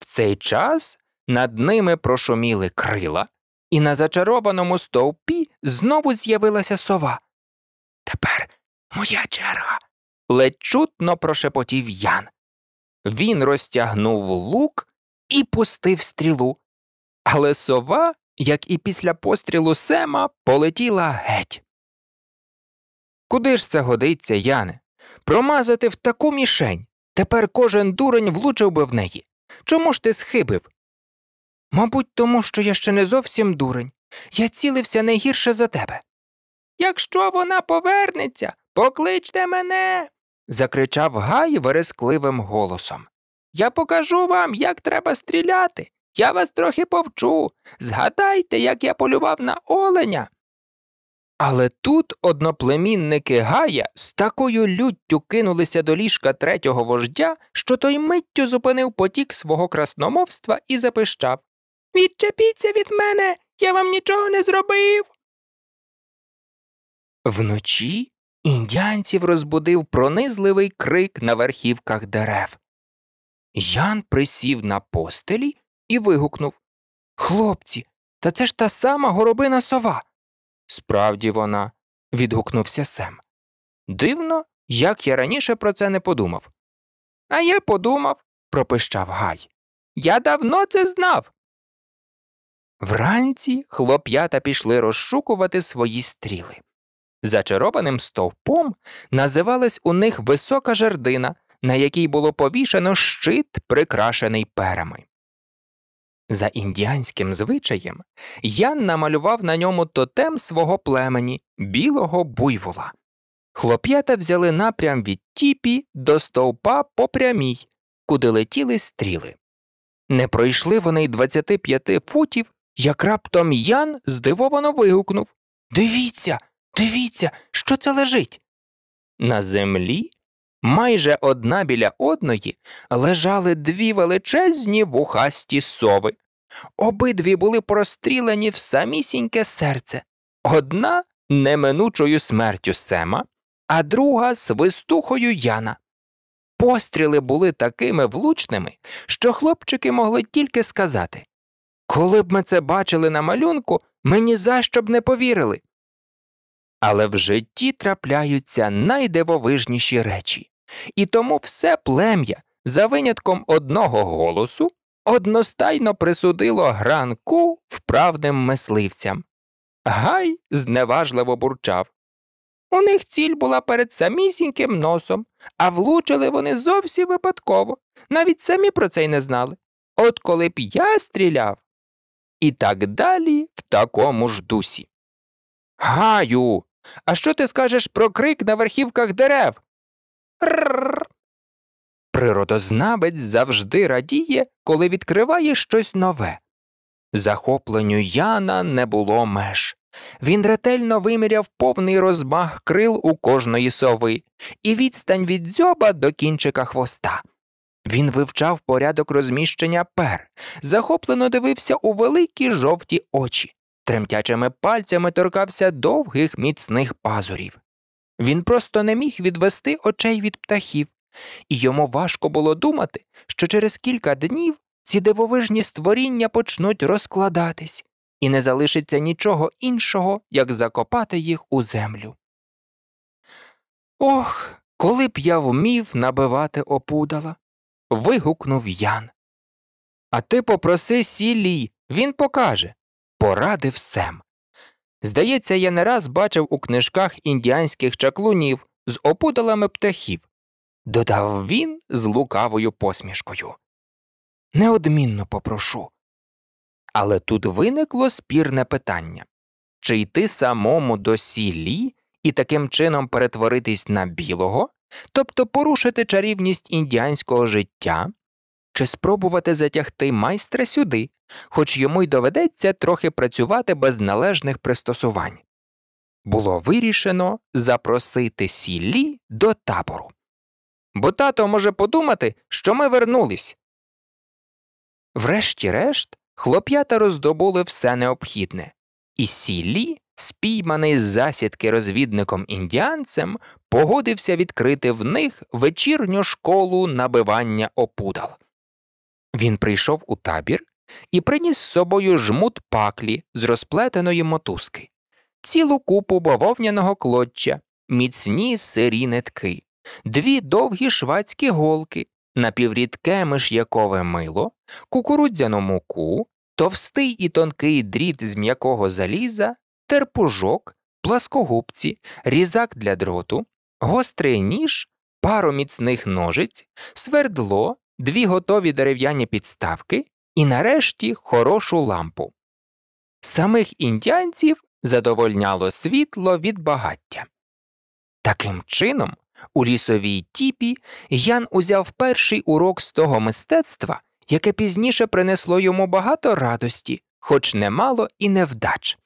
В цей час над ними прошуміли крила, і на зачарованому стовпі знову з'явилася сова. Тепер Моя черга. ледь чутно прошепотів Ян. Він розтягнув лук і пустив стрілу. Але сова, як і після пострілу Сема, полетіла геть. Куди ж це годиться, Яне? Промазати в таку мішень. Тепер кожен дурень влучив би в неї. Чому ж ти схибив? Мабуть, тому що я ще не зовсім дурень. Я цілився найгірше за тебе. Якщо вона повернеться, Покличте мене. закричав Гай верескливим голосом. Я покажу вам, як треба стріляти. Я вас трохи повчу. Згадайте, як я полював на оленя. Але тут одноплемінники Гая з такою люттю кинулися до ліжка третього вождя, що той миттю зупинив потік свого красномовства і запищав Відчепіться від мене, я вам нічого не зробив. Вночі Індіанців розбудив пронизливий крик на верхівках дерев. Ян присів на постелі і вигукнув Хлопці, та це ж та сама горобина сова. Справді вона, відгукнувся Сем. Дивно, як я раніше про це не подумав. А я подумав, пропищав Гай. Я давно це знав. Вранці хлоп'ята пішли розшукувати свої стріли. Зачарованим стовпом називалась у них висока жердина, на якій було повішено щит, прикрашений перами. За індіанським звичаєм Ян намалював на ньому тотем свого племені білого буйвола. Хлоп'ята взяли напрям від тіпі до стовпа попрямій, куди летіли стріли. Не пройшли вони й 25 футів, як раптом Ян здивовано вигукнув Дивіться, Дивіться, що це лежить. На землі майже одна біля одної лежали дві величезні вухасті сови. Обидві були прострілені в самісіньке серце, одна неминучою смертю Сема, а друга свистухою Яна. Постріли були такими влучними, що хлопчики могли тільки сказати Коли б ми це бачили на малюнку, мені за що б не повірили. Але в житті трапляються найдивовижніші речі, і тому все плем'я за винятком одного голосу одностайно присудило гранку вправним мисливцям. Гай зневажливо бурчав. У них ціль була перед самісіньким носом, а влучили вони зовсім випадково, навіть самі про це й не знали. От коли б я стріляв. І так далі в такому ж дусі. Гаю. А що ти скажеш про крик на верхівках дерев? Рррр. Природознавець завжди радіє, коли відкриває щось нове. Захопленню Яна не було меж. Він ретельно виміряв повний розмах крил у кожної сови і відстань від дзьоба до кінчика хвоста. Він вивчав порядок розміщення пер, захоплено дивився у великі жовті очі, тремтячими пальцями торкався довгих міцних пазурів. Він просто не міг відвести очей від птахів, і йому важко було думати, що через кілька днів ці дивовижні створіння почнуть розкладатись, і не залишиться нічого іншого, як закопати їх у землю. Ох, коли б я вмів набивати опудала. вигукнув Ян. А ти попроси сілій, він покаже порадив Сем. Здається, я не раз бачив у книжках індіанських чаклунів з опудалами птахів, додав він з лукавою посмішкою. Неодмінно попрошу. Але тут виникло спірне питання чи йти самому до сілі і таким чином перетворитись на білого, тобто порушити чарівність індіанського життя, чи спробувати затягти майстра сюди, хоч йому й доведеться трохи працювати без належних пристосувань. Було вирішено запросити сілі до табору. Бо тато може подумати, що ми вернулись. Врешті-решт, хлоп'ята роздобули все необхідне, і Сілі, спійманий з засідки розвідником індіанцем, погодився відкрити в них вечірню школу набивання опудал. Він прийшов у табір і приніс з собою жмут паклі з розплетеної мотузки, цілу купу бавовняного клоччя, міцні сирі нитки, дві довгі швацькі голки, напіврідке миш'якове мило, кукурудзяну муку, товстий і тонкий дріт з м'якого заліза, терпужок, пласкогубці, різак для дроту, гострий ніж, пару міцних ножиць, свердло дві готові дерев'яні підставки і нарешті хорошу лампу. Самих індіанців задовольняло світло від багаття. Таким чином, у лісовій тіпі Ян узяв перший урок з того мистецтва, яке пізніше принесло йому багато радості, хоч немало і невдач.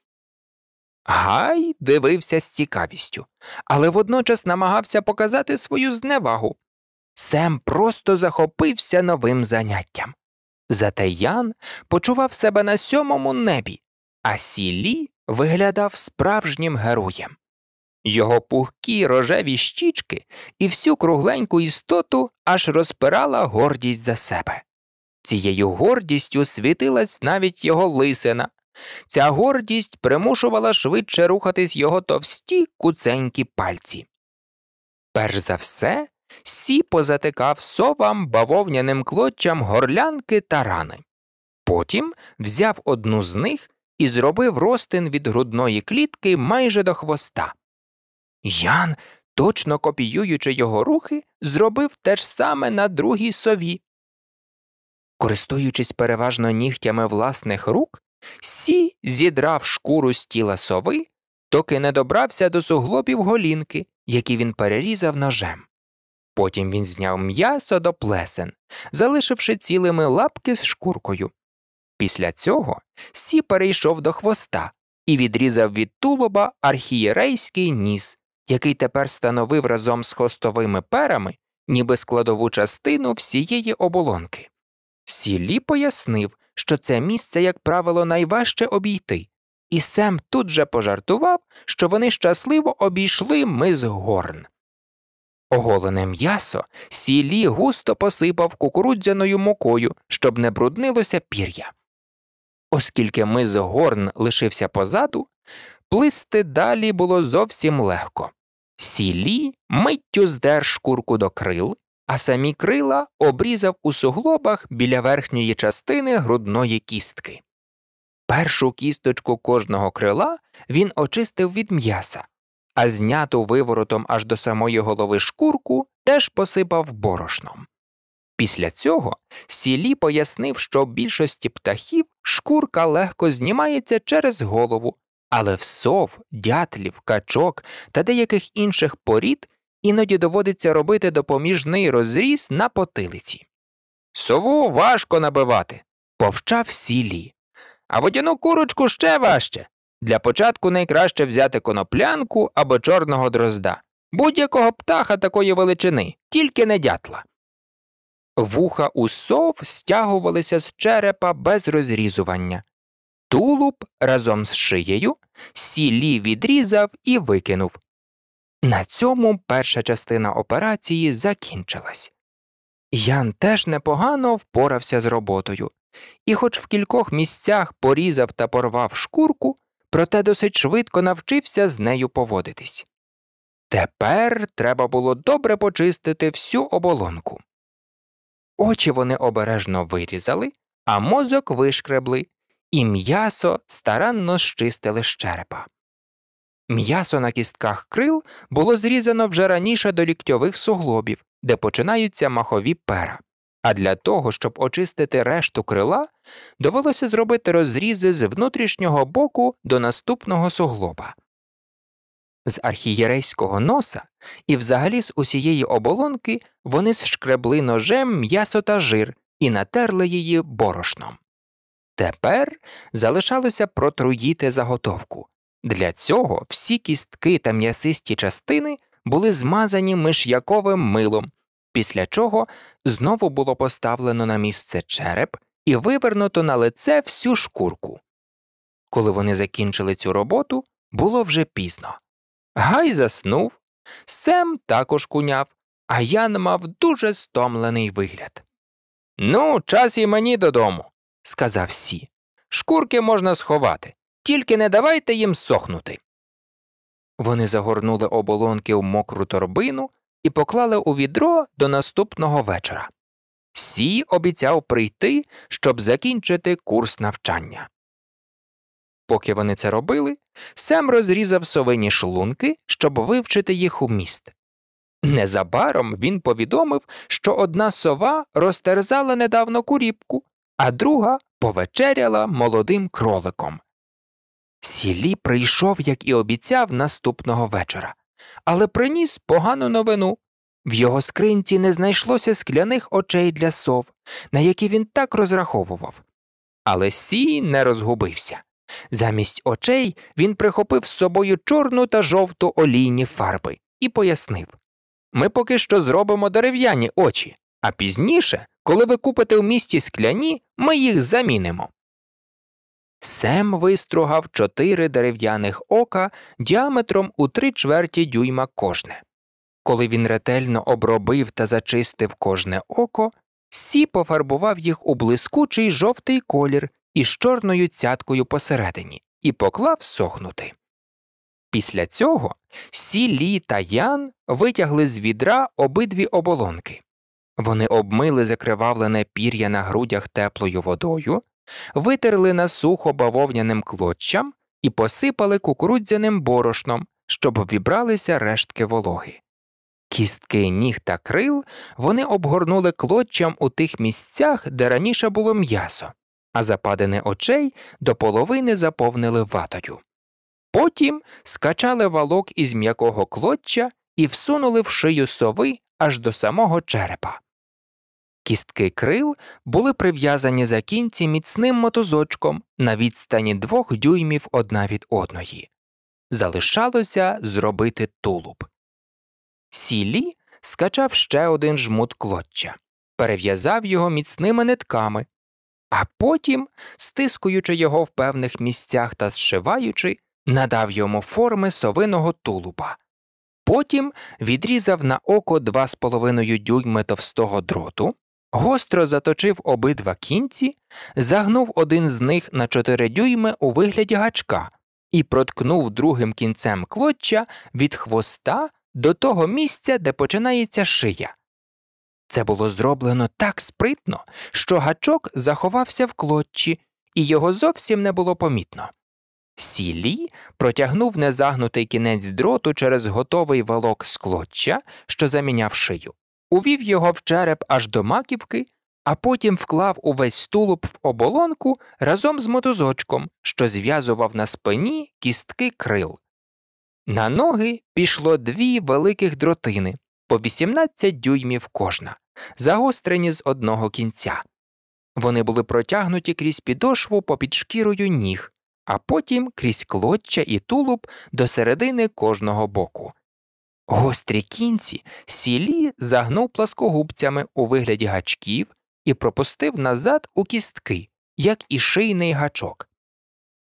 Гай дивився з цікавістю, але водночас намагався показати свою зневагу Сем просто захопився новим заняттям. Зате Ян почував себе на сьомому небі, а Сілі виглядав справжнім героєм. Його пухкі рожеві щічки і всю кругленьку істоту аж розпирала гордість за себе. Цією гордістю світилась навіть його лисина. Ця гордість примушувала швидше рухатись його товсті куценькі пальці. Перш за все, сі позатикав совам, бавовняним клочам горлянки та рани. Потім взяв одну з них і зробив ростин від грудної клітки майже до хвоста. Ян, точно копіюючи його рухи, зробив те ж саме на другій сові. Користуючись переважно нігтями власних рук, Сі зідрав шкуру з тіла сови, доки не добрався до суглобів голінки, які він перерізав ножем. Потім він зняв м'ясо до плесен, залишивши цілими лапки з шкуркою. Після цього Сі перейшов до хвоста і відрізав від тулуба архієрейський ніс, який тепер становив разом з хвостовими перами ніби складову частину всієї оболонки. Сілі пояснив, що це місце, як правило, найважче обійти, і Сем тут же пожартував, що вони щасливо обійшли мис Горн. Оголене м'ясо сілі густо посипав кукурудзяною мукою, щоб не бруднилося пір'я. Оскільки мис горн лишився позаду, плисти далі було зовсім легко. Сілі миттю здер шкурку до крил, а самі крила обрізав у суглобах біля верхньої частини грудної кістки. Першу кісточку кожного крила він очистив від м'яса, а зняту виворотом аж до самої голови шкурку теж посипав борошном. Після цього сілі пояснив, що в більшості птахів шкурка легко знімається через голову, але в сов, дятлів, качок та деяких інших порід іноді доводиться робити допоміжний розріз на потилиці. Сову важко набивати, повчав сілі, а водяну курочку ще важче. Для початку найкраще взяти коноплянку або чорного дрозда, будь-якого птаха такої величини, тільки не дятла. Вуха у сов стягувалися з черепа без розрізування. Тулуб разом з шиєю сілі відрізав і викинув. На цьому перша частина операції закінчилась. Ян теж непогано впорався з роботою, і, хоч в кількох місцях порізав та порвав шкурку, проте досить швидко навчився з нею поводитись. Тепер треба було добре почистити всю оболонку. Очі вони обережно вирізали, а мозок вишкребли, і м'ясо старанно зчистили з черепа. М'ясо на кістках крил було зрізано вже раніше до ліктьових суглобів, де починаються махові пера а для того, щоб очистити решту крила, довелося зробити розрізи з внутрішнього боку до наступного суглоба. З архієрейського носа і взагалі з усієї оболонки вони зшкребли ножем м'ясо та жир і натерли її борошном. Тепер залишалося протруїти заготовку. Для цього всі кістки та м'ясисті частини були змазані миш'яковим милом, після чого знову було поставлено на місце череп і вивернуто на лице всю шкурку. Коли вони закінчили цю роботу, було вже пізно. Гай заснув, Сем також куняв, а Ян мав дуже стомлений вигляд. Ну, час і мені додому, сказав Сі. Шкурки можна сховати, тільки не давайте їм сохнути. Вони загорнули оболонки в мокру торбину і поклали у відро до наступного вечора. Сі обіцяв прийти, щоб закінчити курс навчання. Поки вони це робили, Сем розрізав совині шлунки, щоб вивчити їх у міст. Незабаром він повідомив, що одна сова розтерзала недавно куріпку, а друга повечеряла молодим кроликом. Сілі прийшов, як і обіцяв, наступного вечора але приніс погану новину. В його скринці не знайшлося скляних очей для сов, на які він так розраховував. Але Сі не розгубився. Замість очей він прихопив з собою чорну та жовту олійні фарби і пояснив Ми поки що зробимо дерев'яні очі, а пізніше, коли ви купите в місті скляні, ми їх замінимо. Сем вистругав чотири дерев'яних ока діаметром у три чверті дюйма кожне. Коли він ретельно обробив та зачистив кожне око, Сі пофарбував їх у блискучий жовтий колір із чорною цяткою посередині і поклав сохнути. Після цього Сі Лі та Ян витягли з відра обидві оболонки. Вони обмили закривавлене пір'я на грудях теплою водою, витерли на сухо бавовняним клоччям і посипали кукурудзяним борошном, щоб вібралися рештки вологи. Кістки ніг та крил вони обгорнули клоччям у тих місцях, де раніше було м'ясо, а западини очей до половини заповнили ватою. Потім скачали валок із м'якого клоччя і всунули в шию сови аж до самого черепа. Кістки крил були прив'язані за кінці міцним мотузочком на відстані двох дюймів одна від одної. Залишалося зробити тулуб. Сілі скачав ще один жмут клоччя, перев'язав його міцними нитками, а потім, стискуючи його в певних місцях та зшиваючи, надав йому форми совиного тулуба. Потім відрізав на око два з половиною дюйми товстого дроту, гостро заточив обидва кінці, загнув один з них на чотири дюйми у вигляді гачка і проткнув другим кінцем клоччя від хвоста до того місця, де починається шия. Це було зроблено так спритно, що гачок заховався в клоччі, і його зовсім не було помітно. Сілі протягнув незагнутий кінець дроту через готовий валок з клоччя, що заміняв шию увів його в череп аж до маківки, а потім вклав увесь тулуб в оболонку разом з мотузочком, що зв'язував на спині кістки крил. На ноги пішло дві великих дротини по 18 дюймів кожна, загострені з одного кінця. Вони були протягнуті крізь підошву попід шкірою ніг, а потім крізь клоччя і тулуб до середини кожного боку. Гострі кінці сілі загнув пласкогубцями у вигляді гачків і пропустив назад у кістки, як і шийний гачок.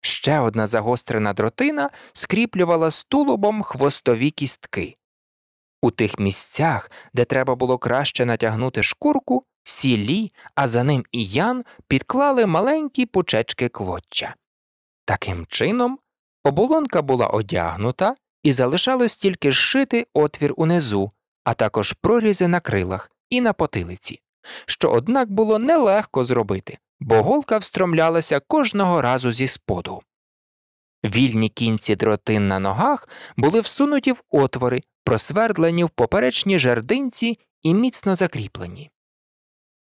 Ще одна загострена дротина скріплювала стулубом хвостові кістки. У тих місцях, де треба було краще натягнути шкурку, сілі, а за ним і ян підклали маленькі пучечки клоччя. Таким чином, оболонка була одягнута, і залишалось тільки зшити отвір унизу, а також прорізи на крилах і на потилиці, що, однак, було нелегко зробити, бо голка встромлялася кожного разу зі споду. Вільні кінці дротин на ногах були всунуті в отвори, просвердлені в поперечні жердинці і міцно закріплені.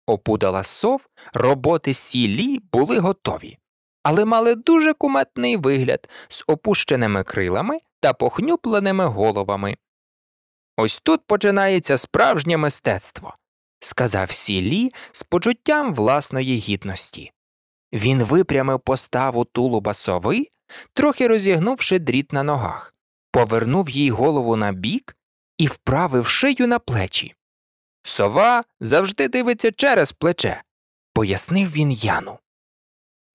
Опудала сов, роботи сілі були готові але мали дуже куметний вигляд з опущеними крилами та похнюпленими головами. Ось тут починається справжнє мистецтво, сказав Сілі з почуттям власної гідності. Він випрямив поставу тулуба сови, трохи розігнувши дріт на ногах, повернув їй голову на бік і вправив шию на плечі. Сова завжди дивиться через плече, пояснив він Яну.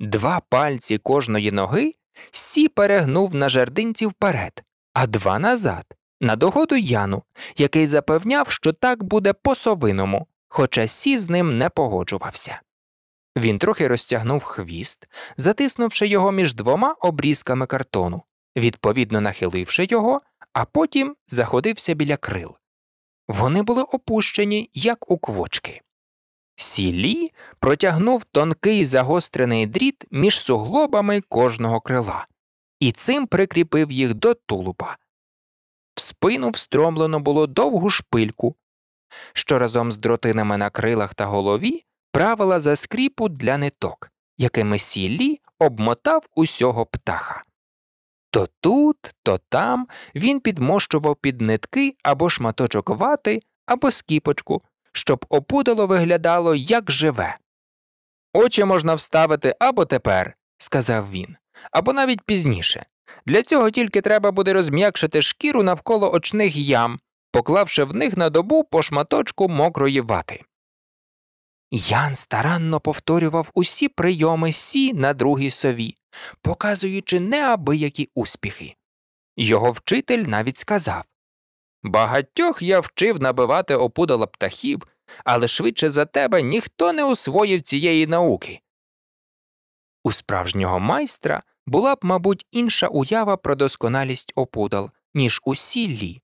Два пальці кожної ноги Сі перегнув на жердинці вперед, а два назад, на догоду Яну, який запевняв, що так буде по совиному, хоча Сі з ним не погоджувався. Він трохи розтягнув хвіст, затиснувши його між двома обрізками картону, відповідно нахиливши його, а потім заходився біля крил. Вони були опущені, як у квочки. Сілі протягнув тонкий загострений дріт між суглобами кожного крила і цим прикріпив їх до тулупа. В спину встромлено було довгу шпильку, що разом з дротинами на крилах та голові правила за скріпу для ниток, якими сілі обмотав усього птаха. То тут, то там він підмощував під нитки або шматочок вати, або скіпочку, щоб опудало виглядало як живе. Очі можна вставити або тепер, сказав він, або навіть пізніше. Для цього тільки треба буде розм'якшити шкіру навколо очних ям, поклавши в них на добу по шматочку мокрої вати. Ян старанно повторював усі прийоми сі на другій сові, показуючи неабиякі успіхи. Його вчитель навіть сказав Багатьох я вчив набивати опудала птахів, але швидше за тебе ніхто не освоїв цієї науки. У справжнього майстра була б, мабуть, інша уява про досконалість опудал, ніж у сіллі.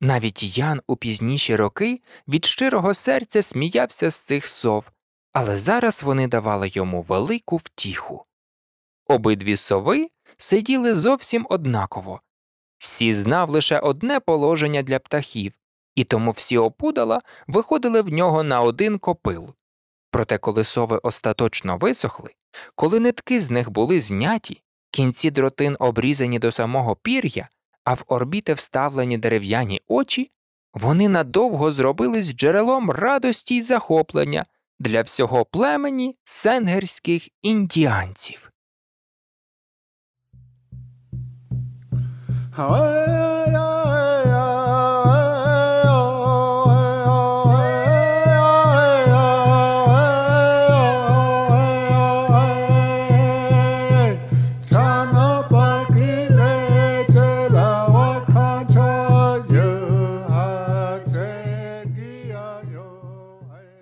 Навіть Ян у пізніші роки від щирого серця сміявся з цих сов, але зараз вони давали йому велику втіху. Обидві сови сиділи зовсім однаково, Сі знав лише одне положення для птахів, і тому всі опудала виходили в нього на один копил. Проте, коли сови остаточно висохли, коли нитки з них були зняті, кінці дротин обрізані до самого пір'я, а в орбіти вставлені дерев'яні очі, вони надовго зробились джерелом радості й захоплення для всього племені сенгерських індіанців.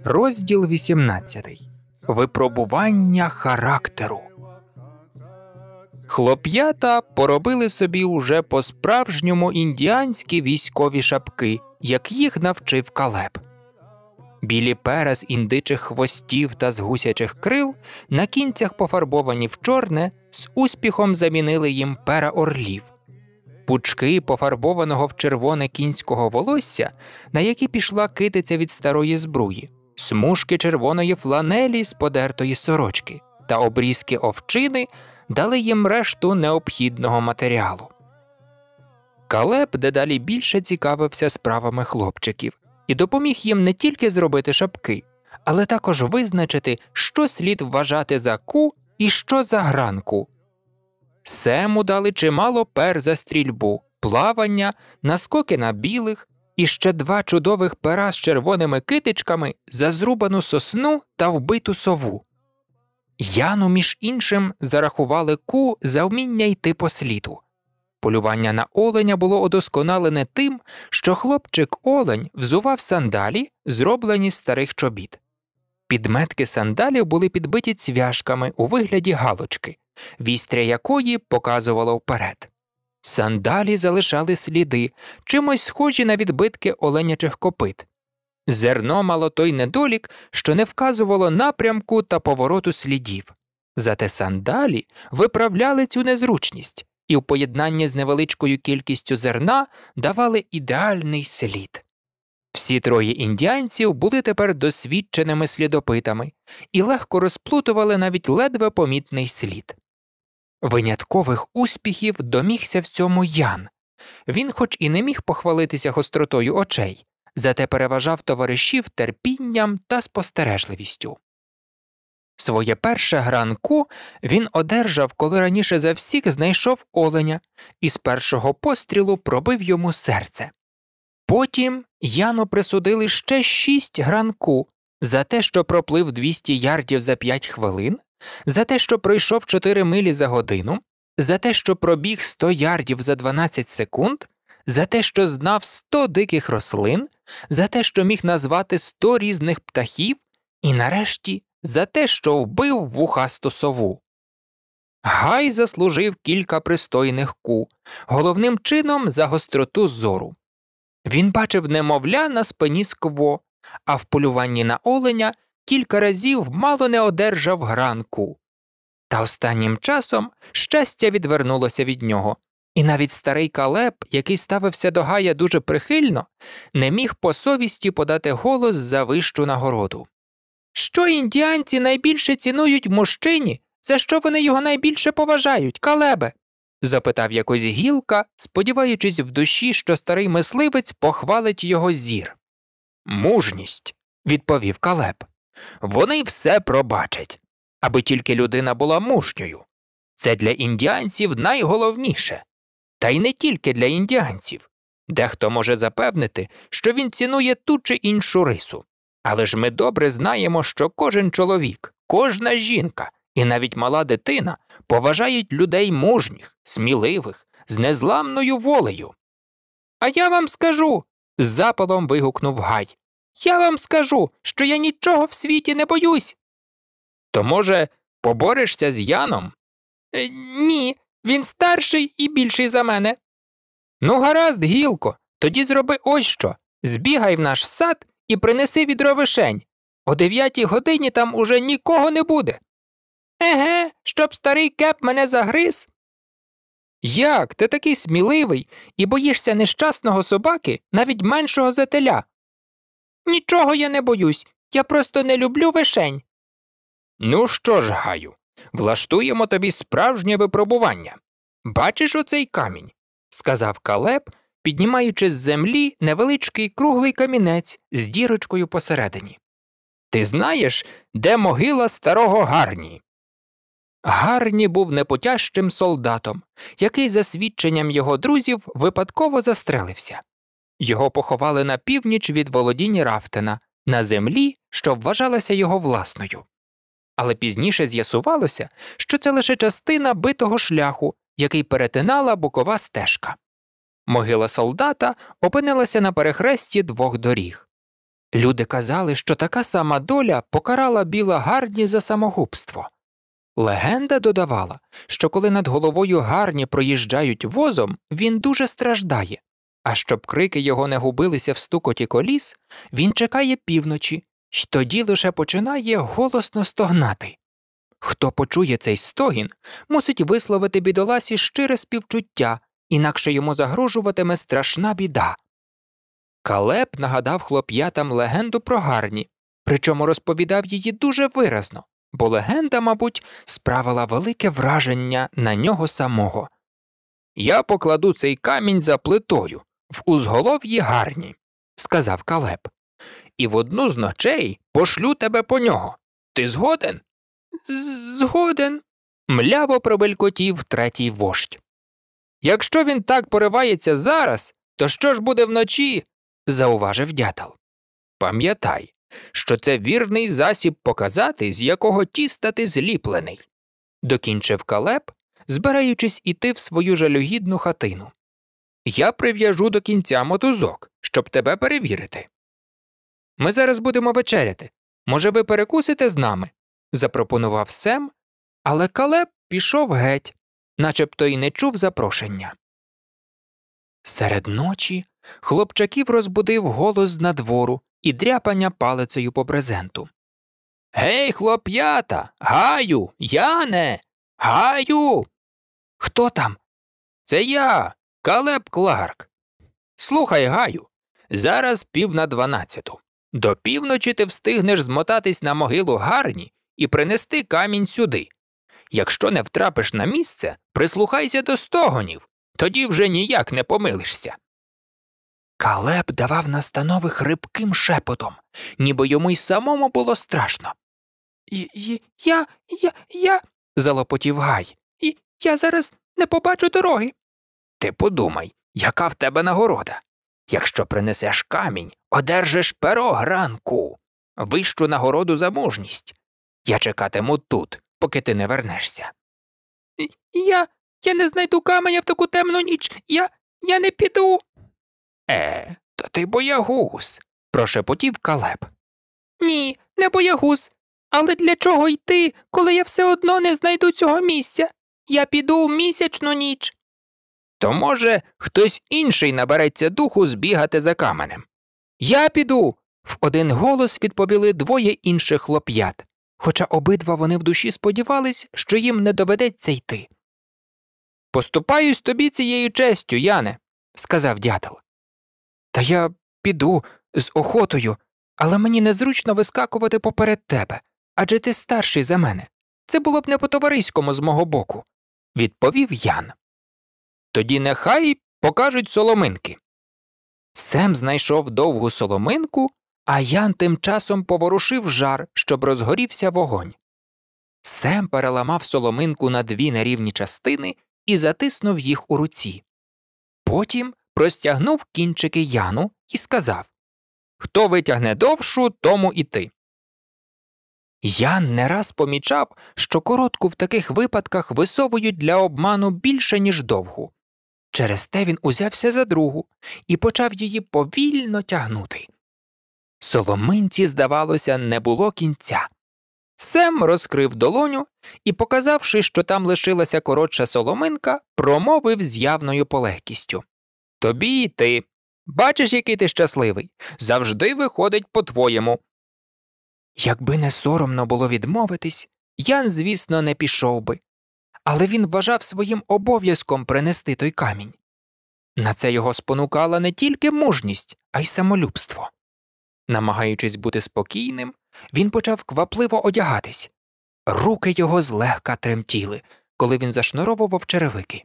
Розділ 18. Випробування характеру. Хлоп'ята поробили собі уже по справжньому індіанські військові шапки, як їх навчив калеб. Білі пера з індичих хвостів та з гусячих крил на кінцях пофарбовані в чорне, з успіхом замінили їм пера орлів, пучки пофарбованого в червоне кінського волосся, на які пішла китиця від старої збруї, смужки червоної фланелі з подертої сорочки та обрізки овчини дали їм решту необхідного матеріалу. Калеб дедалі більше цікавився справами хлопчиків і допоміг їм не тільки зробити шапки, але також визначити, що слід вважати за ку і що за гранку. Сему дали чимало пер за стрільбу, плавання, наскоки на білих і ще два чудових пера з червоними китичками за зрубану сосну та вбиту сову. Яну, між іншим, зарахували ку за вміння йти по сліду. Полювання на оленя було одосконалене тим, що хлопчик олень взував сандалі, зроблені з старих чобіт. Підметки сандалів були підбиті цвяшками у вигляді галочки, вістря якої показувало вперед. Сандалі залишали сліди, чимось схожі на відбитки оленячих копит, Зерно мало той недолік, що не вказувало напрямку та повороту слідів. Зате сандалі виправляли цю незручність і в поєднанні з невеличкою кількістю зерна давали ідеальний слід. Всі троє індіанців були тепер досвідченими слідопитами і легко розплутували навіть ледве помітний слід. Виняткових успіхів домігся в цьому Ян. Він хоч і не міг похвалитися гостротою очей, зате переважав товаришів терпінням та спостережливістю. Своє перше гранку він одержав, коли раніше за всіх знайшов оленя і з першого пострілу пробив йому серце. Потім Яну присудили ще шість гранку за те, що проплив 200 ярдів за 5 хвилин, за те, що пройшов 4 милі за годину, за те, що пробіг 100 ярдів за 12 секунд, за те, що знав сто диких рослин, за те, що міг назвати сто різних птахів, і нарешті за те, що вбив вухасту сову. Гай заслужив кілька пристойних ку, головним чином за гостроту зору. Він бачив немовля на спині скво, а в полюванні на оленя кілька разів мало не одержав гранку. Та останнім часом щастя відвернулося від нього, і навіть старий Калеб, який ставився до Гая дуже прихильно, не міг по совісті подати голос за вищу нагороду. Що індіанці найбільше цінують мужчині, за що вони його найбільше поважають, Калебе? запитав якось гілка, сподіваючись в душі, що старий мисливець похвалить його зір. Мужність, відповів Калеб. Вони все пробачать, аби тільки людина була мужньою. Це для індіанців найголовніше та й не тільки для індіанців. Дехто може запевнити, що він цінує ту чи іншу рису. Але ж ми добре знаємо, що кожен чоловік, кожна жінка і навіть мала дитина поважають людей мужніх, сміливих, з незламною волею. А я вам скажу. з запалом вигукнув Гай. Я вам скажу, що я нічого в світі не боюсь. То, може, поборешся з Яном? Е, ні, він старший і більший за мене. Ну, гаразд, гілко, тоді зроби ось що збігай в наш сад і принеси відро вишень. О дев'ятій годині там уже нікого не буде. Еге, щоб старий кеп мене загриз. Як ти такий сміливий і боїшся нещасного собаки, навіть меншого за теля? Нічого я не боюсь, я просто не люблю вишень. Ну що ж, гаю, Влаштуємо тобі справжнє випробування. Бачиш оцей камінь? сказав Калеб, піднімаючи з землі невеличкий круглий камінець з дірочкою посередині. Ти знаєш, де могила старого Гарні? Гарні був непотяжчим солдатом, який, за свідченням його друзів, випадково застрелився. Його поховали на північ від володінь Рафтена, на землі, що вважалася його власною. Але пізніше з'ясувалося, що це лише частина битого шляху, який перетинала бокова стежка. Могила солдата опинилася на перехресті двох доріг. Люди казали, що така сама доля покарала біла Гарні за самогубство. Легенда додавала, що коли над головою гарні проїжджають возом, він дуже страждає, а щоб крики його не губилися в стукоті коліс, він чекає півночі й тоді лише починає голосно стогнати. Хто почує цей стогін, мусить висловити бідоласі щире співчуття, інакше йому загрожуватиме страшна біда. Калеб нагадав хлоп'ятам легенду про гарні, причому розповідав її дуже виразно, бо легенда, мабуть, справила велике враження на нього самого. Я покладу цей камінь за плитою в узголов'ї гарні, сказав Калеб і в одну з ночей пошлю тебе по нього. Ти згоден? Згоден. мляво пробелькотів третій вождь. Якщо він так поривається зараз, то що ж буде вночі? зауважив дятел. Пам'ятай, що це вірний засіб показати, з якого тіста ти зліплений, докінчив калеб, збираючись іти в свою жалюгідну хатину. Я прив'яжу до кінця мотузок, щоб тебе перевірити. Ми зараз будемо вечеряти. Може, ви перекусите з нами? запропонував Сем, але Калеб пішов геть, начебто й не чув запрошення. Серед ночі хлопчаків розбудив голос з надвору і дряпання палицею по брезенту. Гей, хлоп'ята, гаю, Яне, гаю. Хто там? Це я, Калеб Кларк. Слухай, гаю, зараз пів на дванадцяту. До півночі ти встигнеш змотатись на могилу гарні і принести камінь сюди. Якщо не втрапиш на місце, прислухайся до стогонів, тоді вже ніяк не помилишся. Калеб давав настанови хрипким шепотом, ніби йому й самому було страшно. Я, я, я, залопотів гай. І я зараз не побачу дороги. Ти подумай, яка в тебе нагорода. Якщо принесеш камінь, Одержиш перо гранку, вищу нагороду за мужність. Я чекатиму тут, поки ти не вернешся. Я Я не знайду каменя в таку темну ніч. Я я не піду. Е, то ти боягуз, прошепотів Калеб. Ні, не боягуз. Але для чого йти, коли я все одно не знайду цього місця? Я піду в місячну ніч. То, може, хтось інший набереться духу збігати за каменем. Я піду. в один голос відповіли двоє інших хлоп'ят, хоча обидва вони в душі сподівались, що їм не доведеться йти. Поступаюсь тобі цією честю, Яне, сказав дятел. Та я піду з охотою, але мені незручно вискакувати поперед тебе адже ти старший за мене. Це було б не по товариському з мого боку, відповів Ян. Тоді нехай покажуть соломинки, Сем знайшов довгу соломинку, а Ян тим часом поворушив жар, щоб розгорівся вогонь. Сем переламав соломинку на дві нерівні частини і затиснув їх у руці. Потім простягнув кінчики Яну і сказав Хто витягне довшу, тому і ти. Ян не раз помічав, що коротку в таких випадках висовують для обману більше, ніж довгу, Через те він узявся за другу і почав її повільно тягнути. Соломинці, здавалося, не було кінця. Сем розкрив долоню і, показавши, що там лишилася коротша соломинка, промовив з явною полегкістю Тобі йти. Бачиш, який ти щасливий. Завжди виходить по твоєму. Якби не соромно було відмовитись, Ян, звісно, не пішов би, але він вважав своїм обов'язком принести той камінь. На це його спонукала не тільки мужність, а й самолюбство. Намагаючись бути спокійним, він почав квапливо одягатись. Руки його злегка тремтіли, коли він зашнуровував черевики.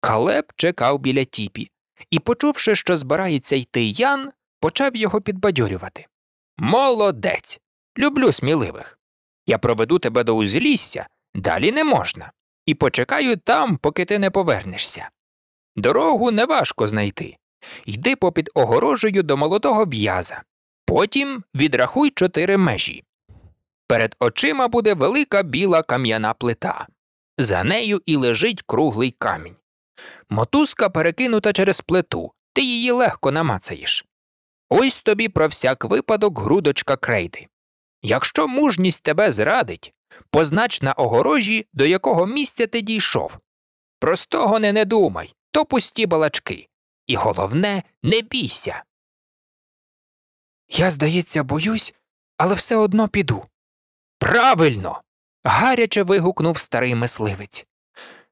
Калеб чекав біля тіпі і, почувши, що збирається йти Ян, почав його підбадьорювати. Молодець! Люблю сміливих. Я проведу тебе до узлісся, далі не можна і почекаю там, поки ти не повернешся. Дорогу неважко знайти. Йди попід огорожею до молодого в'яза, потім відрахуй чотири межі. Перед очима буде велика біла кам'яна плита. За нею і лежить круглий камінь. Мотузка перекинута через плиту, ти її легко намацаєш. Ось тобі про всяк випадок грудочка крейди. Якщо мужність тебе зрадить, Познач на огорожі, до якого місця ти дійшов. Простого не не думай, то пусті балачки. І головне, не бійся. Я, здається, боюсь, але все одно піду. Правильно. гаряче вигукнув старий мисливець.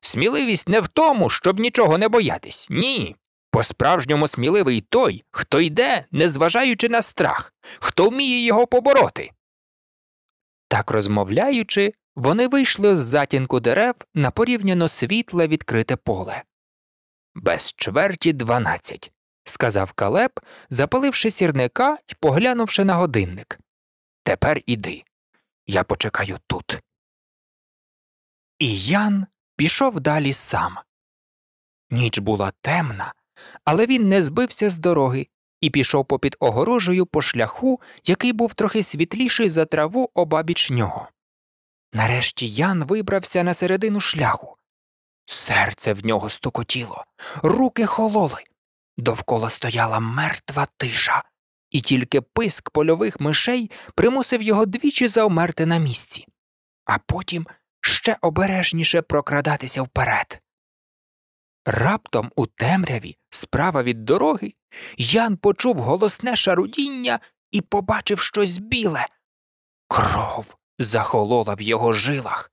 Сміливість не в тому, щоб нічого не боятись. Ні. По справжньому сміливий той, хто йде, незважаючи на страх, хто вміє його побороти. Так розмовляючи, вони вийшли з затінку дерев на порівняно світле відкрите поле. Без чверті дванадцять, сказав Калеб, запаливши сірника і поглянувши на годинник. Тепер іди. Я почекаю тут. І Ян пішов далі сам. Ніч була темна, але він не збився з дороги і пішов попід огорожею по шляху, який був трохи світліший за траву обабіч нього. Нарешті Ян вибрався на середину шляху. Серце в нього стукотіло, руки хололи. Довкола стояла мертва тиша, і тільки писк польових мишей примусив його двічі завмерти на місці, а потім ще обережніше прокрадатися вперед. Раптом у темряві, справа від дороги, Ян почув голосне шарудіння і побачив щось біле. Кров захолола в його жилах.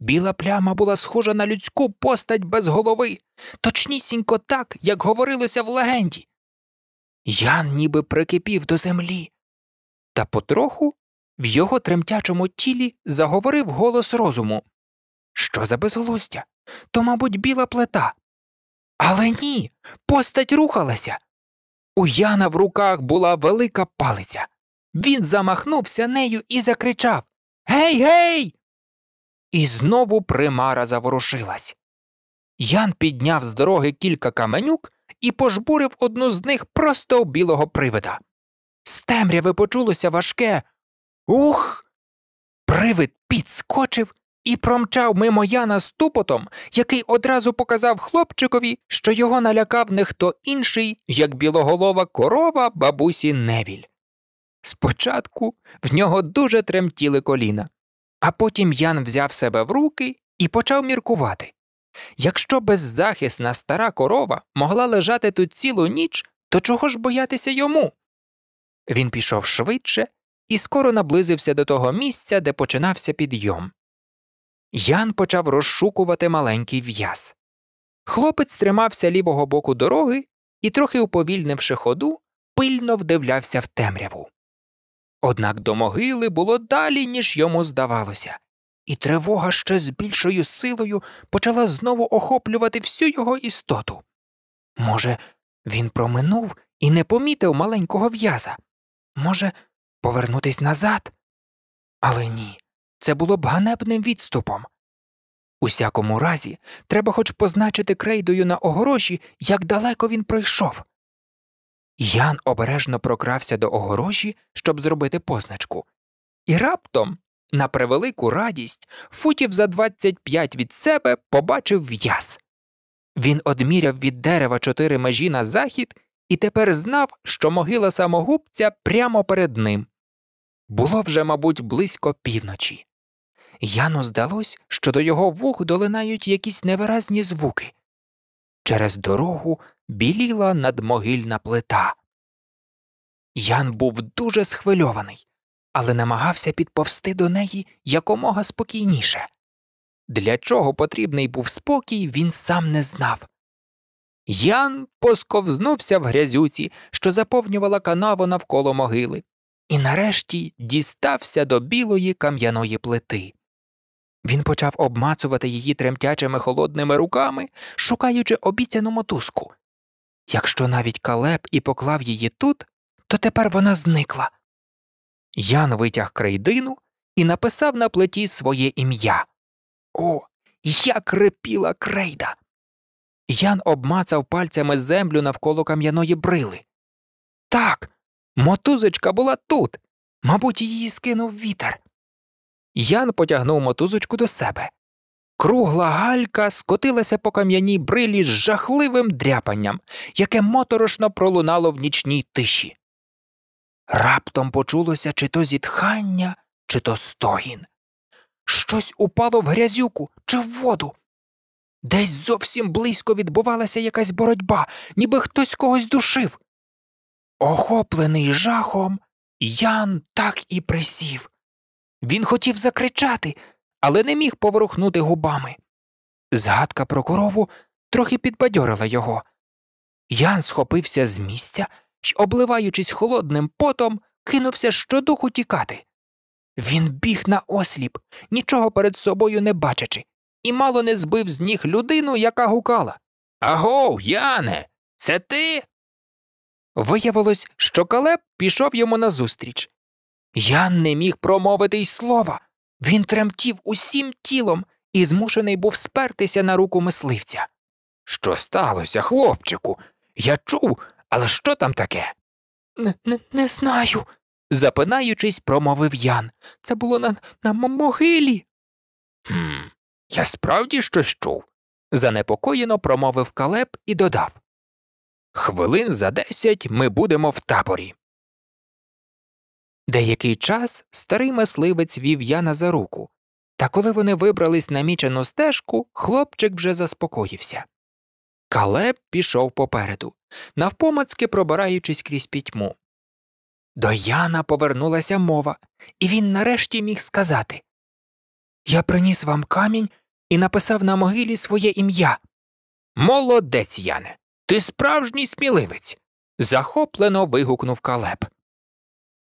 Біла пляма була схожа на людську постать без голови, точнісінько так, як говорилося в легенді. Ян ніби прикипів до землі. Та потроху в його тремтячому тілі заговорив голос розуму. Що за безглуздя? То, мабуть, біла плита. Але ні, постать рухалася. У Яна в руках була велика палиця. Він замахнувся нею і закричав Гей, гей! І знову примара заворушилась. Ян підняв з дороги кілька каменюк і пожбурив одну з них просто у білого привида. З темряви почулося важке. Ух! Привид підскочив і промчав мимо Яна з тупотом, який одразу показав хлопчикові, що його налякав не хто інший, як білоголова корова бабусі Невіль. Спочатку в нього дуже тремтіли коліна, а потім Ян взяв себе в руки і почав міркувати. Якщо беззахисна стара корова могла лежати тут цілу ніч, то чого ж боятися йому? Він пішов швидше і скоро наблизився до того місця, де починався підйом. Ян почав розшукувати маленький в'яз. Хлопець тримався лівого боку дороги і, трохи уповільнивши ходу, пильно вдивлявся в темряву. Однак до могили було далі, ніж йому здавалося, і тривога ще з більшою силою почала знову охоплювати всю його істоту. Може, він проминув і не помітив маленького в'яза? Може, повернутись назад? Але ні. Це було б ганебним відступом. Усякому разі, треба хоч позначити крейдою на огорожі, як далеко він пройшов. Ян обережно прокрався до огорожі, щоб зробити позначку. І раптом, на превелику радість, футів за 25 від себе побачив в'яз. Він одміряв від дерева чотири межі на захід і тепер знав, що могила самогубця прямо перед ним. Було вже, мабуть, близько півночі. Яну здалось, що до його вух долинають якісь невиразні звуки. Через дорогу біліла надмогильна плита. Ян був дуже схвильований, але намагався підповсти до неї якомога спокійніше. Для чого потрібний був спокій, він сам не знав. Ян посковзнувся в грязюці, що заповнювала канаву навколо могили, і нарешті дістався до білої кам'яної плити. Він почав обмацувати її тремтячими холодними руками, шукаючи обіцяну мотузку. Якщо навіть Калеб і поклав її тут, то тепер вона зникла. Ян витяг крейдину і написав на плиті своє ім'я. О, як репіла крейда! Ян обмацав пальцями землю навколо кам'яної брили. Так, мотузочка була тут. Мабуть, її скинув вітер. Ян потягнув мотузочку до себе. Кругла галька скотилася по кам'яній брилі з жахливим дряпанням, яке моторошно пролунало в нічній тиші. Раптом почулося чи то зітхання, чи то стогін. Щось упало в грязюку чи в воду. Десь зовсім близько відбувалася якась боротьба, ніби хтось когось душив. Охоплений жахом, Ян так і присів, він хотів закричати, але не міг поворухнути губами. Згадка про корову трохи підбадьорила його. Ян схопився з місця й, обливаючись холодним потом, кинувся щодуху тікати. Він біг на осліп, нічого перед собою не бачачи, і мало не збив з ніг людину, яка гукала. Аго, Яне, це ти? Виявилось, що Калеб пішов йому назустріч я не міг промовити й слова. Він тремтів усім тілом і змушений був спертися на руку мисливця. Що сталося, хлопчику? Я чув, але що там таке? Н не знаю, запинаючись, промовив Ян. Це було на, на могилі. «Хм, Я справді щось чув, занепокоєно промовив Калеб і додав. Хвилин за десять ми будемо в таборі. Деякий час старий мисливець вів Яна за руку, та коли вони вибрались на мічену стежку, хлопчик вже заспокоївся. Калеб пішов попереду, навпомацки пробираючись крізь пітьму. До Яна повернулася мова, і він нарешті міг сказати Я приніс вам камінь і написав на могилі своє ім'я. Молодець, Яне, ти справжній сміливець. захоплено вигукнув Калеб.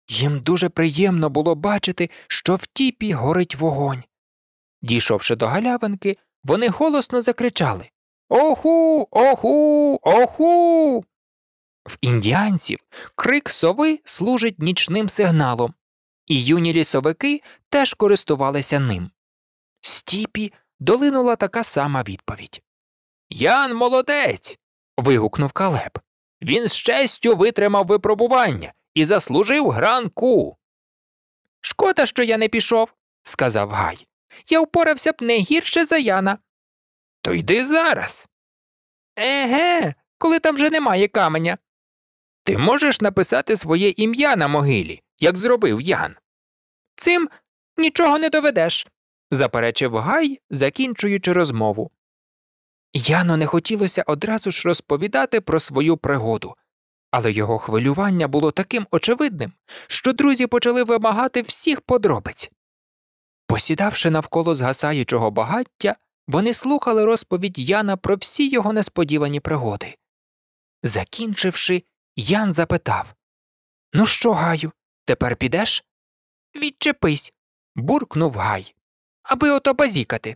Їм дуже приємно було бачити, що в тіпі горить вогонь. Дійшовши до галявинки, вони голосно закричали Оху, оху, оху. В індіанців крик сови служить нічним сигналом, і юні лісовики теж користувалися ним. З тіпі долинула така сама відповідь. Ян молодець. вигукнув Калеб. Він з честю витримав випробування і заслужив гранку. Шкода, що я не пішов, сказав Гай. Я впорався б не гірше за Яна. То йди зараз. Еге, коли там вже немає каменя. Ти можеш написати своє ім'я на могилі, як зробив Ян. Цим нічого не доведеш, заперечив Гай, закінчуючи розмову. Яну не хотілося одразу ж розповідати про свою пригоду, але його хвилювання було таким очевидним, що друзі почали вимагати всіх подробиць. Посідавши навколо згасаючого багаття, вони слухали розповідь Яна про всі його несподівані пригоди. Закінчивши, Ян запитав Ну що, Гаю, тепер підеш? Відчепись. буркнув Гай. Аби ото базікати.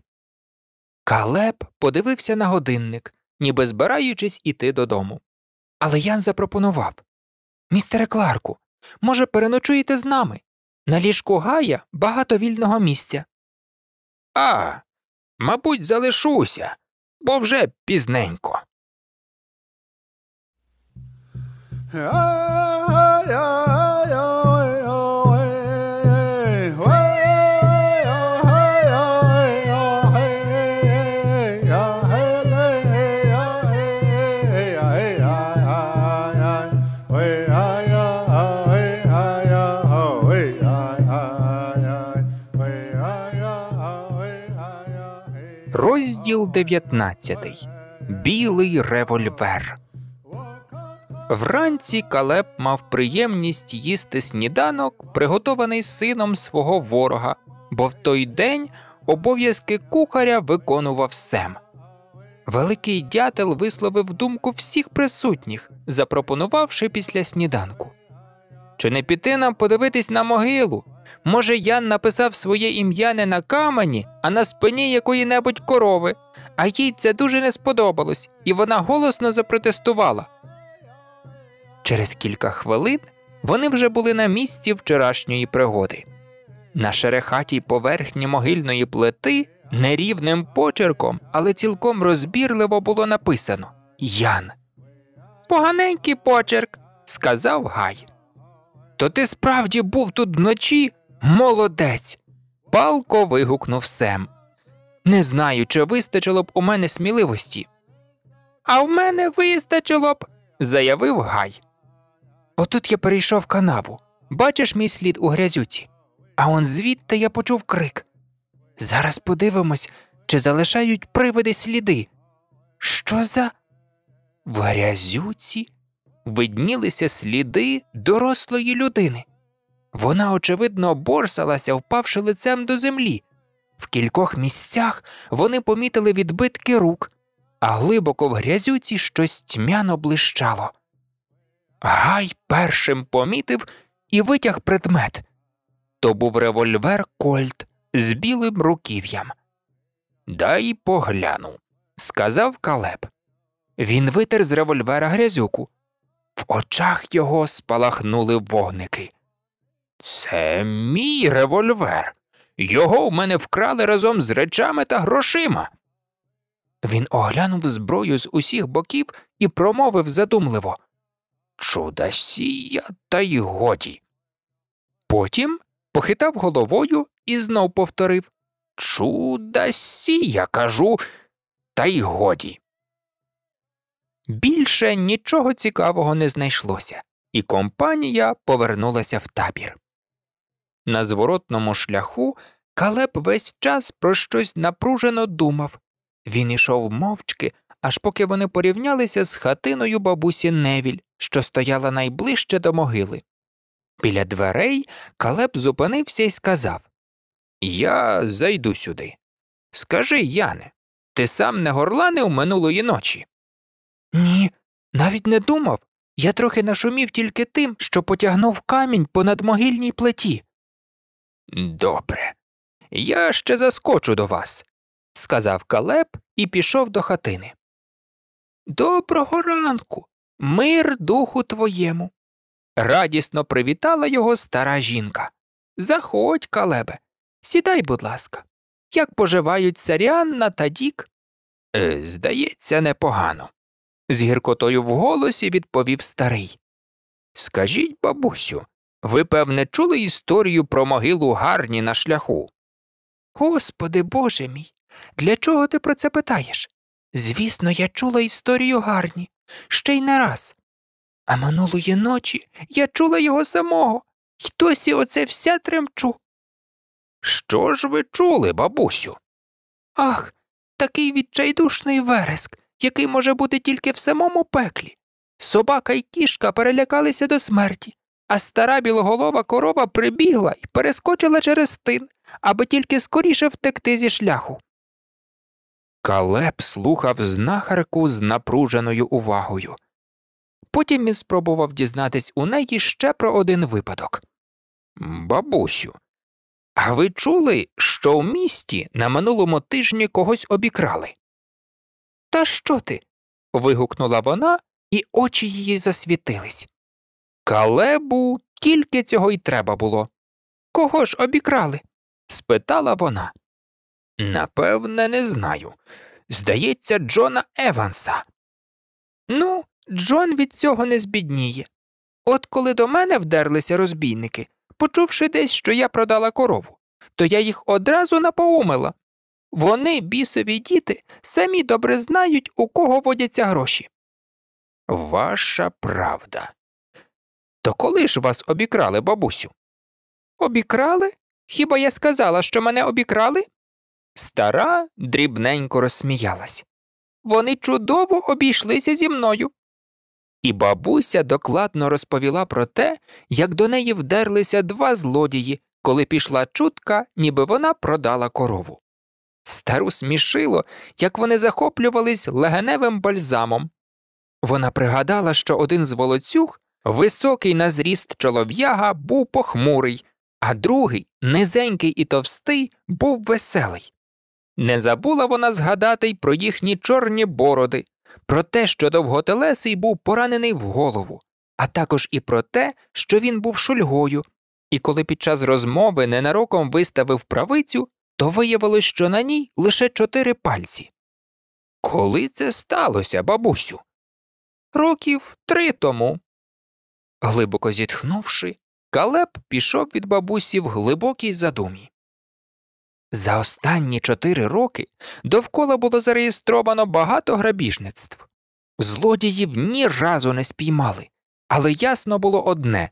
Калеб подивився на годинник, ніби збираючись іти додому. Але Ян запропонував Містере Кларку, може, переночуєте з нами? На ліжку Гая багато вільного місця. А, мабуть, залишуся, бо вже пізненько. Розділ 19. Білий револьвер. Вранці Калеб мав приємність їсти сніданок, приготований сином свого ворога, бо в той день обов'язки кухаря виконував Сем. Великий дятел висловив думку всіх присутніх, запропонувавши після сніданку. Чи не піти нам подивитись на могилу? може, Ян написав своє ім'я не на камені, а на спині якої-небудь корови, а їй це дуже не сподобалось, і вона голосно запротестувала. Через кілька хвилин вони вже були на місці вчорашньої пригоди. На шерехатій поверхні могильної плити нерівним почерком, але цілком розбірливо було написано Ян. Поганенький почерк, сказав Гай. То ти справді був тут вночі Молодець. палко вигукнув Сем. Не знаю, чи вистачило б у мене сміливості. А в мене вистачило б, заявив Гай. Отут я перейшов канаву. Бачиш мій слід у грязюці, а он звідти я почув крик. Зараз подивимось, чи залишають привиди сліди. Що за. В грязюці виднілися сліди дорослої людини. Вона, очевидно, борсалася, впавши лицем до землі. В кількох місцях вони помітили відбитки рук, а глибоко в грязюці щось тьмяно блищало. Гай першим помітив і витяг предмет то був револьвер Кольт з білим руків'ям. Дай погляну, сказав Калеб. Він витер з револьвера грязюку. В очах його спалахнули вогники. Це мій револьвер. Його в мене вкрали разом з речами та грошима. Він оглянув зброю з усіх боків і промовив задумливо Чуда сія, та й годі. Потім похитав головою і знов повторив Чуда сія, кажу, та й годі. Більше нічого цікавого не знайшлося, і компанія повернулася в табір. На зворотному шляху Калеб весь час про щось напружено думав. Він ішов мовчки, аж поки вони порівнялися з хатиною бабусі Невіль, що стояла найближче до могили. Біля дверей Калеб зупинився і сказав Я зайду сюди. Скажи, Яне, ти сам не горланив минулої ночі? Ні, навіть не думав. Я трохи нашумів тільки тим, що потягнув камінь понад могильній плеті. Добре. Я ще заскочу до вас, сказав Калеб і пішов до хатини. Доброго ранку, мир духу твоєму. Радісно привітала його стара жінка. Заходь, Калебе, сідай, будь ласка, як поживають Саріанна та Дік? Е, здається, непогано, з гіркотою в голосі відповів старий. Скажіть, бабусю, ви, певне, чули історію про могилу гарні на шляху. Господи Боже мій, для чого ти про це питаєш? Звісно, я чула історію гарні, ще й не раз. А минулої ночі я чула його самого, й досі оце вся тремчу. Що ж ви чули, бабусю? Ах, такий відчайдушний вереск, який може бути тільки в самому пеклі. Собака й кішка перелякалися до смерті а стара білоголова корова прибігла і перескочила через тин, аби тільки скоріше втекти зі шляху. Калеб слухав знахарку з напруженою увагою. Потім він спробував дізнатись у неї ще про один випадок. Бабусю, а ви чули, що в місті на минулому тижні когось обікрали? Та що ти? вигукнула вона, і очі її засвітились. Калебу тільки цього й треба було. Кого ж обікрали? спитала вона. Напевне, не знаю. Здається, Джона Еванса. Ну, Джон від цього не збідніє. От коли до мене вдерлися розбійники, почувши десь, що я продала корову, то я їх одразу напоумила. Вони, бісові діти, самі добре знають, у кого водяться гроші. Ваша правда. То коли ж вас обікрали, бабусю? Обікрали? Хіба я сказала, що мене обікрали? Стара дрібненько розсміялась. Вони чудово обійшлися зі мною. І бабуся докладно розповіла про те, як до неї вдерлися два злодії, коли пішла чутка, ніби вона продала корову. Стару смішило, як вони захоплювались легеневим бальзамом. Вона пригадала, що один з волоцюг Високий на зріст чолов'яга був похмурий, а другий, низенький і товстий, був веселий. Не забула вона згадати й про їхні чорні бороди, про те, що довготелесий був поранений в голову, а також і про те, що він був шульгою, і коли під час розмови ненароком виставив правицю, то виявилось, що на ній лише чотири пальці. Коли це сталося, бабусю? Років три тому. Глибоко зітхнувши, Калеб пішов від бабусі в глибокій задумі. За останні чотири роки довкола було зареєстровано багато грабіжництв. Злодіїв ні разу не спіймали, але ясно було одне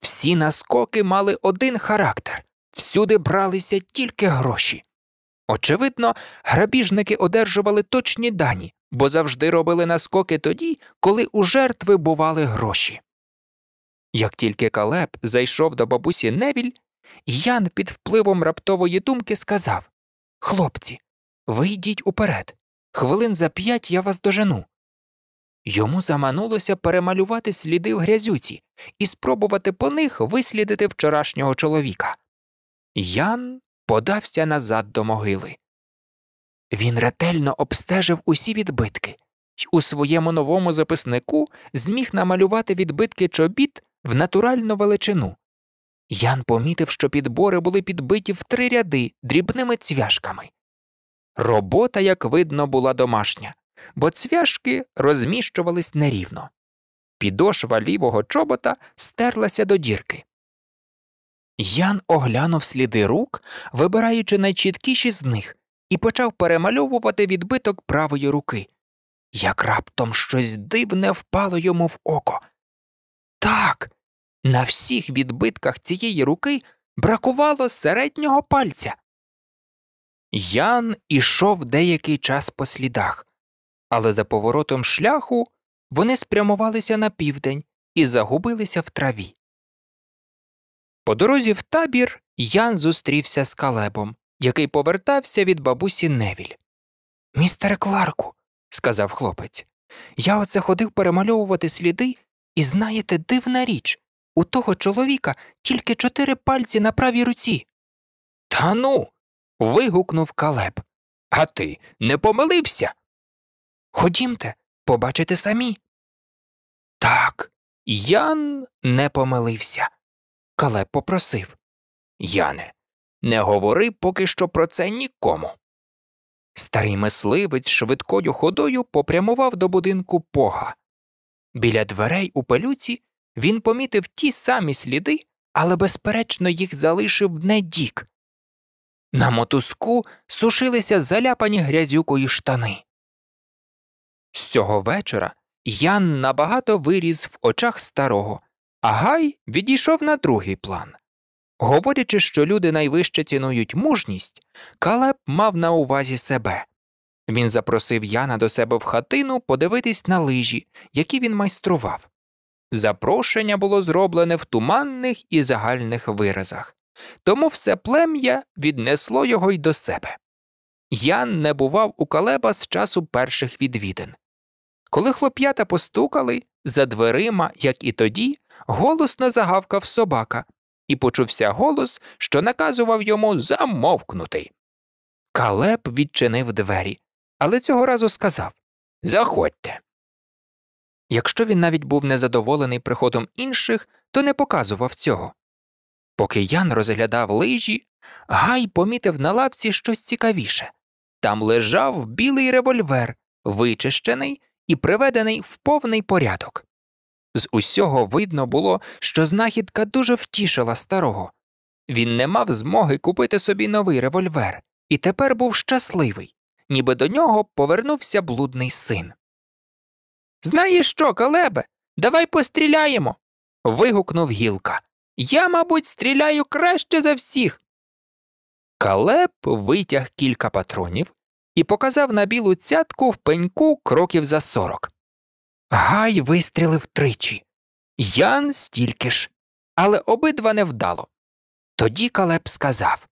всі наскоки мали один характер всюди бралися тільки гроші. Очевидно, грабіжники одержували точні дані, бо завжди робили наскоки тоді, коли у жертви бували гроші. Як тільки Калеб зайшов до бабусі Невіль, Ян під впливом раптової думки сказав Хлопці, ви йдіть уперед. Хвилин за п'ять я вас дожену. Йому заманулося перемалювати сліди в грязюці і спробувати по них вислідити вчорашнього чоловіка. Ян подався назад до могили. Він ретельно обстежив усі відбитки. У своєму новому записнику зміг намалювати відбитки чобіт в натуральну величину. Ян помітив, що підбори були підбиті в три ряди дрібними цвяшками. Робота, як видно, була домашня, бо цвяшки розміщувались нерівно. Підошва лівого чобота стерлася до дірки. Ян оглянув сліди рук, вибираючи найчіткіші з них, і почав перемальовувати відбиток правої руки. Як раптом щось дивне впало йому в око. Так, на всіх відбитках цієї руки бракувало середнього пальця. Ян ішов деякий час по слідах, але за поворотом шляху вони спрямувалися на південь і загубилися в траві. По дорозі в табір Ян зустрівся з калебом, який повертався від бабусі Невіль. Містере Кларку, сказав хлопець, я оце ходив перемальовувати сліди, і знаєте, дивна річ. У того чоловіка тільки чотири пальці на правій руці. Та ну. вигукнув Калеб. А ти не помилився? Ходімте, побачите самі. Так, Ян не помилився. Калеб попросив. Яне, не говори поки що про це нікому. Старий мисливець швидкою ходою попрямував до будинку пога. Біля дверей у пелюці він помітив ті самі сліди, але, безперечно, їх залишив не Дік. На мотузку сушилися заляпані грязюкою штани. З цього вечора Ян набагато виріс в очах старого, а Гай відійшов на другий план. Говорячи, що люди найвище цінують мужність, Калеб мав на увазі себе. Він запросив Яна до себе в хатину подивитись на лижі, які він майстрував. Запрошення було зроблене в туманних і загальних виразах, тому все плем'я віднесло його й до себе. Ян не бував у Калеба з часу перших відвідин. Коли хлоп'ята постукали, за дверима, як і тоді, голосно загавкав собака, і почувся голос, що наказував йому замовкнути. Калеб відчинив двері, але цього разу сказав Заходьте. Якщо він навіть був незадоволений приходом інших, то не показував цього. Поки Ян розглядав лижі, Гай помітив на лавці щось цікавіше там лежав білий револьвер, вичищений і приведений в повний порядок. З усього видно було, що знахідка дуже втішила старого. Він не мав змоги купити собі новий револьвер і тепер був щасливий, ніби до нього повернувся блудний син. Знаєш що, Калебе? Давай постріляємо. вигукнув гілка. Я, мабуть, стріляю краще за всіх. Калеб витяг кілька патронів і показав на білу цятку в пеньку кроків за сорок. Гай вистрілив тричі. Ян стільки ж, але обидва не вдало. Тоді Калеб сказав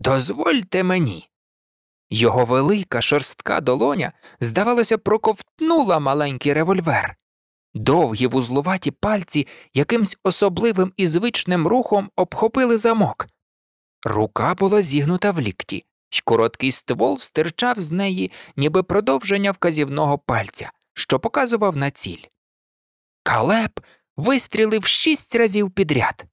Дозвольте мені, його велика шорстка долоня, здавалося, проковтнула маленький револьвер. Довгі вузлуваті пальці якимсь особливим і звичним рухом обхопили замок. Рука була зігнута в лікті, й короткий ствол стирчав з неї, ніби продовження вказівного пальця, що показував на ціль. Калеб вистрілив шість разів підряд.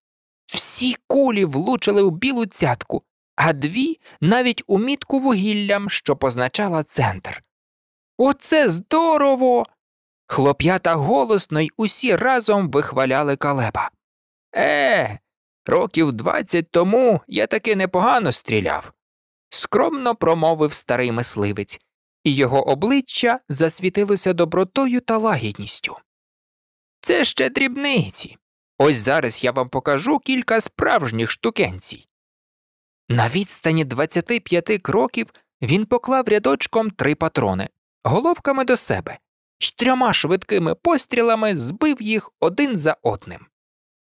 Всі кулі влучили в білу цятку, а дві навіть у мітку вугіллям, що позначала центр. Оце здорово! Хлоп'ята голосно й усі разом вихваляли калеба. Е, років двадцять тому я таки непогано стріляв, скромно промовив старий мисливець, і його обличчя засвітилося добротою та лагідністю. Це ще дрібниці. Ось зараз я вам покажу кілька справжніх штукенцій. На відстані 25 кроків він поклав рядочком три патрони, головками до себе, й трьома швидкими пострілами збив їх один за одним.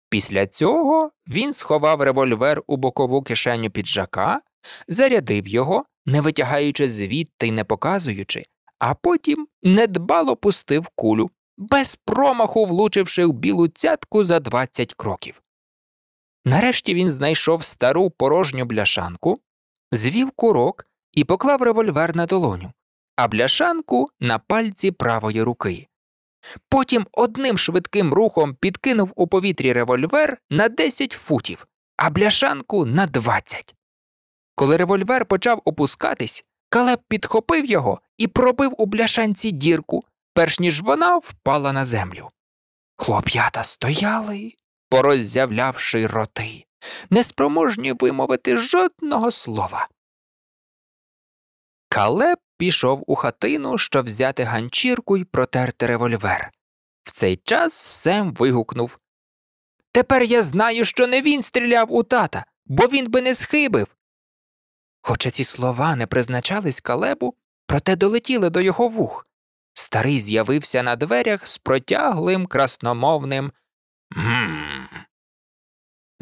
Після цього він сховав револьвер у бокову кишеню піджака, зарядив його, не витягаючи звідти й не показуючи, а потім недбало пустив кулю, без промаху влучивши в білу цятку за 20 кроків. Нарешті він знайшов стару порожню бляшанку, звів курок і поклав револьвер на долоню, а бляшанку на пальці правої руки. Потім одним швидким рухом підкинув у повітрі револьвер на 10 футів, а бляшанку на 20. Коли револьвер почав опускатись, Калеб підхопив його і пробив у бляшанці дірку, перш ніж вона впала на землю. Хлоп'ята стояли пороззявлявши роти, неспроможні вимовити жодного слова. Калеб пішов у хатину, щоб взяти ганчірку й протерти револьвер. В цей час Сем вигукнув Тепер я знаю, що не він стріляв у тата, бо він би не схибив. Хоча ці слова не призначались калебу, проте долетіли до його вух. Старий з'явився на дверях з протяглим красномовним «Гм».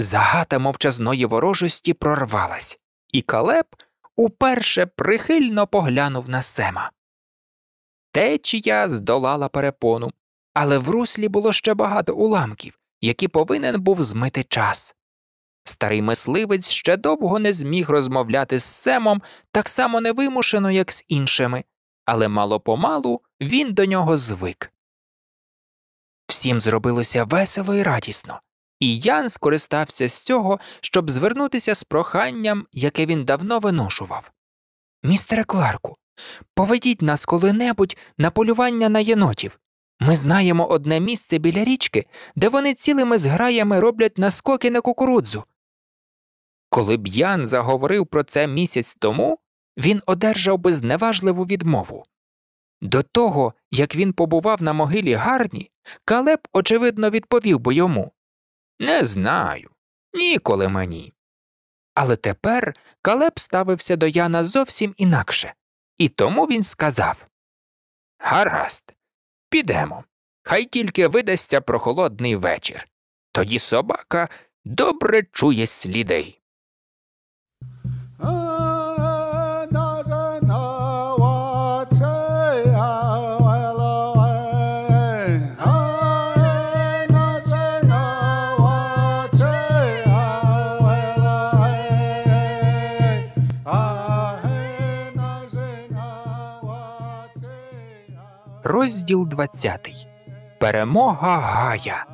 Загата мовчазної ворожості прорвалась, і Калеб уперше прихильно поглянув на сема. Течія здолала перепону, але в руслі було ще багато уламків, які повинен був змити час. Старий мисливець ще довго не зміг розмовляти з семом так само невимушено, як з іншими, але мало помалу він до нього звик. Всім зробилося весело і радісно. І Ян скористався з цього, щоб звернутися з проханням, яке він давно виношував. Містере Кларку, поведіть нас коли-небудь на полювання на єнотів. Ми знаємо одне місце біля річки, де вони цілими зграями роблять наскоки на кукурудзу. Коли б Ян заговорив про це місяць тому, він одержав би зневажливу відмову. До того, як він побував на могилі гарні, Калеб, очевидно, відповів би йому не знаю, ніколи мені. Але тепер Калеб ставився до Яна зовсім інакше, і тому він сказав Гаразд, підемо. Хай тільки видасться прохолодний вечір. Тоді собака добре чує сліди. Розділ 20. Перемога Гая.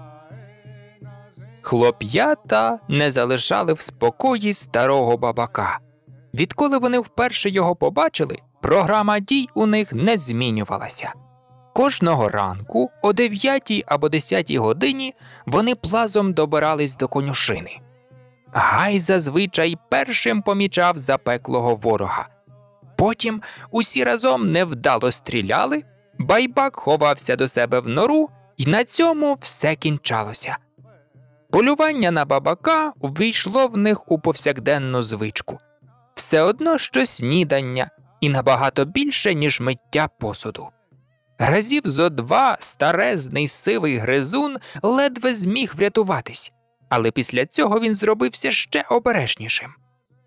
Хлоп'ята не залишали в спокої старого бабака. Відколи вони вперше його побачили, програма дій у них не змінювалася. Кожного ранку, о 9 або 10 годині, вони плазом добирались до конюшини. Гай зазвичай першим помічав запеклого ворога. Потім усі разом невдало стріляли. Байбак ховався до себе в нору, і на цьому все кінчалося. Полювання на бабака увійшло в них у повсякденну звичку все одно що снідання, і набагато більше, ніж миття посуду. Разів зо два старезний сивий гризун ледве зміг врятуватись, але після цього він зробився ще обережнішим.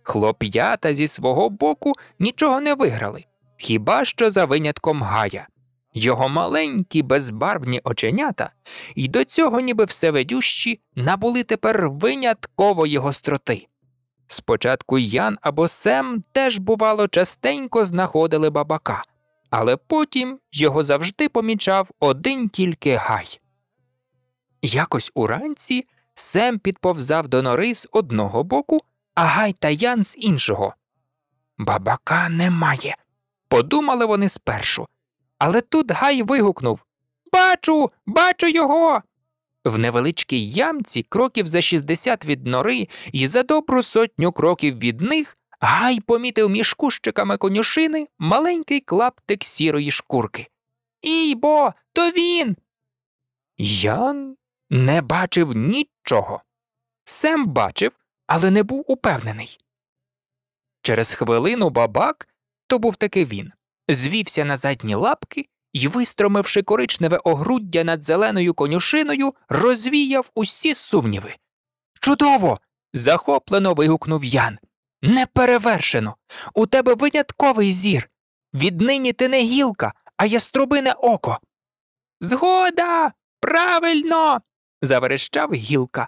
Хлоп'ята зі свого боку нічого не виграли, хіба що за винятком гая. Його маленькі безбарвні оченята і до цього, ніби всеведющі, набули тепер виняткової гостроти. Спочатку Ян або Сем теж, бувало, частенько знаходили бабака, але потім його завжди помічав один тільки гай. Якось уранці Сем підповзав до нори з одного боку, а гай та Ян з іншого. Бабака немає, подумали вони спершу. Але тут Гай вигукнув Бачу, бачу його. В невеличкій ямці, кроків за 60 від нори і за добру сотню кроків від них, Гай помітив між кущиками конюшини маленький клаптик сірої шкурки. «Ій, бо, то він. Ян не бачив нічого. Сем бачив, але не був упевнений. Через хвилину бабак то був таки він звівся на задні лапки і, вистромивши коричневе огруддя над зеленою конюшиною, розвіяв усі сумніви. Чудово! захоплено вигукнув Ян. Неперевершено! У тебе винятковий зір. Віднині ти не гілка, а яструбине око. Згода, правильно. заверещав гілка.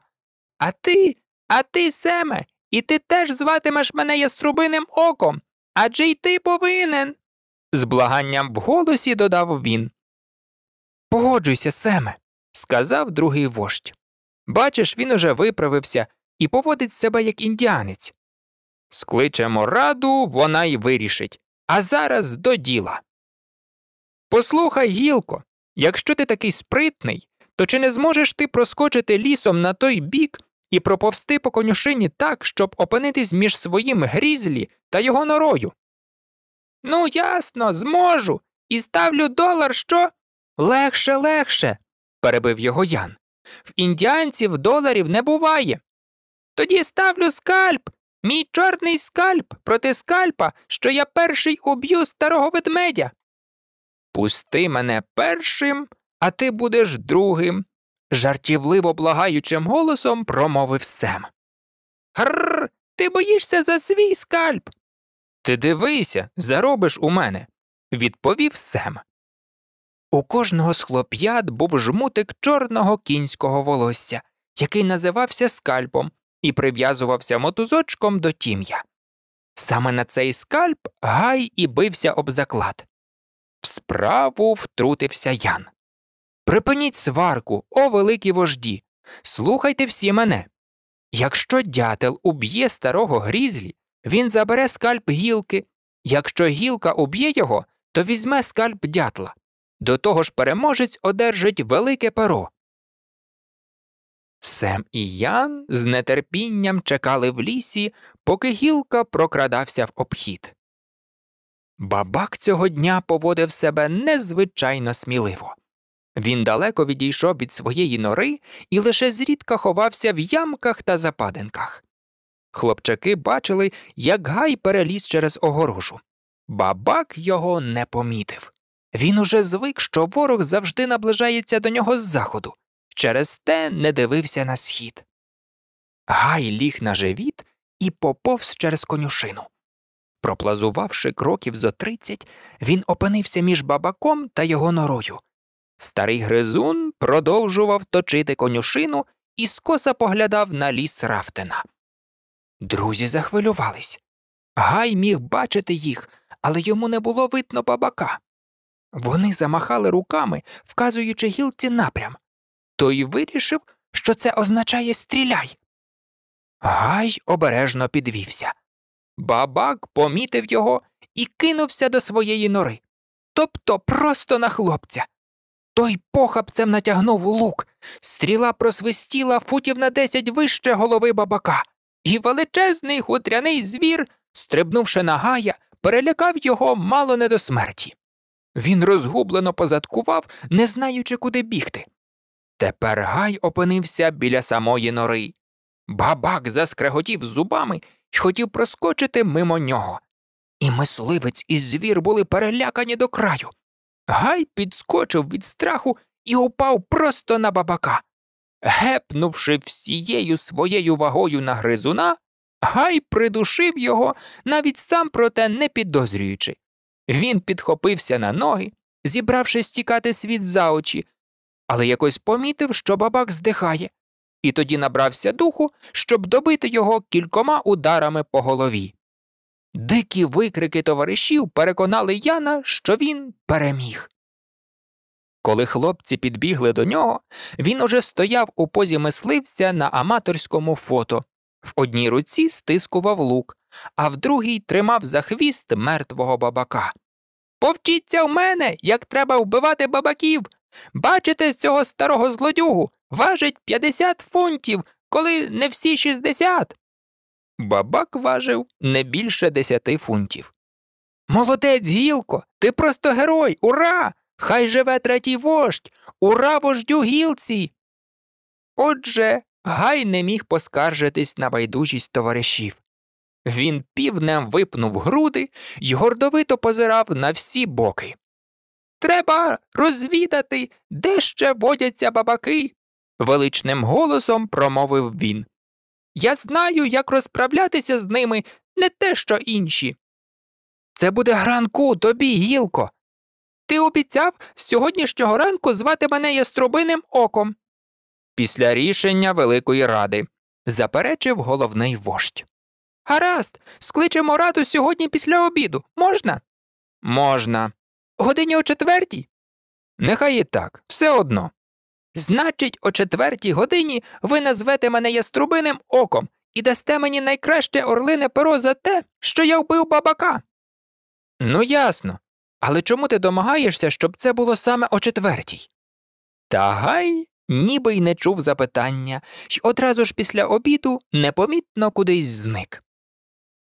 А ти, а ти, Семе, і ти теж зватимеш мене яструбиним оком. Адже й ти повинен з благанням в голосі додав він. Погоджуйся, Семе, сказав другий вождь. Бачиш, він уже виправився і поводить себе як індіанець. Скличемо раду, вона й вирішить. А зараз до діла. Послухай, Гілко, якщо ти такий спритний, то чи не зможеш ти проскочити лісом на той бік і проповсти по конюшині так, щоб опинитись між своїм грізлі та його норою? Ну, ясно, зможу. І ставлю долар, що. Легше, легше, перебив його Ян. В індіанців доларів не буває. Тоді ставлю скальп, мій чорний скальп проти скальпа, що я перший уб'ю старого ведмедя. Пусти мене першим, а ти будеш другим, жартівливо благаючим голосом промовив Сем. Гррр, ти боїшся за свій скальп. Ти дивися, заробиш у мене, відповів Сем. У кожного з хлоп'ят був жмутик чорного кінського волосся, який називався скальпом і прив'язувався мотузочком до тім'я. Саме на цей скальп гай і бився об заклад. В справу втрутився Ян. Припиніть сварку, о великі вожді. Слухайте всі мене. Якщо дятел уб'є старого грізлі, він забере скальп гілки. Якщо гілка уб'є його, то візьме скальп дятла. До того ж переможець одержить велике перо. Сем і Ян з нетерпінням чекали в лісі, поки гілка прокрадався в обхід. Бабак цього дня поводив себе незвичайно сміливо. Він далеко відійшов від своєї нори і лише зрідка ховався в ямках та западинках. Хлопчаки бачили, як гай переліз через огорожу. Бабак його не помітив. Він уже звик, що ворог завжди наближається до нього з заходу, через те не дивився на схід. Гай ліг на живіт і поповз через конюшину. Проплазувавши кроків зо тридцять, він опинився між бабаком та його норою. Старий гризун продовжував точити конюшину і скоса поглядав на ліс Рафтена. Друзі захвилювались. Гай міг бачити їх, але йому не було видно бабака. Вони замахали руками, вказуючи гілці напрям. Той вирішив, що це означає стріляй. Гай обережно підвівся. Бабак помітив його і кинувся до своєї нори. Тобто просто на хлопця. Той похапцем натягнув лук. Стріла просвистіла футів на десять вище голови бабака. І величезний хутряний звір, стрибнувши на гая, перелякав його мало не до смерті. Він розгублено позадкував, не знаючи, куди бігти. Тепер гай опинився біля самої нори. Бабак заскреготів зубами і хотів проскочити мимо нього. І мисливець і звір були перелякані до краю. Гай підскочив від страху і упав просто на бабака гепнувши всією своєю вагою на гризуна, гай придушив його, навіть сам проте не підозрюючи. Він підхопився на ноги, зібравши стікати світ за очі, але якось помітив, що бабак здихає, і тоді набрався духу, щоб добити його кількома ударами по голові. Дикі викрики товаришів переконали Яна, що він переміг. Коли хлопці підбігли до нього, він уже стояв у позі мисливця на аматорському фото. В одній руці стискував лук, а в другій тримав за хвіст мертвого бабака. Повчіться в мене, як треба вбивати бабаків. Бачите, цього старого злодюгу важить 50 фунтів, коли не всі 60. Бабак важив не більше 10 фунтів. Молодець, Гілко, ти просто герой, ура! Хай живе третій вождь, ура вождю гілці. Отже, Гай не міг поскаржитись на байдужість товаришів. Він півнем випнув груди й гордовито позирав на всі боки. Треба розвідати, де ще водяться бабаки, величним голосом промовив він. Я знаю, як розправлятися з ними не те що інші. Це буде гранку тобі, гілко, ти обіцяв сьогоднішнього ранку звати мене Яструбиним оком. Після рішення Великої Ради заперечив головний вождь. Гаразд, скличемо раду сьогодні після обіду. Можна? Можна. Годині о четвертій? Нехай і так, все одно. Значить, о четвертій годині ви назвете мене яструбиним оком і дасте мені найкраще орлине перо за те, що я вбив бабака. Ну, ясно, але чому ти домагаєшся, щоб це було саме о четвертій? Та гай ніби й не чув запитання й одразу ж після обіду непомітно кудись зник.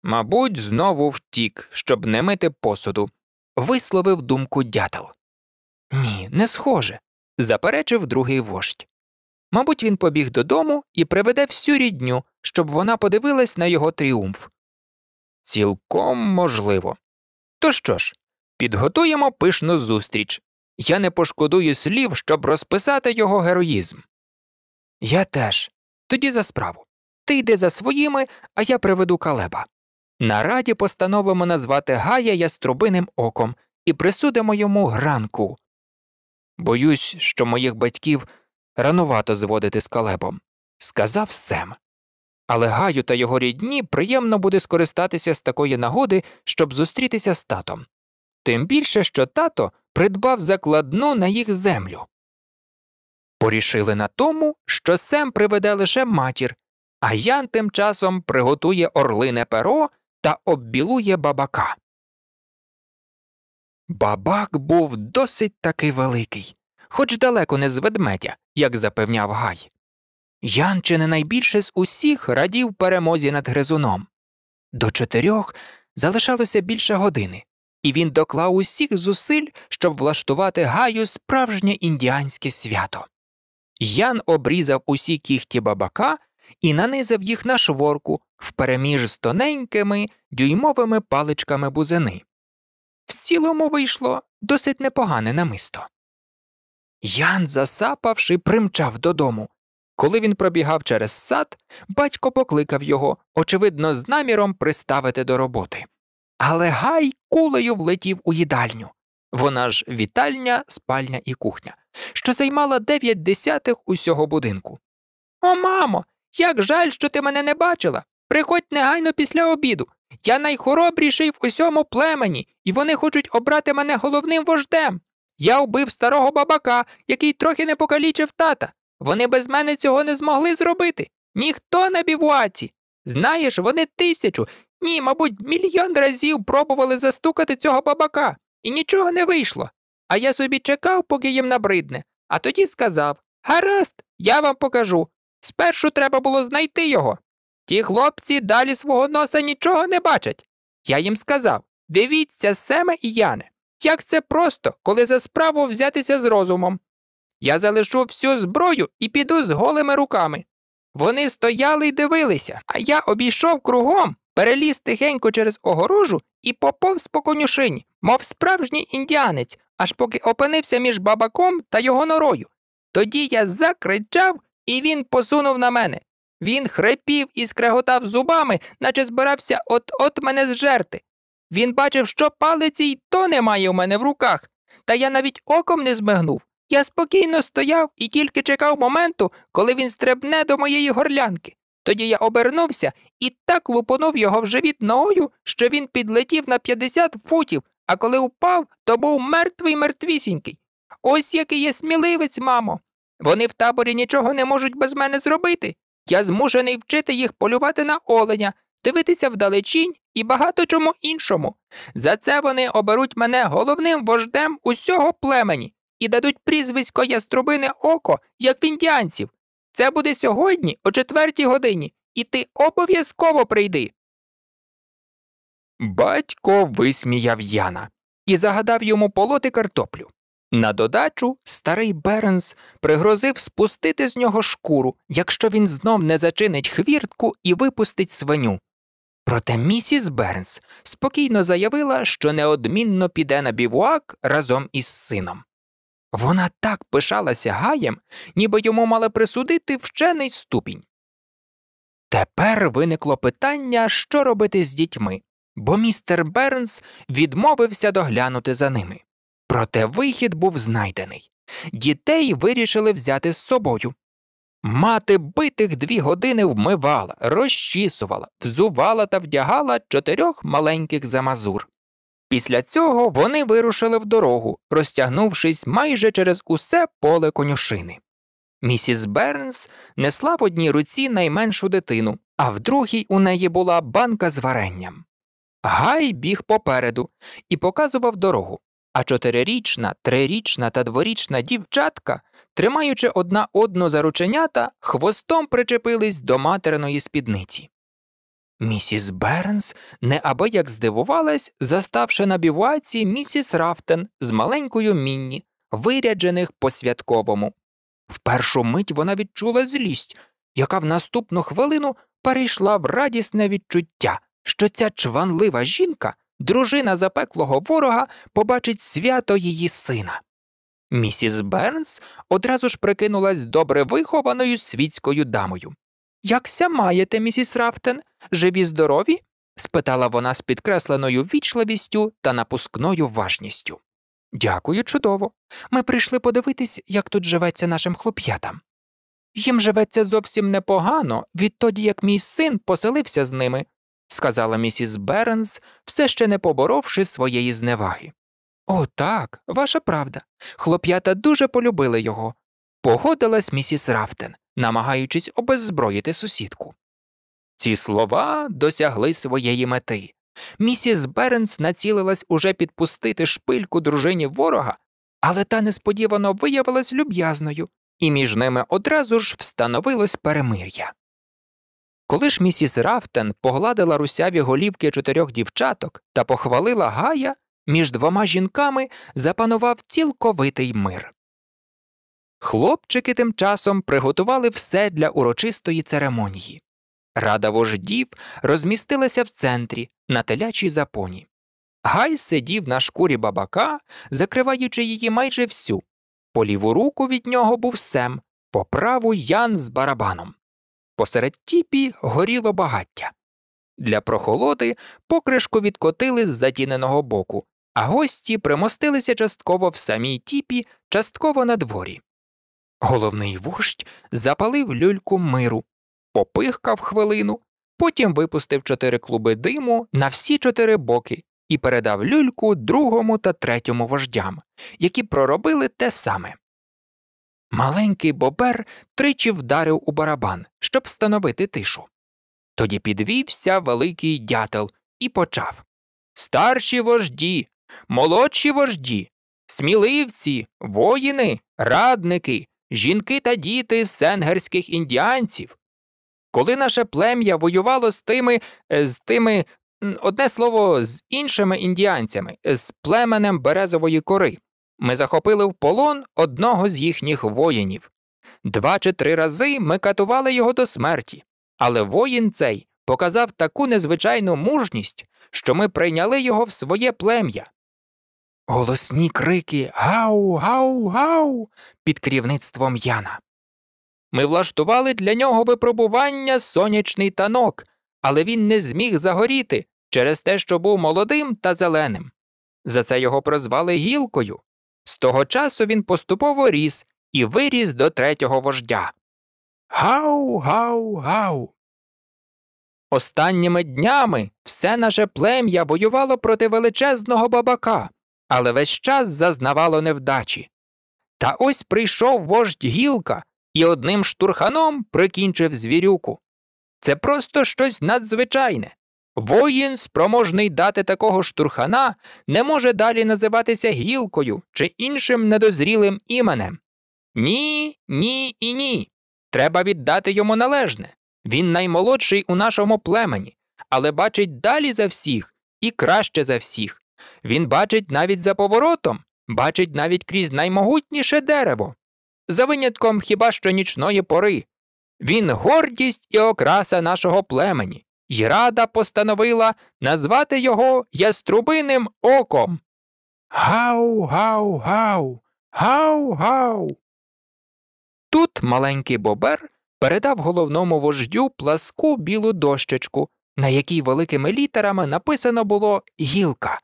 Мабуть, знову втік, щоб не мити посуду, висловив думку дятел. Ні, не схоже, заперечив другий вождь. Мабуть, він побіг додому і приведе всю рідню, щоб вона подивилась на його тріумф. Цілком можливо. То що ж, Підготуємо пишну зустріч. Я не пошкодую слів, щоб розписати його героїзм. Я теж. Тоді за справу. Ти йди за своїми, а я приведу калеба. На раді постановимо назвати Гая яструбиним оком і присудимо йому гранку. Боюсь, що моїх батьків ранувато зводити з калебом, сказав Сем. Але Гаю та його рідні приємно буде скористатися з такої нагоди, щоб зустрітися з татом тим більше, що тато придбав закладну на їх землю. Порішили на тому, що Сем приведе лише матір, а Ян тим часом приготує орлине перо та оббілує бабака. Бабак був досить таки великий, хоч далеко не з ведмедя, як запевняв Гай. Ян чи не найбільше з усіх радів перемозі над гризуном. До чотирьох залишалося більше години, і він доклав усіх зусиль, щоб влаштувати гаю справжнє індіанське свято. Ян обрізав усі кіхті бабака і нанизав їх на шворку впереміж з тоненькими дюймовими паличками бузини. В цілому вийшло досить непогане намисто. Ян, засапавши, примчав додому. Коли він пробігав через сад, батько покликав його, очевидно, з наміром приставити до роботи але гай кулею влетів у їдальню. Вона ж вітальня, спальня і кухня, що займала дев'ять десятих усього будинку. О, мамо, як жаль, що ти мене не бачила. Приходь негайно після обіду. Я найхоробріший в усьому племені, і вони хочуть обрати мене головним вождем. Я вбив старого бабака, який трохи не покалічив тата. Вони без мене цього не змогли зробити. Ніхто на бівуаці. Знаєш, вони тисячу ні, мабуть, мільйон разів пробували застукати цього бабака, і нічого не вийшло. А я собі чекав, поки їм набридне, а тоді сказав Гаразд, я вам покажу. Спершу треба було знайти його. Ті хлопці далі свого носа нічого не бачать. Я їм сказав дивіться, Семе і Яне, як це просто, коли за справу взятися з розумом. Я залишу всю зброю і піду з голими руками. Вони стояли й дивилися, а я обійшов кругом переліз тихенько через огорожу і поповз по конюшині, мов справжній індіанець, аж поки опинився між бабаком та його норою. Тоді я закричав, і він посунув на мене. Він хрипів і скреготав зубами, наче збирався от-от мене зжерти. Він бачив, що палиці й то немає у мене в руках, та я навіть оком не змигнув. Я спокійно стояв і тільки чекав моменту, коли він стрибне до моєї горлянки. Тоді я обернувся і так лупонув його в живіт ногою, що він підлетів на 50 футів, а коли впав, то був мертвий мертвісінький. Ось який є сміливець, мамо. Вони в таборі нічого не можуть без мене зробити. Я змушений вчити їх полювати на оленя, дивитися вдалечінь і багато чому іншому. За це вони оберуть мене головним вождем усього племені і дадуть прізвисько яструбине око, як в індіанців. Це буде сьогодні, о четвертій годині і ти обов'язково прийди. Батько висміяв Яна і загадав йому полоти картоплю. На додачу старий Беренс пригрозив спустити з нього шкуру, якщо він знов не зачинить хвіртку і випустить свиню. Проте місіс Бернс спокійно заявила, що неодмінно піде на бівуак разом із сином. Вона так пишалася гаєм, ніби йому мали присудити вчений ступінь. Тепер виникло питання, що робити з дітьми, бо містер Бернс відмовився доглянути за ними. Проте вихід був знайдений. Дітей вирішили взяти з собою. Мати битих дві години вмивала, розчісувала, взувала та вдягала чотирьох маленьких замазур. Після цього вони вирушили в дорогу, розтягнувшись майже через усе поле конюшини. Місіс Бернс несла в одній руці найменшу дитину, а в другій у неї була банка з варенням. Гай біг попереду і показував дорогу, а чотирирічна, трирічна та дворічна дівчатка, тримаючи одна одну за рученята, хвостом причепились до материної спідниці. Місіс Бернс неабияк здивувалась, заставши на біваці місіс Рафтен з маленькою мінні, виряджених по святковому. В першу мить вона відчула злість, яка в наступну хвилину перейшла в радісне відчуття, що ця чванлива жінка, дружина запеклого ворога, побачить свято її сина. Місіс Бернс одразу ж прикинулась добре вихованою світською дамою. Якся маєте, місіс Рафтен? Живі здорові? спитала вона з підкресленою вічливістю та напускною важністю. Дякую, чудово. Ми прийшли подивитись, як тут живеться нашим хлоп'ятам. Їм живеться зовсім непогано відтоді, як мій син поселився з ними, сказала місіс Беренс, все ще не поборовши своєї зневаги. «О, так, ваша правда. Хлоп'ята дуже полюбили його, погодилась місіс Рафтен, намагаючись обеззброїти сусідку. Ці слова досягли своєї мети. Місіс Беренс націлилась уже підпустити шпильку дружині ворога, але та несподівано виявилась люб'язною, і між ними одразу ж встановилось перемир'я. Коли ж місіс Рафтен погладила русяві голівки чотирьох дівчаток та похвалила Гая, між двома жінками запанував цілковитий мир. Хлопчики тим часом приготували все для урочистої церемонії. Рада вождів розмістилася в центрі на телячій запоні. Гай сидів на шкурі бабака, закриваючи її майже всю. По ліву руку від нього був Сем, по праву ян з барабаном. Посеред тіпі горіло багаття. Для прохолоди покришку відкотили з затіненого боку, а гості примостилися частково в самій тіпі, частково на дворі. Головний вождь запалив люльку миру, попихкав хвилину, потім випустив чотири клуби диму на всі чотири боки і передав люльку другому та третьому вождям, які проробили те саме. Маленький бобер тричі вдарив у барабан, щоб встановити тишу. Тоді підвівся великий дятел і почав Старші вожді, молодші вожді, сміливці, воїни, радники, жінки та діти сенгерських індіанців, коли наше плем'я воювало з тими, е, з тими, одне слово, з іншими індіанцями, е, з племенем березової кори. Ми захопили в полон одного з їхніх воїнів. Два чи три рази ми катували його до смерті, але воїн цей показав таку незвичайну мужність, що ми прийняли його в своє плем'я. Голосні крики Гау, гау, гау під керівництвом Яна. Ми влаштували для нього випробування сонячний танок, але він не зміг загоріти через те, що був молодим та зеленим. За це його прозвали гілкою. З того часу він поступово ріс і виріс до третього вождя. Гау, гау, гау. Останніми днями все наше плем'я воювало проти величезного бабака, але весь час зазнавало невдачі. Та ось прийшов вождь гілка і одним штурханом прикінчив звірюку. Це просто щось надзвичайне. Воїн, спроможний дати такого штурхана, не може далі називатися гілкою чи іншим недозрілим іменем. Ні, ні і ні. Треба віддати йому належне. Він наймолодший у нашому племені, але бачить далі за всіх і краще за всіх. Він бачить навіть за поворотом, бачить навіть крізь наймогутніше дерево, за винятком хіба що нічної пори. Він гордість і окраса нашого племені, і рада постановила назвати його яструбиним оком. Гау, гау, гау, гау, гау. Тут маленький бобер передав головному вождю пласку білу дощечку, на якій великими літерами написано було гілка.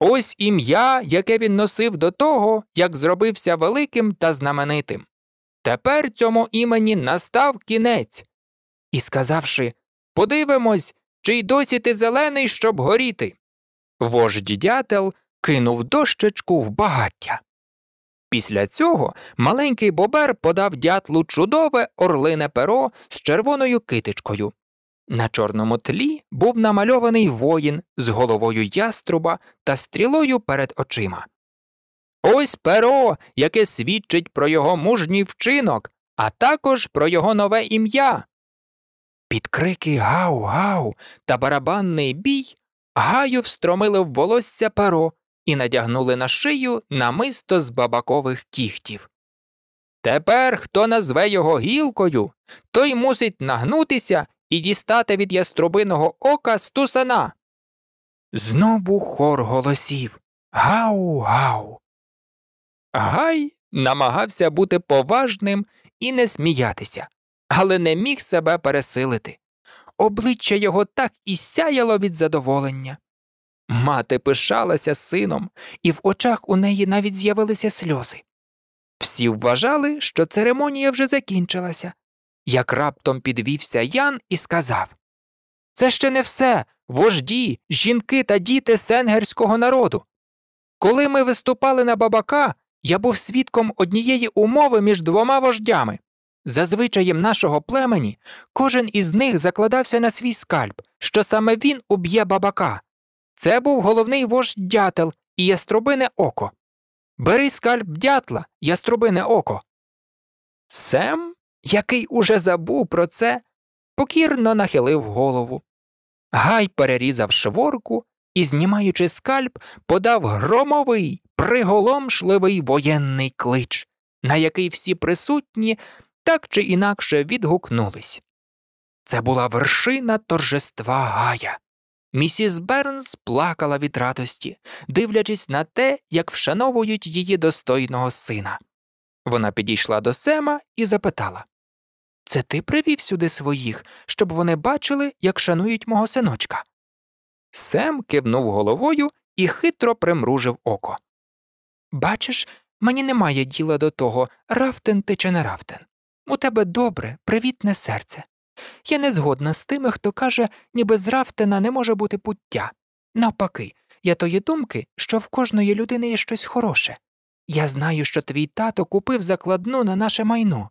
Ось ім'я, яке він носив до того, як зробився великим та знаменитим. Тепер цьому імені настав кінець. І, сказавши Подивимось, чи й досі ти зелений, щоб горіти. Вождь дятел кинув дощечку в багаття. Після цього маленький бобер подав дятлу чудове орлине перо з червоною китичкою. На чорному тлі був намальований воїн з головою яструба та стрілою перед очима. Ось перо, яке свідчить про його мужній вчинок, а також про його нове ім'я. Під крики гау гау та барабанний бій гаю встромили в волосся перо і надягнули на шию намисто з бабакових кіхтів. Тепер, хто назве його гілкою, той мусить нагнутися і дістати від яструбиного ока стусана. Знову хор голосів Гау гау. Гай намагався бути поважним і не сміятися, але не міг себе пересилити. Обличчя його так і сяяло від задоволення. Мати пишалася сином, і в очах у неї навіть з'явилися сльози. Всі вважали, що церемонія вже закінчилася, як раптом підвівся Ян і сказав Це ще не все, вожді, жінки та діти сенгерського народу. Коли ми виступали на бабака, я був свідком однієї умови між двома вождями. За звичаєм нашого племені, кожен із них закладався на свій скальп, що саме він уб'є бабака. Це був головний вождь дятел і яструбине око. Бери скальп дятла, яструбине око. Сем який уже забув про це, покірно нахилив голову. Гай перерізав шворку і, знімаючи скальп, подав громовий, приголомшливий воєнний клич, на який всі присутні так чи інакше відгукнулись. Це була вершина торжества Гая. Місіс Бернс плакала від радості, дивлячись на те, як вшановують її достойного сина. Вона підійшла до Сема і запитала Це ти привів сюди своїх, щоб вони бачили, як шанують мого синочка? Сем кивнув головою і хитро примружив око. Бачиш, мені немає діла до того, рафтен ти чи не рафтен. У тебе добре, привітне серце. Я не згодна з тими, хто каже, ніби з рафтена не може бути пуття. Навпаки, я тої думки, що в кожної людини є щось хороше, я знаю, що твій тато купив закладну на наше майно,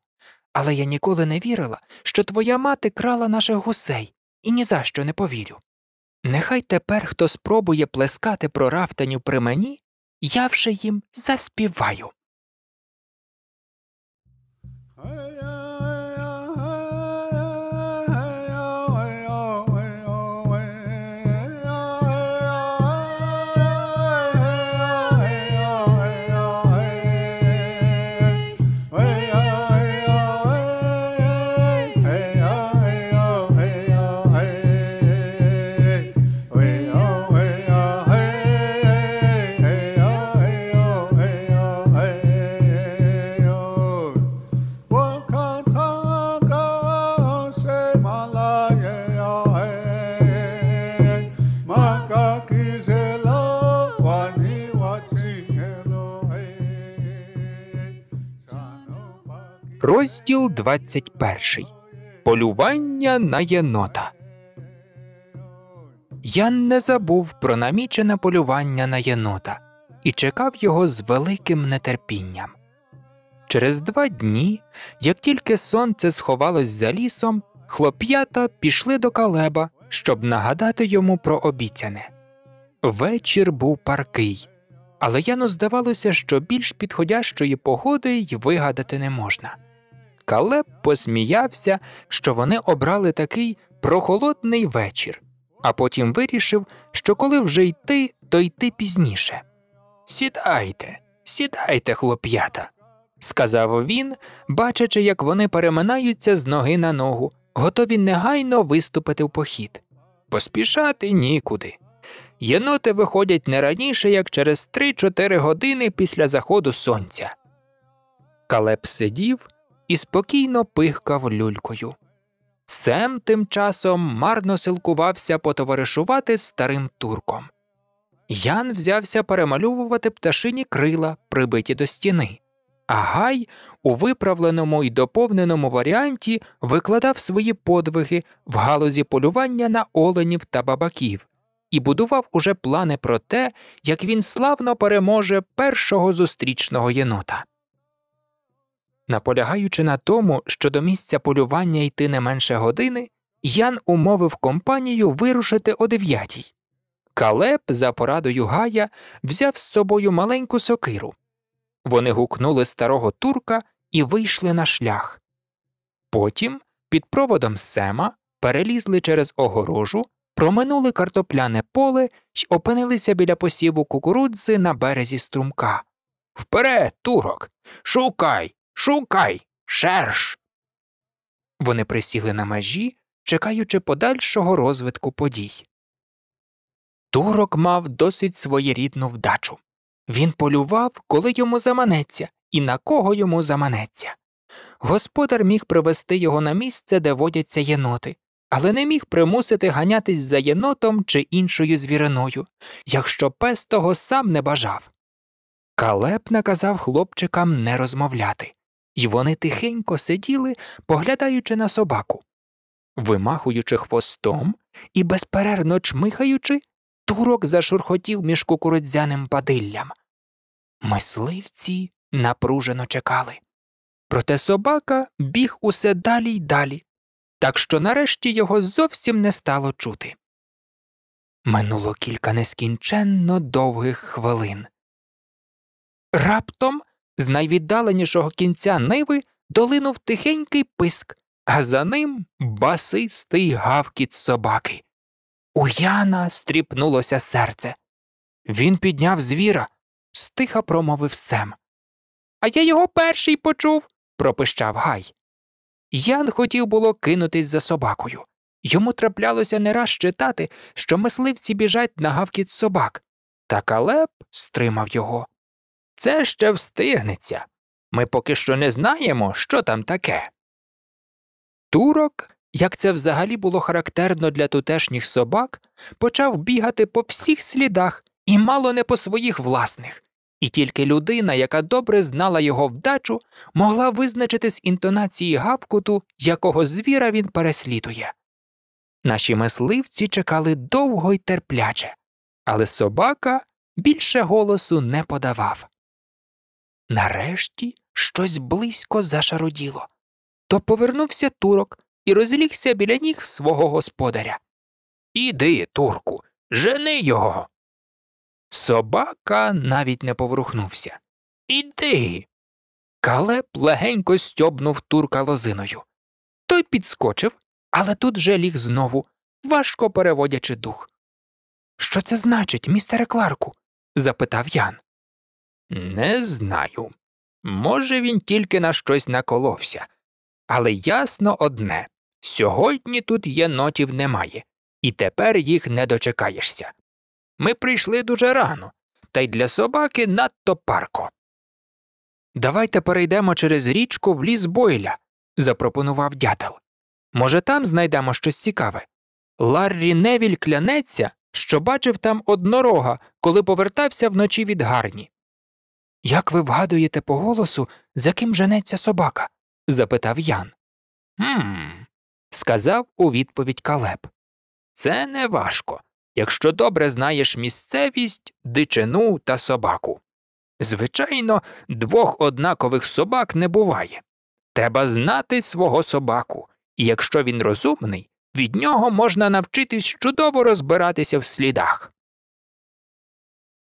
але я ніколи не вірила, що твоя мати крала наших гусей, і ні за що не повірю. Нехай тепер хто спробує плескати про рафтаню при мені, я вже їм заспіваю. Розділ 21. Полювання на єнота. Я не забув про намічене полювання на єнота і чекав його з великим нетерпінням. Через два дні, як тільки сонце сховалось за лісом, хлоп'ята пішли до калеба, щоб нагадати йому про обіцяне. Вечір був паркий, але яно здавалося, що більш підходящої погоди й вигадати не можна. Кале посміявся, що вони обрали такий прохолодний вечір, а потім вирішив, що коли вже йти, то йти пізніше. Сідайте, сідайте, хлоп'ята, сказав він, бачачи, як вони переминаються з ноги на ногу, готові негайно виступити в похід. Поспішати нікуди. Єноти виходять не раніше, як через 3-4 години після заходу сонця. Калеп сидів і спокійно пихкав люлькою. Сем тим часом марно силкувався потоваришувати старим турком. Ян взявся перемальовувати пташині крила, прибиті до стіни, а Гай у виправленому й доповненому варіанті викладав свої подвиги в галузі полювання на оленів та бабаків і будував уже плани про те, як він славно переможе першого зустрічного єнота. Наполягаючи на тому, що до місця полювання йти не менше години, Ян умовив компанію вирушити о дев'ятій. Калеб, за порадою Гая, взяв з собою маленьку сокиру. Вони гукнули старого турка і вийшли на шлях. Потім, під проводом Сема, перелізли через огорожу, проминули картопляне поле й опинилися біля посіву кукурудзи на березі струмка. Вперед, турок, шукай, Шукай, шерш. Вони присіли на межі, чекаючи подальшого розвитку подій. Турок мав досить своєрідну вдачу. Він полював, коли йому заманеться і на кого йому заманеться. Господар міг привести його на місце, де водяться єноти, але не міг примусити ганятись за єнотом чи іншою звіриною, якщо пес того сам не бажав. Калеп наказав хлопчикам не розмовляти, і вони тихенько сиділи, поглядаючи на собаку, вимахуючи хвостом і безперервно чмихаючи, турок зашурхотів між кукурудзяним падиллям. Мисливці напружено чекали. Проте собака біг усе далі й далі, так що нарешті його зовсім не стало чути. Минуло кілька нескінченно довгих хвилин. Раптом з найвіддаленішого кінця ниви долинув тихенький писк, а за ним басистий гавкіт собаки. У Яна стріпнулося серце. Він підняв звіра, стиха промовив Сем. А я його перший почув, пропищав Гай. Ян хотів було кинутись за собакою. Йому траплялося не раз читати, що мисливці біжать на гавкіт собак, та калеп стримав його. Це ще встигнеться. Ми поки що не знаємо, що там таке. Турок, як це взагалі було характерно для тутешніх собак, почав бігати по всіх слідах і мало не по своїх власних, і тільки людина, яка добре знала його вдачу, могла визначити з інтонації гавкуту, якого звіра він переслідує. Наші мисливці чекали довго й терпляче, але собака більше голосу не подавав. Нарешті щось близько зашароділо. То повернувся турок і розлігся біля ніг свого господаря. Іди, турку, жени його. Собака навіть не поворухнувся. Іди. Калеп легенько стьобнув турка лозиною. Той підскочив, але тут же ліг знову, важко переводячи дух. Що це значить, містере Кларку? запитав Ян. Не знаю. Може, він тільки на щось наколовся. Але ясно одне сьогодні тут єнотів немає, і тепер їх не дочекаєшся. Ми прийшли дуже рано, та й для собаки надто парко. Давайте перейдемо через річку в ліс Бойля, запропонував дятел. Може, там знайдемо щось цікаве. Ларрі Невіль клянеться, що бачив там однорога, коли повертався вночі від гарні. Як ви вгадуєте по голосу, за ким женеться собака? запитав Ян. «Хм...» – сказав у відповідь Калеб. Це неважко, якщо добре знаєш місцевість, дичину та собаку. Звичайно, двох однакових собак не буває. Треба знати свого собаку, і якщо він розумний, від нього можна навчитись чудово розбиратися в слідах.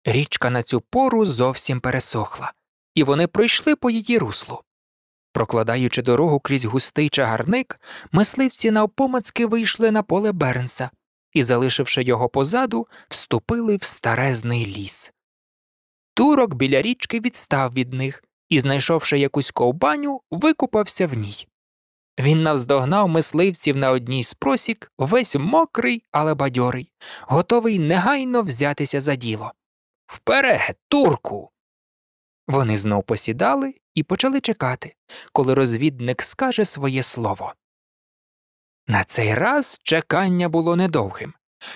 Річка на цю пору зовсім пересохла, і вони пройшли по її руслу. Прокладаючи дорогу крізь густий чагарник, мисливці навпомацьки вийшли на поле Бернса і, залишивши його позаду, вступили в старезний ліс. Турок біля річки відстав від них і, знайшовши якусь ковбаню, викупався в ній. Він навздогнав мисливців на одній з просік, весь мокрий, але бадьорий, готовий негайно взятися за діло. Вперед, турку. Вони знов посідали і почали чекати, коли розвідник скаже своє слово. На цей раз чекання було недовгим.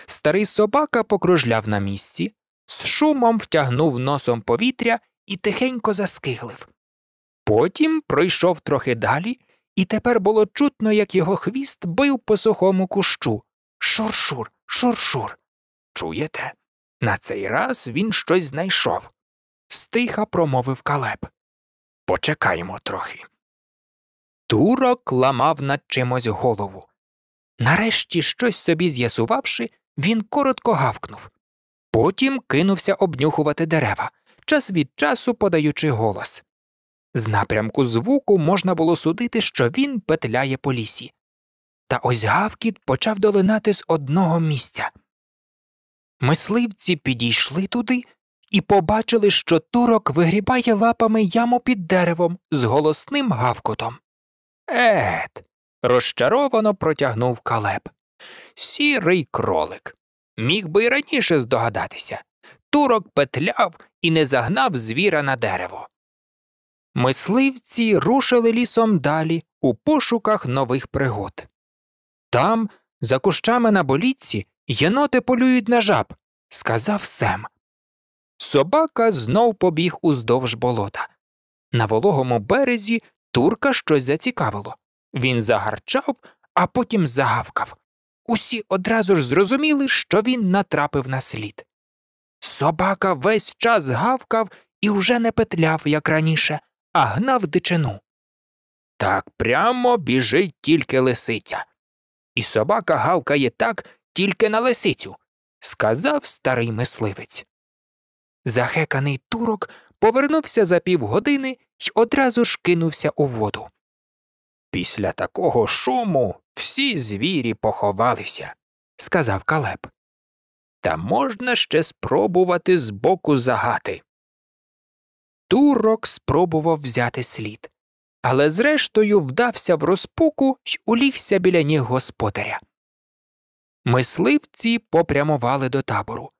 Старий собака покружляв на місці, з шумом втягнув носом повітря і тихенько заскиглив. Потім пройшов трохи далі, і тепер було чутно, як його хвіст бив по сухому кущу. Шуршур, шуршур. шур Чуєте? На цей раз він щось знайшов. Стиха промовив калеб. Почекаємо трохи. Турок ламав над чимось голову. Нарешті, щось собі з'ясувавши, він коротко гавкнув. Потім кинувся обнюхувати дерева, час від часу подаючи голос. З напрямку звуку можна було судити, що він петляє по лісі. Та ось гавкіт почав долинати з одного місця. Мисливці підійшли туди і побачили, що турок вигрібає лапами яму під деревом з голосним гавкотом. Ет. розчаровано протягнув калеб. Сірий кролик. Міг би й раніше здогадатися. Турок петляв і не загнав звіра на дерево. Мисливці рушили лісом далі у пошуках нових пригод. Там, за кущами на болітці, Єноти полюють на жаб, сказав Сем. Собака знов побіг уздовж болота. На вологому березі турка щось зацікавило. Він загарчав, а потім загавкав. Усі одразу ж зрозуміли, що він натрапив на слід. Собака весь час гавкав і вже не петляв, як раніше, а гнав дичину. Так прямо біжить тільки лисиця. І собака гавкає так, тільки на лисицю, сказав старий мисливець. Захеканий турок повернувся за півгодини й одразу ж кинувся у воду. Після такого шуму всі звірі поховалися, сказав Калеб. Та можна ще спробувати збоку загати. Турок спробував взяти слід, але зрештою вдався в розпуку й улігся біля ніг господаря. Мисливці попрямували до табору.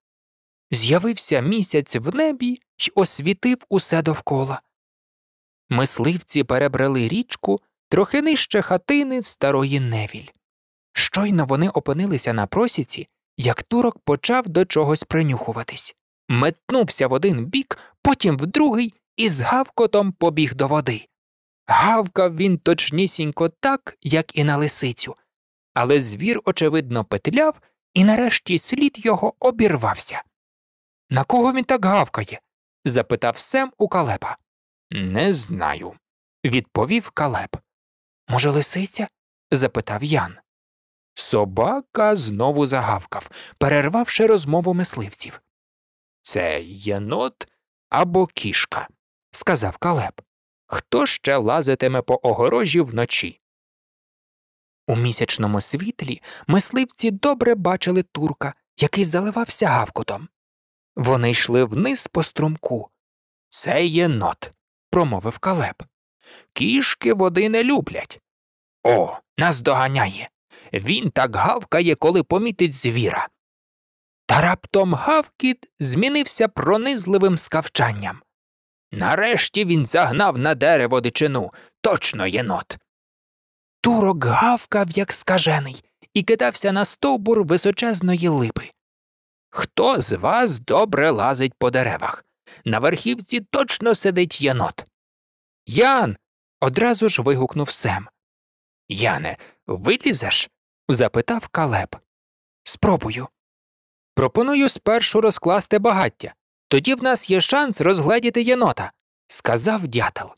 З'явився місяць в небі й освітив усе довкола. Мисливці перебрели річку трохи нижче хатини старої невіль. Щойно вони опинилися на просіці, як турок почав до чогось принюхуватись. Метнувся в один бік, потім в другий і з гавкотом побіг до води. Гавкав він точнісінько так, як і на лисицю але звір, очевидно, петляв, і нарешті слід його обірвався. На кого він так гавкає? запитав Сем у калеба. Не знаю, відповів калеб. Може, лисиця? запитав Ян. Собака знову загавкав, перервавши розмову мисливців. Це єнот або кішка, сказав калеб. Хто ще лазитиме по огорожі вночі? У місячному світлі мисливці добре бачили турка, який заливався гавкотом. Вони йшли вниз по струмку. Це є нот, промовив калеб. Кішки води не люблять. О, нас доганяє. Він так гавкає, коли помітить звіра. Та раптом гавкіт змінився пронизливим скавчанням. Нарешті він загнав на дерево дичину точно єнот. Турок гавкав, як скажений, і кидався на стовбур височезної липи. Хто з вас добре лазить по деревах? На верхівці точно сидить єнот. Ян. одразу ж вигукнув Сем. Яне, вилізеш? запитав Калеб. Спробую. Пропоную спершу розкласти багаття. Тоді в нас є шанс розгледіти єнота, сказав дятел.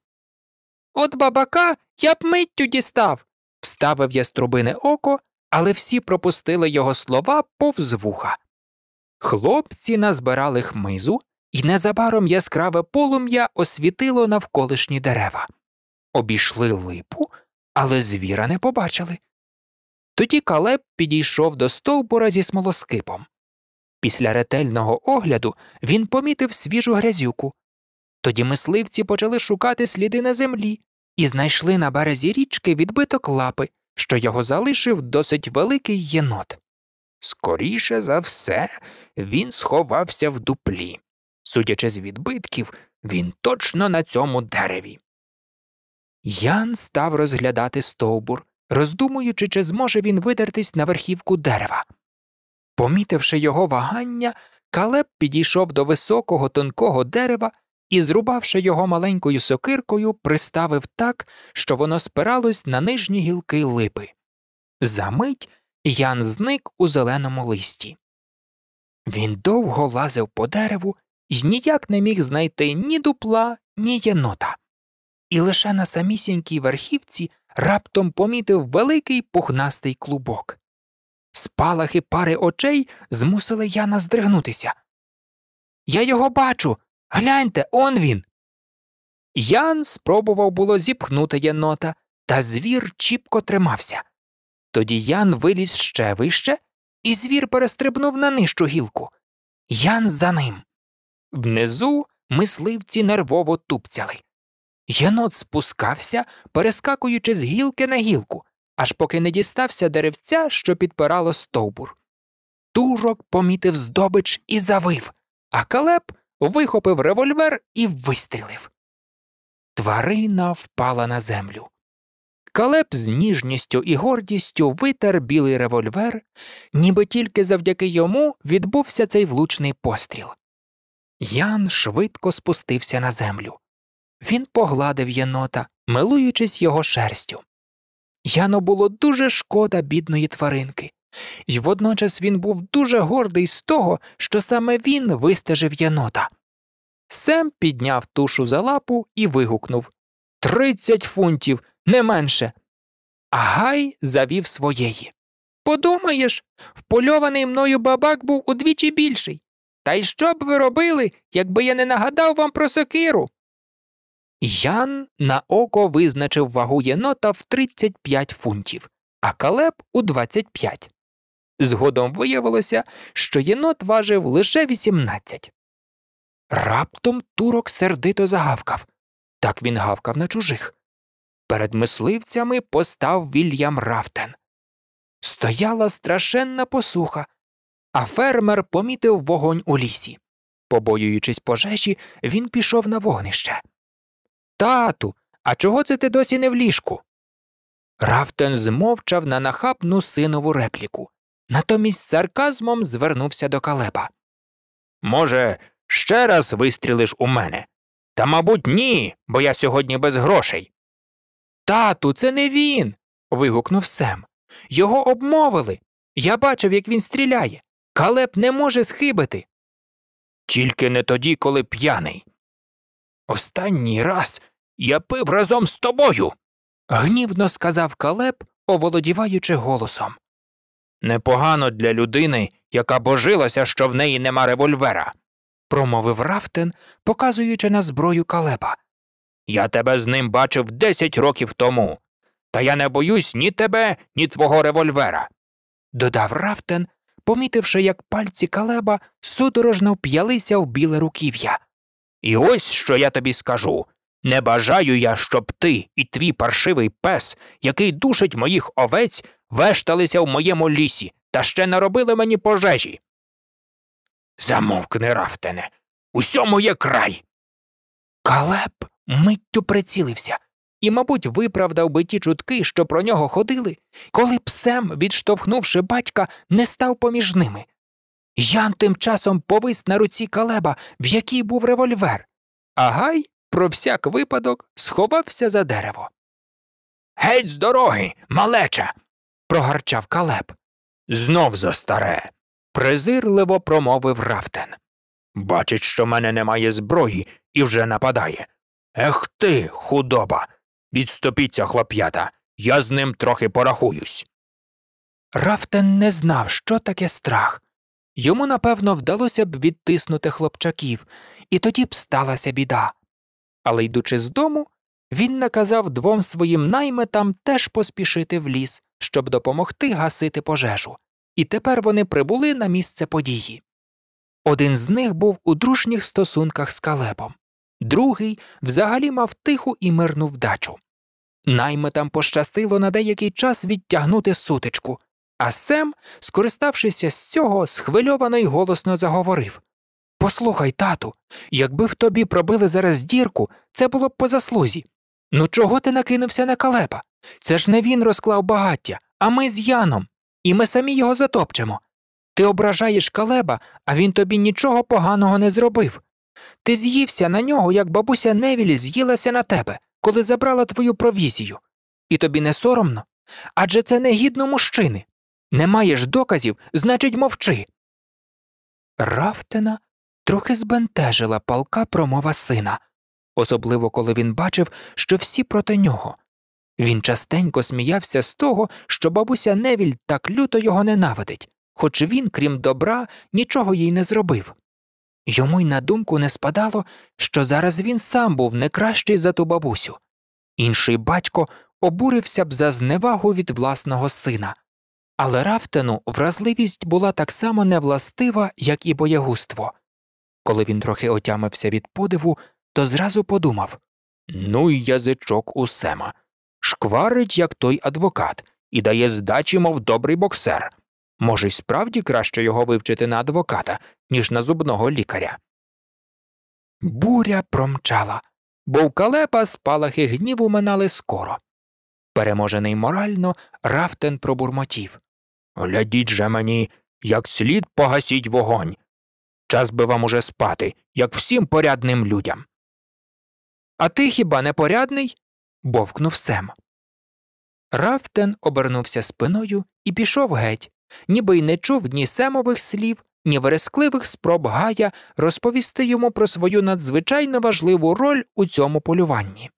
От бабака я б миттю дістав, Вставив яструбине око, але всі пропустили його слова повз вуха. Хлопці назбирали хмизу, і незабаром яскраве полум'я освітило навколишні дерева. Обійшли липу, але звіра не побачили. Тоді Калеб підійшов до стовбура зі смолоскипом. Після ретельного огляду він помітив свіжу грязюку. Тоді мисливці почали шукати сліди на землі, і знайшли на березі річки відбиток лапи, що його залишив досить великий єнот. Скоріше за все, він сховався в дуплі. Судячи з відбитків, він точно на цьому дереві. Ян став розглядати стовбур, роздумуючи, чи зможе він видертись на верхівку дерева. Помітивши його вагання, Калеб підійшов до високого тонкого дерева і, зрубавши його маленькою сокиркою, приставив так, що воно спиралось на нижні гілки липи. Замить Ян зник у зеленому листі. Він довго лазив по дереву і ніяк не міг знайти ні дупла, ні єнота. І лише на самісінькій верхівці раптом помітив великий пухнастий клубок. Спалахи пари очей змусили Яна здригнутися. Я його бачу. Гляньте, он він. Ян спробував було зіпхнути єнота, та звір чіпко тримався. Тоді Ян виліз ще вище, і звір перестрибнув на нижчу гілку. Ян за ним. Внизу мисливці нервово тупцяли. Янот спускався, перескакуючи з гілки на гілку, аж поки не дістався деревця, що підпирало стовбур. Турок помітив здобич і завив, а калеп вихопив револьвер і вистрілив. Тварина впала на землю. Калеп з ніжністю і гордістю витер білий револьвер, ніби тільки завдяки йому відбувся цей влучний постріл. Ян швидко спустився на землю. Він погладив єнота, милуючись його шерстю. Яну було дуже шкода бідної тваринки і водночас він був дуже гордий з того, що саме він вистежив єнота. Сем підняв тушу за лапу і вигукнув Тридцять фунтів, не менше. А Гай завів своєї. Подумаєш, впольований мною бабак був удвічі більший. Та й що б ви робили, якби я не нагадав вам про сокиру? Ян на око визначив вагу єнота в 35 фунтів, а калеб у 25. Згодом виявилося, що єнот важив лише 18. Раптом турок сердито загавкав так він гавкав на чужих. Перед мисливцями постав Вільям Рафтен. Стояла страшенна посуха, а фермер помітив вогонь у лісі. Побоюючись пожежі, він пішов на вогнище. Тату, а чого це ти досі не в ліжку? Рафтен змовчав на нахабну синову репліку натомість з сарказмом звернувся до калеба. Може, ще раз вистрілиш у мене? Та, мабуть, ні, бо я сьогодні без грошей. Тату, це не він. вигукнув Сем. Його обмовили. Я бачив, як він стріляє. Калеб не може схибити. Тільки не тоді, коли п'яний. Останній раз я пив разом з тобою. гнівно сказав Калеб, оволодіваючи голосом. Непогано для людини, яка божилася, що в неї нема револьвера, промовив Рафтен, показуючи на зброю калеба. Я тебе з ним бачив десять років тому, та я не боюсь ні тебе, ні твого револьвера, додав Рафтен, помітивши, як пальці калеба судорожно вп'ялися в біле руків'я. І ось що я тобі скажу. Не бажаю я, щоб ти і твій паршивий пес, який душить моїх овець, вешталися в моєму лісі та ще наробили мені пожежі. Замовкни, Рафтене, усьому є край. Калеб миттю прицілився і, мабуть, виправдав би ті чутки, що про нього ходили, коли б сем, відштовхнувши батька, не став поміж ними. Ян тим часом повис на руці калеба, в якій був револьвер, а гай, про всяк випадок, сховався за дерево. Геть з дороги, малеча прогарчав калеб. Знов за старе. презирливо промовив Рафтен. Бачить, що в мене немає зброї і вже нападає. Ех ти, худоба. Відступіться, хлоп'ята, я з ним трохи порахуюсь. Рафтен не знав, що таке страх. Йому, напевно, вдалося б відтиснути хлопчаків, і тоді б сталася біда. Але, йдучи з дому, він наказав двом своїм найметам теж поспішити в ліс, щоб допомогти гасити пожежу, і тепер вони прибули на місце події. Один з них був у дружніх стосунках з калебом, другий взагалі мав тиху і мирну вдачу. Найметам пощастило на деякий час відтягнути сутичку, а Сем, скориставшися з цього, схвильовано й голосно заговорив Послухай, тату, якби в тобі пробили зараз дірку, це було б по заслузі. Ну чого ти накинувся на калеба? Це ж не він розклав багаття, а ми з Яном, і ми самі його затопчемо. Ти ображаєш калеба, а він тобі нічого поганого не зробив. Ти з'ївся на нього, як бабуся Невілі з'їлася на тебе, коли забрала твою провізію. І тобі не соромно? Адже це негідно мужчини. Не маєш доказів, значить, мовчи. Рафтена трохи збентежила палка промова сина особливо коли він бачив, що всі проти нього. Він частенько сміявся з того, що бабуся Невіль так люто його ненавидить, хоч він, крім добра, нічого їй не зробив. Йому й на думку не спадало, що зараз він сам був не кращий за ту бабусю. Інший батько обурився б за зневагу від власного сина. Але Рафтену вразливість була так само невластива, як і боягуство. Коли він трохи отямився від подиву, то зразу подумав Ну й язичок у Сема. Шкварить, як той адвокат, і дає здачі, мов добрий боксер. Може, й справді краще його вивчити на адвоката, ніж на зубного лікаря. Буря промчала, бо в калепа спалахи гніву минали скоро. Переможений морально, Рафтен пробурмотів Глядіть же мені, як слід погасіть вогонь. Час би вам уже спати, як всім порядним людям. А ти хіба не порядний? бовкнув Сем. Рафтен обернувся спиною і пішов геть, ніби й не чув ні семових слів, ні верескливих спроб Гая розповісти йому про свою надзвичайно важливу роль у цьому полюванні.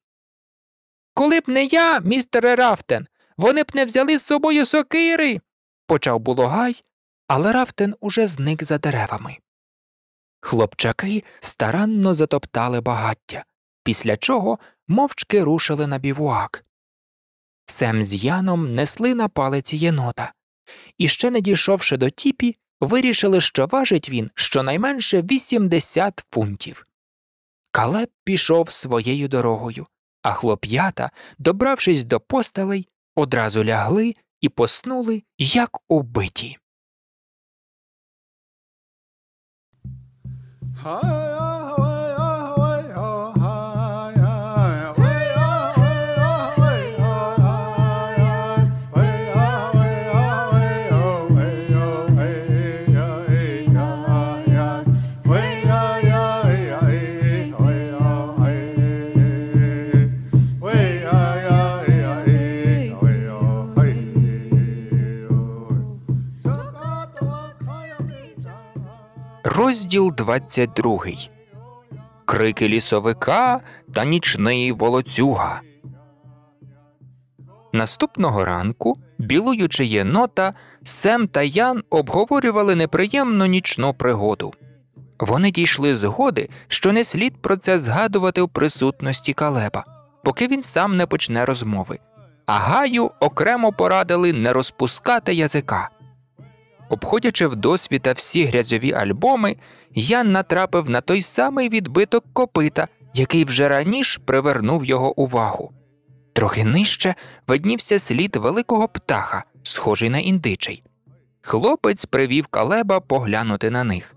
Коли б не я, містере Рафтен, вони б не взяли з собою сокири. почав було Гай, але Рафтен уже зник за деревами. Хлопчаки старанно затоптали багаття після чого мовчки рушили на бівуак. Сем з Яном несли на палиці єнота, і ще не дійшовши до тіпі, вирішили, що важить він щонайменше 80 фунтів. Калеб пішов своєю дорогою, а хлоп'ята, добравшись до постелей, одразу лягли і поснули, як убиті. Hi. Розділ 22 Крики лісовика та нічний волоцюга. Наступного ранку, білуючи єнота, Сем та Ян обговорювали неприємну нічну пригоду. Вони дійшли згоди, що не слід про це згадувати в присутності Калеба, поки він сам не почне розмови. А Гаю окремо порадили не розпускати язика. Обходячи вдосвіта всі грязьові альбоми, я натрапив на той самий відбиток копита, який вже раніше привернув його увагу. Трохи нижче виднівся слід великого птаха, схожий на індичий. Хлопець привів калеба поглянути на них.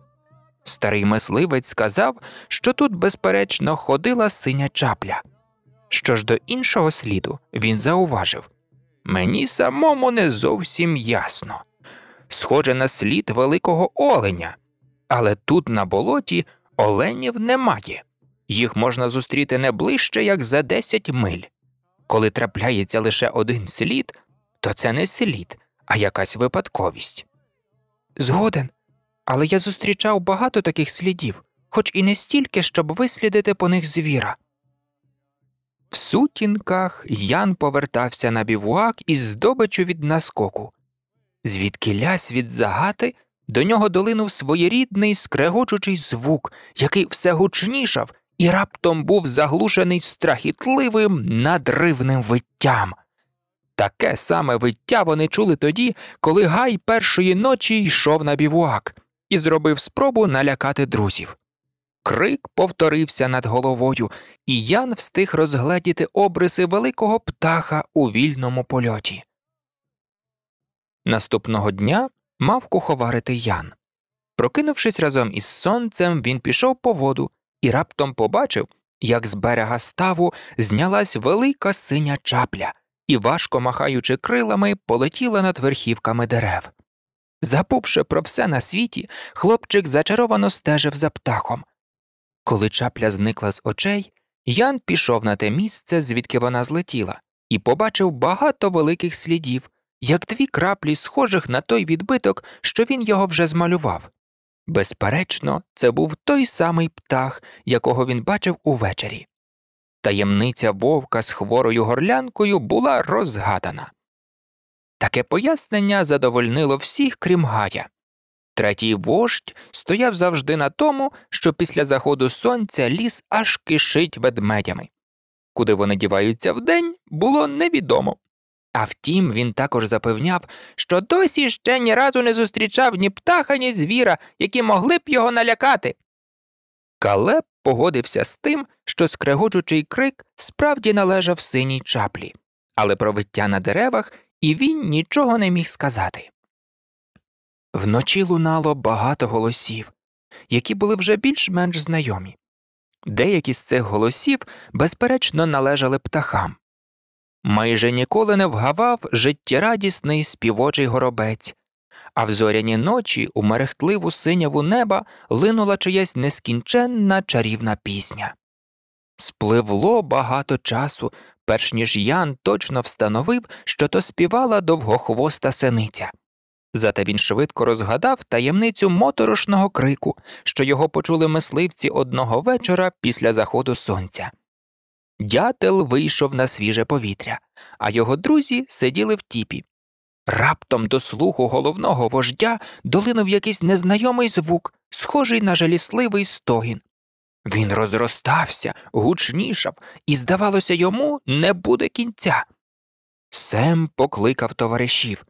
Старий мисливець сказав, що тут, безперечно, ходила синя чапля. Що ж до іншого сліду, він зауважив мені самому не зовсім ясно схоже на слід великого оленя, але тут на болоті оленів немає, їх можна зустріти не ближче як за 10 миль. Коли трапляється лише один слід, то це не слід, а якась випадковість. Згоден, але я зустрічав багато таких слідів, хоч і не стільки, щоб вислідити по них звіра. В сутінках Ян повертався на бівуак із здобичу від наскоку звідки лясь від загати до нього долинув своєрідний скрегочучий звук, який все гучнішав і раптом був заглушений страхітливим надривним виттям. Таке саме виття вони чули тоді, коли Гай першої ночі йшов на бівуак і зробив спробу налякати друзів. Крик повторився над головою, і Ян встиг розгледіти обриси великого птаха у вільному польоті. Наступного дня мав куховарити Ян. Прокинувшись разом із сонцем, він пішов по воду і раптом побачив, як з берега ставу знялась велика синя чапля і, важко махаючи крилами, полетіла над верхівками дерев. Забувши про все на світі, хлопчик зачаровано стежив за птахом. Коли чапля зникла з очей, Ян пішов на те місце, звідки вона злетіла, і побачив багато великих слідів, як дві краплі, схожих на той відбиток, що він його вже змалював. Безперечно, це був той самий птах, якого він бачив увечері. Таємниця вовка з хворою горлянкою була розгадана. Таке пояснення задовольнило всіх, крім Гая. Третій вождь стояв завжди на тому, що після заходу сонця ліс аж кишить ведмедями. Куди вони діваються вдень, було невідомо. А втім, він також запевняв, що досі ще ні разу не зустрічав ні птаха, ні звіра, які могли б його налякати. Калеб погодився з тим, що скрегочучий крик справді належав синій чаплі, але про виття на деревах і він нічого не міг сказати. Вночі лунало багато голосів, які були вже більш-менш знайомі. Деякі з цих голосів, безперечно, належали птахам майже ніколи не вгавав життєрадісний співочий горобець, а в зоряні ночі у мерехтливу синяву неба линула чиясь нескінченна чарівна пісня. Спливло багато часу, перш ніж Ян точно встановив, що то співала довгохвоста синиця. Зате він швидко розгадав таємницю моторошного крику, що його почули мисливці одного вечора після заходу сонця. Дятел вийшов на свіже повітря, а його друзі сиділи в тіпі. Раптом до слуху головного вождя долинув якийсь незнайомий звук, схожий на жалісливий стогін. Він розростався, гучнішав, і, здавалося, йому не буде кінця. Сем покликав товаришів.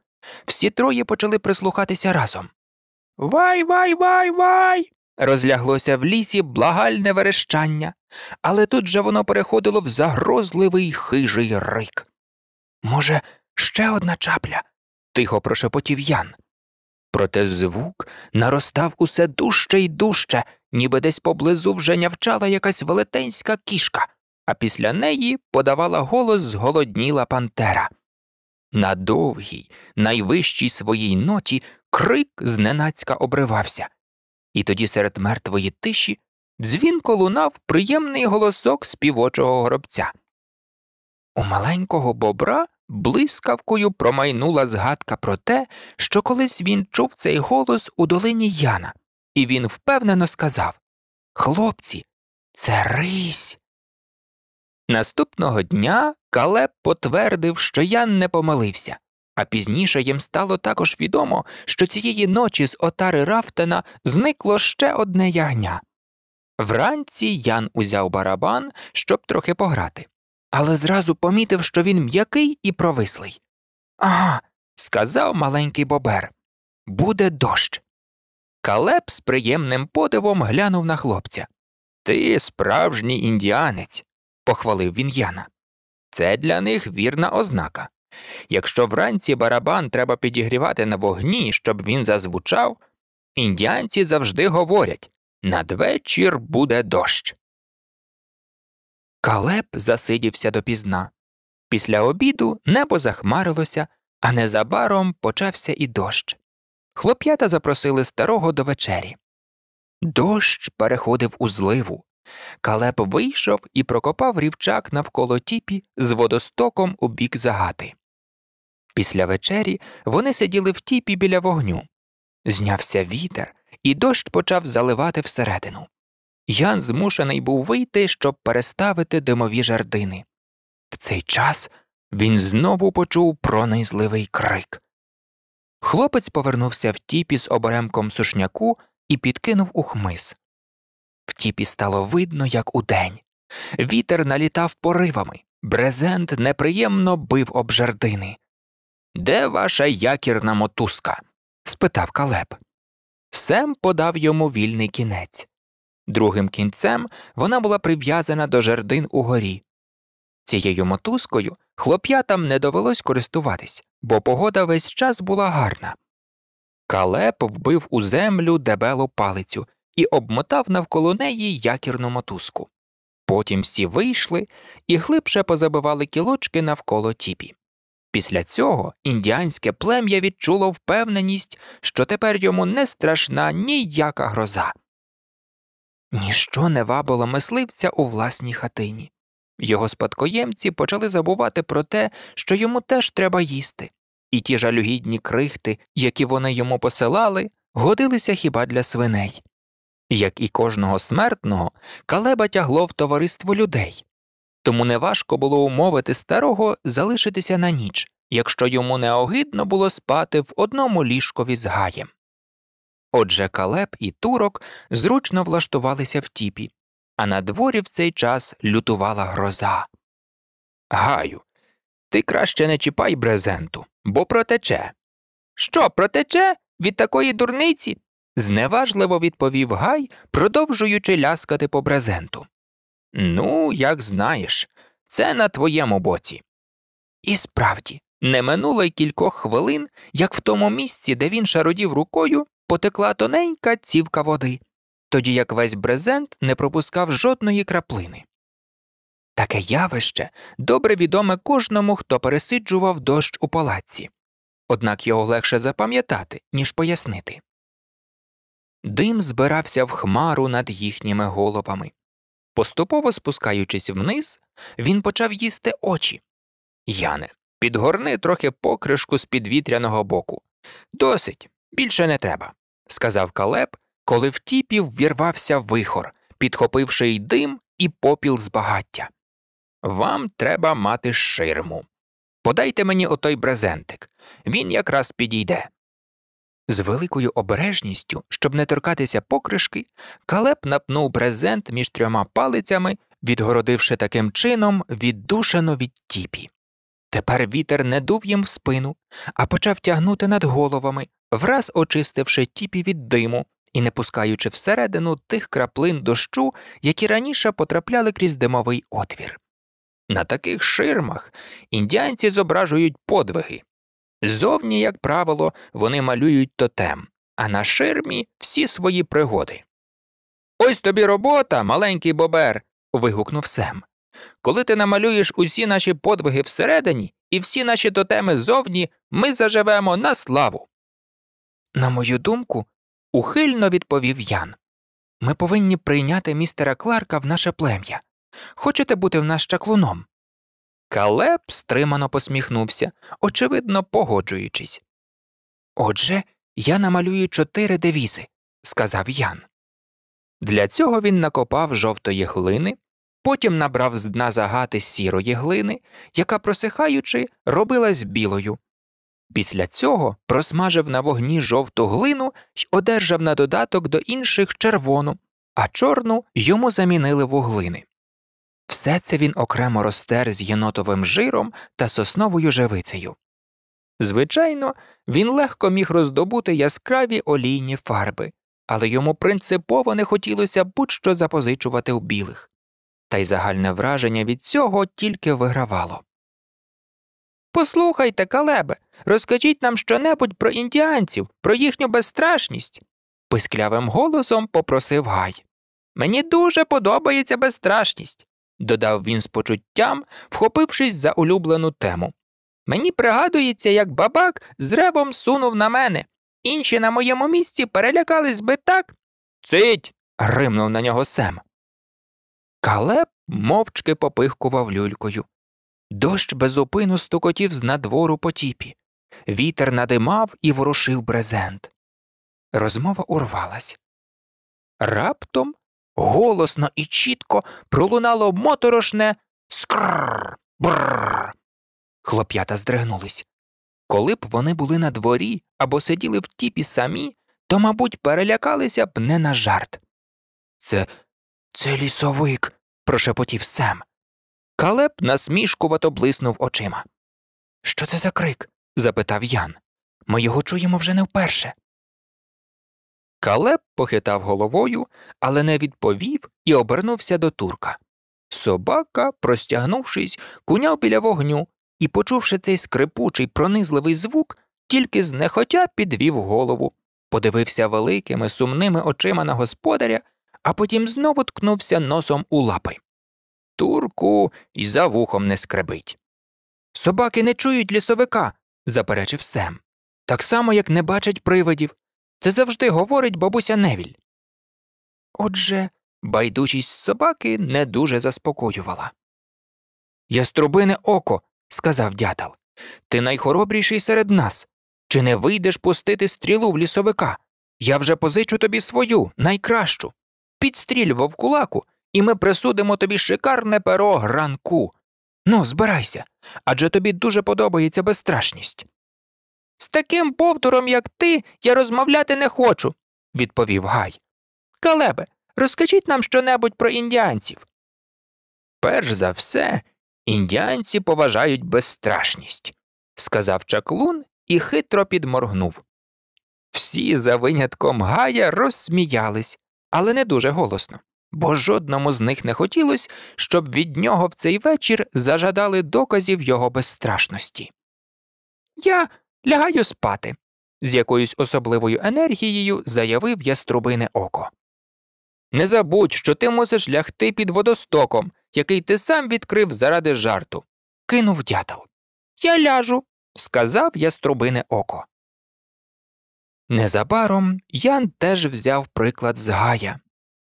Всі троє почали прислухатися разом. Вай, вай, вай, вай. Розляглося в лісі благальне верещання, але тут же воно переходило в загрозливий хижий рик. Може, ще одна чапля? тихо прошепотів Ян. Проте звук наростав усе дужче й дужче, ніби десь поблизу вже нявчала якась велетенська кішка, а після неї подавала голос зголодніла пантера. На довгій, найвищій своїй ноті крик зненацька обривався і тоді серед мертвої тиші дзвінко лунав приємний голосок співочого гробця. У маленького бобра блискавкою промайнула згадка про те, що колись він чув цей голос у долині Яна, і він впевнено сказав Хлопці, це рись. Наступного дня Калеб потвердив, що Ян не помилився. А пізніше їм стало також відомо, що цієї ночі з отари Рафтена зникло ще одне ягня. Вранці Ян узяв барабан, щоб трохи пограти, але зразу помітив, що він м'який і провислий. Ага, сказав маленький бобер. Буде дощ. Калеб з приємним подивом глянув на хлопця. Ти справжній індіанець, похвалив він Яна. Це для них вірна ознака. Якщо вранці барабан треба підігрівати на вогні, щоб він зазвучав, індіанці завжди говорять надвечір буде дощ. Калеп засидівся допізна. Після обіду небо захмарилося, а незабаром почався і дощ. Хлоп'ята запросили старого до вечері. Дощ переходив у зливу. Калеп вийшов і прокопав рівчак навколо тіпі з водостоком у бік загати. Після вечері вони сиділи в тіпі біля вогню. Знявся вітер, і дощ почав заливати всередину. Ян змушений був вийти, щоб переставити димові жардини. В цей час він знову почув пронизливий крик. Хлопець повернувся в тіпі з оберемком сушняку і підкинув у хмиз. В тіпі стало видно, як удень. Вітер налітав поривами, брезент неприємно бив об жердини. Де ваша якірна мотузка? спитав Калеб. Сем подав йому вільний кінець. Другим кінцем вона була прив'язана до жердин угорі. Цією мотузкою хлоп'ятам не довелось користуватись, бо погода весь час була гарна. Калеп вбив у землю дебелу палицю і обмотав навколо неї якірну мотузку. Потім всі вийшли і глибше позабивали кілочки навколо тіпі. Після цього індіанське плем'я відчуло впевненість, що тепер йому не страшна ніяка гроза. Ніщо не вабило мисливця у власній хатині. Його спадкоємці почали забувати про те, що йому теж треба їсти, і ті жалюгідні крихти, які вони йому посилали, годилися хіба для свиней. Як і кожного смертного, калеба тягло в товариство людей тому неважко було умовити старого залишитися на ніч, якщо йому неогидно було спати в одному ліжкові з гаєм. Отже Калеб і турок зручно влаштувалися в тіпі, а на дворі в цей час лютувала гроза. Гаю, ти краще не чіпай брезенту, бо протече. Що протече? Від такої дурниці? зневажливо відповів Гай, продовжуючи ляскати по брезенту. Ну, як знаєш, це на твоєму боці. І справді, не минуло й кількох хвилин, як в тому місці, де він шародів рукою, потекла тоненька цівка води, тоді як весь брезент не пропускав жодної краплини. Таке явище добре відоме кожному, хто пересиджував дощ у палаці, однак його легше запам'ятати, ніж пояснити. Дим збирався в хмару над їхніми головами. Поступово спускаючись вниз, він почав їсти очі. Яне, підгорни трохи покришку з підвітряного боку. Досить, більше не треба, сказав Калеб, коли в тіпів ввірвався вихор, підхопивши й дим і попіл з багаття. Вам треба мати ширму. Подайте мені отой брезентик, він якраз підійде. З великою обережністю, щоб не торкатися покришки, Калеп напнув брезент між трьома палицями, відгородивши таким чином віддушено від тіпі. Тепер вітер не дув їм в спину, а почав тягнути над головами, враз очистивши тіпі від диму і не пускаючи всередину тих краплин дощу, які раніше потрапляли крізь димовий отвір. На таких ширмах індіанці зображують подвиги. Зовні, як правило, вони малюють тотем, а на ширмі всі свої пригоди. Ось тобі робота, маленький бобер. вигукнув Сем. Коли ти намалюєш усі наші подвиги всередині і всі наші тотеми зовні, ми заживемо на славу. На мою думку, ухильно відповів Ян. Ми повинні прийняти містера Кларка в наше плем'я. Хочете бути в нас чаклуном? Калеб стримано посміхнувся, очевидно погоджуючись. Отже, я намалюю чотири девізи, сказав Ян. Для цього він накопав жовтої глини, потім набрав з дна загати сірої глини, яка, просихаючи, робилась білою. Після цього просмажив на вогні жовту глину й одержав на додаток до інших червону, а чорну йому замінили вуглини. Все це він окремо розтер з єнотовим жиром та сосновою живицею. Звичайно, він легко міг роздобути яскраві олійні фарби, але йому принципово не хотілося будь що запозичувати у білих, та й загальне враження від цього тільки вигравало. Послухайте, калебе, розкажіть нам щонебудь про індіанців, про їхню безстрашність. писклявим голосом попросив Гай. Мені дуже подобається безстрашність додав він з почуттям, вхопившись за улюблену тему. Мені пригадується, як бабак з ребом сунув на мене. Інші на моєму місці перелякались би так. Цить. гримнув на нього Сем. Калеб мовчки попихкував люлькою. Дощ безупину стукотів з надвору потіпі. Вітер надимав і ворушив брезент. Розмова урвалась. Раптом голосно і чітко пролунало моторошне скрр. бррр. Хлоп'ята здригнулись. Коли б вони були на дворі або сиділи в тіпі самі, то, мабуть, перелякалися б не на жарт. Це це лісовик, прошепотів Сем. Калеб насмішкувато блиснув очима. Що це за крик? запитав Ян. Ми його чуємо вже не вперше. Калеб похитав головою, але не відповів і обернувся до турка. Собака, простягнувшись, куняв біля вогню і, почувши цей скрипучий, пронизливий звук, тільки знехотя підвів голову, подивився великими, сумними очима на господаря, а потім знову ткнувся носом у лапи. Турку і за вухом не скребить. Собаки не чують лісовика, заперечив Сем, так само, як не бачать привидів. Це завжди говорить бабуся Невіль. Отже, байдужість собаки не дуже заспокоювала. Яструбине око, сказав дятел, ти найхоробріший серед нас. Чи не вийдеш пустити стрілу в лісовика? Я вже позичу тобі свою, найкращу. Підстріль вовкулаку, і ми присудимо тобі шикарне перо гранку. Ну, збирайся адже тобі дуже подобається безстрашність. З таким повтором, як ти, я розмовляти не хочу, відповів Гай. Калебе, розкажіть нам щонебудь про індіанців. Перш за все, індіанці поважають безстрашність, сказав чаклун і хитро підморгнув. Всі, за винятком Гая, розсміялись, але не дуже голосно, бо жодному з них не хотілося, щоб від нього в цей вечір зажадали доказів його безстрашності. Я Лягаю спати, з якоюсь особливою енергією заявив Яструбине око. Не забудь, що ти мусиш лягти під водостоком, який ти сам відкрив заради жарту. Кинув дятел. Я ляжу, сказав Яструбине око. Незабаром Ян теж взяв приклад з Гая,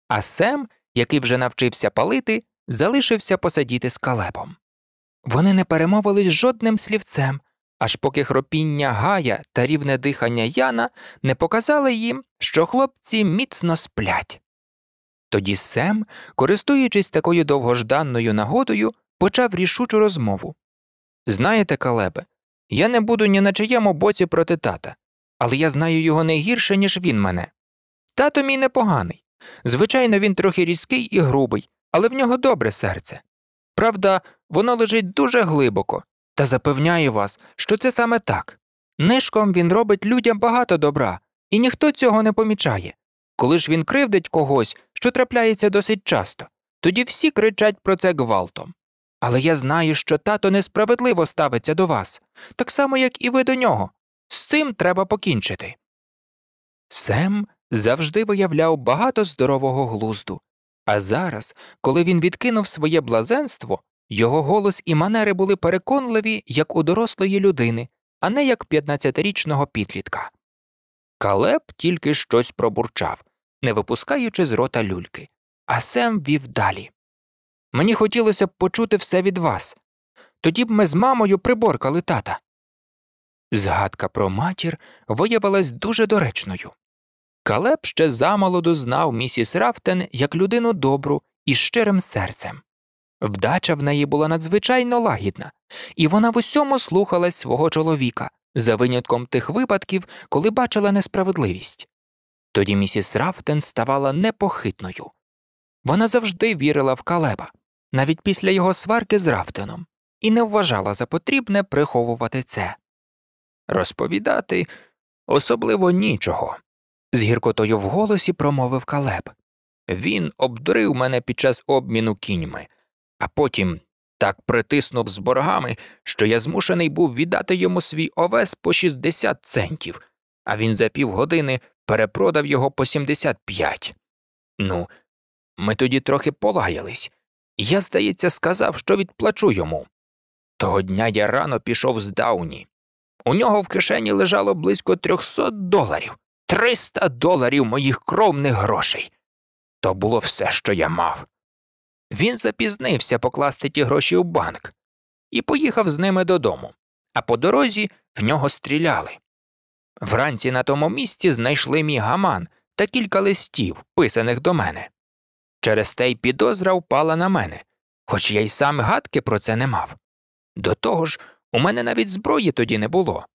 а Сем, який вже навчився палити, залишився посадіти з калебом. Вони не перемовились жодним слівцем, аж поки хропіння Гая та рівне дихання Яна не показали їм, що хлопці міцно сплять. Тоді Сем, користуючись такою довгожданною нагодою, почав рішучу розмову. Знаєте, Калебе, я не буду ні на чиєму боці проти тата, але я знаю його не гірше, ніж він мене. Тато мій непоганий. Звичайно, він трохи різкий і грубий, але в нього добре серце. Правда, воно лежить дуже глибоко, та запевняю вас, що це саме так. Нишком він робить людям багато добра, і ніхто цього не помічає. Коли ж він кривдить когось, що трапляється досить часто, тоді всі кричать про це гвалтом. Але я знаю, що тато несправедливо ставиться до вас, так само, як і ви до нього. З цим треба покінчити. Сем завжди виявляв багато здорового глузду, а зараз, коли він відкинув своє блазенство, його голос і манери були переконливі, як у дорослої людини, а не як 15-річного підлітка. Калеб тільки щось пробурчав, не випускаючи з рота люльки, а Сем вів далі. Мені хотілося б почути все від вас. Тоді б ми з мамою приборкали тата. Згадка про матір виявилась дуже доречною. Калеб ще замолоду знав місіс Рафтен як людину добру і щирим серцем. Вдача в неї була надзвичайно лагідна, і вона в усьому слухалась свого чоловіка, за винятком тих випадків, коли бачила несправедливість. Тоді місіс Рафтен ставала непохитною. Вона завжди вірила в калеба, навіть після його сварки з Рафтеном, і не вважала за потрібне приховувати це. Розповідати особливо нічого. з гіркотою в голосі промовив калеб. Він обдурив мене під час обміну кіньми а потім так притиснув з боргами, що я змушений був віддати йому свій овес по 60 центів, а він за півгодини перепродав його по 75. Ну, ми тоді трохи полаялись, я, здається, сказав, що відплачу йому. Того дня я рано пішов з дауні. У нього в кишені лежало близько 300 доларів, 300 доларів моїх кровних грошей. То було все, що я мав. Він запізнився покласти ті гроші у банк і поїхав з ними додому, а по дорозі в нього стріляли. Вранці на тому місці знайшли мій гаман та кілька листів, писаних до мене. Через те й підозра впала на мене, хоч я й сам гадки про це не мав. До того ж, у мене навіть зброї тоді не було.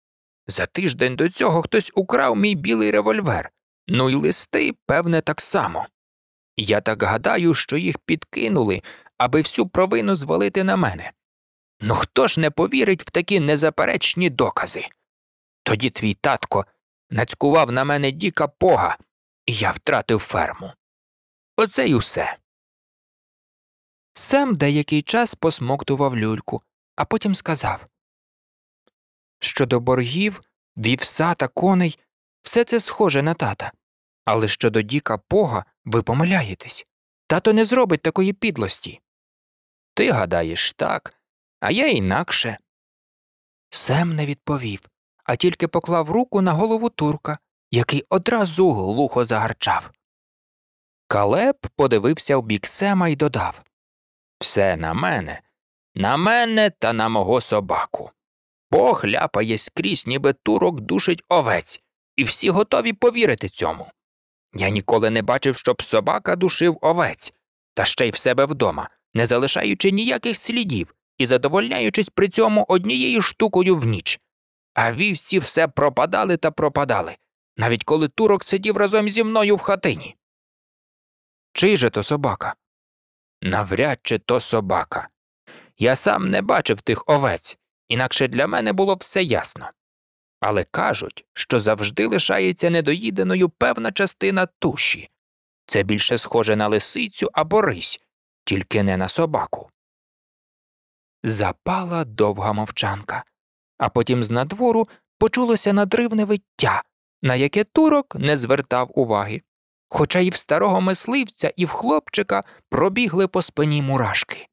За тиждень до цього хтось украв мій білий револьвер, ну й листи, певне, так само. Я так гадаю, що їх підкинули, аби всю провину звалити на мене. Ну хто ж не повірить в такі незаперечні докази? Тоді твій татко нацькував на мене діка пога, і я втратив ферму. Оце й усе. Сем деякий час посмоктував люльку, а потім сказав Щодо боргів, вівса та коней, все це схоже на тата, але щодо діка пога ви помиляєтесь. Тато не зробить такої підлості. Ти гадаєш так, а я інакше. Сем не відповів, а тільки поклав руку на голову турка, який одразу глухо загарчав. Калеб подивився в бік Сема і додав Все на мене, на мене та на мого собаку. Бог ляпає скрізь, ніби турок душить овець, і всі готові повірити цьому. Я ніколи не бачив, щоб собака душив овець, та ще й в себе вдома, не залишаючи ніяких слідів і задовольняючись при цьому однією штукою в ніч. А вівці все пропадали та пропадали, навіть коли турок сидів разом зі мною в хатині. Чий же то собака? Навряд чи то собака. Я сам не бачив тих овець, інакше для мене було все ясно але кажуть, що завжди лишається недоїденою певна частина туші. Це більше схоже на лисицю або рись, тільки не на собаку. Запала довга мовчанка, а потім з надвору почулося надривне виття, на яке турок не звертав уваги. Хоча і в старого мисливця, і в хлопчика пробігли по спині мурашки.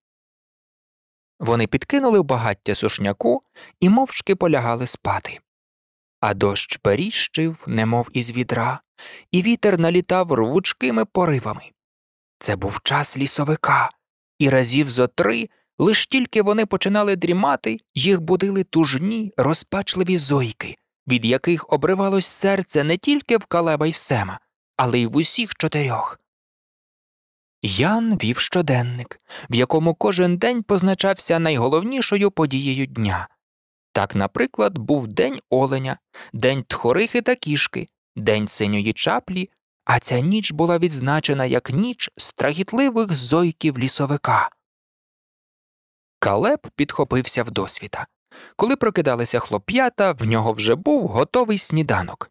Вони підкинули багаття сушняку і мовчки полягали спати а дощ періщив, немов із відра, і вітер налітав рвучкими поривами. Це був час лісовика, і разів зо три, лиш тільки вони починали дрімати, їх будили тужні, розпачливі зойки, від яких обривалось серце не тільки в Калеба й Сема, але й в усіх чотирьох. Ян вів щоденник, в якому кожен день позначався найголовнішою подією дня. Так, наприклад, був День Оленя, День Тхорихи та кішки, День синьої чаплі, а ця ніч була відзначена як ніч страхітливих зойків лісовика. Калеб підхопився в досвіта. Коли прокидалися хлоп'ята, в нього вже був готовий сніданок.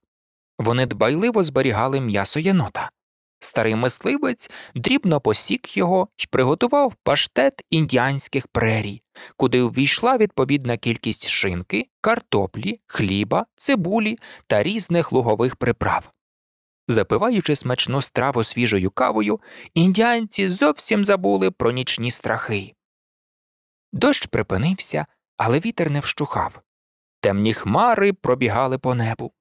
Вони дбайливо зберігали м'ясо єнота. Старий мисливець дрібно посік його і приготував паштет індіанських прерій, куди увійшла відповідна кількість шинки, картоплі, хліба, цибулі та різних лугових приправ. Запиваючи смачну страву свіжою кавою, індіанці зовсім забули про нічні страхи. Дощ припинився, але вітер не вщухав. Темні хмари пробігали по небу.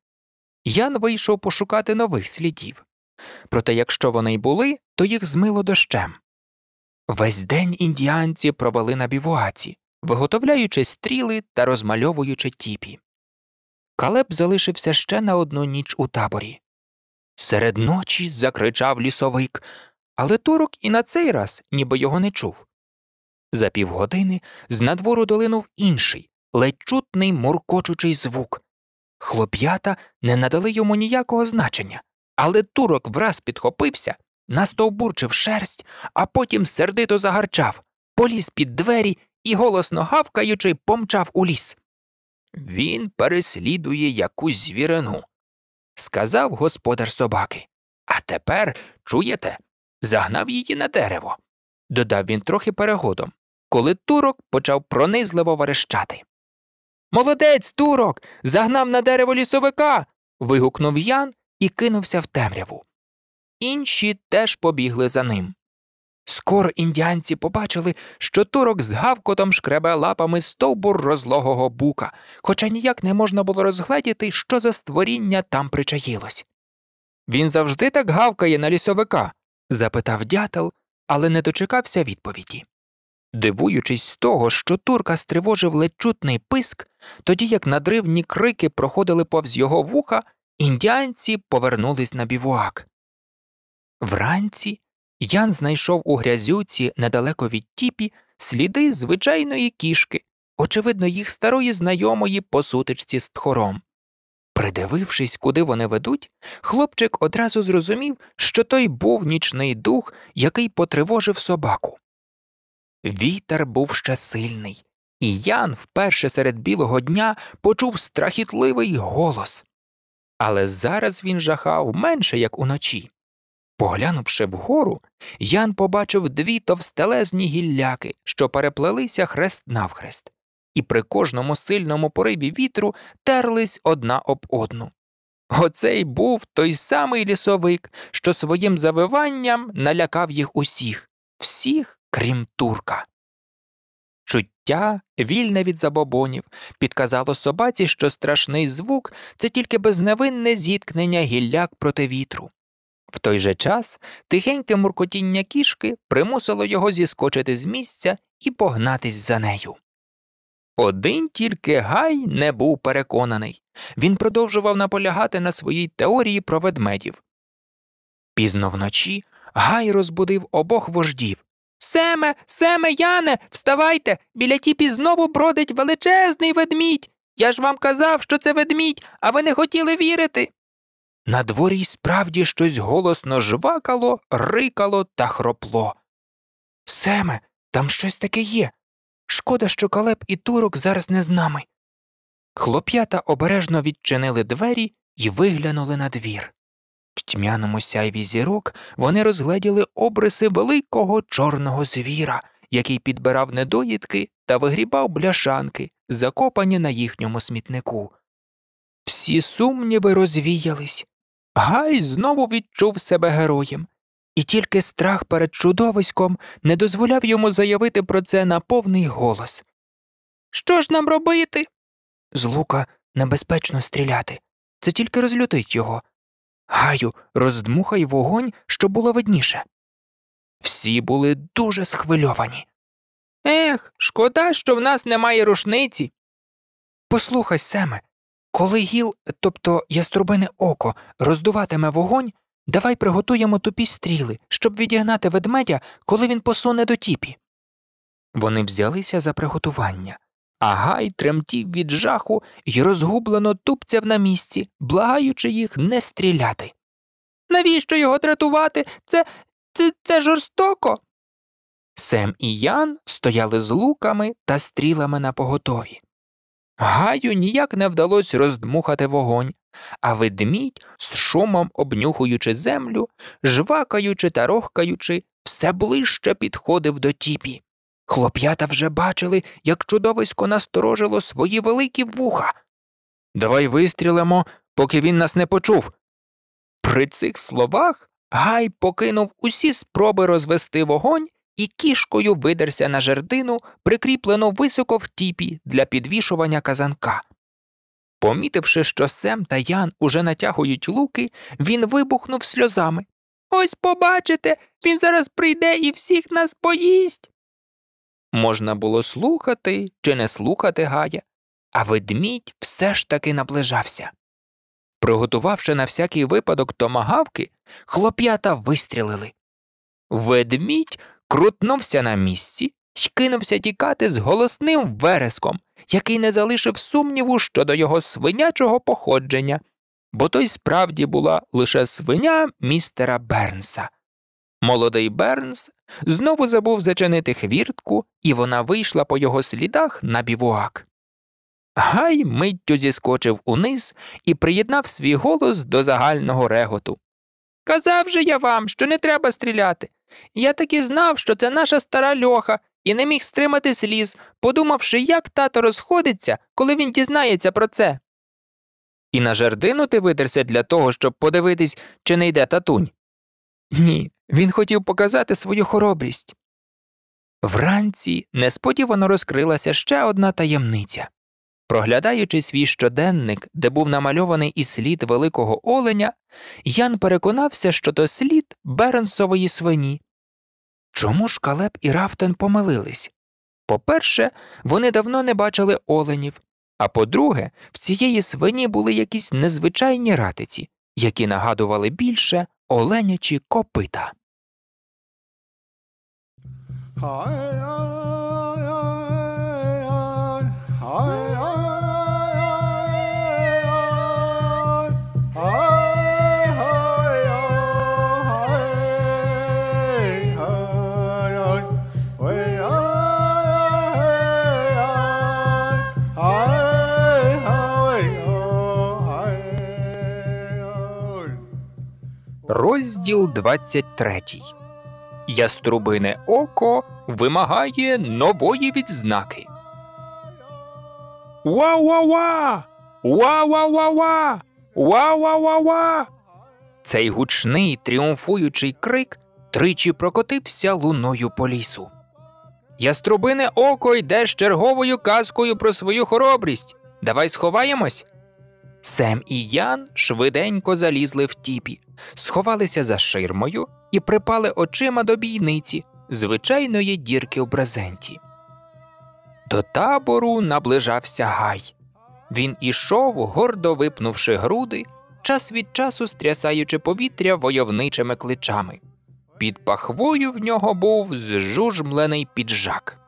Ян вийшов пошукати нових слідів. Проте якщо вони й були, то їх змило дощем. Весь день індіанці провели на бівуаці, виготовляючи стріли та розмальовуючи тіпі. Калеб залишився ще на одну ніч у таборі. Серед ночі закричав лісовик, але турок і на цей раз ніби його не чув. За півгодини з надвору долинув інший, ледь чутний муркочучий звук. Хлоп'ята не надали йому ніякого значення але турок враз підхопився, настовбурчив шерсть, а потім сердито загарчав, поліз під двері і, голосно гавкаючи, помчав у ліс. Він переслідує якусь звірину, сказав господар собаки. А тепер, чуєте, загнав її на дерево, додав він трохи перегодом, коли турок почав пронизливо верещати. Молодець, турок, загнав на дерево лісовика. вигукнув Ян і кинувся в темряву. Інші теж побігли за ним. Скоро індіанці побачили, що турок з гавкотом шкребе лапами стовбур розлогого бука, хоча ніяк не можна було розгледіти, що за створіння там причаїлось. Він завжди так гавкає на лісовика? запитав дятел, але не дочекався відповіді. Дивуючись з того, що турка стривожив лечутний писк, тоді як надривні крики проходили повз його вуха, Індіанці повернулись на бівуак. Вранці Ян знайшов у грязюці недалеко від тіпі сліди звичайної кішки, очевидно, їх старої знайомої по сутичці з тхором. Придивившись, куди вони ведуть, хлопчик одразу зрозумів, що той був нічний дух, який потривожив собаку. Вітер був ще сильний, і Ян вперше серед білого дня почув страхітливий голос але зараз він жахав менше, як уночі. Поглянувши вгору, Ян побачив дві товстелезні гілляки, що переплелися хрест навхрест, і при кожному сильному порибі вітру терлись одна об одну. Оцей був той самий лісовик, що своїм завиванням налякав їх усіх, всіх, крім турка. Чуття, вільне від забобонів, підказало собаці, що страшний звук це тільки безневинне зіткнення гілляк проти вітру. В той же час тихеньке муркотіння кішки примусило його зіскочити з місця і погнатись за нею. Один тільки Гай не був переконаний він продовжував наполягати на своїй теорії про ведмедів. Пізно вночі Гай розбудив обох вождів. Семе, семе, Яне, вставайте! Біля тіпі знову бродить величезний ведмідь. Я ж вам казав, що це ведмідь, а ви не хотіли вірити. На дворі справді щось голосно жвакало, рикало та хропло. Семе, там щось таке є. Шкода, що калеб і турок зараз не з нами. Хлоп'ята обережно відчинили двері і виглянули на двір. В тьмяному сяйві зірок вони розгледіли обриси великого чорного звіра, який підбирав недоїдки та вигрібав бляшанки, закопані на їхньому смітнику. Всі сумніви розвіялись. Гай знову відчув себе героєм, і тільки страх перед чудовиськом не дозволяв йому заявити про це на повний голос. Що ж нам робити? З лука небезпечно стріляти. Це тільки розлютить його. Гаю, роздмухай вогонь, щоб було видніше. Всі були дуже схвильовані. Ех, шкода, що в нас немає рушниці. Послухай, Семе, коли гіл, тобто яструбине око, роздуватиме вогонь, давай приготуємо тупі стріли, щоб відігнати ведмедя, коли він посуне до тіпі. Вони взялися за приготування а гай тремтів від жаху і розгублено тупцяв на місці, благаючи їх не стріляти. Навіщо його дратувати? Це це, це жорстоко. Сем і Ян стояли з луками та стрілами на поготові. Гаю ніяк не вдалося роздмухати вогонь, а ведмідь, з шумом обнюхуючи землю, жвакаючи та рохкаючи, все ближче підходив до тіпі. Хлоп'ята вже бачили, як чудовисько насторожило свої великі вуха. Давай вистрілимо, поки він нас не почув. При цих словах Гай покинув усі спроби розвести вогонь і кішкою видерся на жердину, прикріплену високо в тіпі для підвішування казанка. Помітивши, що Сем та Ян уже натягують луки, він вибухнув сльозами. Ось побачите, він зараз прийде і всіх нас поїсть. Можна було слухати чи не слухати Гая, а ведмідь все ж таки наближався. Приготувавши на всякий випадок томагавки, хлоп'ята вистрілили. Ведмідь крутнувся на місці й кинувся тікати з голосним вереском, який не залишив сумніву щодо його свинячого походження, бо той справді була лише свиня містера Бернса. Молодий Бернс Знову забув зачинити хвіртку, і вона вийшла по його слідах на бівуак. Гай миттю зіскочив униз і приєднав свій голос до загального реготу. Казав же я вам, що не треба стріляти. Я таки знав, що це наша стара льоха, і не міг стримати сліз, подумавши, як тато розходиться, коли він дізнається про це. І на жердину ти видерся для того, щоб подивитись, чи не йде татунь. Ні, він хотів показати свою хоробрість. Вранці несподівано розкрилася ще одна таємниця. Проглядаючи свій щоденник, де був намальований і слід великого оленя, Ян переконався, що то слід Беренсової свині. Чому ж Калеб і Рафтен помилились? По перше, вони давно не бачили оленів, а по друге, в цієї свині були якісь незвичайні ратиці, які нагадували більше Оленячі копита. Hi, hi, hi, hi, hi. Розділ 23. Яструбине око вимагає нової відзнаки. Ва-ва-ва! Ва-ва-ва-ва! Ва-ва-ва-ва! Цей гучний тріумфуючий крик тричі прокотився луною по лісу. Яструбине око йде з черговою казкою про свою хоробрість. Давай сховаємось. Сем і Ян швиденько залізли в тіпі сховалися за ширмою і припали очима до бійниці звичайної дірки у брезенті. До табору наближався гай. Він ішов, гордо випнувши груди, час від часу стрясаючи повітря войовничими кличами. Під пахвою в нього був зжужмлений піджак.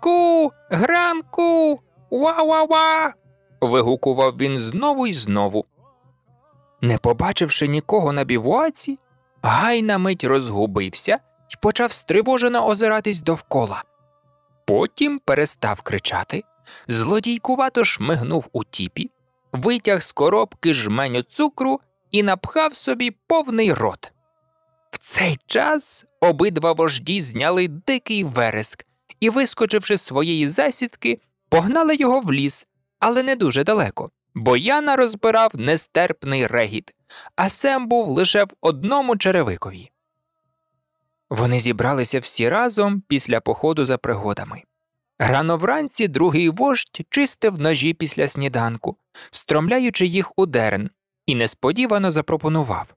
Ку, гранку, уа-уа-уа! вигукував він знову і знову, не побачивши нікого на бівуаці, Гай на мить розгубився і почав стривожено озиратись довкола. Потім перестав кричати, злодійкувато шмигнув у тіпі, витяг з коробки жменю цукру і напхав собі повний рот. В цей час обидва вожді зняли дикий вереск і, вискочивши з своєї засідки, погнали його в ліс, але не дуже далеко бо Яна розбирав нестерпний регіт, а Сем був лише в одному черевикові. Вони зібралися всі разом після походу за пригодами. Рано вранці другий вождь чистив ножі після сніданку, встромляючи їх у дерен, і несподівано запропонував.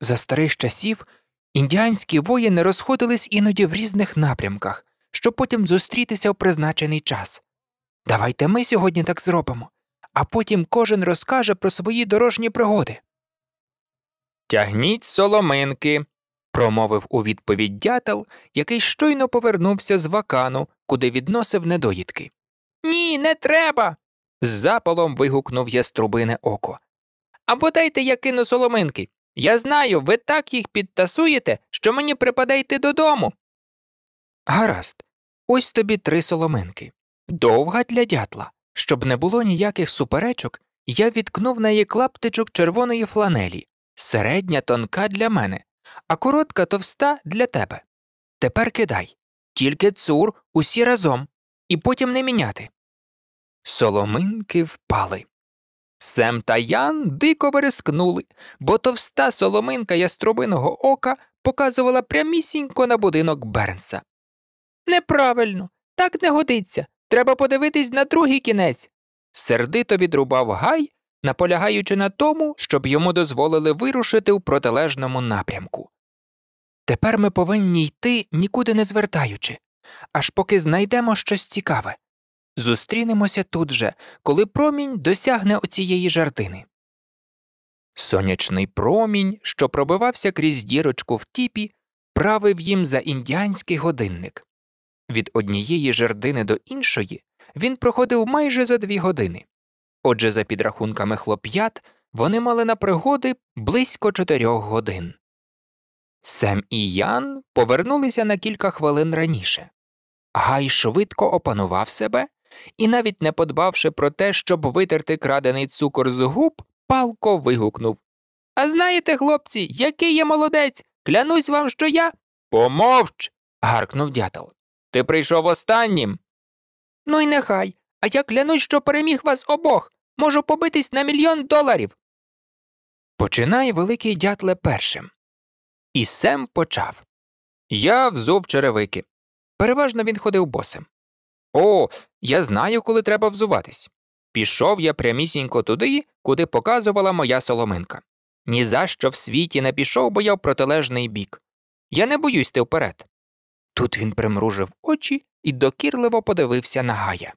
За старих часів індіанські воїни розходились іноді в різних напрямках, щоб потім зустрітися в призначений час. Давайте ми сьогодні так зробимо а потім кожен розкаже про свої дорожні пригоди. Тягніть соломинки. промовив у відповідь дятел, який щойно повернувся з вакану, куди відносив недоїдки. Ні, не треба. з запалом вигукнув яструбине око. Або дайте я кину соломинки. Я знаю, ви так їх підтасуєте, що мені припадайте додому. Гаразд, ось тобі три соломинки. Довга для дятла, щоб не було ніяких суперечок, я відкнув на її клаптичок червоної фланелі, середня тонка для мене, а коротка товста для тебе. Тепер кидай, тільки цур усі разом, і потім не міняти. Соломинки впали. Сем та Ян дико верескнули, бо товста соломинка яструбиного ока показувала прямісінько на будинок Бернса. Неправильно, так не годиться. Треба подивитись на другий кінець. Сердито відрубав гай, наполягаючи на тому, щоб йому дозволили вирушити в протилежному напрямку. Тепер ми повинні йти, нікуди не звертаючи, аж поки знайдемо щось цікаве. Зустрінемося тут же, коли промінь досягне оцієї жартини. Сонячний промінь, що пробивався крізь дірочку в тіпі, правив їм за індіанський годинник. Від однієї жердини до іншої він проходив майже за дві години. Отже, за підрахунками хлоп'ят, вони мали на пригоди близько чотирьох годин. Сем і Ян повернулися на кілька хвилин раніше. Гай швидко опанував себе і, навіть не подбавши про те, щоб витерти крадений цукор з губ, палко вигукнув А знаєте, хлопці, який я молодець? Клянусь вам, що я. Помовч. гаркнув дятел. Ти прийшов останнім? Ну й нехай, а я клянусь, що переміг вас обох. Можу побитись на мільйон доларів. Починай Великий дятле першим. І Сем почав. Я взув черевики. Переважно він ходив босим. О, я знаю, коли треба взуватись. Пішов я прямісінько туди, куди показувала моя соломинка. Ні за що в світі не пішов, бо я в протилежний бік. Я не боюсь ти вперед. Тут він примружив очі і докірливо подивився на гая.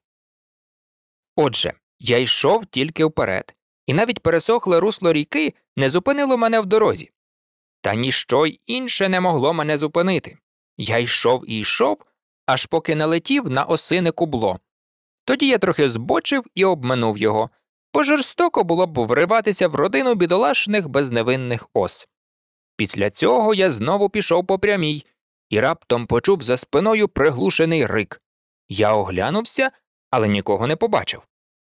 Отже, я йшов тільки вперед, і навіть пересохле русло ріки не зупинило мене в дорозі. Та ніщо й інше не могло мене зупинити. Я йшов і йшов, аж поки не летів на осине кубло. Тоді я трохи збочив і обминув його, бо жорстоко було б вриватися в родину бідолашних безневинних ос. Після цього я знову пішов по прямій, і раптом почув за спиною приглушений рик. Я оглянувся, але нікого не побачив.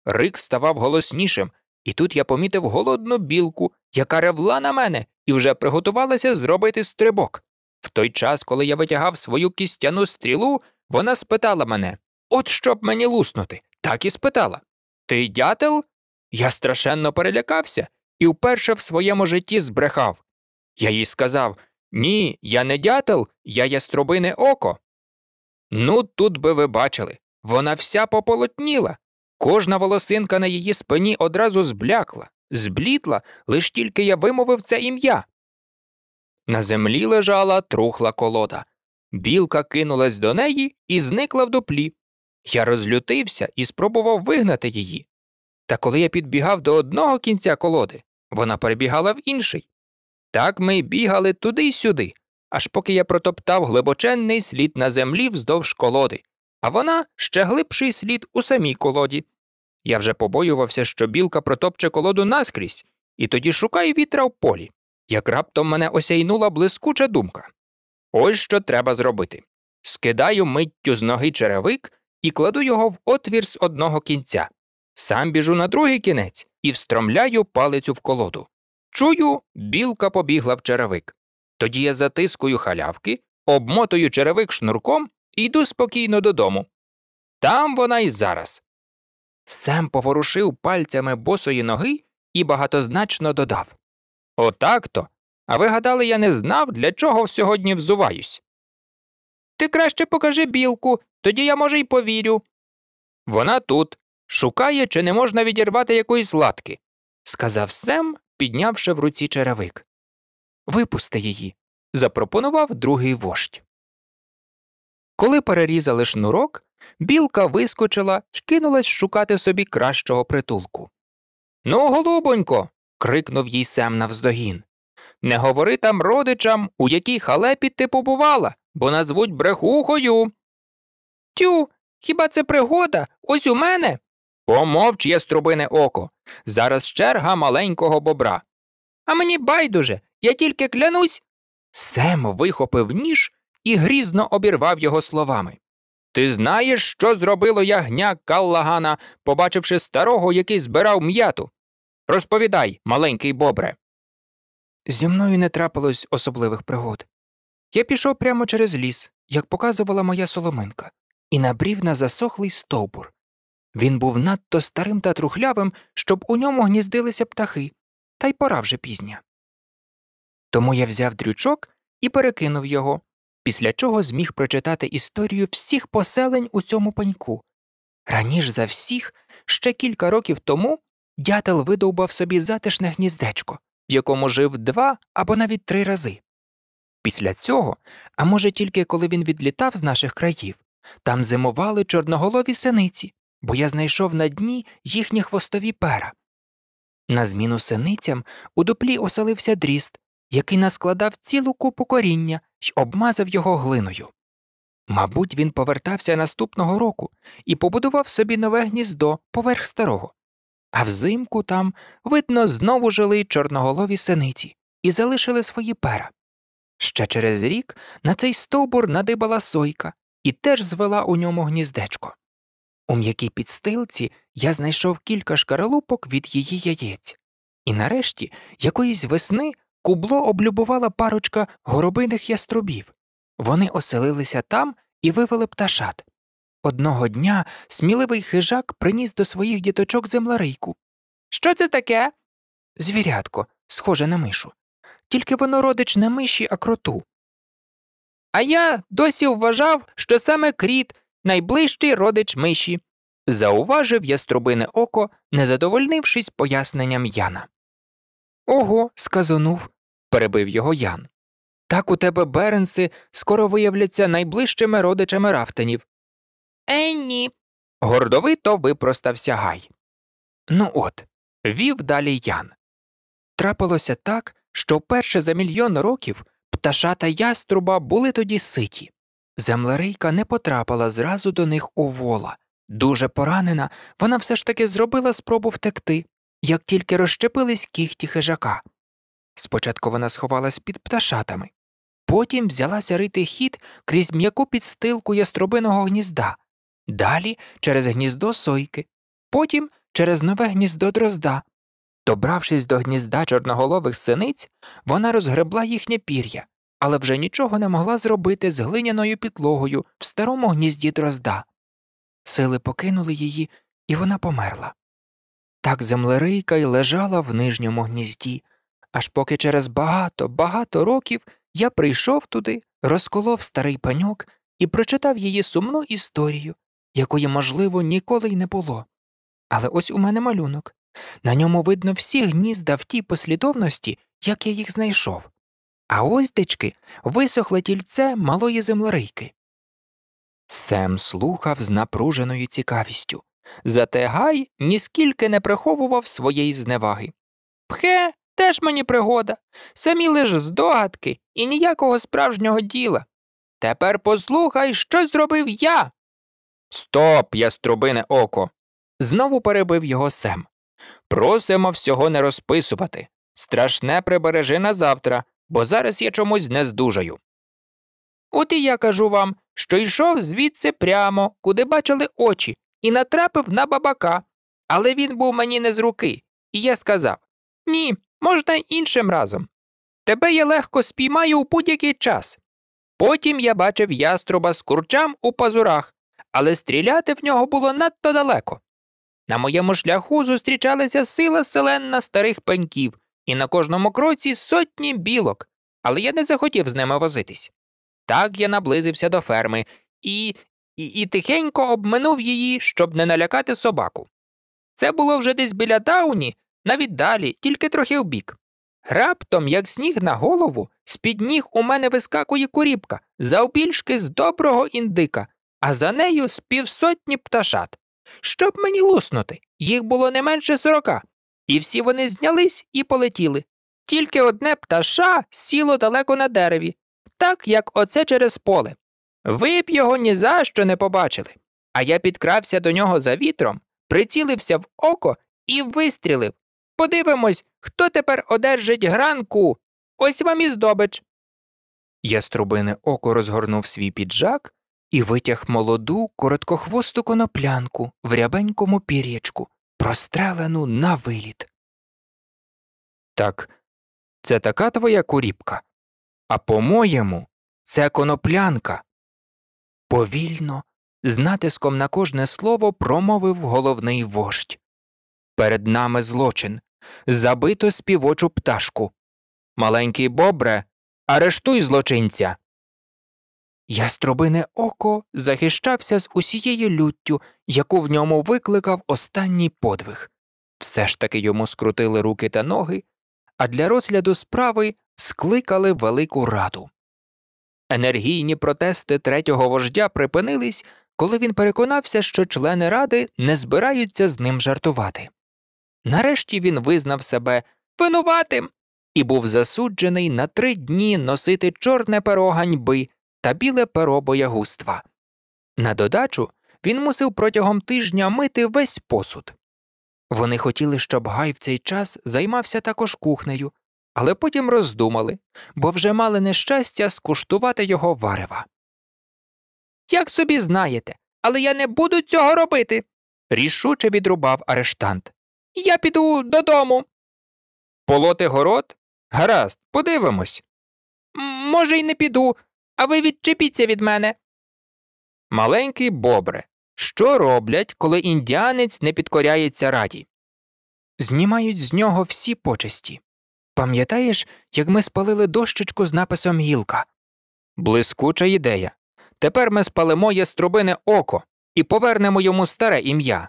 Рик ставав голоснішим, і тут я помітив голодну білку, яка ревла на мене і вже приготувалася зробити стрибок. В той час, коли я витягав свою кістяну стрілу, вона спитала мене От щоб мені луснути. Так і спитала Ти дятел? Я страшенно перелякався і вперше в своєму житті збрехав. Я їй сказав ні, я не дятел, я яструбине око. Ну, тут би ви бачили, вона вся пополотніла. Кожна волосинка на її спині одразу зблякла, зблідла, лиш тільки я вимовив це ім'я. На землі лежала трухла колода. Білка кинулась до неї і зникла в дуплі. Я розлютився і спробував вигнати її. Та коли я підбігав до одного кінця колоди, вона перебігала в інший. Так ми бігали туди й сюди, аж поки я протоптав глибоченний слід на землі вздовж колоди, а вона ще глибший слід у самій колоді. Я вже побоювався, що білка протопче колоду наскрізь, і тоді шукаю вітра в полі, як раптом мене осяйнула блискуча думка. Ось що треба зробити. Скидаю миттю з ноги черевик і кладу його в отвір з одного кінця. Сам біжу на другий кінець і встромляю палицю в колоду. Чую, білка побігла в черевик. Тоді я затискую халявки, обмотую черевик шнурком і йду спокійно додому. Там вона і зараз. Сем поворушив пальцями босої ноги і багатозначно додав Отак то. А ви гадали, я не знав, для чого сьогодні взуваюсь. Ти краще покажи білку, тоді я, може, й повірю. Вона тут шукає, чи не можна відірвати якоїсь латки, сказав Сем піднявши в руці черевик. Випусти її. запропонував другий вождь. Коли перерізали шнурок, білка вискочила і кинулась шукати собі кращого притулку. Ну, голубонько. крикнув їй Сем навздогін. Не говори там родичам, у якій халепі ти побувала, бо назвуть брехухою. Тю, хіба це пригода? Ось у мене. Помовч, є струбине око. Зараз черга маленького бобра. А мені байдуже, я тільки клянусь. Сем вихопив ніж і грізно обірвав його словами. Ти знаєш, що зробило ягня Каллагана, побачивши старого, який збирав м'яту? Розповідай, маленький бобре. Зі мною не трапилось особливих пригод. Я пішов прямо через ліс, як показувала моя соломинка, і набрів на засохлий стовбур. Він був надто старим та трухлявим, щоб у ньому гніздилися птахи, та й пора вже пізня. Тому я взяв дрючок і перекинув його, після чого зміг прочитати історію всіх поселень у цьому паньку. Раніше за всіх, ще кілька років тому дятел видовбав собі затишне гніздечко, в якому жив два або навіть три рази. Після цього, а може, тільки коли він відлітав з наших країв, там зимували чорноголові синиці, бо я знайшов на дні їхні хвостові пера. На зміну синицям у дуплі оселився дріст, який наскладав цілу купу коріння й обмазав його глиною. Мабуть, він повертався наступного року і побудував собі нове гніздо поверх старого, а взимку там, видно, знову жили чорноголові синиці і залишили свої пера. Ще через рік на цей стовбур надибала сойка і теж звела у ньому гніздечко. У м'якій підстилці я знайшов кілька шкаралупок від її яєць, і нарешті якоїсь весни кубло облюбувала парочка горобиних яструбів. Вони оселилися там і вивели пташат. Одного дня сміливий хижак приніс до своїх діточок землярийку. Що це таке? Звірятко, схоже на мишу. Тільки воно родич не миші, а кроту. А я досі вважав, що саме кріт найближчий родич миші, зауважив яструбине око, не задовольнившись поясненням Яна. Ого, сказанув, перебив його Ян. Так у тебе беренси скоро виявляться найближчими родичами рафтанів. Е, ні. Гордовито випростався Гай. Ну от, вів далі Ян. Трапилося так, що вперше за мільйон років пташата яструба були тоді ситі. Землерийка не потрапила зразу до них у вола. Дуже поранена, вона все ж таки зробила спробу втекти, як тільки розщепились кіхті хижака. Спочатку вона сховалась під пташатами, потім взялася рити хід крізь м'яку підстилку яструбиного гнізда, далі через гніздо сойки, потім через нове гніздо дрозда. Добравшись до гнізда чорноголових синиць, вона розгребла їхнє пір'я, але вже нічого не могла зробити з глиняною підлогою в старому гнізді дрозда. Сили покинули її, і вона померла. Так землерийка й лежала в нижньому гнізді, аж поки через багато, багато років я прийшов туди, розколов старий паньок і прочитав її сумну історію, якої, можливо, ніколи й не було. Але ось у мене малюнок. На ньому видно всі гнізда в тій послідовності, як я їх знайшов а ось дички висохле тільце малої землерийки. Сем слухав з напруженою цікавістю. Зате Гай ніскільки не приховував своєї зневаги. Пхе, теж мені пригода, самі лиш здогадки і ніякого справжнього діла. Тепер послухай, що зробив я. Стоп, яструбине око. Знову перебив його Сем. Просимо всього не розписувати. Страшне прибережи на завтра, бо зараз я чомусь не здужаю. От і я кажу вам, що йшов звідси прямо, куди бачили очі, і натрапив на бабака, але він був мені не з руки, і я сказав Ні, можна іншим разом. Тебе я легко спіймаю у будь-який час. Потім я бачив яструба з курчам у пазурах, але стріляти в нього було надто далеко. На моєму шляху зустрічалася сила селен на старих пеньків, і на кожному кроці сотні білок, але я не захотів з ними возитись. Так я наблизився до ферми і, і, і тихенько обминув її, щоб не налякати собаку. Це було вже десь біля дауні, навіть далі, тільки трохи вбік. Раптом, як сніг на голову, з під ніг у мене вискакує куріпка, завбільшки з доброго індика, а за нею з півсотні пташат. Щоб мені луснути, їх було не менше сорока, і всі вони знялись і полетіли. Тільки одне пташа сіло далеко на дереві, так як оце через поле. Ви б його ні за що не побачили. А я підкрався до нього за вітром, прицілився в око і вистрілив. Подивимось, хто тепер одержить гранку. Ось вам і здобич. Яструбине око розгорнув свій піджак і витяг молоду короткохвосту коноплянку в рябенькому пір'ячку прострелену на виліт. Так, це така твоя куріпка. А по-моєму, це коноплянка. Повільно, з натиском на кожне слово промовив головний вождь. Перед нами злочин. Забито співочу пташку. Маленький бобре, арештуй злочинця. Яструбине око захищався з усією люттю, яку в ньому викликав останній подвиг. Все ж таки йому скрутили руки та ноги, а для розгляду справи скликали велику раду. Енергійні протести третього вождя припинились, коли він переконався, що члени ради не збираються з ним жартувати. Нарешті він визнав себе винуватим і був засуджений на три дні носити чорне перо ганьби та біле перо боягузтва. На додачу він мусив протягом тижня мити весь посуд. Вони хотіли, щоб Гай в цей час займався також кухнею, але потім роздумали, бо вже мали нещастя скуштувати його варева. Як собі знаєте, але я не буду цього робити. рішуче відрубав арештант. Я піду додому. Полоти город? Гаразд, подивимось. Може, й не піду, а ви відчепіться від мене. Маленький бобре. Що роблять, коли індіанець не підкоряється раді? Знімають з нього всі почесті. Пам'ятаєш, як ми спалили дощечку з написом гілка? Блискуча ідея. Тепер ми спалимо яструбине око і повернемо йому старе ім'я.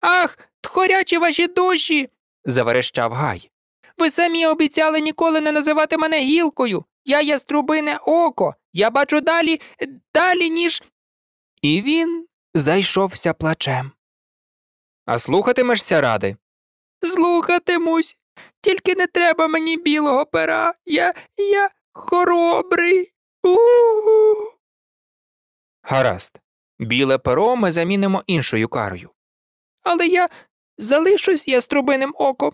Ах, тхорячі ваші душі. заверещав Гай. Ви самі обіцяли ніколи не називати мене гілкою. Я яструбине око, я бачу далі, далі, ніж. І він зайшовся плачем. А слухатимешся ради? Слухатимусь. Тільки не треба мені білого пера. Я я хоробрий. У-у-у!» Гаразд, біле перо ми замінимо іншою карою. Але я залишусь яструбиним оком.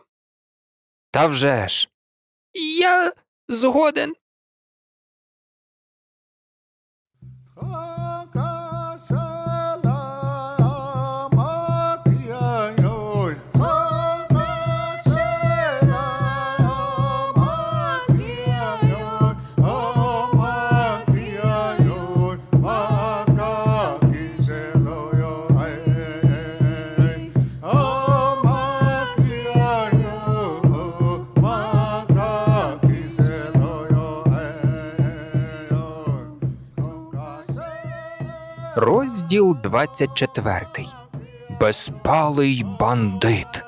«Та вже ж!» Я згоден. Розділ 24. Безпалий бандит.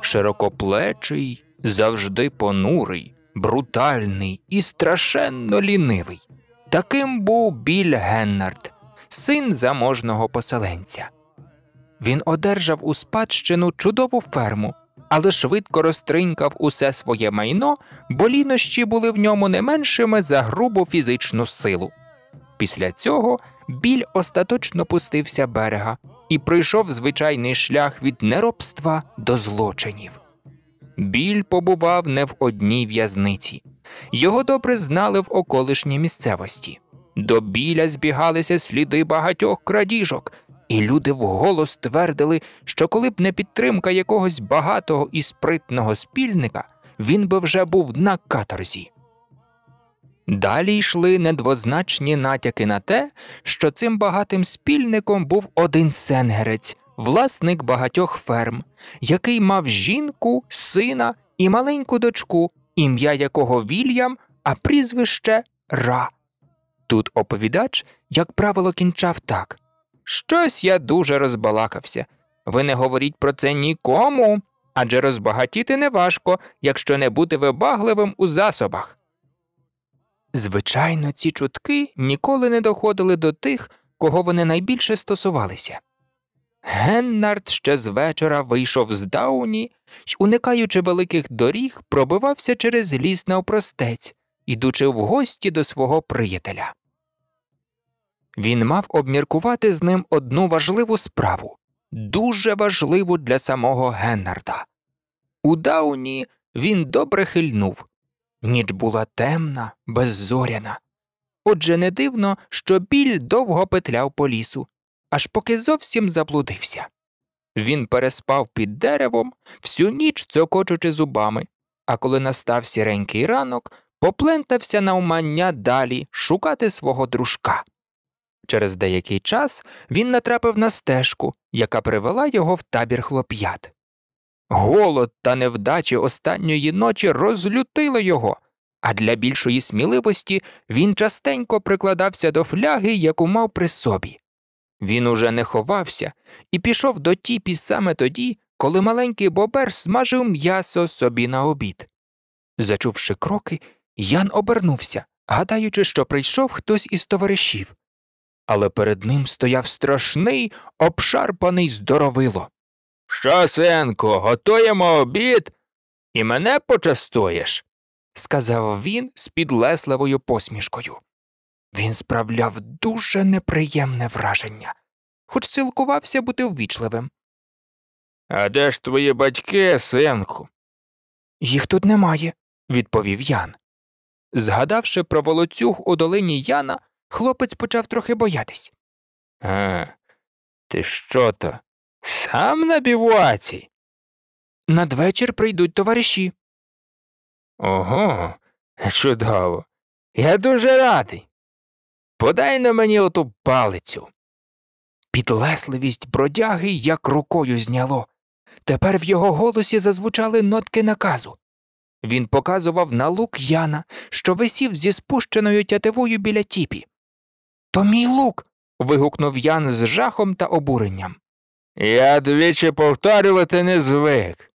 Широкоплечий, завжди понурий, брутальний і страшенно лінивий. Таким був Біль Геннард, син заможного поселенця. Він одержав у спадщину чудову ферму, але швидко розтринькав усе своє майно, бо лінощі були в ньому не меншими за грубу фізичну силу. Після цього біль остаточно пустився берега і пройшов звичайний шлях від неробства до злочинів. Біль побував не в одній в'язниці, його добре знали в околишній місцевості. До біля збігалися сліди багатьох крадіжок, і люди вголос твердили, що коли б не підтримка якогось багатого і спритного спільника, він би вже був на каторзі. Далі йшли недвозначні натяки на те, що цим багатим спільником був один сенгерець, власник багатьох ферм, який мав жінку, сина і маленьку дочку, ім'я якого Вільям, а прізвище Ра. Тут оповідач, як правило, кінчав так. Щось я дуже розбалакався. Ви не говоріть про це нікому, адже розбагатіти неважко, якщо не бути вибагливим у засобах. Звичайно, ці чутки ніколи не доходили до тих, кого вони найбільше стосувалися. Геннард ще з вечора вийшов з дауні й, уникаючи великих доріг, пробивався через ліс на опростець, ідучи в гості до свого приятеля. Він мав обміркувати з ним одну важливу справу, дуже важливу для самого Геннарда. У дауні він добре хильнув, Ніч була темна, беззоряна. Отже, не дивно, що біль довго петляв по лісу, аж поки зовсім заблудився. Він переспав під деревом, всю ніч цокочучи зубами, а коли настав сіренький ранок, поплентався на умання далі шукати свого дружка. Через деякий час він натрапив на стежку, яка привела його в табір хлоп'ят. Голод та невдачі останньої ночі розлютили його, а для більшої сміливості він частенько прикладався до фляги, яку мав при собі. Він уже не ховався і пішов до тіпі саме тоді, коли маленький бобер смажив м'ясо собі на обід. Зачувши кроки, Ян обернувся, гадаючи, що прийшов хтось із товаришів. Але перед ним стояв страшний, обшарпаний здоровило. Що, синку, готуємо обід і мене почастуєш? сказав він з підлесливою посмішкою. Він справляв дуже неприємне враження, хоч цілкувався бути ввічливим. А де ж твої батьки, синку? Їх тут немає, відповів Ян. Згадавши про волоцюг у долині Яна, хлопець почав трохи боятись. А, е, ти що то? Сам на бівуаці? Надвечір прийдуть товариші. Ого, чудово. Я дуже радий. Подай на мені оту палицю. Підлесливість бродяги як рукою зняло. Тепер в його голосі зазвучали нотки наказу. Він показував на лук Яна, що висів зі спущеною тятивою біля тіпі. То мій лук. вигукнув Ян з жахом та обуренням. Я двічі повторювати не звик.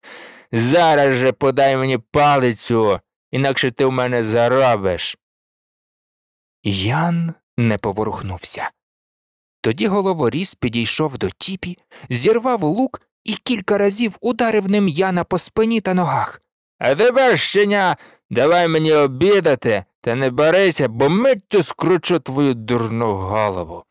Зараз же подай мені палицю, інакше ти в мене заробиш. Ян не поворухнувся. Тоді головоріз підійшов до тіпі, зірвав лук і кілька разів ударив ним Яна по спині та ногах. А тебе, щеня, давай мені обідати та не барися, бо миттю скручу твою дурну голову.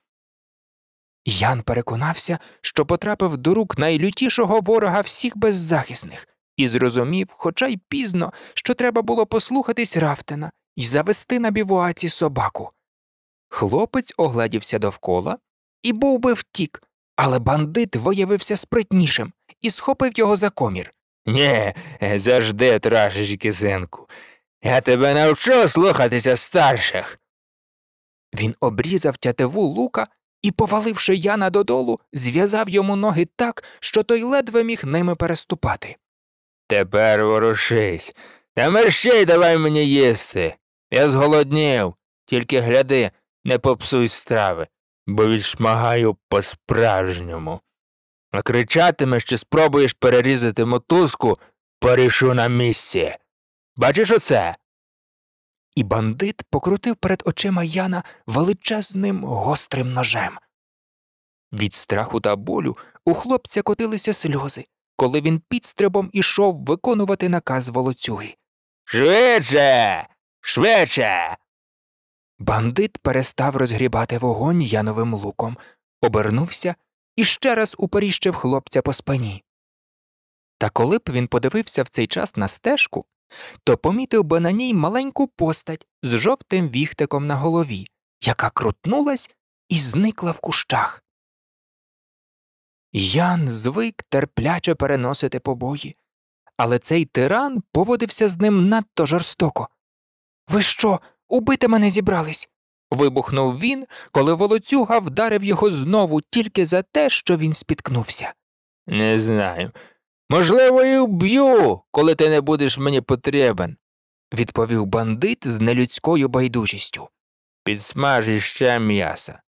Ян переконався, що потрапив до рук найлютішого ворога всіх беззахисних, і зрозумів, хоча й пізно, що треба було послухатись Рафтена і завести на бівуаці собаку. Хлопець оглядівся довкола і був би втік, але бандит виявився спритнішим і схопив його за комір. Нє, завжди трашиш кисенку. Я тебе навчу слухатися старших. Він обрізав тятиву лука і, поваливши Яна додолу, зв'язав йому ноги так, що той ледве міг ними переступати. Тепер ворушись. Та мерщій давай мені їсти. Я зголоднів, тільки гляди, не попсуй страви, бо відшмагаю по справжньому. А кричатимеш, чи спробуєш перерізати мотузку, порішу на місці. Бачиш оце? і бандит покрутив перед очима Яна величезним гострим ножем. Від страху та болю у хлопця котилися сльози, коли він підстрибом ішов виконувати наказ волоцюги. Швидше, швидше. Бандит перестав розгрібати вогонь яновим луком, обернувся і ще раз упоріщив хлопця по спині. Та коли б він подивився в цей час на стежку, то помітив би на ній маленьку постать з жовтим віхтиком на голові, яка крутнулась і зникла в кущах. Ян звик терпляче переносити побої, але цей тиран поводився з ним надто жорстоко. Ви що, убити мене зібрались? вибухнув він, коли волоцюга вдарив його знову тільки за те, що він спіткнувся. Не знаю. Можливо, і вб'ю, коли ти не будеш мені потрібен, відповів бандит з нелюдською байдужістю. Підсмажи ще м'яса.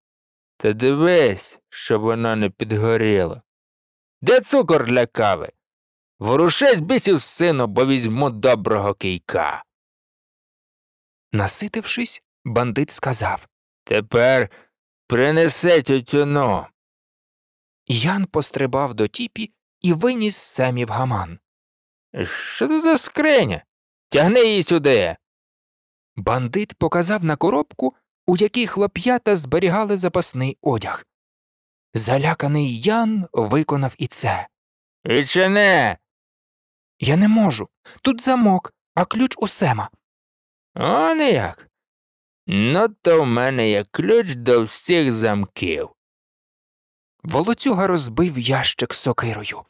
Та дивись, щоб воно не підгоріло. Де цукор для кави? Ворушись, бісів сину, бо візьму доброго кійка. Наситившись, бандит сказав Тепер принеси тютюну. Ян пострибав до тіпі і виніс Семі в гаман. Що це за скриня? Тягни її сюди. Бандит показав на коробку, у якій хлоп'ята зберігали запасний одяг. Заляканий Ян виконав і це. «Відчини!» Я не можу. Тут замок, а ключ у Сема. «О, ніяк. Ну, то в мене є ключ до всіх замків. Волоцюга розбив ящик сокирою.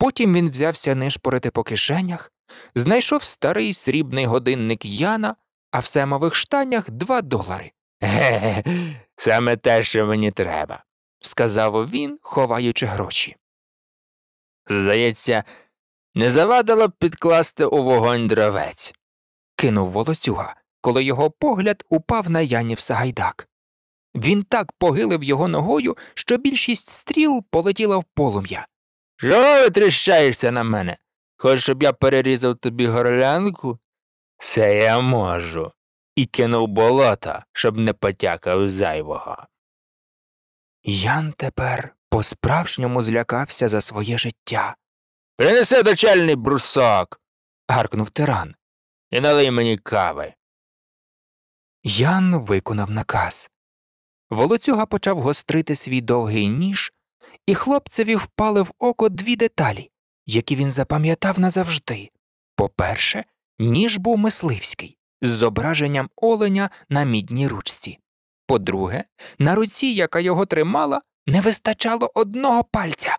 Потім він взявся нишпорити по кишенях, знайшов старий срібний годинник Яна, а в семових штанях два долари. Ге, саме те, що мені треба, сказав він, ховаючи гроші. Здається, не завадило б підкласти у вогонь дровець, кинув волоцюга, коли його погляд упав на Янів Сагайдак. Він так погилив його ногою, що більшість стріл полетіла в полум'я. Чого витріщаєшся на мене? Хочеш, щоб я перерізав тобі горлянку? Це я можу. І кинув болота, щоб не потякав зайвого. Ян тепер по справжньому злякався за своє життя. Принеси дочельний брусок. гаркнув тиран. І налий мені кави. Ян виконав наказ. Волоцюга почав гострити свій довгий ніж, і хлопцеві впали в око дві деталі, які він запам'ятав назавжди. По-перше, ніж був мисливський з зображенням оленя на мідній ручці. По-друге, на руці, яка його тримала, не вистачало одного пальця.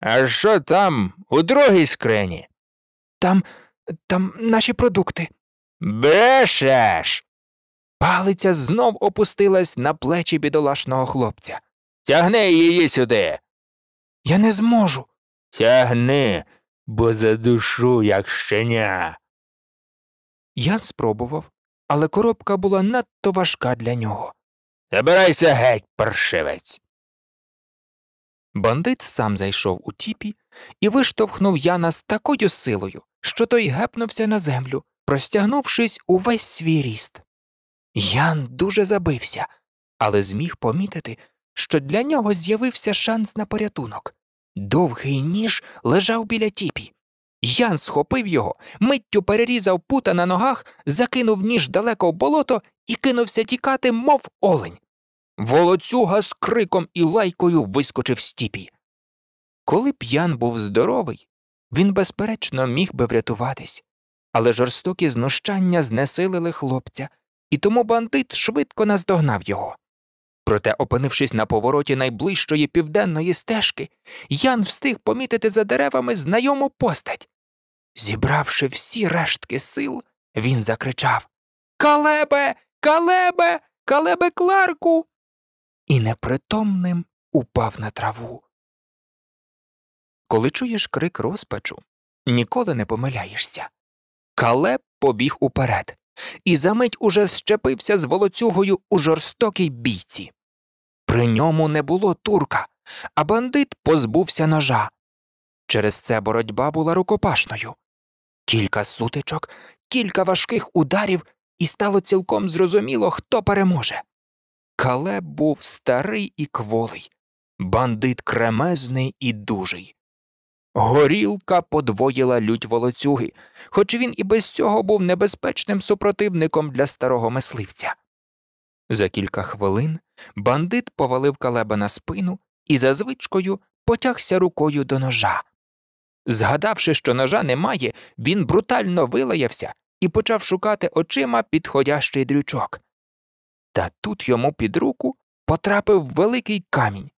А що там у другій скрині? Там там наші продукти. Брешеш. Палиця знов опустилась на плечі бідолашного хлопця. Тягни її сюди. Я не зможу. Тягни, бо задушу, як щеня. Ян спробував, але коробка була надто важка для нього. Забирайся геть, паршивець. Бандит сам зайшов у тіпі і виштовхнув Яна з такою силою, що той гепнувся на землю, простягнувшись увесь свій ріст. Ян дуже забився, але зміг помітити, що для нього з'явився шанс на порятунок. Довгий ніж лежав біля тіпі. Ян схопив його, миттю перерізав пута на ногах, закинув ніж далеко в болото і кинувся тікати, мов олень. Волоцюга з криком і лайкою вискочив з тіпі. Коли б Ян був здоровий, він, безперечно, міг би врятуватись, але жорстокі знущання знесилили хлопця, і тому бандит швидко наздогнав його. Проте, опинившись на повороті найближчої південної стежки, Ян встиг помітити за деревами знайому постать. Зібравши всі рештки сил, він закричав Калебе, калебе, калебе Кларку. І непритомним упав на траву. Коли чуєш крик розпачу, ніколи не помиляєшся. Калеб побіг уперед і за мить уже щепився з волоцюгою у жорстокій бійці. При ньому не було турка, а бандит позбувся ножа. Через це боротьба була рукопашною. Кілька сутичок, кілька важких ударів, і стало цілком зрозуміло, хто переможе. Калеб був старий і кволий, бандит кремезний і дужий. Горілка подвоїла лють волоцюги, хоч він і без цього був небезпечним супротивником для старого мисливця. За кілька хвилин бандит повалив калеба на спину і за звичкою потягся рукою до ножа. Згадавши, що ножа немає, він брутально вилаявся і почав шукати очима підходящий дрючок. Та тут йому під руку потрапив великий камінь,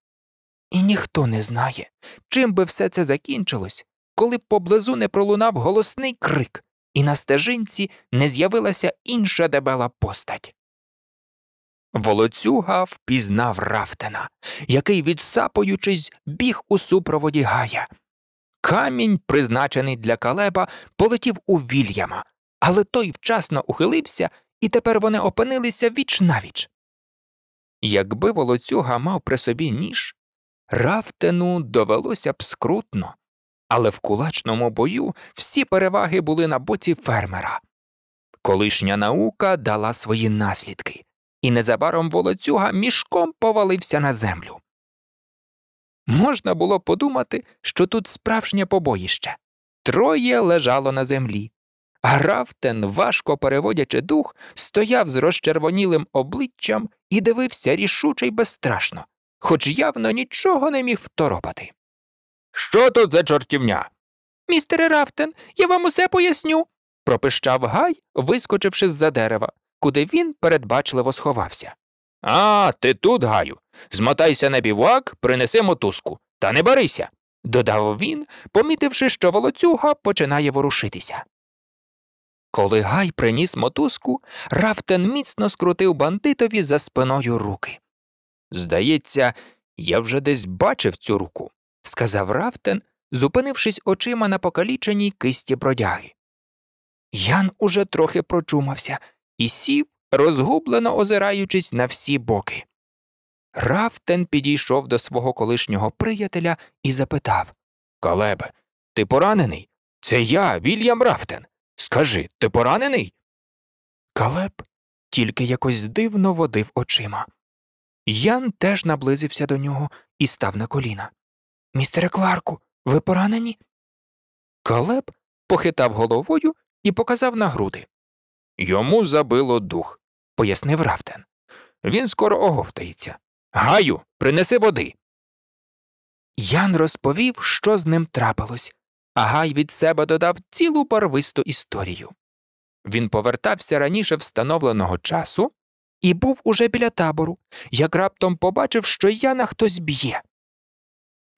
і ніхто не знає, чим би все це закінчилось, коли б поблизу не пролунав голосний крик, і на стежинці не з'явилася інша дебела постать. Волоцюга впізнав Рафтена, який, відсапуючись, біг у супроводі гая. Камінь, призначений для калеба, полетів у Вільяма, але той вчасно ухилився, і тепер вони опинилися віч навіч. Якби волоцюга мав при собі ніж, Рафтену довелося б скрутно, але в кулачному бою всі переваги були на боці фермера. Колишня наука дала свої наслідки, і незабаром волоцюга мішком повалився на землю. Можна було подумати, що тут справжнє побоїще троє лежало на землі. А Рафтен, важко переводячи дух, стояв з розчервонілим обличчям і дивився рішуче й безстрашно, хоч явно нічого не міг второпати. Що тут за чортівня? Містере Рафтен, я вам усе поясню. пропищав Гай, вискочивши з за дерева, куди він передбачливо сховався. А, ти тут, Гаю. Змотайся на бівак, принеси мотузку, та не барися, додав він, помітивши, що волоцюга починає ворушитися. Коли Гай приніс мотузку, Рафтен міцно скрутив бандитові за спиною руки. Здається, я вже десь бачив цю руку, сказав Рафтен, зупинившись очима на покаліченій кисті бродяги. Ян уже трохи прочумався і сів, розгублено озираючись на всі боки. Рафтен підійшов до свого колишнього приятеля і запитав Калебе, ти поранений? Це я, Вільям Рафтен. Скажи, ти поранений? Калеб тільки якось дивно водив очима. Ян теж наблизився до нього і став на коліна. Містере Кларку, ви поранені? Калеб похитав головою і показав на груди. Йому забило дух, пояснив Рафтен. Він скоро оговтається. Гаю, принеси води. Ян розповів, що з ним трапилось, а Гай від себе додав цілу барвисту історію. Він повертався раніше встановленого часу і був уже біля табору, як раптом побачив, що Яна хтось б'є.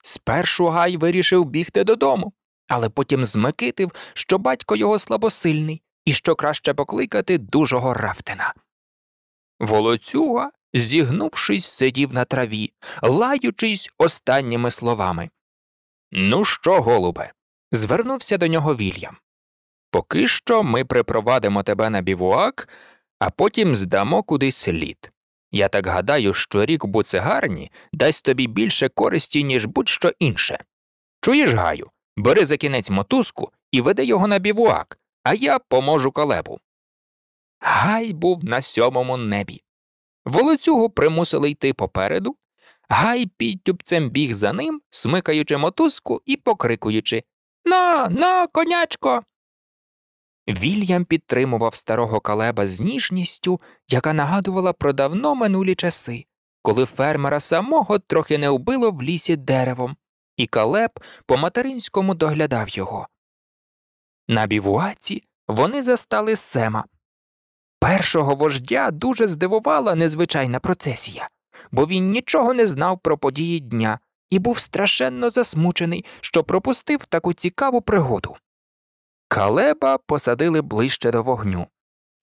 Спершу Гай вирішив бігти додому, але потім змикитив, що батько його слабосильний і що краще покликати дужого рафтина. Волоцюга, зігнувшись, сидів на траві, лаючись останніми словами. Ну що, голубе? звернувся до нього Вільям. Поки що ми припровадимо тебе на бівуак, а потім здамо кудись слід. Я так гадаю, що рік буцегарні дасть тобі більше користі, ніж будь що інше. Чуєш, гаю, бери за кінець мотузку і веди його на бівуак, а я поможу калебу. Гай був на сьомому небі. Волоцюгу примусили йти попереду, гай підтюбцем біг за ним, смикаючи мотузку і покрикуючи На, на, конячко! Вільям підтримував старого калеба з ніжністю, яка нагадувала про давно минулі часи, коли фермера самого трохи не вбило в лісі деревом, і калеб по материнському доглядав його. На бівуаці вони застали сема. Першого вождя дуже здивувала незвичайна процесія, бо він нічого не знав про події дня і був страшенно засмучений, що пропустив таку цікаву пригоду. Калеба посадили ближче до вогню.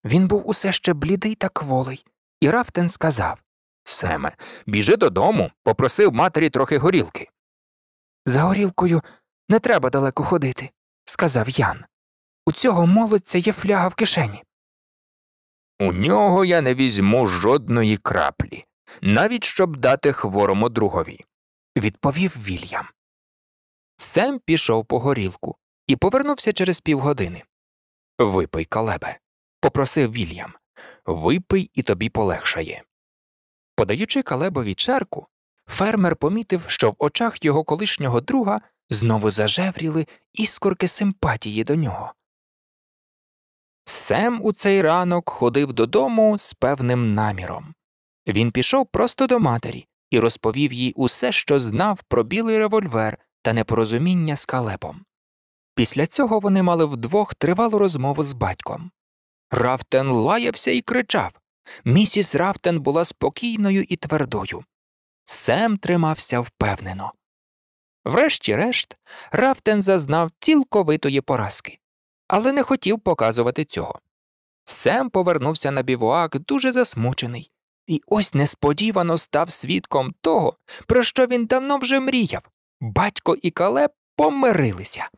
Він був усе ще блідий та кволий, і Рафтен сказав Семе, біжи додому, попросив матері трохи горілки. За горілкою не треба далеко ходити, сказав Ян. У цього молодця є фляга в кишені. У нього я не візьму жодної краплі, навіть щоб дати хворому другові, відповів Вільям. Сем пішов по горілку і повернувся через півгодини. Випий, калебе, попросив Вільям. Випий і тобі полегшає. Подаючи калебові чарку, фермер помітив, що в очах його колишнього друга знову зажевріли іскорки симпатії до нього. Сем у цей ранок ходив додому з певним наміром. Він пішов просто до матері і розповів їй усе, що знав про білий револьвер та непорозуміння з калебом. Після цього вони мали вдвох тривалу розмову з батьком. Рафтен лаявся і кричав. Місіс Рафтен була спокійною і твердою. Сем тримався впевнено. Врешті-решт, Рафтен зазнав цілковитої поразки, але не хотів показувати цього. Сем повернувся на бівуак дуже засмучений і ось несподівано став свідком того, про що він давно вже мріяв. Батько і Калеб помирилися.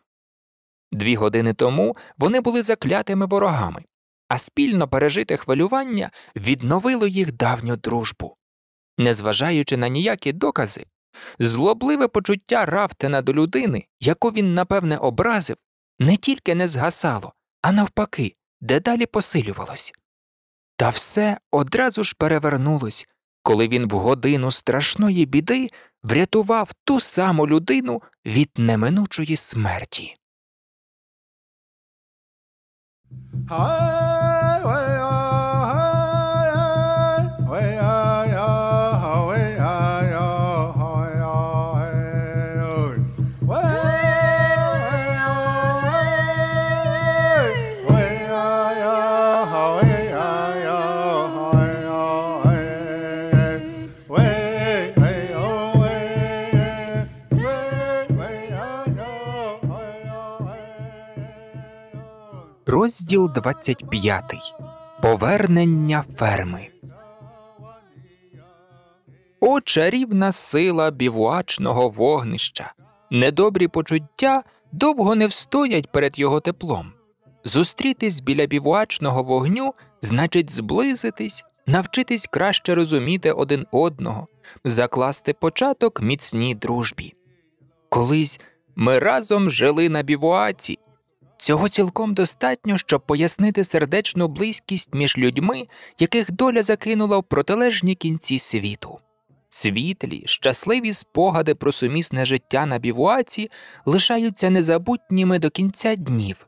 Дві години тому вони були заклятими ворогами, а спільно пережите хвилювання відновило їх давню дружбу. Незважаючи на ніякі докази, злобливе почуття Рафтена до людини, яку він напевне образив, не тільки не згасало, а навпаки, дедалі посилювалось. Та все одразу ж перевернулось, коли він в годину страшної біди врятував ту саму людину від неминучої смерті. highway Розділ 25. Повернення ферми. О, чарівна сила бівуачного вогнища. Недобрі почуття довго не встоять перед його теплом. Зустрітись біля бівуачного вогню значить зблизитись, навчитись краще розуміти один одного, закласти початок міцній дружбі. Колись ми разом жили на бівуаці. Цього цілком достатньо, щоб пояснити сердечну близькість між людьми, яких доля закинула в протилежні кінці світу. Світлі, щасливі спогади про сумісне життя на бівуаці лишаються незабутніми до кінця днів.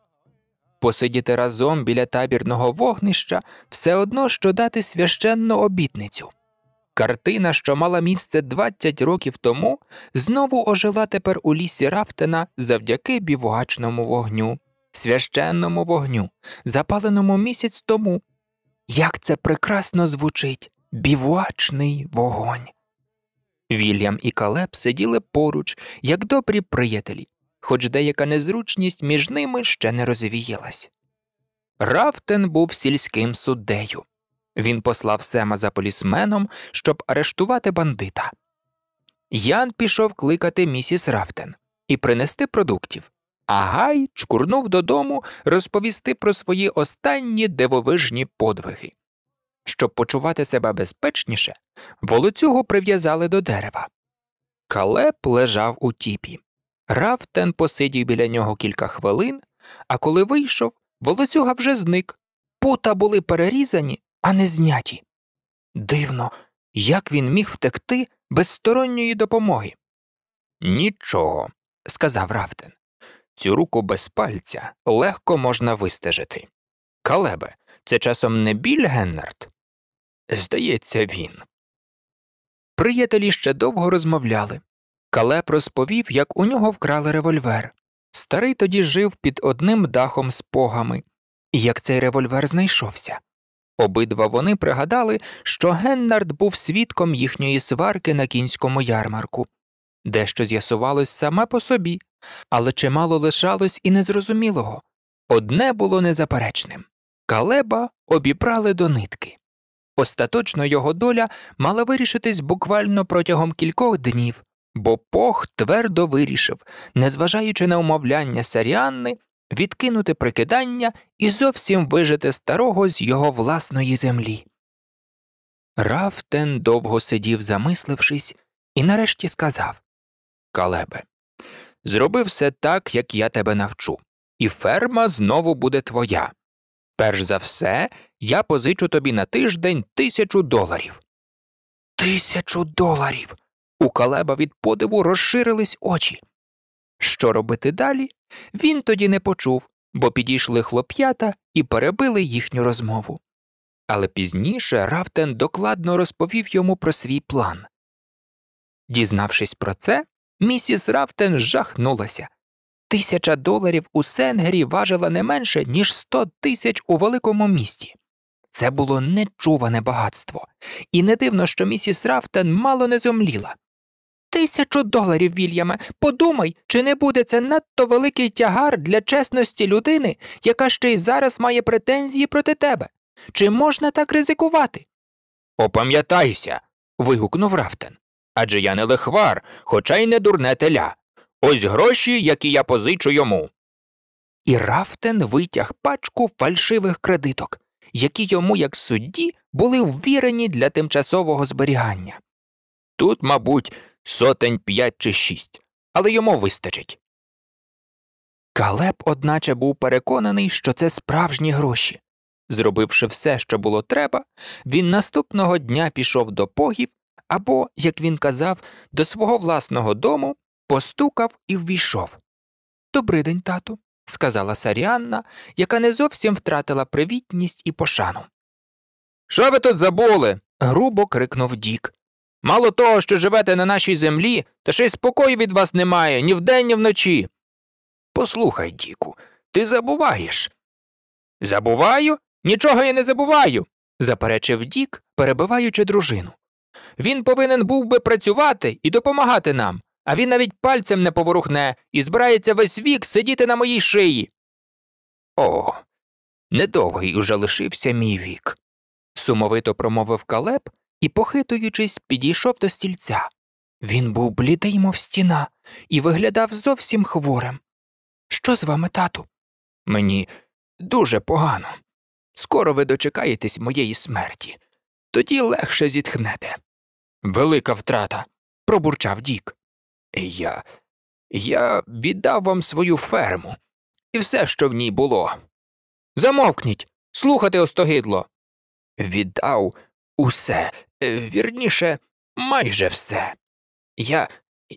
Посидіти разом біля табірного вогнища все одно що дати священну обітницю. Картина, що мала місце 20 років тому, знову ожила тепер у лісі Рафтена завдяки бівуачному вогню священному вогню, запаленому місяць тому. Як це прекрасно звучить бівуачний вогонь. Вільям і Калеб сиділи поруч, як добрі приятелі, хоч деяка незручність між ними ще не розвіялась. Рафтен був сільським суддею. Він послав Сема за полісменом, щоб арештувати бандита. Ян пішов кликати місіс Рафтен і принести продуктів а Гай чкурнув додому розповісти про свої останні дивовижні подвиги. Щоб почувати себе безпечніше, волоцюгу прив'язали до дерева. Калеп лежав у тіпі. Рафтен посидів біля нього кілька хвилин, а коли вийшов, волоцюга вже зник. Пута були перерізані, а не зняті. Дивно, як він міг втекти без сторонньої допомоги. Нічого, сказав Рафтен. Цю руку без пальця легко можна вистежити. Калебе, це часом не біль Геннард? Здається, він. Приятелі ще довго розмовляли. Калеб розповів, як у нього вкрали револьвер. Старий тоді жив під одним дахом з погами, і як цей револьвер знайшовся. Обидва вони пригадали, що Геннард був свідком їхньої сварки на кінському ярмарку. Дещо з'ясувалось саме по собі, але чимало лишалось і незрозумілого. Одне було незаперечним калеба обібрали до нитки. Остаточно його доля мала вирішитись буквально протягом кількох днів, бо Пох твердо вирішив, незважаючи на умовляння саріанни, відкинути прикидання і зовсім вижити старого з його власної землі. Рафтен довго сидів, замислившись, і нарешті сказав Калебе. Зроби все так, як я тебе навчу, і ферма знову буде твоя. Перш за все, я позичу тобі на тиждень тисячу доларів. Тисячу доларів. У Калеба від подиву розширились очі. Що робити далі? Він тоді не почув, бо підійшли хлоп'ята і перебили їхню розмову. Але пізніше Рафтен докладно розповів йому про свій план. Дізнавшись про це, місіс Рафтен жахнулася. Тисяча доларів у Сенгері важила не менше, ніж сто тисяч у великому місті. Це було нечуване багатство, і не дивно, що місіс Рафтен мало не зомліла. Тисячу доларів, Вільяме, подумай, чи не буде це надто великий тягар для чесності людини, яка ще й зараз має претензії проти тебе. Чи можна так ризикувати? Опам'ятайся. вигукнув Рафтен адже я не лихвар, хоча й не дурне теля. Ось гроші, які я позичу йому. І Рафтен витяг пачку фальшивих кредиток, які йому, як судді, були ввірені для тимчасового зберігання. Тут, мабуть, сотень п'ять чи шість, але йому вистачить. Калеб, одначе, був переконаний, що це справжні гроші. Зробивши все, що було треба, він наступного дня пішов до погів або, як він казав, до свого власного дому постукав і ввійшов. «Добрий день, тату, сказала Саріанна, яка не зовсім втратила привітність і пошану. Що ви тут забули? грубо крикнув Дік. Мало того, що живете на нашій землі, то ще й спокою від вас немає ні вдень, ні вночі. Послухай, Діку, ти забуваєш. Забуваю? Нічого я не забуваю, заперечив Дік, перебиваючи дружину. Він повинен був би працювати і допомагати нам, а він навіть пальцем не поворухне і збирається весь вік сидіти на моїй шиї. О, недовгий уже лишився мій вік. сумовито промовив Калеб і, похитуючись, підійшов до стільця. Він був блідий, мов стіна, і виглядав зовсім хворим. Що з вами, тату? Мені дуже погано. Скоро ви дочекаєтесь моєї смерті, тоді легше зітхнете. Велика втрата. пробурчав Дік. Я. Я віддав вам свою ферму і все, що в ній було. Замовкніть, слухати остогидло. Віддав усе, е, вірніше, майже все. Я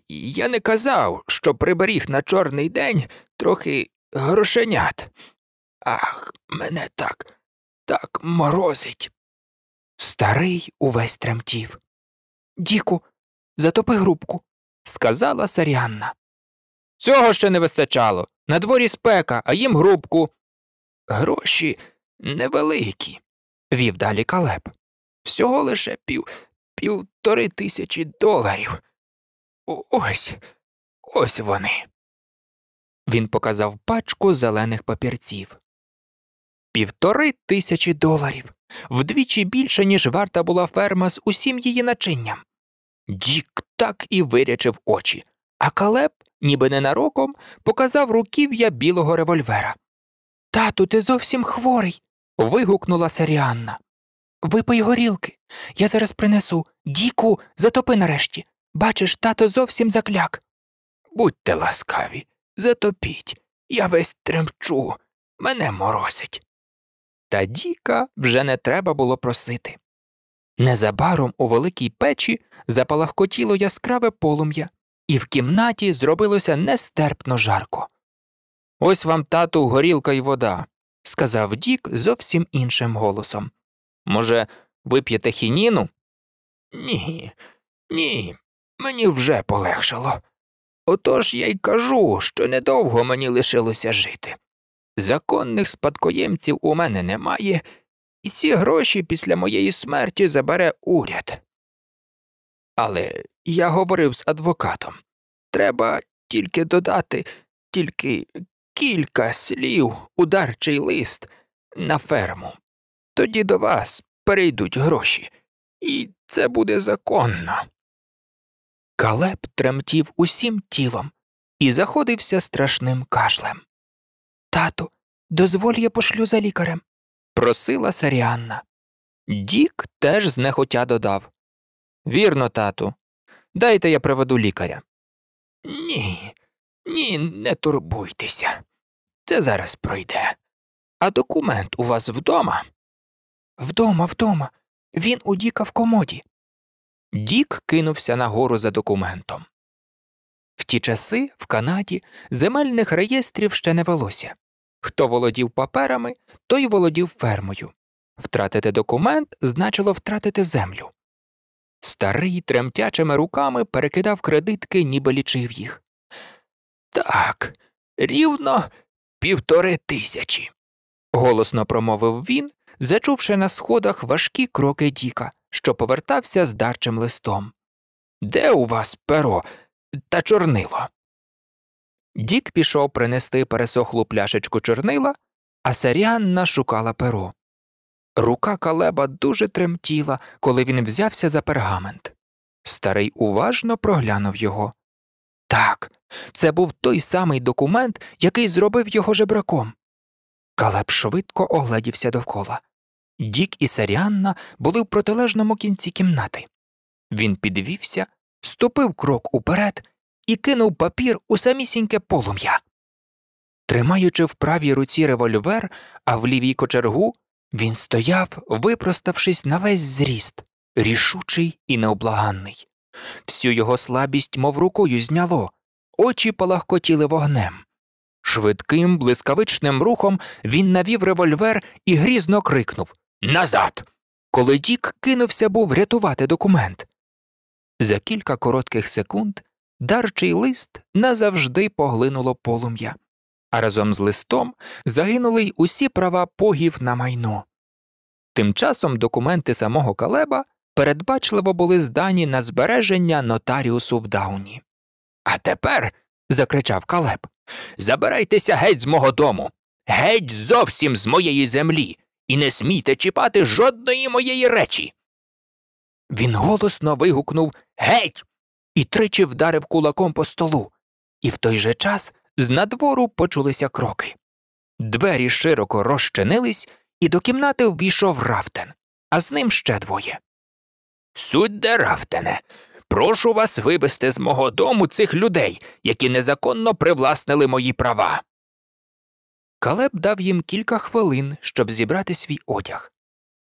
я не казав, що приберіг на чорний день трохи грошенят. Ах, мене так, так морозить. Старий увесь тремтів. Діку, затопи грубку, сказала Саріанна. Цього ще не вистачало. На дворі спека, а їм грубку. Гроші невеликі, вів далі Калеб. Всього лише пів півтори тисячі доларів. Ось ось вони. Він показав пачку зелених папірців. Півтори тисячі доларів вдвічі більше, ніж варта була ферма з усім її начинням. Дік так і вирячив очі, а Калеб, ніби ненароком, показав руків'я білого револьвера. Тату, ти зовсім хворий. вигукнула серіанна. Випий горілки. Я зараз принесу. Діку, затопи нарешті. Бачиш, тато зовсім закляк. Будьте ласкаві, затопіть. Я весь тремчу, мене морозить та Діка вже не треба було просити. Незабаром у великій печі запалахкотіло яскраве полум'я, і в кімнаті зробилося нестерпно жарко. Ось вам, тату, горілка й вода, сказав Дік зовсім іншим голосом. Може, вип'єте хініну? Ні, ні, мені вже полегшало. Отож я й кажу, що недовго мені лишилося жити. Законних спадкоємців у мене немає, і ці гроші після моєї смерті забере уряд. Але я говорив з адвокатом треба тільки додати тільки кілька слів, ударчий лист на ферму. Тоді до вас перейдуть гроші, і це буде законно. Калеб тремтів усім тілом і заходився страшним кашлем. Тату, дозволь я пошлю за лікарем, просила Саріанна. Дік теж знехотя додав Вірно, тату, дайте я приведу лікаря. Ні, ні, не турбуйтеся. Це зараз пройде. А документ у вас вдома? Вдома, вдома. Він у Діка в комоді. Дік кинувся нагору за документом. В ті часи в Канаді земельних реєстрів ще не велося. Хто володів паперами, той володів фермою. Втратити документ значило втратити землю. Старий тремтячими руками перекидав кредитки, ніби лічив їх. Так, рівно півтори тисячі. голосно промовив він, зачувши на сходах важкі кроки Діка, що повертався з дарчим листом. Де у вас перо та чорнило? Дік пішов принести пересохлу пляшечку чорнила, а Саріанна шукала перо. Рука калеба дуже тремтіла, коли він взявся за пергамент. Старий уважно проглянув його. Так, це був той самий документ, який зробив його жебраком. Калеб швидко оглядівся довкола. Дік і Саріанна були в протилежному кінці кімнати. Він підвівся, ступив крок уперед і кинув папір у самісіньке полум'я. Тримаючи в правій руці револьвер, а в лівій кочергу, він стояв, випроставшись на весь зріст, рішучий і необлаганний. Всю його слабість, мов рукою, зняло, очі палахкотіли вогнем. Швидким, блискавичним рухом він навів револьвер і грізно крикнув Назад. Коли Дік кинувся був рятувати документ. За кілька коротких секунд дарчий лист назавжди поглинуло полум'я, а разом з листом загинули й усі права погів на майно. Тим часом документи самого Калеба передбачливо були здані на збереження нотаріусу в дауні. А тепер. закричав Калеб. Забирайтеся геть з мого дому, геть зовсім з моєї землі, і не смійте чіпати жодної моєї речі. Він голосно вигукнув Геть, і тричі вдарив кулаком по столу, і в той же час з надвору почулися кроки. Двері широко розчинились, і до кімнати ввійшов Рафтен, а з ним ще двоє. Судьде Рафтене, прошу вас вивести з мого дому цих людей, які незаконно привласнили мої права. Калеб дав їм кілька хвилин, щоб зібрати свій одяг.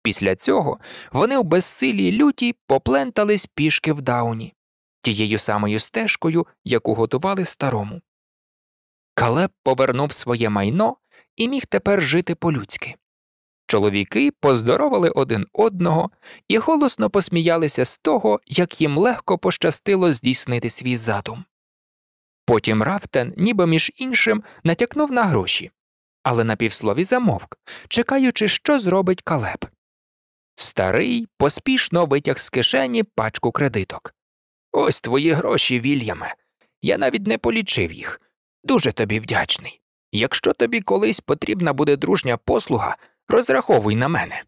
Після цього вони в безсилій люті поплентались пішки в дауні тією самою стежкою, яку готували старому. Калеб повернув своє майно і міг тепер жити по-людськи. Чоловіки поздоровали один одного і голосно посміялися з того, як їм легко пощастило здійснити свій задум. Потім Рафтен, ніби між іншим, натякнув на гроші, але на півслові замовк, чекаючи, що зробить калеб. Старий поспішно витяг з кишені пачку кредиток. Ось твої гроші, Вільяме. Я навіть не полічив їх. Дуже тобі вдячний. Якщо тобі колись потрібна буде дружня послуга, розраховуй на мене.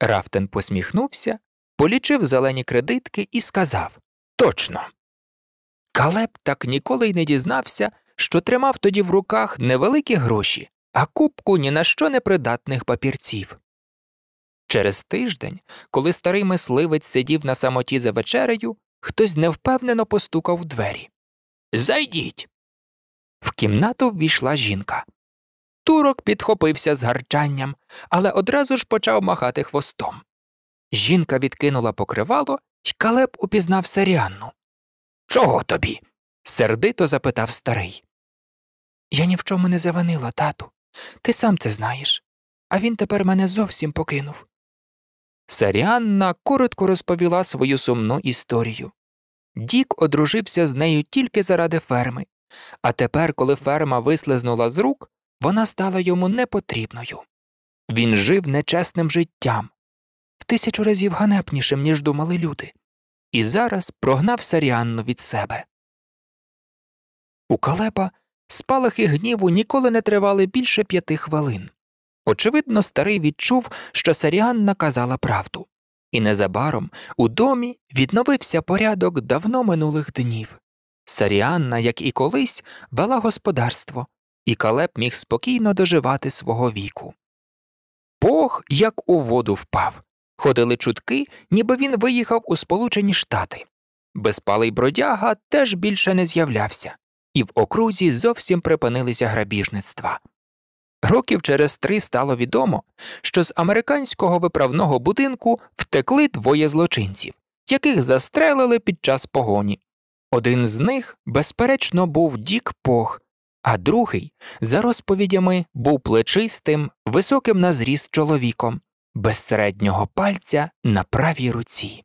Рафтен посміхнувся, полічив зелені кредитки і сказав Точно. Калеб так ніколи й не дізнався, що тримав тоді в руках невеликі гроші, а купку ні на що непридатних папірців. Через тиждень, коли старий мисливець сидів на самоті за вечерею, хтось невпевнено постукав в двері. Зайдіть. В кімнату ввійшла жінка. Турок підхопився з гарчанням, але одразу ж почав махати хвостом. Жінка відкинула покривало, і Калеб упізнав Саріанну. Чого тобі? сердито запитав старий. Я ні в чому не завинила, тату. Ти сам це знаєш. А він тепер мене зовсім покинув. Саріанна коротко розповіла свою сумну історію. Дік одружився з нею тільки заради ферми, а тепер, коли ферма вислизнула з рук, вона стала йому непотрібною. Він жив нечесним життям, в тисячу разів ганебнішим, ніж думали люди, і зараз прогнав Саріанну від себе. У Калепа спалахи гніву ніколи не тривали більше п'яти хвилин. Очевидно, старий відчув, що Саріанна казала правду, і незабаром у домі відновився порядок давно минулих днів. Саріанна, як і колись, вела господарство, і Калеб міг спокійно доживати свого віку. Бог як у воду впав. Ходили чутки, ніби він виїхав у Сполучені Штати. Безпалий бродяга теж більше не з'являвся, і в окрузі зовсім припинилися грабіжництва. Років через три стало відомо, що з американського виправного будинку втекли двоє злочинців, яких застрелили під час погоні. Один з них, безперечно, був Дік Пох, а другий, за розповідями, був плечистим, високим на зріст чоловіком, без середнього пальця на правій руці.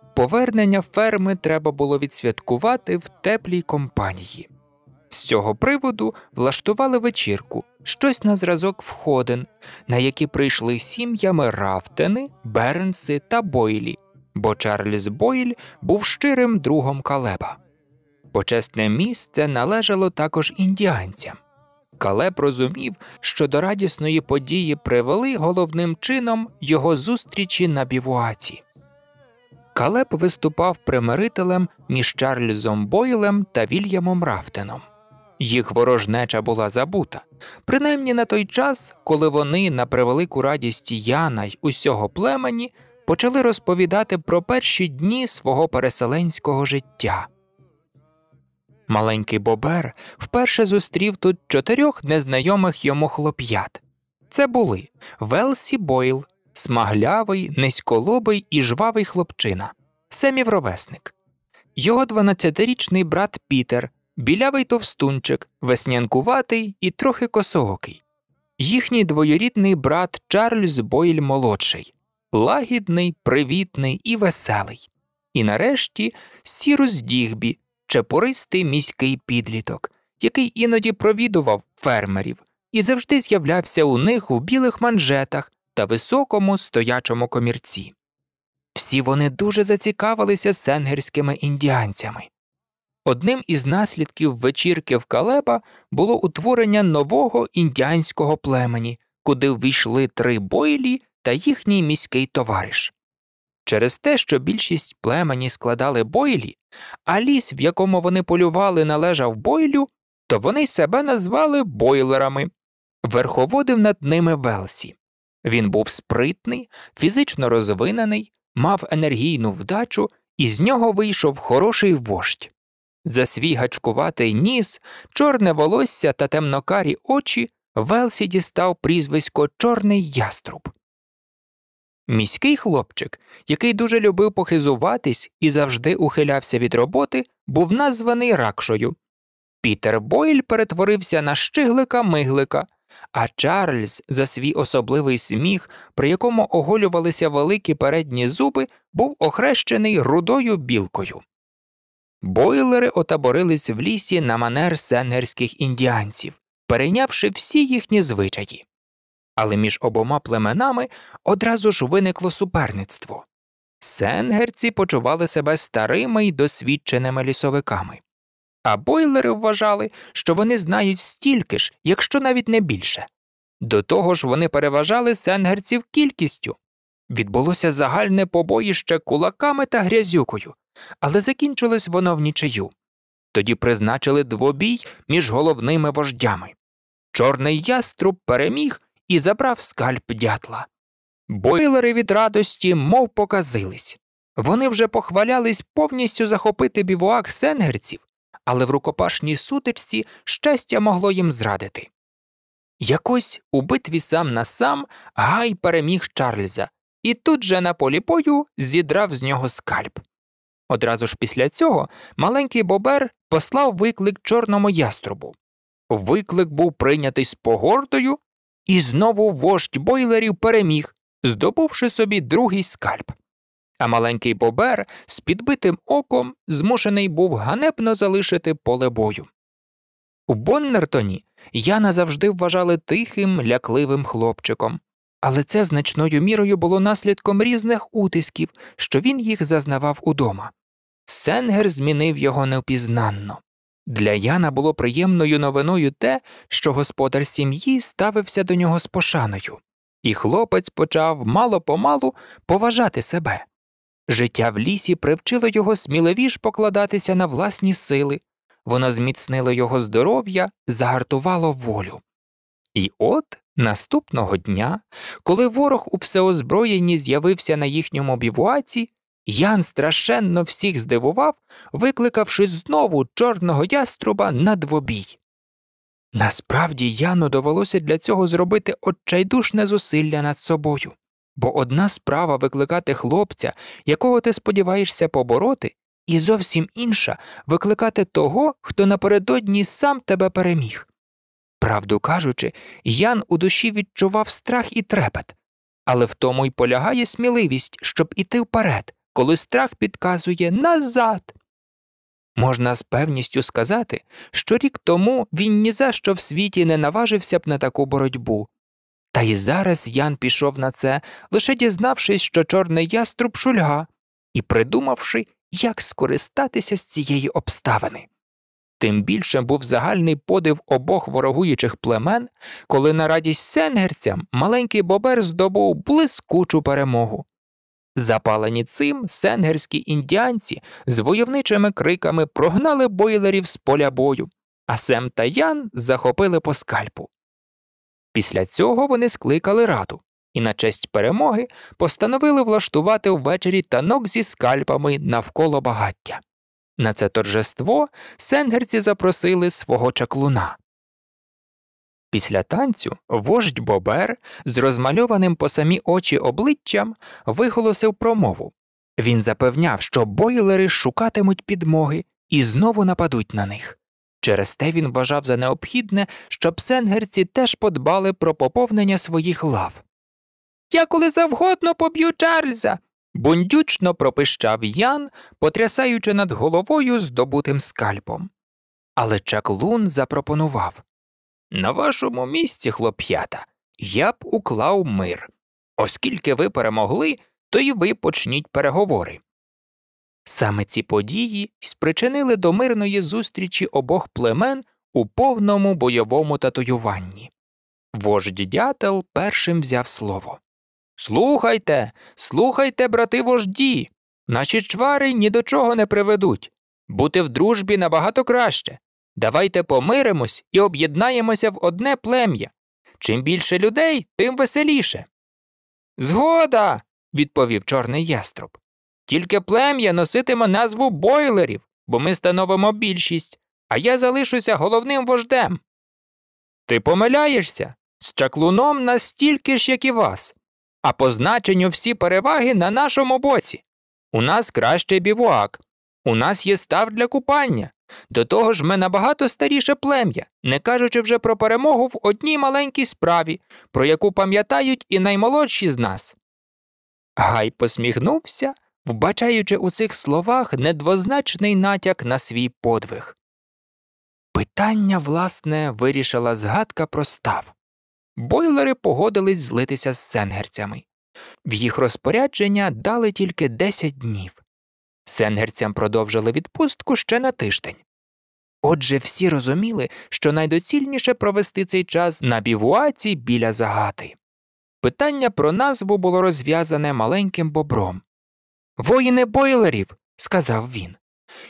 Повернення ферми треба було відсвяткувати в теплій компанії. З цього приводу влаштували вечірку, щось на зразок входин, на які прийшли сім'ями Рафтени, Бернси та Бойлі, бо Чарльз Бойль був щирим другом Калеба. Почесне місце належало також індіанцям. Калеб розумів, що до радісної події привели головним чином його зустрічі на бівуаці. Калеб виступав примирителем між Чарльзом Бойлем та Вільямом Рафтеном. Їх ворожнеча була забута, принаймні на той час, коли вони на превелику радість Яна й усього племені почали розповідати про перші дні свого переселенського життя. Маленький Бобер вперше зустрів тут чотирьох незнайомих йому хлоп'ят. Це були Велсі Бойл, смаглявий, низьколобий і жвавий хлопчина, Семів ровесник. Його 12-річний брат Пітер, білявий товстунчик, веснянкуватий і трохи косоокий, їхній двоюрідний брат Чарльз Бойль молодший, лагідний, привітний і веселий. І нарешті Сірус Дігбі, чепористий міський підліток, який іноді провідував фермерів і завжди з'являвся у них у білих манжетах та високому стоячому комірці. Всі вони дуже зацікавилися сенгерськими індіанцями. Одним із наслідків вечірки в Калеба було утворення нового індіанського племені, куди ввійшли три бойлі та їхній міський товариш. Через те, що більшість племені складали бойлі, а ліс, в якому вони полювали, належав бойлю, то вони себе назвали бойлерами, верховодив над ними Велсі. Він був спритний, фізично розвинений, мав енергійну вдачу, і з нього вийшов хороший вождь. За свій гачкуватий ніс, чорне волосся та темнокарі очі Велсі дістав прізвисько Чорний яструб. Міський хлопчик, який дуже любив похизуватись і завжди ухилявся від роботи, був названий ракшою. Пітер Бойль перетворився на щиглика миглика. А Чарльз за свій особливий сміх, при якому оголювалися великі передні зуби, був охрещений рудою білкою. Бойлери отаборились в лісі на манер сенгерських індіанців, перейнявши всі їхні звичаї. Але між обома племенами одразу ж виникло суперництво. Сенгерці почували себе старими й досвідченими лісовиками а бойлери вважали, що вони знають стільки ж, якщо навіть не більше. До того ж, вони переважали сенгерців кількістю. Відбулося загальне побоїще кулаками та грязюкою, але закінчилось воно в нічию. Тоді призначили двобій між головними вождями. Чорний яструб переміг і забрав скальп дятла. Бойлери від радості мов показились. Вони вже похвалялись повністю захопити бівуак сенгерців, але в рукопашній сутичці щастя могло їм зрадити. Якось у битві сам на сам Гай переміг Чарльза і тут же на полі бою зідрав з нього скальп. Одразу ж після цього маленький бобер послав виклик Чорному яструбу. Виклик був прийнятий з погордою, і знову вождь бойлерів переміг, здобувши собі другий скальп а маленький бобер з підбитим оком змушений був ганебно залишити поле бою. У Боннертоні Яна завжди вважали тихим, лякливим хлопчиком, але це значною мірою було наслідком різних утисків, що він їх зазнавав удома. Сенгер змінив його невпізнанно. Для Яна було приємною новиною те, що господар сім'ї ставився до нього з пошаною, і хлопець почав мало помалу поважати себе. Життя в лісі привчило його сміливіш покладатися на власні сили, воно зміцнило його здоров'я, загартувало волю. І от наступного дня, коли ворог у всеозброєнні з'явився на їхньому бівуаці, Ян страшенно всіх здивував, викликавши знову чорного яструба на двобій. Насправді Яну довелося для цього зробити отчайдушне зусилля над собою. Бо одна справа викликати хлопця, якого ти сподіваєшся побороти, і зовсім інша викликати того, хто напередодні сам тебе переміг. Правду кажучи, Ян у душі відчував страх і трепет, але в тому й полягає сміливість, щоб іти вперед, коли страх підказує назад. Можна з певністю сказати, що рік тому він ні за що в світі не наважився б на таку боротьбу, та й зараз Ян пішов на це, лише дізнавшись, що чорний яструб шульга, і придумавши, як скористатися з цієї обставини. Тим більше був загальний подив обох ворогуючих племен, коли на радість сенгерцям маленький бобер здобув блискучу перемогу. Запалені цим сенгерські індіанці з войовничими криками прогнали бойлерів з поля бою, а Сем та Ян захопили по скальпу. Після цього вони скликали раду і на честь перемоги постановили влаштувати ввечері танок зі скальпами навколо багаття. На це торжество сенгерці запросили свого чаклуна. Після танцю вождь Бобер з розмальованим по самі очі обличчям виголосив промову. Він запевняв, що бойлери шукатимуть підмоги і знову нападуть на них. Через те він вважав за необхідне, щоб сенгерці теж подбали про поповнення своїх лав. Я коли завгодно поб'ю Чарльза. бундючно пропищав Ян, потрясаючи над головою здобутим скальпом. Але чаклун запропонував На вашому місці, хлоп'ята, я б уклав мир. Оскільки ви перемогли, то й ви почніть переговори. Саме ці події спричинили до мирної зустрічі обох племен у повному бойовому татуюванні. Вождь дятел першим взяв слово Слухайте, слухайте, брати вожді, наші чвари ні до чого не приведуть. Бути в дружбі набагато краще. Давайте помиримось і об'єднаємося в одне плем'я. Чим більше людей, тим веселіше. Згода. відповів Чорний яструб. Тільки плем'я носитиме назву бойлерів, бо ми становимо більшість, а я залишуся головним вождем. Ти помиляєшся з чаклуном настільки ж, як і вас, а по значенню всі переваги на нашому боці. У нас кращий бівуак, у нас є став для купання. До того ж, ми набагато старіше плем'я, не кажучи вже про перемогу в одній маленькій справі, про яку пам'ятають і наймолодші з нас. Гай посміхнувся вбачаючи у цих словах недвозначний натяк на свій подвиг. Питання, власне, вирішила згадка про став. Бойлери погодились злитися з сенгерцями. В їх розпорядження дали тільки 10 днів. Сенгерцям продовжили відпустку ще на тиждень. Отже, всі розуміли, що найдоцільніше провести цей час на бівуаці біля загати. Питання про назву було розв'язане маленьким бобром. Воїни бойлерів, сказав він.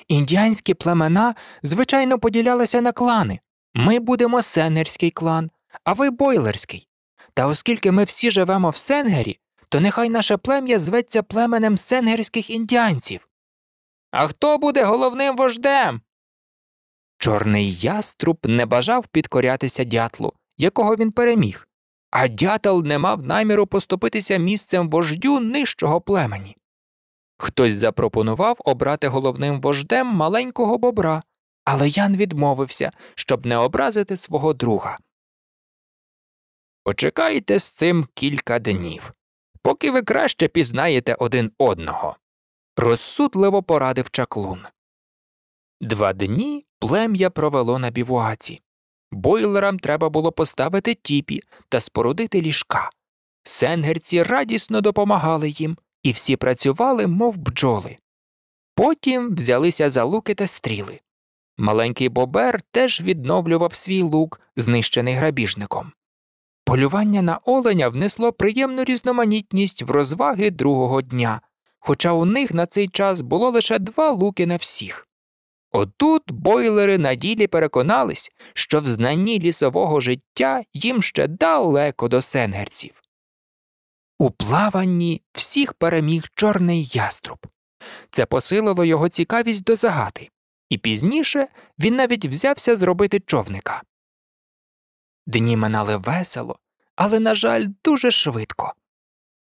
Індіанські племена звичайно поділялися на клани. Ми будемо сенерський клан, а ви бойлерський. Та оскільки ми всі живемо в Сенгері, то нехай наше плем'я зветься племенем сенгерських індіанців. А хто буде головним вождем? Чорний яструб не бажав підкорятися дятлу, якого він переміг, а дятел не мав наміру поступитися місцем вождю нижчого племені. Хтось запропонував обрати головним вождем маленького бобра, але Ян відмовився, щоб не образити свого друга. Почекайте з цим кілька днів, поки ви краще пізнаєте один одного. Розсудливо порадив чаклун. Два дні плем'я провело на бівуаці. Бойлерам треба було поставити тіпі та спорудити ліжка. Сенгерці радісно допомагали їм і всі працювали, мов бджоли. Потім взялися за луки та стріли. Маленький бобер теж відновлював свій лук, знищений грабіжником. Полювання на оленя внесло приємну різноманітність в розваги другого дня, хоча у них на цей час було лише два луки на всіх. Отут бойлери на ділі переконались, що в знанні лісового життя їм ще далеко до сенгерців. У плаванні всіх переміг чорний яструб. Це посилило його цікавість до загати, і пізніше він навіть взявся зробити човника. Дні минали весело, але, на жаль, дуже швидко.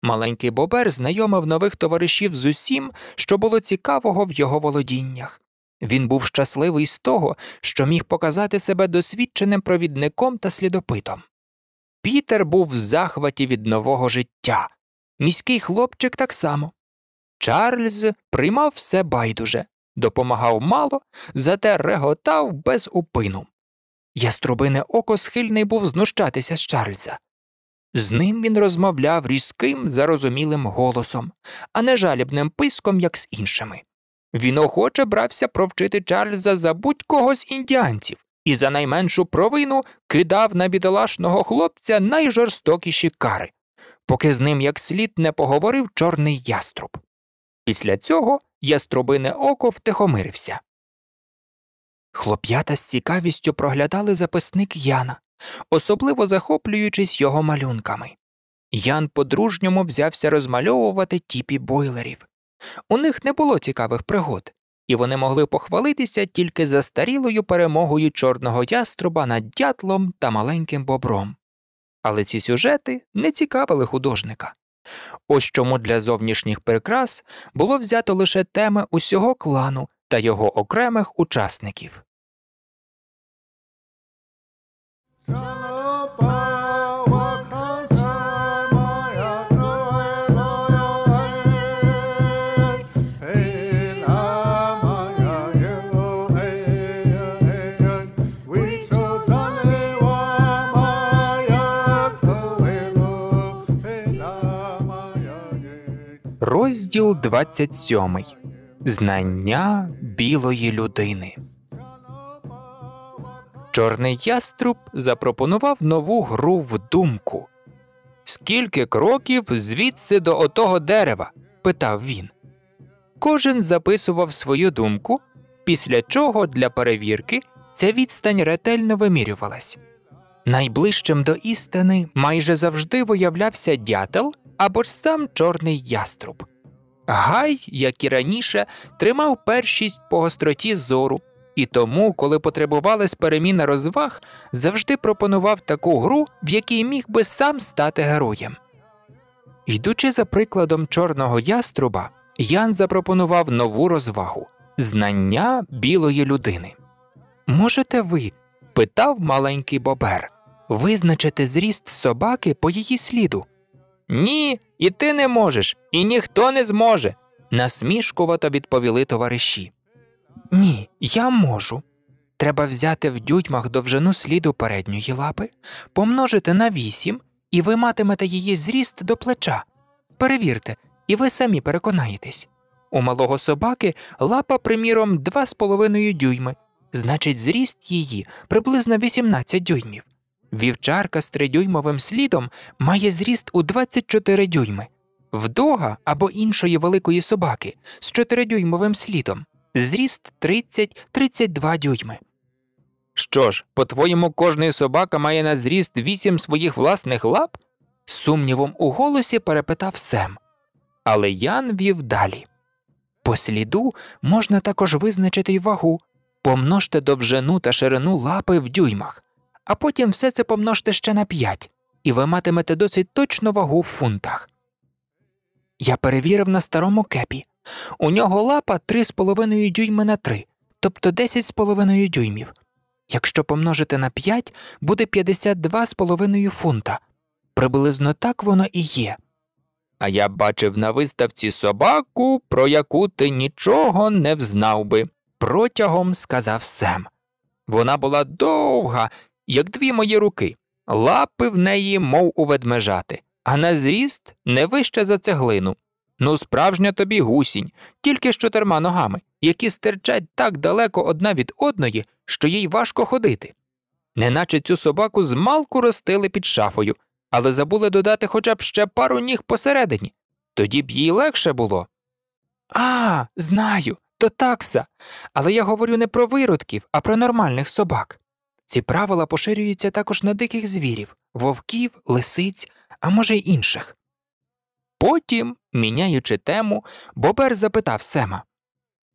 Маленький бобер знайомив нових товаришів з усім, що було цікавого в його володіннях. Він був щасливий з того, що міг показати себе досвідченим провідником та слідопитом. Пітер був в захваті від нового життя, міський хлопчик так само. Чарльз приймав все байдуже, допомагав мало, зате реготав без упину. Яструбине око схильний був знущатися з Чарльза. З ним він розмовляв різким, зарозумілим голосом, а не жалібним писком, як з іншими. Він охоче брався провчити Чарльза за будь кого з індіанців, і за найменшу провину кидав на бідолашного хлопця найжорстокіші кари, поки з ним як слід не поговорив чорний яструб. Після цього яструбине око втихомирився. Хлоп'ята з цікавістю проглядали записник Яна, особливо захоплюючись його малюнками. Ян по-дружньому взявся розмальовувати тіпі бойлерів. У них не було цікавих пригод, і вони могли похвалитися тільки застарілою перемогою чорного яструба над дятлом та маленьким бобром. Але ці сюжети не цікавили художника. Ось чому для зовнішніх прикрас було взято лише теми усього клану та його окремих учасників. Розділ 27. Знання білої людини. Чорний яструб запропонував нову гру в думку. Скільки кроків звідси до отого дерева? питав він. Кожен записував свою думку, після чого для перевірки ця відстань ретельно вимірювалась. Найближчим до істини майже завжди виявлявся дятел, або ж сам чорний яструб. Гай, як і раніше, тримав першість по гостроті зору, і тому, коли потребувалась переміна розваг, завжди пропонував таку гру, в якій міг би сам стати героєм. Йдучи за прикладом чорного яструба, Ян запропонував нову розвагу знання білої людини. Можете ви? питав маленький бобер, визначити зріст собаки по її сліду. Ні, і ти не можеш, і ніхто не зможе, насмішкувато відповіли товариші. Ні, я можу. Треба взяти в дюдьмах довжину сліду передньої лапи, помножити на вісім, і ви матимете її зріст до плеча. Перевірте, і ви самі переконаєтесь. У малого собаки лапа, приміром, два з половиною дюйми, значить, зріст її приблизно 18 дюймів. Вівчарка з тридюймовим слідом має зріст у 24 дюйми, вдога або іншої великої собаки з чотиридюймовим слідом зріст 30-32 дюйми. Що ж, по твоєму, кожний собака має на зріст вісім своїх власних лап? сумнівом у голосі перепитав Сем. Але Ян вів далі. По сліду можна також визначити й вагу, помножте довжину та ширину лапи в дюймах а потім все це помножте ще на 5, і ви матимете досить точну вагу в фунтах. Я перевірив на старому кепі. У нього лапа 3,5 дюйми на 3, тобто 10,5 дюймів. Якщо помножити на 5, буде 52,5 фунта. Приблизно так воно і є. А я бачив на виставці собаку, про яку ти нічого не взнав би. Протягом сказав Сем. Вона була довга як дві мої руки, лапи в неї, мов у ведмежати, а на зріст не вище за цеглину. Ну, справжня тобі гусінь, тільки з чотирма ногами, які стирчать так далеко одна від одної, що їй важко ходити. Неначе цю собаку змалку ростили під шафою, але забули додати хоча б ще пару ніг посередині, тоді б їй легше було. А, знаю, то такса. Але я говорю не про виродків, а про нормальних собак. Ці правила поширюються також на диких звірів, вовків, лисиць, а може й інших. Потім, міняючи тему, Бобер запитав Сема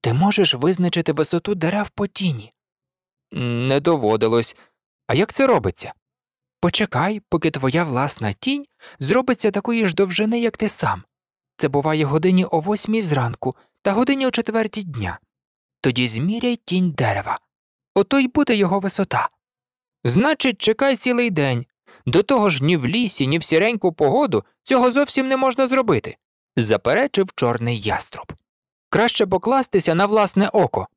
Ти можеш визначити висоту дерев по тіні? Не доводилось. А як це робиться? Почекай, поки твоя власна тінь зробиться такої ж довжини, як ти сам. Це буває годині о восьмій зранку та годині о четвертій дня. Тоді зміряй тінь дерева. Ото й буде його висота. Значить, чекай цілий день. До того ж, ні в лісі, ні в сіреньку погоду цього зовсім не можна зробити, заперечив чорний яструб. Краще покластися на власне око.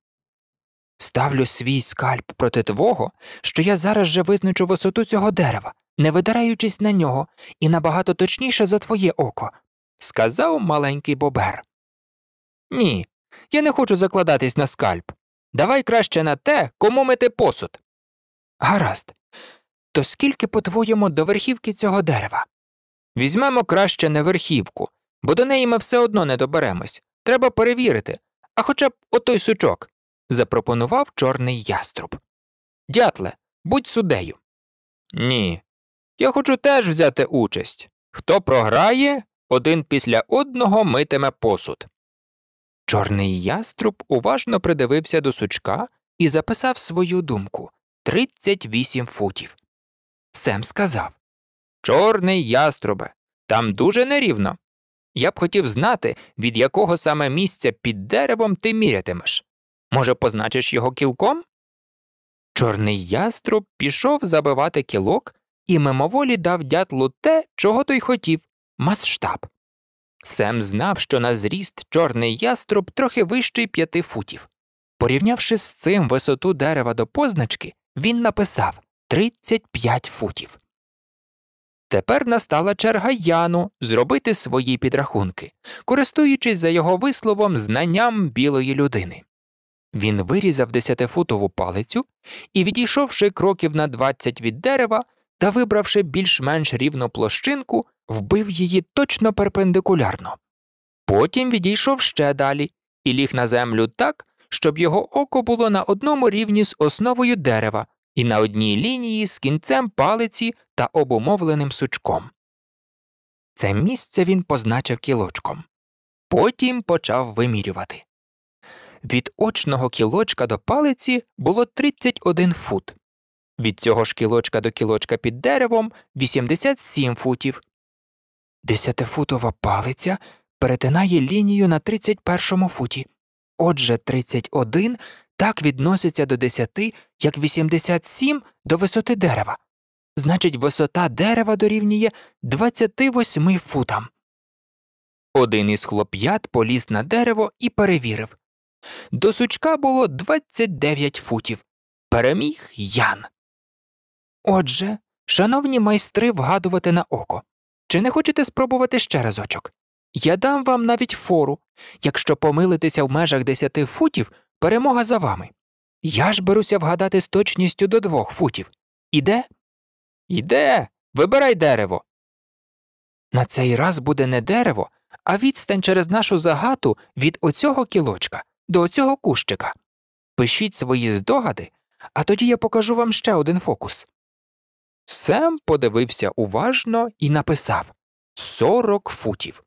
Ставлю свій скальп проти твого, що я зараз же визначу висоту цього дерева, не видираючись на нього, і набагато точніше за твоє око, сказав маленький бобер. Ні, я не хочу закладатись на скальп. Давай краще на те, кому мити посуд. Гаразд. То скільки, по-твоєму, до верхівки цього дерева? Візьмемо краще не верхівку, бо до неї ми все одно не доберемось. Треба перевірити, а хоча б отой сучок, запропонував чорний яструб. Дятле, будь судею. Ні. Я хочу теж взяти участь. Хто програє, один після одного митиме посуд. Чорний яструб уважно придивився до сучка і записав свою думку. 38 футів. Сем сказав Чорний яструбе, там дуже нерівно. Я б хотів знати, від якого саме місця під деревом ти мірятимеш. Може, позначиш його кілком? Чорний яструб пішов забивати кілок і мимоволі дав дятлу те, чого той хотів масштаб. Сем знав, що на зріст чорний яструб трохи вищий п'яти футів. Порівнявши з цим висоту дерева до позначки, він написав тридцять п'ять футів. Тепер настала черга Яну зробити свої підрахунки, користуючись за його висловом знанням білої людини. Він вирізав десятифутову палицю і, відійшовши кроків на двадцять від дерева та вибравши більш-менш рівну площинку, вбив її точно перпендикулярно. Потім відійшов ще далі і ліг на землю так, щоб його око було на одному рівні з основою дерева і на одній лінії з кінцем палиці та обумовленим сучком. Це місце він позначив кілочком. Потім почав вимірювати. Від очного кілочка до палиці було 31 фут, від цього ж кілочка до кілочка під деревом 87 футів. Десятифутова палиця перетинає лінію на 31 футі. Отже, 31 так відноситься до 10, як 87 до висоти дерева. Значить, висота дерева дорівнює 28 футам. Один із хлоп'ят поліз на дерево і перевірив. До сучка було 29 футів. Переміг Ян. Отже, шановні майстри, вгадувати на око. Чи не хочете спробувати ще разочок? Я дам вам навіть фору. Якщо помилитеся в межах десяти футів, перемога за вами. Я ж беруся вгадати з точністю до двох футів. Іде? Іде. Вибирай дерево. На цей раз буде не дерево, а відстань через нашу загату від оцього кілочка до оцього кущика. Пишіть свої здогади, а тоді я покажу вам ще один фокус. Сем подивився уважно і написав Сорок футів.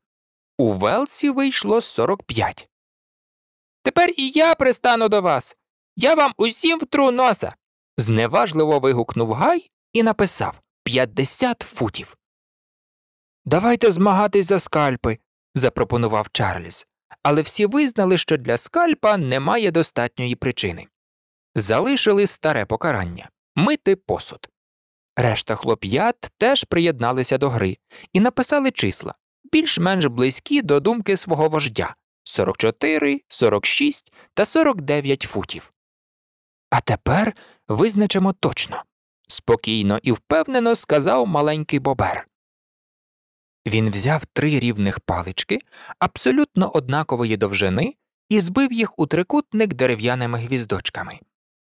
У Велсі вийшло 45. Тепер і я пристану до вас. Я вам усім втру носа. Зневажливо вигукнув Гай і написав 50 футів. Давайте змагатись за скальпи, запропонував Чарльз, але всі визнали, що для скальпа немає достатньої причини. Залишили старе покарання мити посуд. Решта хлоп'ят теж приєдналися до гри і написали числа більш-менш близькі до думки свого вождя 44, 46 та 49 футів. А тепер визначимо точно, спокійно і впевнено сказав маленький бобер. Він взяв три рівних палички абсолютно однакової довжини і збив їх у трикутник дерев'яними гвіздочками.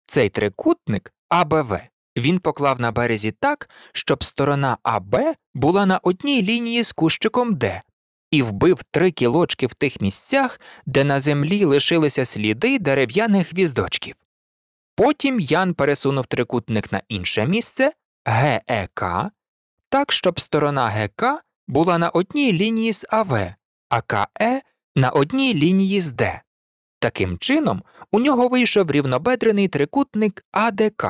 Цей трикутник АБВ він поклав на березі так, щоб сторона АБ була на одній лінії з кущиком Д, і вбив три кілочки в тих місцях, де на землі лишилися сліди дерев'яних гвіздочків. Потім Ян пересунув трикутник на інше місце ГЕК, так, щоб сторона ГК була на одній лінії з АВ, а КЕ на одній лінії з Д. Таким чином, у нього вийшов рівнобедрений трикутник АДК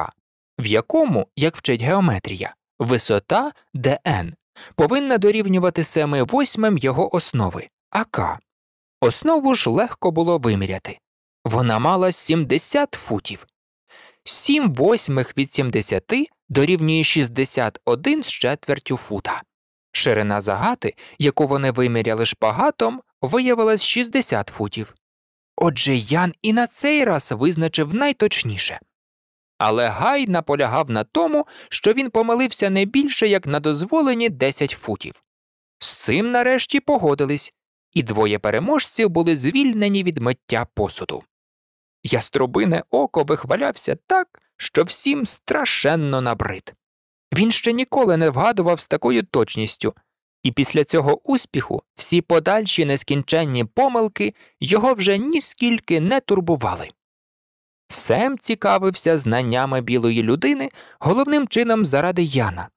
в якому, як вчить геометрія, висота dn повинна дорівнювати 7 восьмим його основи АК. Основу ж легко було виміряти. Вона мала 70 футів. 7 восьмих від 70 дорівнює 61 з четвертю фута. Ширина загати, яку вони виміряли шпагатом, виявилась 60 футів. Отже, Ян і на цей раз визначив найточніше але Гай наполягав на тому, що він помилився не більше як на дозволені 10 футів. З цим нарешті погодились, і двоє переможців були звільнені від миття посуду. Яструбине око вихвалявся так, що всім страшенно набрид. Він ще ніколи не вгадував з такою точністю, і після цього успіху всі подальші нескінченні помилки його вже ніскільки не турбували. Сем цікавився знаннями білої людини головним чином заради Яна.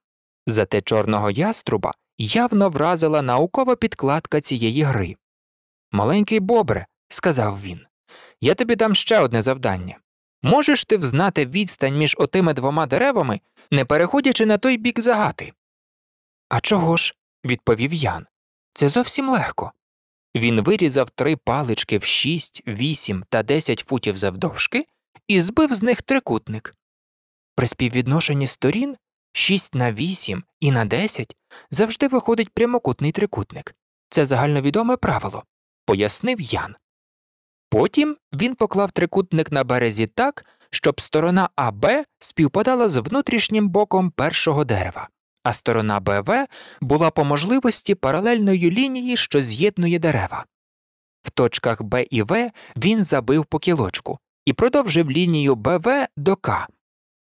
Зате чорного яструба явно вразила наукова підкладка цієї гри. Маленький бобре, сказав він, я тобі дам ще одне завдання. Можеш ти взнати відстань між отими двома деревами, не переходячи на той бік загати? А чого ж? відповів Ян. Це зовсім легко. Він вирізав три палички в шість, вісім та десять футів завдовжки і збив з них трикутник. При співвідношенні сторін 6 на 8 і на 10 завжди виходить прямокутний трикутник. Це загальновідоме правило, пояснив Ян. Потім він поклав трикутник на березі так, щоб сторона АБ співпадала з внутрішнім боком першого дерева, а сторона БВ була по можливості паралельною лінії, що з'єднує дерева. В точках Б і В він забив по кілочку, і продовжив лінію БВ до К.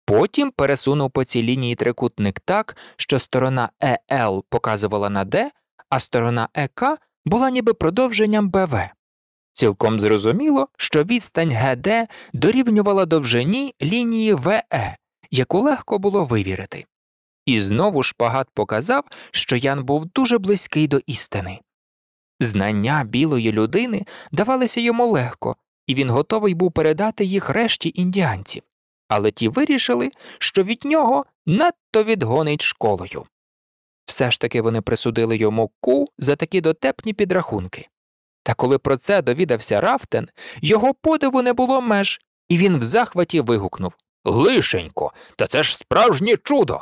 Потім пересунув по цій лінії трикутник так, що сторона ЕЛ показувала на Д, а сторона ЕК була ніби продовженням БВ. Цілком зрозуміло, що відстань ГД дорівнювала довжині лінії ВЕ, яку легко було вивірити. І знову шпагат показав, що Ян був дуже близький до істини. Знання білої людини давалися йому легко, і він готовий був передати їх решті індіанців, але ті вирішили, що від нього надто відгонить школою. Все ж таки вони присудили йому ку за такі дотепні підрахунки. Та коли про це довідався Рафтен, його подиву не було меж, і він в захваті вигукнув Лишенько, та це ж справжнє чудо.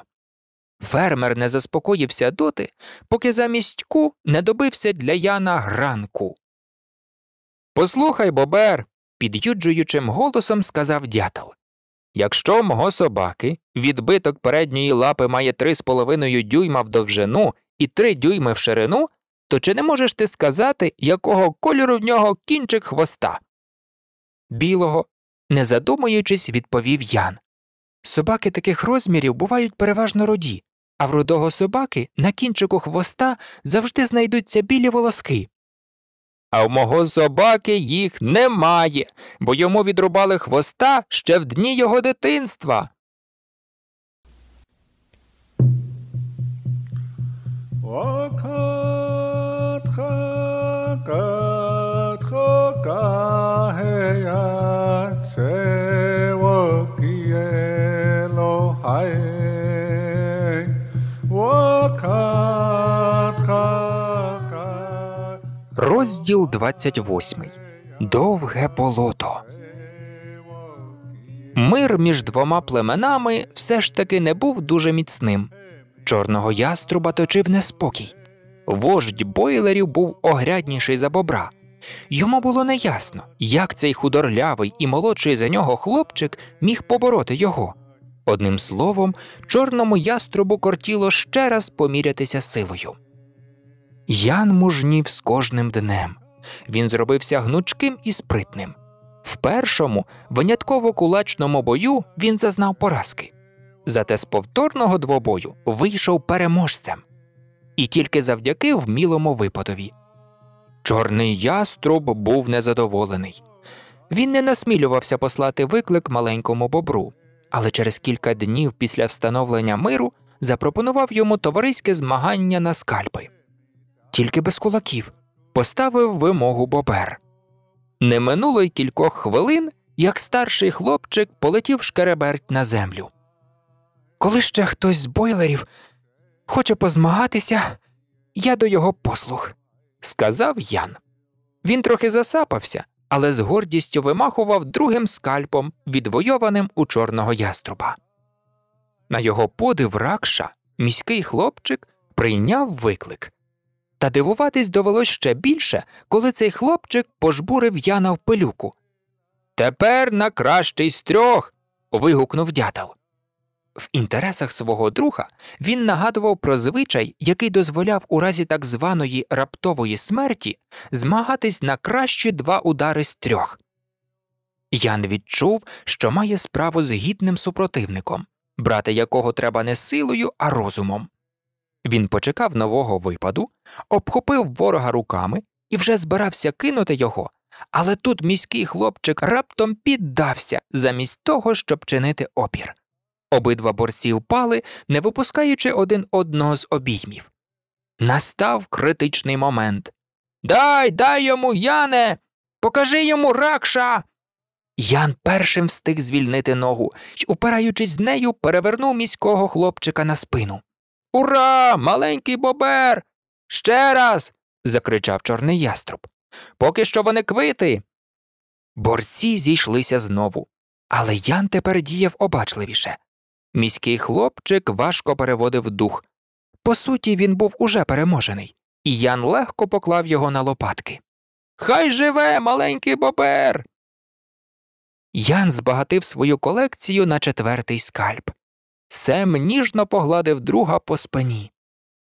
Фермер не заспокоївся доти, поки замість ку не добився для Яна гранку. Послухай, бобер, під'юджуючим голосом сказав дятел Якщо мого собаки відбиток передньої лапи має 3,5 дюйма в довжину і 3 дюйми в ширину, то чи не можеш ти сказати, якого кольору в нього кінчик хвоста? Білого, не задумуючись, відповів Ян. Собаки таких розмірів бувають переважно роді, а в рудого собаки на кінчику хвоста завжди знайдуться білі волоски. А в мого собаки їх немає, бо йому відрубали хвоста ще в дні його дитинства. Walk Розділ 28. Довге болото. Мир між двома племенами все ж таки не був дуже міцним. Чорного яструба точив неспокій. Вождь бойлерів був огрядніший за бобра. Йому було неясно, як цей худорлявий і молодший за нього хлопчик міг побороти його. Одним словом, чорному яструбу кортіло ще раз помірятися силою. Ян мужнів з кожним днем. Він зробився гнучким і спритним. В першому винятково кулачному бою він зазнав поразки, зате з повторного двобою вийшов переможцем і тільки завдяки вмілому випадові. Чорний яструб був незадоволений. Він не насмілювався послати виклик маленькому бобру, але через кілька днів після встановлення миру запропонував йому товариське змагання на скальпи тільки без кулаків, поставив вимогу бобер. Не минуло й кількох хвилин, як старший хлопчик полетів шкереберть на землю. Коли ще хтось з бойлерів хоче позмагатися, я до його послуг, сказав Ян. Він трохи засапався, але з гордістю вимахував другим скальпом, відвойованим у чорного яструба. На його подив ракша міський хлопчик прийняв виклик. Та дивуватись довелось ще більше, коли цей хлопчик пожбурив Яна в пилюку. Тепер на кращий з трьох. вигукнув дятел. В інтересах свого друга він нагадував про звичай, який дозволяв у разі так званої раптової смерті змагатись на кращі два удари з трьох. Ян відчув, що має справу з гідним супротивником, брати якого треба не силою, а розумом. Він почекав нового випаду, обхопив ворога руками і вже збирався кинути його. Але тут міський хлопчик раптом піддався замість того, щоб чинити опір. Обидва борці впали, не випускаючи один одного з обіймів. Настав критичний момент. Дай, дай йому, Яне, покажи йому ракша. Ян першим встиг звільнити ногу і, упираючись з нею, перевернув міського хлопчика на спину. Ура! Маленький бобер! Ще раз. закричав чорний яструб. Поки що вони квити. Борці зійшлися знову, але Ян тепер діяв обачливіше. Міський хлопчик важко переводив дух. По суті, він був уже переможений, і Ян легко поклав його на лопатки. Хай живе, маленький бобер. Ян збагатив свою колекцію на четвертий скальп. Сем ніжно погладив друга по спині.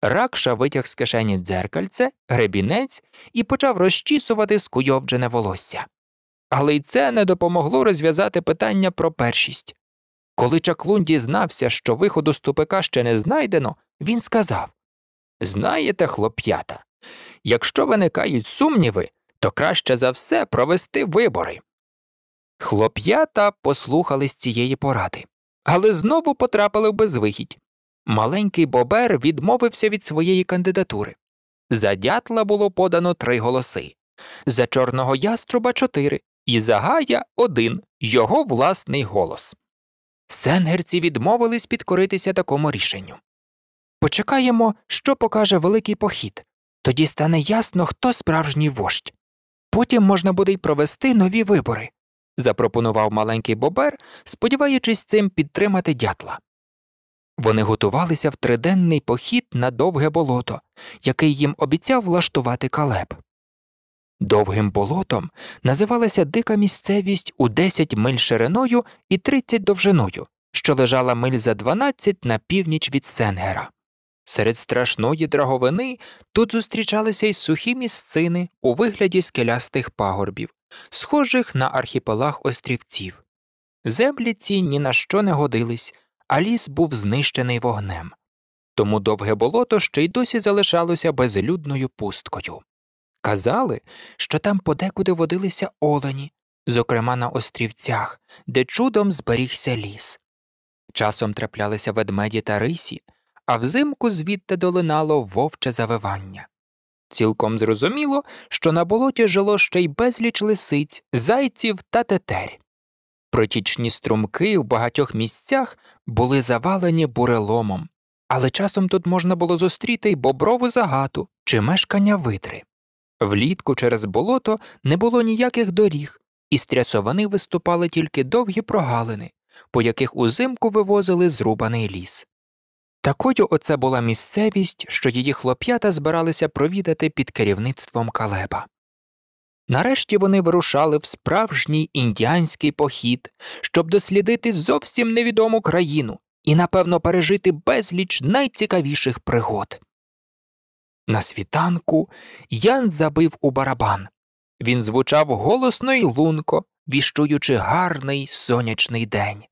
Ракша витяг з кишені дзеркальце, гребінець і почав розчісувати скуйовджене волосся. Але й це не допомогло розв'язати питання про першість. Коли чаклун дізнався, що виходу з тупика ще не знайдено, він сказав Знаєте, хлоп'ята, якщо виникають сумніви, то краще за все провести вибори. Хлоп'ята послухались цієї поради але знову потрапили в безвихідь. Маленький Бобер відмовився від своєї кандидатури. За дятла було подано три голоси, за чорного яструба чотири, і за Гая один його власний голос. Сенгерці відмовились підкоритися такому рішенню. Почекаємо, що покаже великий похід, тоді стане ясно, хто справжній вождь. Потім можна буде й провести нові вибори запропонував маленький бобер, сподіваючись цим підтримати дятла. Вони готувалися в триденний похід на довге болото, який їм обіцяв влаштувати калеб. Довгим болотом називалася дика місцевість у 10 миль шириною і 30 довжиною, що лежала миль за 12 на північ від Сенгера. Серед страшної драговини тут зустрічалися й сухі місцини у вигляді скелястих пагорбів, схожих на архіпелаг острівців. Землі ці ні на що не годились, а ліс був знищений вогнем, тому довге болото ще й досі залишалося безлюдною пусткою. Казали, що там подекуди водилися олені, зокрема на острівцях, де чудом зберігся ліс. Часом траплялися ведмеді та рисі, а взимку звідти долинало вовче завивання. Цілком зрозуміло, що на болоті жило ще й безліч лисиць, зайців та тетер. Протічні струмки в багатьох місцях були завалені буреломом, але часом тут можна було зустріти й боброву загату чи мешкання витри. Влітку через болото не було ніяких доріг, і з трясовани виступали тільки довгі прогалини, по яких узимку вивозили зрубаний ліс. Такою оце була місцевість, що її хлоп'ята збиралися провідати під керівництвом калеба. Нарешті вони вирушали в справжній індіанський похід, щоб дослідити зовсім невідому країну і, напевно, пережити безліч найцікавіших пригод. На світанку Ян забив у барабан. Він звучав голосно й лунко, віщуючи гарний сонячний день.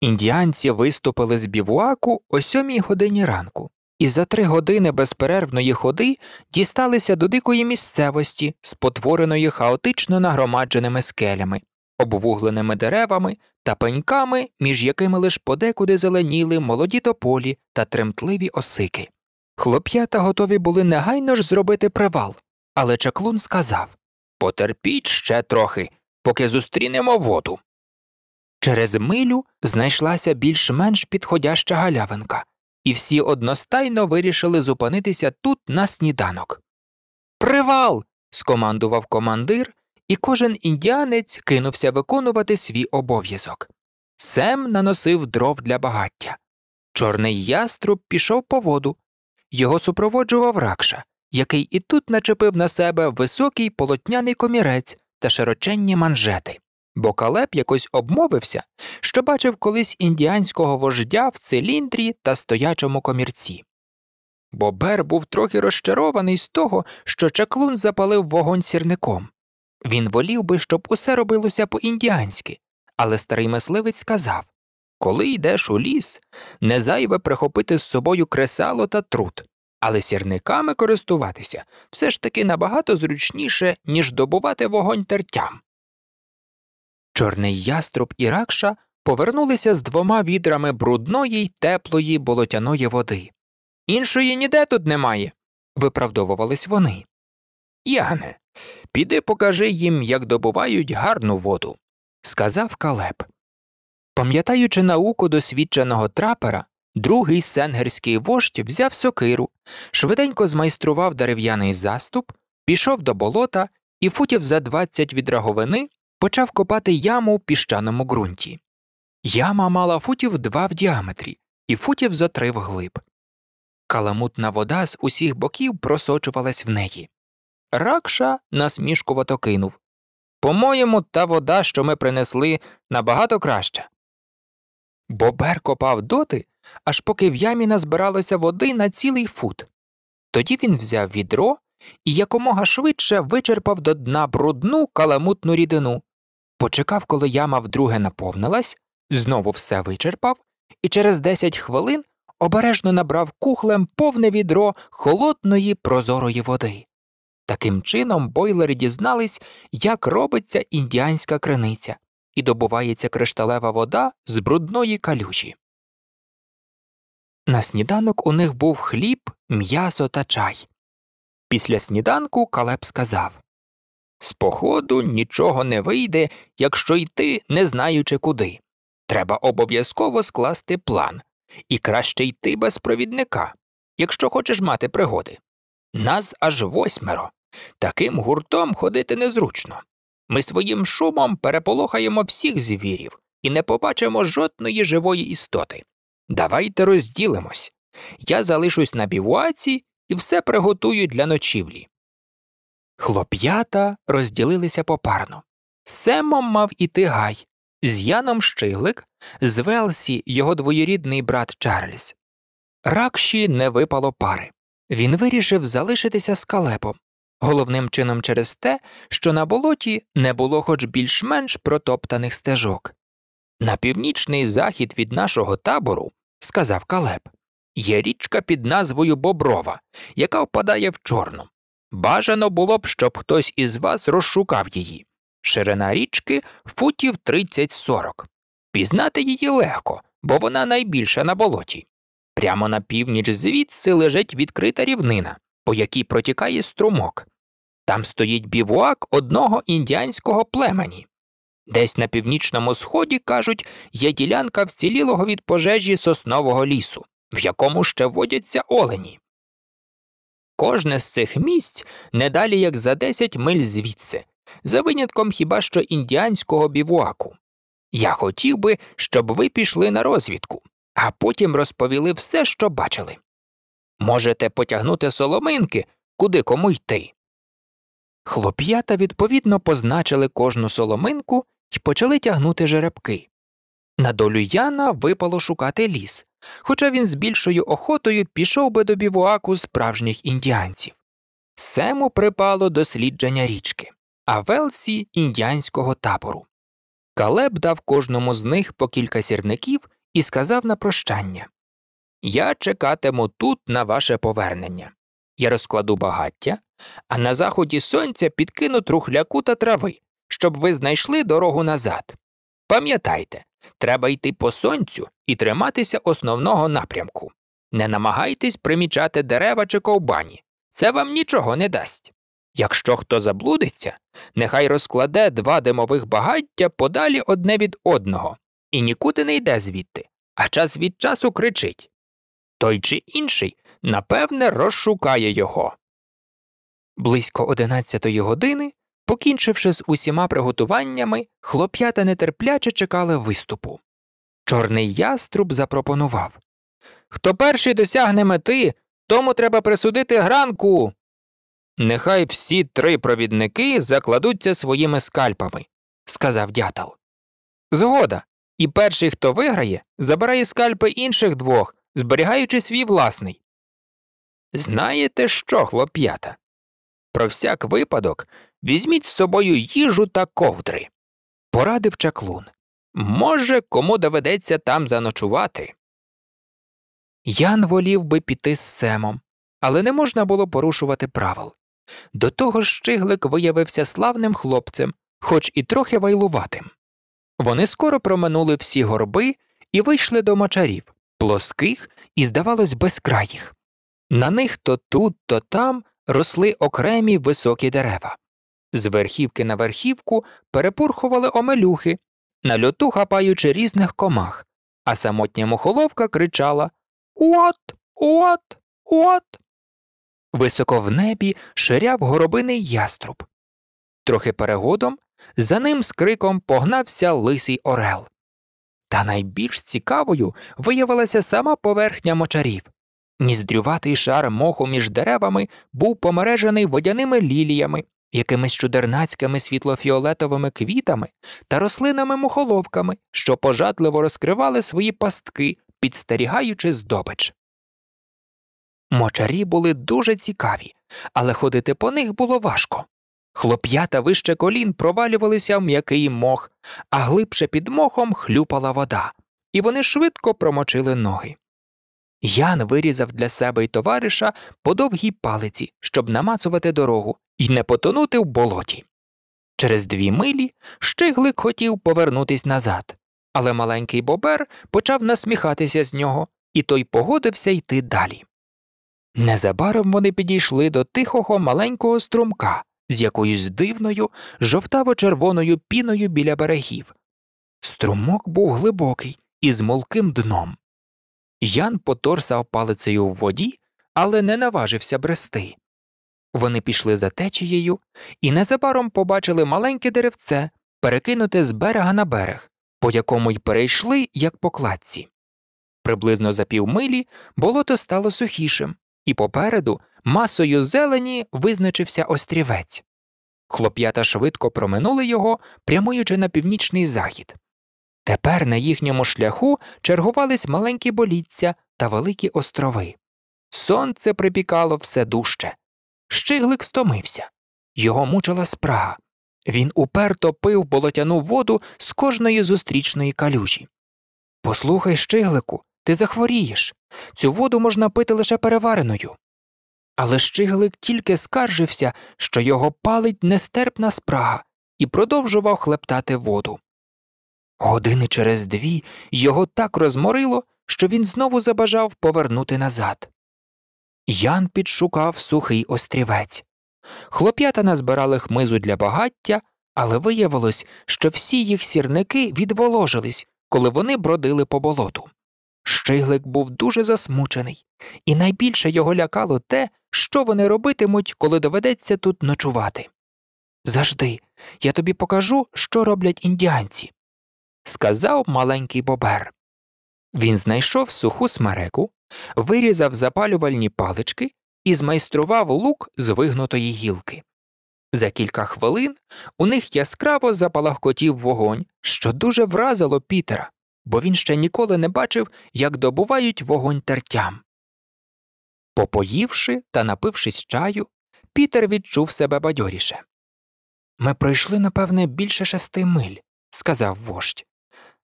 Індіанці виступили з бівуаку о сьомій годині ранку, і за три години безперервної ходи дісталися до дикої місцевості, спотвореної хаотично нагромадженими скелями, обвугленими деревами та пеньками, між якими лиш подекуди зеленіли молоді тополі та тремтливі осики. Хлоп'ята готові були негайно ж зробити привал, але чаклун сказав Потерпіть ще трохи, поки зустрінемо воду. Через милю знайшлася більш-менш підходяща галявинка, і всі одностайно вирішили зупинитися тут на сніданок. Привал. скомандував командир, і кожен індіанець кинувся виконувати свій обов'язок. Сем наносив дров для багаття. Чорний яструб пішов по воду. Його супроводжував ракша, який і тут начепив на себе високий полотняний комірець та широченні манжети. Бо Калеб якось обмовився, що бачив колись індіанського вождя в циліндрі та стоячому комірці. Бо Бер був трохи розчарований з того, що чаклун запалив вогонь сірником. Він волів би, щоб усе робилося по індіанськи, але старий мисливець сказав Коли йдеш у ліс, не зайве прихопити з собою кресало та трут, але сірниками користуватися все ж таки набагато зручніше, ніж добувати вогонь тертям. Чорний яструб і ракша повернулися з двома відрами брудної й теплої болотяної води. Іншої ніде тут немає, виправдовувались вони. Яне, піди покажи їм, як добувають гарну воду, сказав Калеб. Пам'ятаючи науку досвідченого трапера, другий сенгерський вождь взяв сокиру, швиденько змайстрував дерев'яний заступ, пішов до болота і футів за двадцять від раговини почав копати яму в піщаному ґрунті. Яма мала футів два в діаметрі і футів зо три вглиб. Каламутна вода з усіх боків просочувалась в неї. Ракша насмішкувато кинув По моєму, та вода, що ми принесли, набагато краща. Бобер копав доти, аж поки в ямі назбиралося води на цілий фут. Тоді він взяв відро і якомога швидше вичерпав до дна брудну каламутну рідину, почекав, коли яма вдруге наповнилась, знову все вичерпав, і через десять хвилин обережно набрав кухлем повне відро холодної прозорої води. Таким чином бойлери дізнались, як робиться індіанська криниця, і добувається кришталева вода з брудної калюжі. На сніданок у них був хліб, м'ясо та чай. Після сніданку Калеб сказав з походу нічого не вийде, якщо йти, не знаючи куди. Треба обов'язково скласти план, і краще йти без провідника, якщо хочеш мати пригоди. Нас аж восьмеро. Таким гуртом ходити незручно. Ми своїм шумом переполохаємо всіх звірів і не побачимо жодної живої істоти. Давайте розділимось. Я залишусь на бівуаці і все приготую для ночівлі. Хлоп'ята розділилися попарно. Семом мав іти гай, з Яном Щиглик, з Велсі його двоюрідний брат Чарльз. Ракші не випало пари. Він вирішив залишитися з калепом, головним чином через те, що на болоті не було хоч більш-менш протоптаних стежок. На північний захід від нашого табору, сказав калеп, є річка під назвою Боброва, яка впадає в чорну. Бажано було б, щоб хтось із вас розшукав її. Ширина річки футів 30-40. Пізнати її легко, бо вона найбільша на болоті. Прямо на північ звідси лежить відкрита рівнина, по якій протікає струмок. Там стоїть бівуак одного індіанського племені. Десь на північному сході, кажуть, є ділянка вцілілого від пожежі соснового лісу, в якому ще водяться олені. Кожне з цих місць не далі як за 10 миль звідси, за винятком хіба що індіанського бівуаку. Я хотів би, щоб ви пішли на розвідку, а потім розповіли все, що бачили. Можете потягнути соломинки, куди кому йти. Хлоп'ята відповідно позначили кожну соломинку і почали тягнути жеребки. На долю Яна випало шукати ліс, Хоча він з більшою охотою пішов би до бівуаку справжніх індіанців. Сему припало дослідження річки, а Велсі індіанського табору. Калеб дав кожному з них по кілька сірників і сказав на прощання Я чекатиму тут на ваше повернення. Я розкладу багаття, а на заході сонця підкину трухляку та трави, щоб ви знайшли дорогу назад. Пам'ятайте, треба йти по сонцю і триматися основного напрямку. Не намагайтесь примічати дерева чи ковбані, це вам нічого не дасть. Якщо хто заблудиться, нехай розкладе два димових багаття подалі одне від одного і нікуди не йде звідти, а час від часу кричить. Той чи інший, напевне, розшукає його. Близько одинадцятої години, покінчивши з усіма приготуваннями, хлоп'ята нетерпляче чекали виступу. Чорний яструб запропонував Хто перший досягне мети, тому треба присудити гранку. Нехай всі три провідники закладуться своїми скальпами, сказав дятел. Згода. І перший, хто виграє, забирає скальпи інших двох, зберігаючи свій власний. Знаєте що, хлоп'ята? Про всяк випадок візьміть з собою їжу та ковдри, порадив чаклун. Може, кому доведеться там заночувати. Ян волів би піти з семом, але не можна було порушувати правил. До того ж Щиглик виявився славним хлопцем, хоч і трохи вайлуватим. Вони скоро проминули всі горби і вийшли до мочарів, плоских і, здавалось, безкраїх. На них то тут, то там росли окремі високі дерева. З верхівки на верхівку перепурхували омелюхи, на льоту хапаючи різних комах, а самотня мухоловка кричала От, от, от. Високо в небі ширяв горобиний яструб. Трохи перегодом за ним з криком погнався лисий орел. Та найбільш цікавою виявилася сама поверхня мочарів. Ніздрюватий шар моху між деревами був помережений водяними ліліями, якимись чудернацькими світлофіолетовими квітами та рослинами мухоловками, що пожадливо розкривали свої пастки, підстерігаючи здобич. Мочарі були дуже цікаві, але ходити по них було важко. Хлоп'ята вище колін провалювалися в м'який мох, а глибше під мохом хлюпала вода, і вони швидко промочили ноги. Ян вирізав для себе й товариша по довгій палиці, щоб намацувати дорогу і не потонути в болоті. Через дві милі Щиглик хотів повернутись назад, але маленький бобер почав насміхатися з нього, і той погодився йти далі. Незабаром вони підійшли до тихого маленького струмка з якоюсь дивною, жовтаво-червоною піною біля берегів. Струмок був глибокий і з молким дном. Ян поторсав палицею в воді, але не наважився брести. Вони пішли за течією і незабаром побачили маленьке деревце, перекинуте з берега на берег, по якому й перейшли, як по кладці. Приблизно за півмилі болото стало сухішим, і попереду масою зелені визначився острівець. Хлоп'ята швидко проминули його, прямуючи на північний захід, Тепер на їхньому шляху чергувались маленькі боліття та великі острови. Сонце припікало все дужче. Щиглик стомився. Його мучила спрага. Він уперто пив болотяну воду з кожної зустрічної калюжі. Послухай, щиглику, ти захворієш. Цю воду можна пити лише перевареною. Але щиглик тільки скаржився, що його палить нестерпна спрага, і продовжував хлептати воду. Години через дві його так розморило, що він знову забажав повернути назад. Ян підшукав сухий острівець. Хлоп'ята назбирали хмизу для багаття, але виявилось, що всі їх сірники відволожились, коли вони бродили по болоту. Щиглик був дуже засмучений, і найбільше його лякало те, що вони робитимуть, коли доведеться тут ночувати. Зажди, я тобі покажу, що роблять індіанці сказав маленький бобер. Він знайшов суху смереку, вирізав запалювальні палички і змайстрував лук з вигнутої гілки. За кілька хвилин у них яскраво запалахкотів вогонь, що дуже вразило Пітера, бо він ще ніколи не бачив, як добувають вогонь тертям. Попоївши та напившись чаю, Пітер відчув себе бадьоріше. Ми пройшли, напевне, більше шести миль, сказав вождь.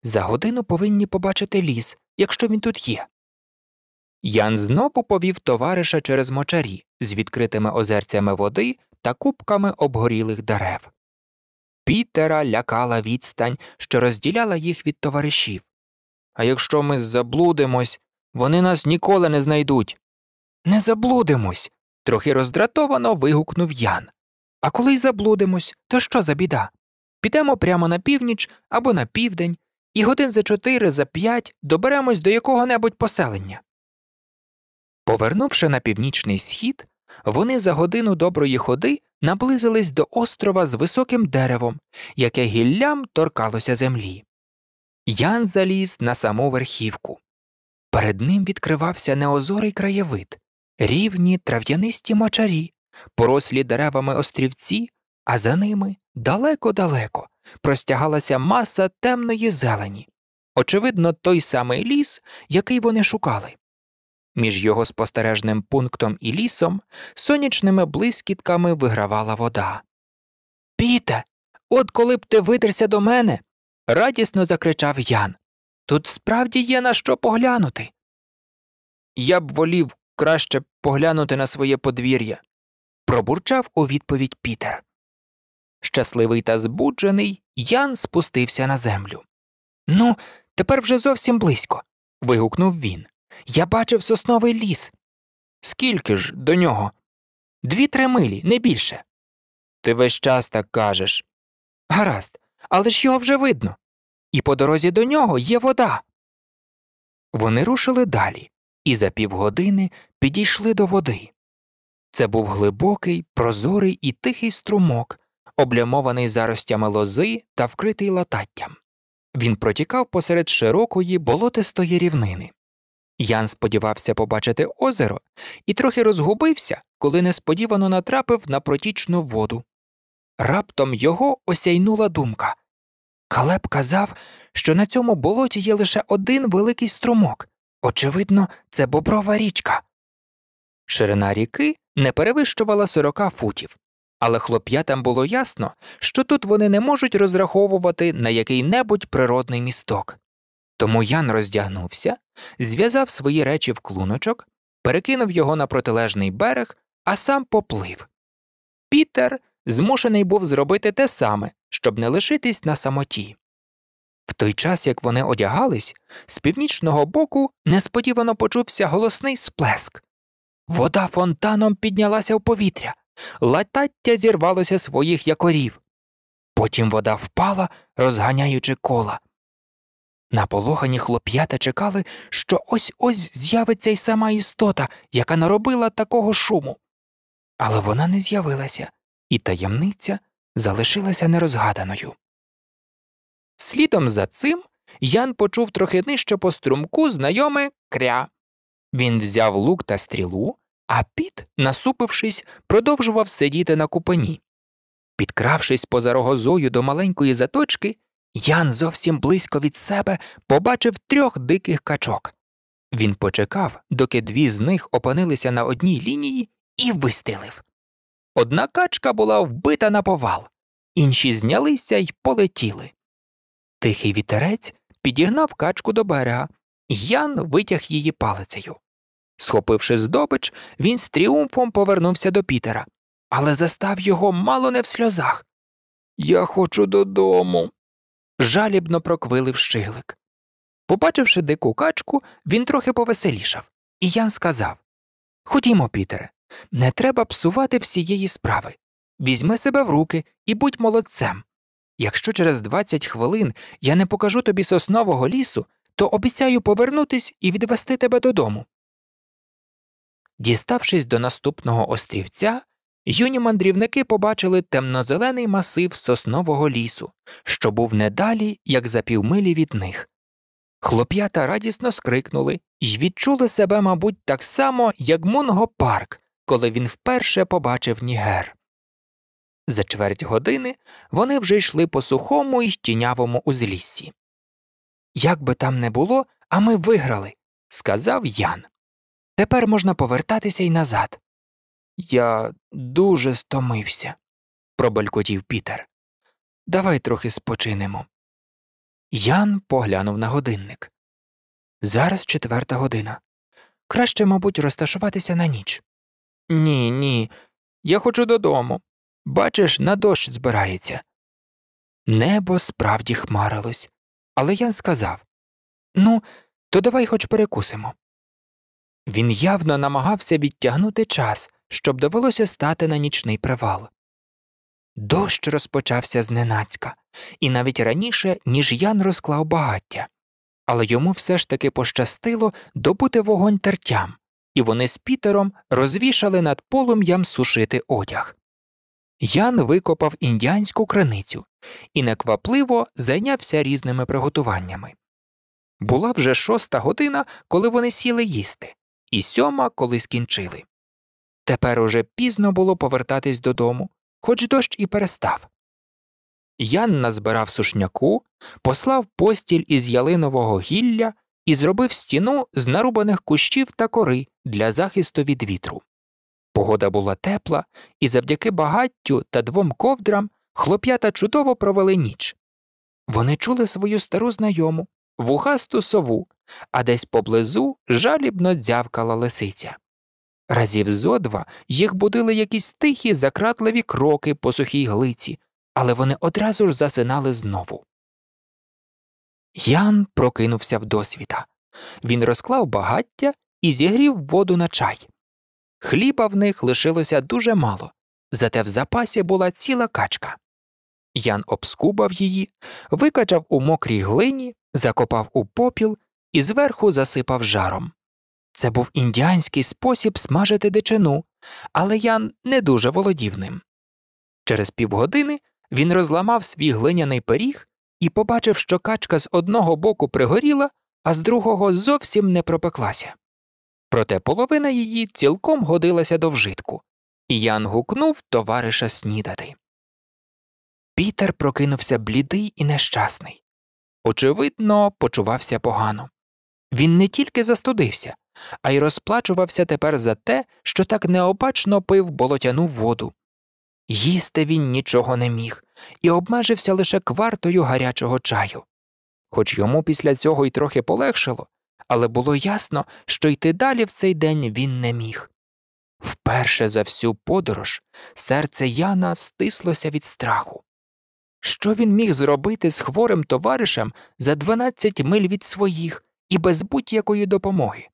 За годину повинні побачити ліс, якщо він тут є. Ян знову повів товариша через мочарі з відкритими озерцями води та кубками обгорілих дерев. Пітера лякала відстань, що розділяла їх від товаришів. А якщо ми заблудимось, вони нас ніколи не знайдуть. Не заблудимось. трохи роздратовано вигукнув Ян. А коли й заблудимось, то що за біда? Підемо прямо на північ або на південь, і годин за чотири, за п'ять доберемось до якого небудь поселення. Повернувши на північний схід, вони за годину доброї ходи наблизились до острова з високим деревом, яке гіллям торкалося землі. Ян заліз на саму верхівку. Перед ним відкривався неозорий краєвид, рівні трав'янисті мочарі, порослі деревами острівці, а за ними далеко далеко простягалася маса темної зелені, очевидно, той самий ліс, який вони шукали. Між його спостережним пунктом і лісом сонячними блискітками вигравала вода. Піте, от коли б ти видерся до мене. радісно закричав Ян. Тут справді є на що поглянути. Я б волів краще поглянути на своє подвір'я, пробурчав у відповідь Пітер. Щасливий та збуджений, Ян спустився на землю. Ну, тепер вже зовсім близько. вигукнув він. Я бачив сосновий ліс. Скільки ж до нього? Дві три милі, не більше. Ти весь час так кажеш. Гаразд, але ж його вже видно. І по дорозі до нього є вода. Вони рушили далі і за півгодини підійшли до води. Це був глибокий, прозорий і тихий струмок, облямований заростями лози та вкритий лататтям. Він протікав посеред широкої болотистої рівнини. Ян сподівався побачити озеро і трохи розгубився, коли несподівано натрапив на протічну воду. Раптом його осяйнула думка. Калеб казав, що на цьому болоті є лише один великий струмок очевидно, це боброва річка. Ширина ріки не перевищувала 40 футів але хлоп'ятам було ясно, що тут вони не можуть розраховувати на який небудь природний місток. Тому Ян роздягнувся, зв'язав свої речі в клуночок, перекинув його на протилежний берег, а сам поплив. Пітер змушений був зробити те саме, щоб не лишитись на самоті. В той час, як вони одягались, з північного боку несподівано почувся голосний сплеск. Вода фонтаном піднялася в повітря латаття зірвалося своїх якорів. Потім вода впала, розганяючи кола. Наполохані хлоп'ята чекали, що ось ось з'явиться й сама істота, яка наробила такого шуму. Але вона не з'явилася, і таємниця залишилася нерозгаданою. Слідом за цим Ян почув трохи нижче по струмку знайоме кря. Він взяв лук та стрілу, а піт, насупившись, продовжував сидіти на купині. Підкравшись поза рогозою до маленької заточки, Ян зовсім близько від себе побачив трьох диких качок. Він почекав, доки дві з них опинилися на одній лінії, і вистрілив. Одна качка була вбита на повал, інші знялися й полетіли. Тихий вітерець підігнав качку до берега, Ян витяг її палицею. Схопивши здобич, він з тріумфом повернувся до Пітера, але застав його мало не в сльозах. Я хочу додому. жалібно проквилив щиглик. Побачивши дику качку, він трохи повеселішав, і Ян сказав Ходімо, Пітере, не треба псувати всієї справи. Візьми себе в руки і будь молодцем. Якщо через 20 хвилин я не покажу тобі соснового лісу, то обіцяю повернутись і відвести тебе додому. Діставшись до наступного острівця, юні мандрівники побачили темнозелений масив соснового лісу, що був не далі, як за півмилі від них. Хлоп'ята радісно скрикнули і відчули себе, мабуть, так само, як Мунго Парк, коли він вперше побачив Нігер. За чверть години вони вже йшли по сухому й тінявому узліссі. Як би там не було, а ми виграли, сказав Ян. Тепер можна повертатися й назад. Я дуже стомився, пробалькотів Пітер. Давай трохи спочинемо. Ян поглянув на годинник. Зараз четверта година. Краще, мабуть, розташуватися на ніч. Ні, ні, я хочу додому. Бачиш, на дощ збирається. Небо справді хмарилось, але Ян сказав Ну, то давай хоч перекусимо. Він явно намагався відтягнути час, щоб довелося стати на нічний привал. Дощ розпочався зненацька, і навіть раніше, ніж Ян розклав багаття, але йому все ж таки пощастило добути вогонь тертям, і вони з Пітером розвішали над полум'ям сушити одяг. Ян викопав індіанську криницю і неквапливо зайнявся різними приготуваннями. Була вже шоста година, коли вони сіли їсти, і сьома, коли скінчили. Тепер уже пізно було повертатись додому, хоч дощ і перестав. Ян назбирав сушняку, послав постіль із ялинового гілля і зробив стіну з нарубаних кущів та кори для захисту від вітру. Погода була тепла, і завдяки багаттю та двом ковдрам хлоп'ята чудово провели ніч. Вони чули свою стару знайому, Вугасту сову, а десь поблизу жалібно дзявкала лисиця. Разів зо два їх будили якісь тихі, закратливі кроки по сухій глиці, але вони одразу ж засинали знову. Ян прокинувся в досвіта. Він розклав багаття і зігрів воду на чай. Хліба в них лишилося дуже мало, зате в запасі була ціла качка. Ян обскубав її, викачав у мокрій глині, закопав у попіл і зверху засипав жаром. Це був індіанський спосіб смажити дичину, але я не дуже володів ним. Через півгодини він розламав свій глиняний пиріг і побачив, що качка з одного боку пригоріла, а з другого зовсім не пропеклася. Проте половина її цілком годилася до вжитку, і Ян гукнув товариша снідати. Пітер прокинувся блідий і нещасний очевидно, почувався погано. Він не тільки застудився, а й розплачувався тепер за те, що так необачно пив болотяну воду. Їсти він нічого не міг і обмежився лише квартою гарячого чаю. Хоч йому після цього й трохи полегшило, але було ясно, що йти далі в цей день він не міг. Вперше за всю подорож серце Яна стислося від страху що він міг зробити з хворим товаришем за 12 миль від своїх і без будь-якої допомоги.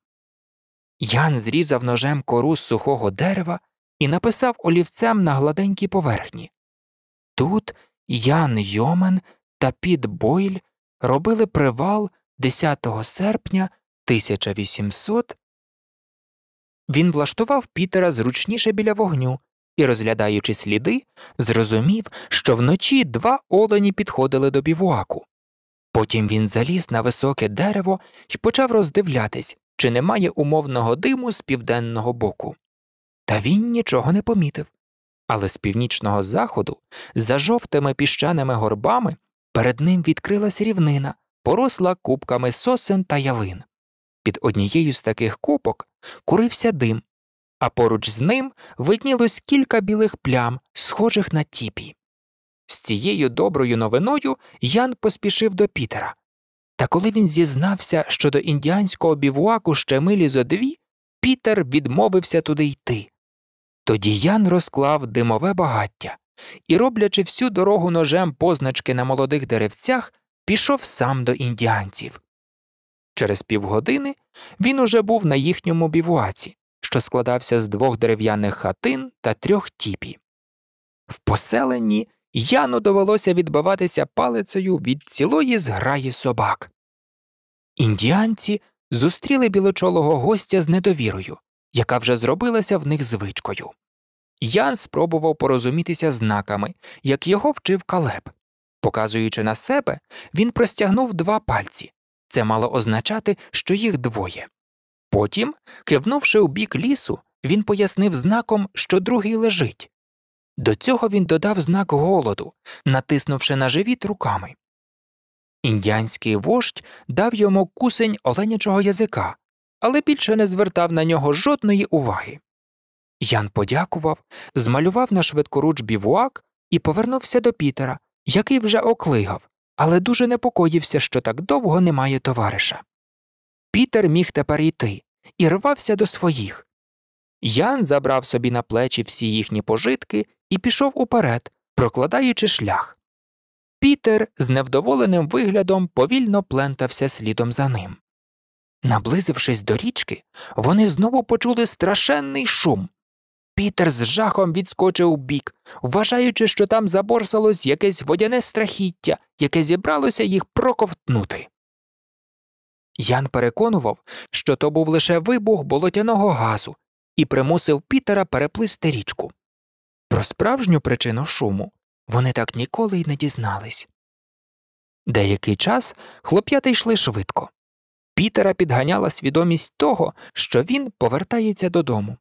Ян зрізав ножем кору з сухого дерева і написав олівцем на гладенькій поверхні. Тут Ян Йомен та Піт Бойль робили привал 10 серпня 1800. Він влаштував Пітера зручніше біля вогню і, розглядаючи сліди, зрозумів, що вночі два олені підходили до бівуаку. Потім він заліз на високе дерево і почав роздивлятись, чи немає умовного диму з південного боку. Та він нічого не помітив. Але з північного заходу, за жовтими піщаними горбами, перед ним відкрилась рівнина, поросла кубками сосен та ялин. Під однією з таких купок курився дим, а поруч з ним виднілось кілька білих плям, схожих на тіпі. З цією доброю новиною Ян поспішив до Пітера. Та коли він зізнався, що до індіанського бівуаку ще милі зо дві, Пітер відмовився туди йти. Тоді Ян розклав димове багаття і, роблячи всю дорогу ножем позначки на молодих деревцях, пішов сам до індіанців. Через півгодини він уже був на їхньому бівуаці що складався з двох дерев'яних хатин та трьох тіпі. В поселенні Яну довелося відбиватися палицею від цілої зграї собак. Індіанці зустріли білочолого гостя з недовірою, яка вже зробилася в них звичкою. Ян спробував порозумітися знаками, як його вчив калеб. Показуючи на себе, він простягнув два пальці це мало означати, що їх двоє. Потім, кивнувши у бік лісу, він пояснив знаком, що другий лежить. До цього він додав знак голоду, натиснувши на живіт руками. Індіанський вождь дав йому кусень оленячого язика, але більше не звертав на нього жодної уваги. Ян подякував, змалював на швидкоруч бівуак і повернувся до Пітера, який вже оклигав, але дуже непокоївся, що так довго немає товариша. Пітер міг тепер йти і рвався до своїх. Ян забрав собі на плечі всі їхні пожитки і пішов уперед, прокладаючи шлях. Пітер з невдоволеним виглядом повільно плентався слідом за ним. Наблизившись до річки, вони знову почули страшенний шум. Пітер з жахом відскочив у бік, вважаючи, що там заборсалось якесь водяне страхіття, яке зібралося їх проковтнути. Ян переконував, що то був лише вибух болотяного газу і примусив Пітера переплисти річку. Про справжню причину шуму вони так ніколи й не дізнались. Деякий час хлоп'яти йшли швидко. Пітера підганяла свідомість того, що він повертається додому.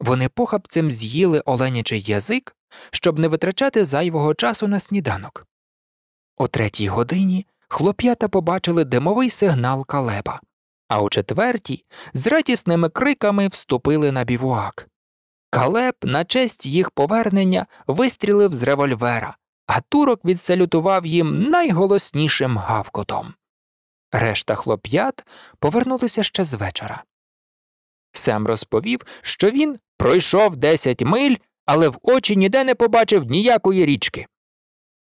Вони похапцем з'їли оленячий язик, щоб не витрачати зайвого часу на сніданок. О третій годині хлоп'ята побачили димовий сигнал калеба, а о четвертій з радісними криками вступили на бівуак. Калеб на честь їх повернення вистрілив з револьвера, а турок відсалютував їм найголоснішим гавкотом. Решта хлоп'ят повернулися ще з вечора. Сем розповів, що він пройшов десять миль, але в очі ніде не побачив ніякої річки.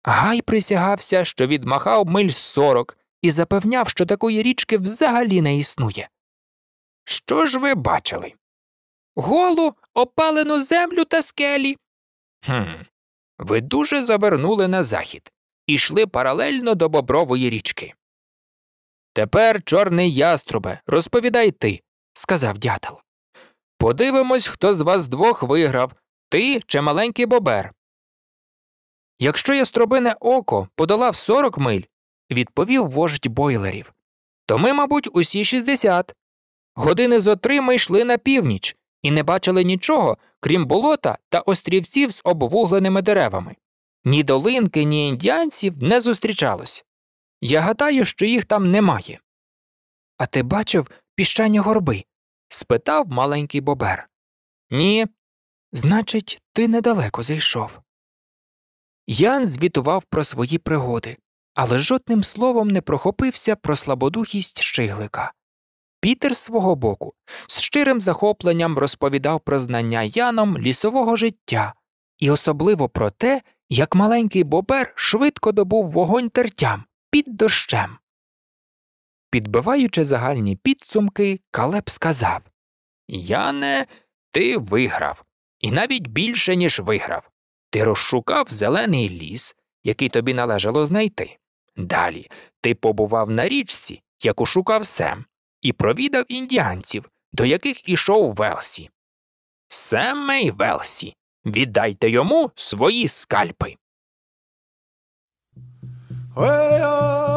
Гай присягався, що відмахав миль сорок і запевняв, що такої річки взагалі не існує. Що ж ви бачили? Голу, опалену землю та скелі. «Хм, Ви дуже завернули на захід і йшли паралельно до бобрової річки. Тепер, чорний яструбе, розповідай ти, сказав дятел. Подивимось, хто з вас двох виграв ти чи маленький бобер. Якщо ястробине око подолав 40 миль, відповів вождь бойлерів, то ми, мабуть, усі 60. Години зо три ми йшли на північ і не бачили нічого, крім болота та острівців з обвугленими деревами. Ні долинки, ні індіанців не зустрічалось. Я гадаю, що їх там немає. А ти бачив піщані горби? спитав маленький бобер. Ні. Значить, ти недалеко зайшов. Ян звітував про свої пригоди, але жодним словом не прохопився про слабодухість Щиглика. Пітер свого боку з щирим захопленням розповідав про знання Яном лісового життя і особливо про те, як маленький бобер швидко добув вогонь тертям під дощем. Підбиваючи загальні підсумки, Калеб сказав Яне, ти виграв, і навіть більше, ніж виграв. Ти розшукав зелений ліс, який тобі належало знайти. Далі ти побував на річці, яку шукав Сем, і провідав індіанців, до яких ішов Велсі. Семей Велсі, віддайте йому свої скальпи. Hey,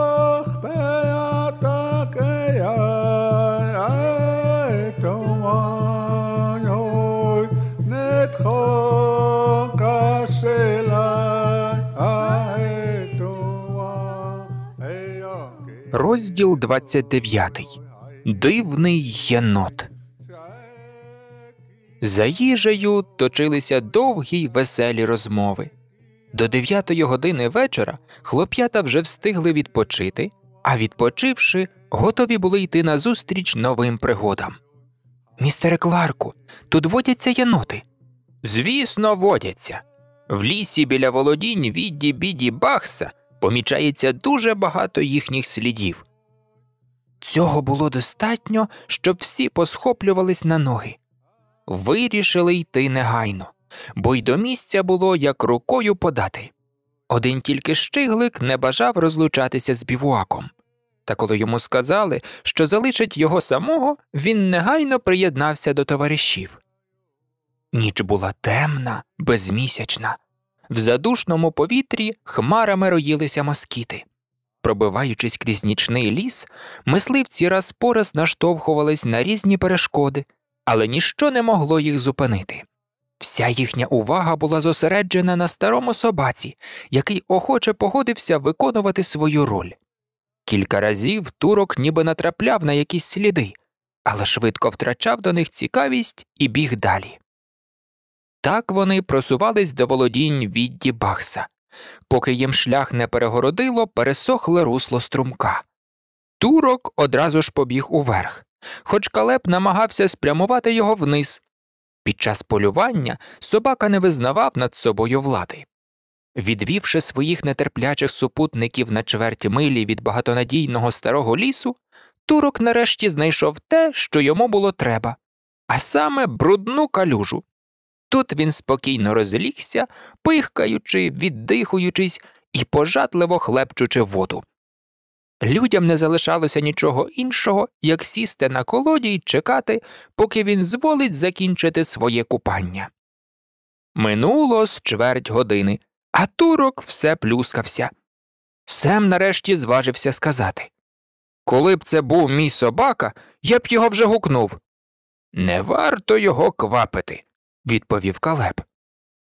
Розділ 29. Дивний єнот. За їжею точилися довгі й веселі розмови. До дев'ятої години вечора хлоп'ята вже встигли відпочити, а відпочивши, готові були йти назустріч новим пригодам. Містере Кларку, тут водяться єноти. Звісно, водяться. В лісі біля володінь відді біді Бахса помічається дуже багато їхніх слідів. Цього було достатньо, щоб всі посхоплювались на ноги. Вирішили йти негайно, бо й до місця було як рукою подати. Один тільки щиглик не бажав розлучатися з бівуаком. Та коли йому сказали, що залишать його самого, він негайно приєднався до товаришів. Ніч була темна, безмісячна, в задушному повітрі хмарами роїлися москіти. Пробиваючись крізь нічний ліс, мисливці раз по раз наштовхувались на різні перешкоди, але ніщо не могло їх зупинити. Вся їхня увага була зосереджена на старому собаці, який охоче погодився виконувати свою роль. Кілька разів турок ніби натрапляв на якісь сліди, але швидко втрачав до них цікавість і біг далі. Так вони просувались до володінь відді Бахса. Поки їм шлях не перегородило, пересохле русло струмка. Турок одразу ж побіг уверх, хоч калеп намагався спрямувати його вниз. Під час полювання собака не визнавав над собою влади. Відвівши своїх нетерплячих супутників на чверть милі від багатонадійного старого лісу, турок нарешті знайшов те, що йому було треба, а саме брудну калюжу. Тут він спокійно розлігся, пихкаючи, віддихуючись і пожадливо хлепчучи воду. Людям не залишалося нічого іншого, як сісти на колоді й чекати, поки він зволить закінчити своє купання. Минуло з чверть години, а турок все плюскався. Сем нарешті зважився сказати Коли б це був мій собака, я б його вже гукнув. Не варто його квапити відповів Калеб.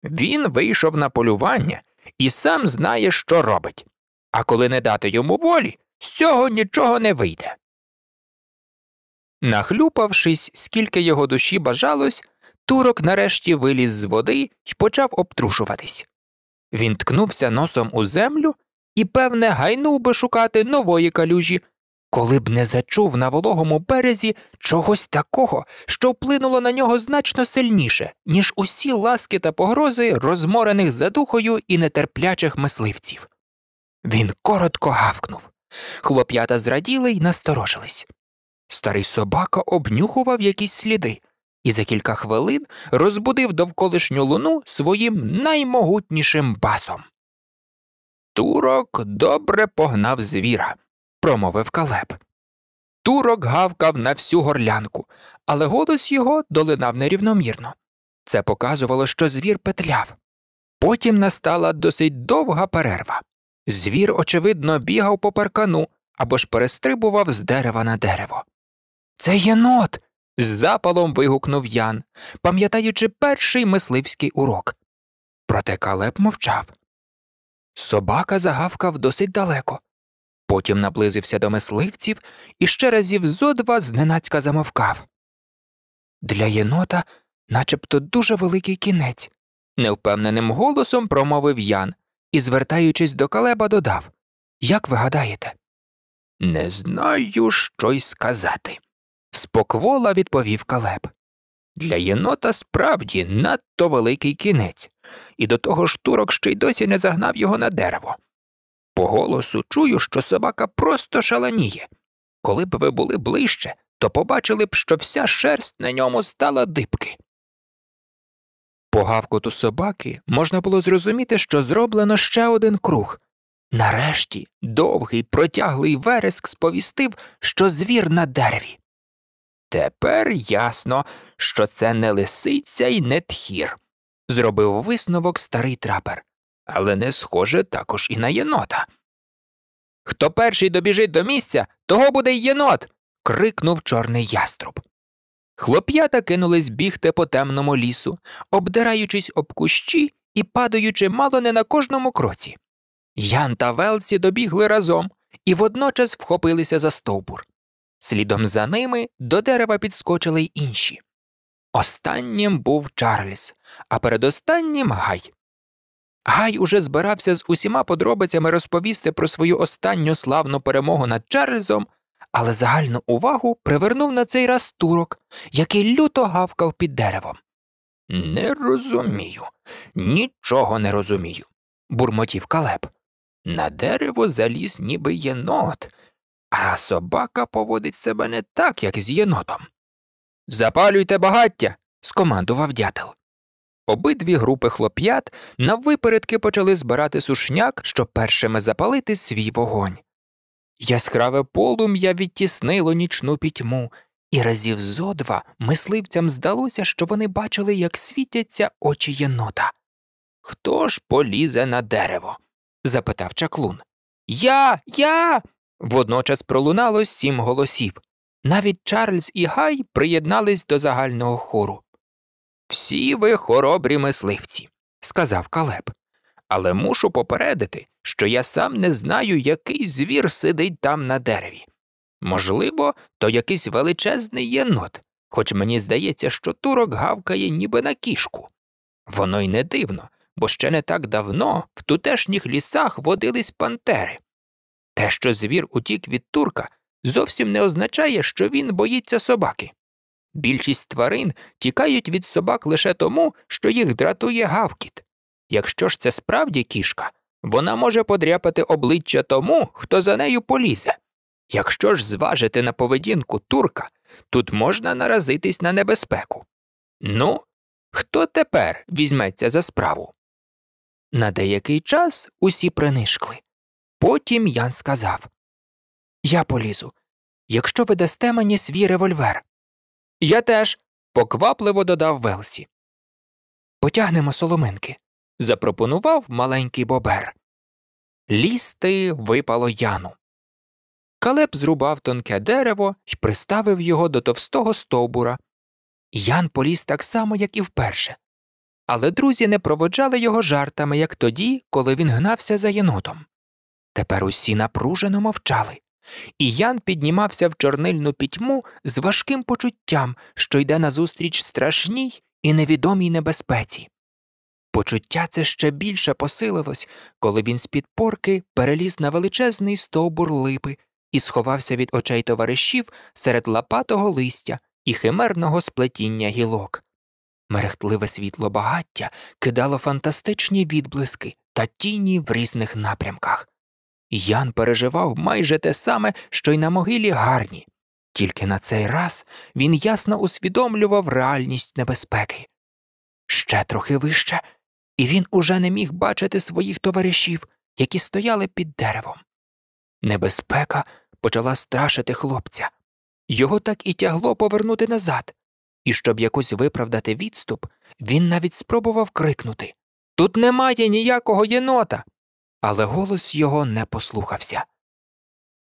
Він вийшов на полювання і сам знає, що робить, а коли не дати йому волі, з цього нічого не вийде. Нахлюпавшись, скільки його душі бажалось, турок нарешті виліз з води і почав обтрушуватись. Він ткнувся носом у землю і, певне, гайнув би шукати нової калюжі, коли б не зачув на вологому березі чогось такого, що вплинуло на нього значно сильніше, ніж усі ласки та погрози розморених за духою і нетерплячих мисливців. Він коротко гавкнув. Хлоп'ята зраділи й насторожились. Старий собака обнюхував якісь сліди і за кілька хвилин розбудив довколишню луну своїм наймогутнішим басом. Турок добре погнав звіра, промовив калеб. Турок гавкав на всю горлянку, але голос його долинав нерівномірно. Це показувало, що звір петляв. Потім настала досить довга перерва. Звір, очевидно, бігав по паркану або ж перестрибував з дерева на дерево. Це єнот. з запалом вигукнув Ян, пам'ятаючи перший мисливський урок. Проте калеб мовчав. Собака загавкав досить далеко, потім наблизився до мисливців і ще разів зо два зненацька замовкав. Для єнота начебто дуже великий кінець, невпевненим голосом промовив Ян і, звертаючись до калеба, додав Як ви гадаєте? Не знаю, що й сказати, споквола відповів калеб. Для єнота справді надто великий кінець, і до того ж турок ще й досі не загнав його на дерево. По голосу чую, що собака просто шаленіє. Коли б ви були ближче, то побачили б, що вся шерсть на ньому стала дибки. По гавкоту собаки можна було зрозуміти, що зроблено ще один круг. Нарешті довгий протяглий вереск сповістив, що звір на дереві. Тепер ясно, що це не лисиця і не тхір, зробив висновок старий трапер але не схоже також і на єнота. Хто перший добіжить до місця, того буде й єнот. крикнув чорний яструб. Хлоп'ята кинулись бігти по темному лісу, обдираючись об кущі і падаючи мало не на кожному кроці. Ян та Велсі добігли разом і водночас вхопилися за стовбур. Слідом за ними до дерева підскочили й інші. Останнім був Чарльз, а передостаннім гай. Гай уже збирався з усіма подробицями розповісти про свою останню славну перемогу над Чарльзом, але загальну увагу привернув на цей раз турок, який люто гавкав під деревом. Не розумію, нічого не розумію, бурмотів калеб. На дерево заліз ніби єнот, а собака поводить себе не так, як з єнотом. Запалюйте багаття, скомандував дятел. Обидві групи хлоп'ят наввипередки почали збирати сушняк, щоб першими запалити свій вогонь. Яскраве полум'я відтіснило нічну пітьму, і разів зо два мисливцям здалося, що вони бачили, як світяться очі єнота. Хто ж полізе на дерево? запитав чаклун. Я, я. Водночас пролунало сім голосів. Навіть Чарльз і Гай приєднались до загального хору. Всі ви хоробрі мисливці, сказав Калеб, але мушу попередити, що я сам не знаю, який звір сидить там на дереві. Можливо, то якийсь величезний єнот, хоч мені здається, що турок гавкає ніби на кішку. Воно й не дивно, бо ще не так давно в тутешніх лісах водились пантери. Те, що звір утік від турка, зовсім не означає, що він боїться собаки. Більшість тварин тікають від собак лише тому, що їх дратує гавкіт. Якщо ж це справді кішка, вона може подряпати обличчя тому, хто за нею полізе. Якщо ж зважити на поведінку турка, тут можна наразитись на небезпеку. Ну, хто тепер візьметься за справу? На деякий час усі принишкли. Потім Ян сказав Я полізу. Якщо ви дасте мені свій револьвер. Я теж, поквапливо додав Велсі. Потягнемо соломинки, запропонував маленький бобер. Лісти випало яну. Калеб зрубав тонке дерево і приставив його до товстого стовбура. Ян поліз так само, як і вперше. Але друзі не проводжали його жартами, як тоді, коли він гнався за єнотом. Тепер усі напружено мовчали. І Ян піднімався в чорнильну пітьму з важким почуттям, що йде назустріч страшній і невідомій небезпеці. Почуття це ще більше посилилось, коли він з-під порки переліз на величезний стовбур липи і сховався від очей товаришів серед лапатого листя і химерного сплетіння гілок. Мерехтливе світло багаття кидало фантастичні відблиски та тіні в різних напрямках. Ян переживав майже те саме, що й на могилі гарні, тільки на цей раз він ясно усвідомлював реальність небезпеки. Ще трохи вище, і він уже не міг бачити своїх товаришів, які стояли під деревом. Небезпека почала страшити хлопця, його так і тягло повернути назад, і щоб якось виправдати відступ, він навіть спробував крикнути Тут немає ніякого єнота, але голос його не послухався.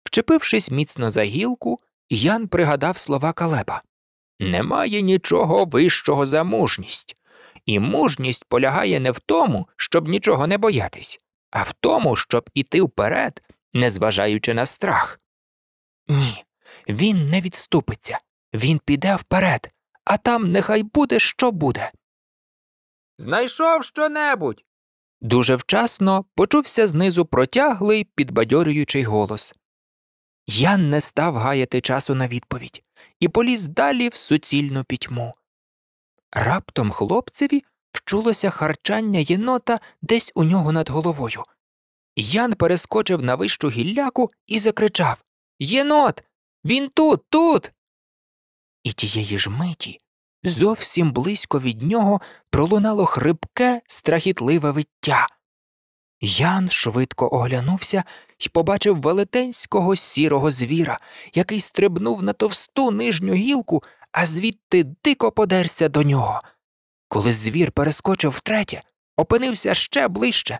Вчепившись міцно за гілку, Ян пригадав слова Калеба Немає нічого вищого за мужність, і мужність полягає не в тому, щоб нічого не боятись, а в тому, щоб іти вперед, незважаючи на страх. Ні, він не відступиться, він піде вперед, а там нехай буде що буде. Знайшов що небудь. Дуже вчасно почувся знизу протяглий, підбадьорюючий голос. Ян не став гаяти часу на відповідь і поліз далі в суцільну пітьму. Раптом хлопцеві вчулося харчання єнота десь у нього над головою. Ян перескочив на вищу гілляку і закричав Єнот, він тут, тут. І тієї ж миті зовсім близько від нього пролунало хрипке, страхітливе виття. Ян швидко оглянувся і побачив велетенського сірого звіра, який стрибнув на товсту нижню гілку, а звідти дико подерся до нього. Коли звір перескочив втретє, опинився ще ближче.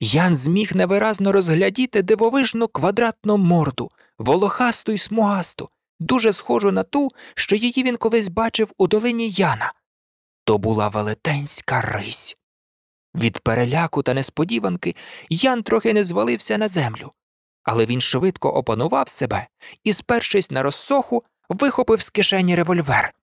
Ян зміг невиразно розглядіти дивовижну квадратну морду, волохасту й смугасту, дуже схожу на ту, що її він колись бачив у долині Яна. То була велетенська рись. Від переляку та несподіванки Ян трохи не звалився на землю, але він швидко опанував себе і, спершись на розсоху, вихопив з кишені револьвер.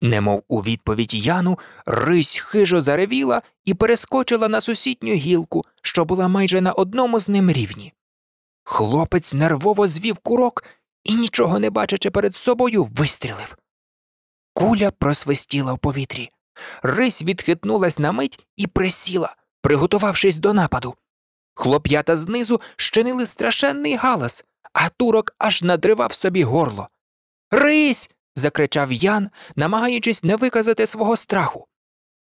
Немов у відповідь Яну, рись хижо заревіла і перескочила на сусідню гілку, що була майже на одному з ним рівні. Хлопець нервово звів курок і, нічого не бачачи перед собою, вистрілив. Куля просвистіла в повітрі. Рись відхитнулась на мить і присіла, приготувавшись до нападу. Хлоп'ята знизу щинили страшенний галас, а турок аж надривав собі горло. Рись. закричав Ян, намагаючись не виказати свого страху.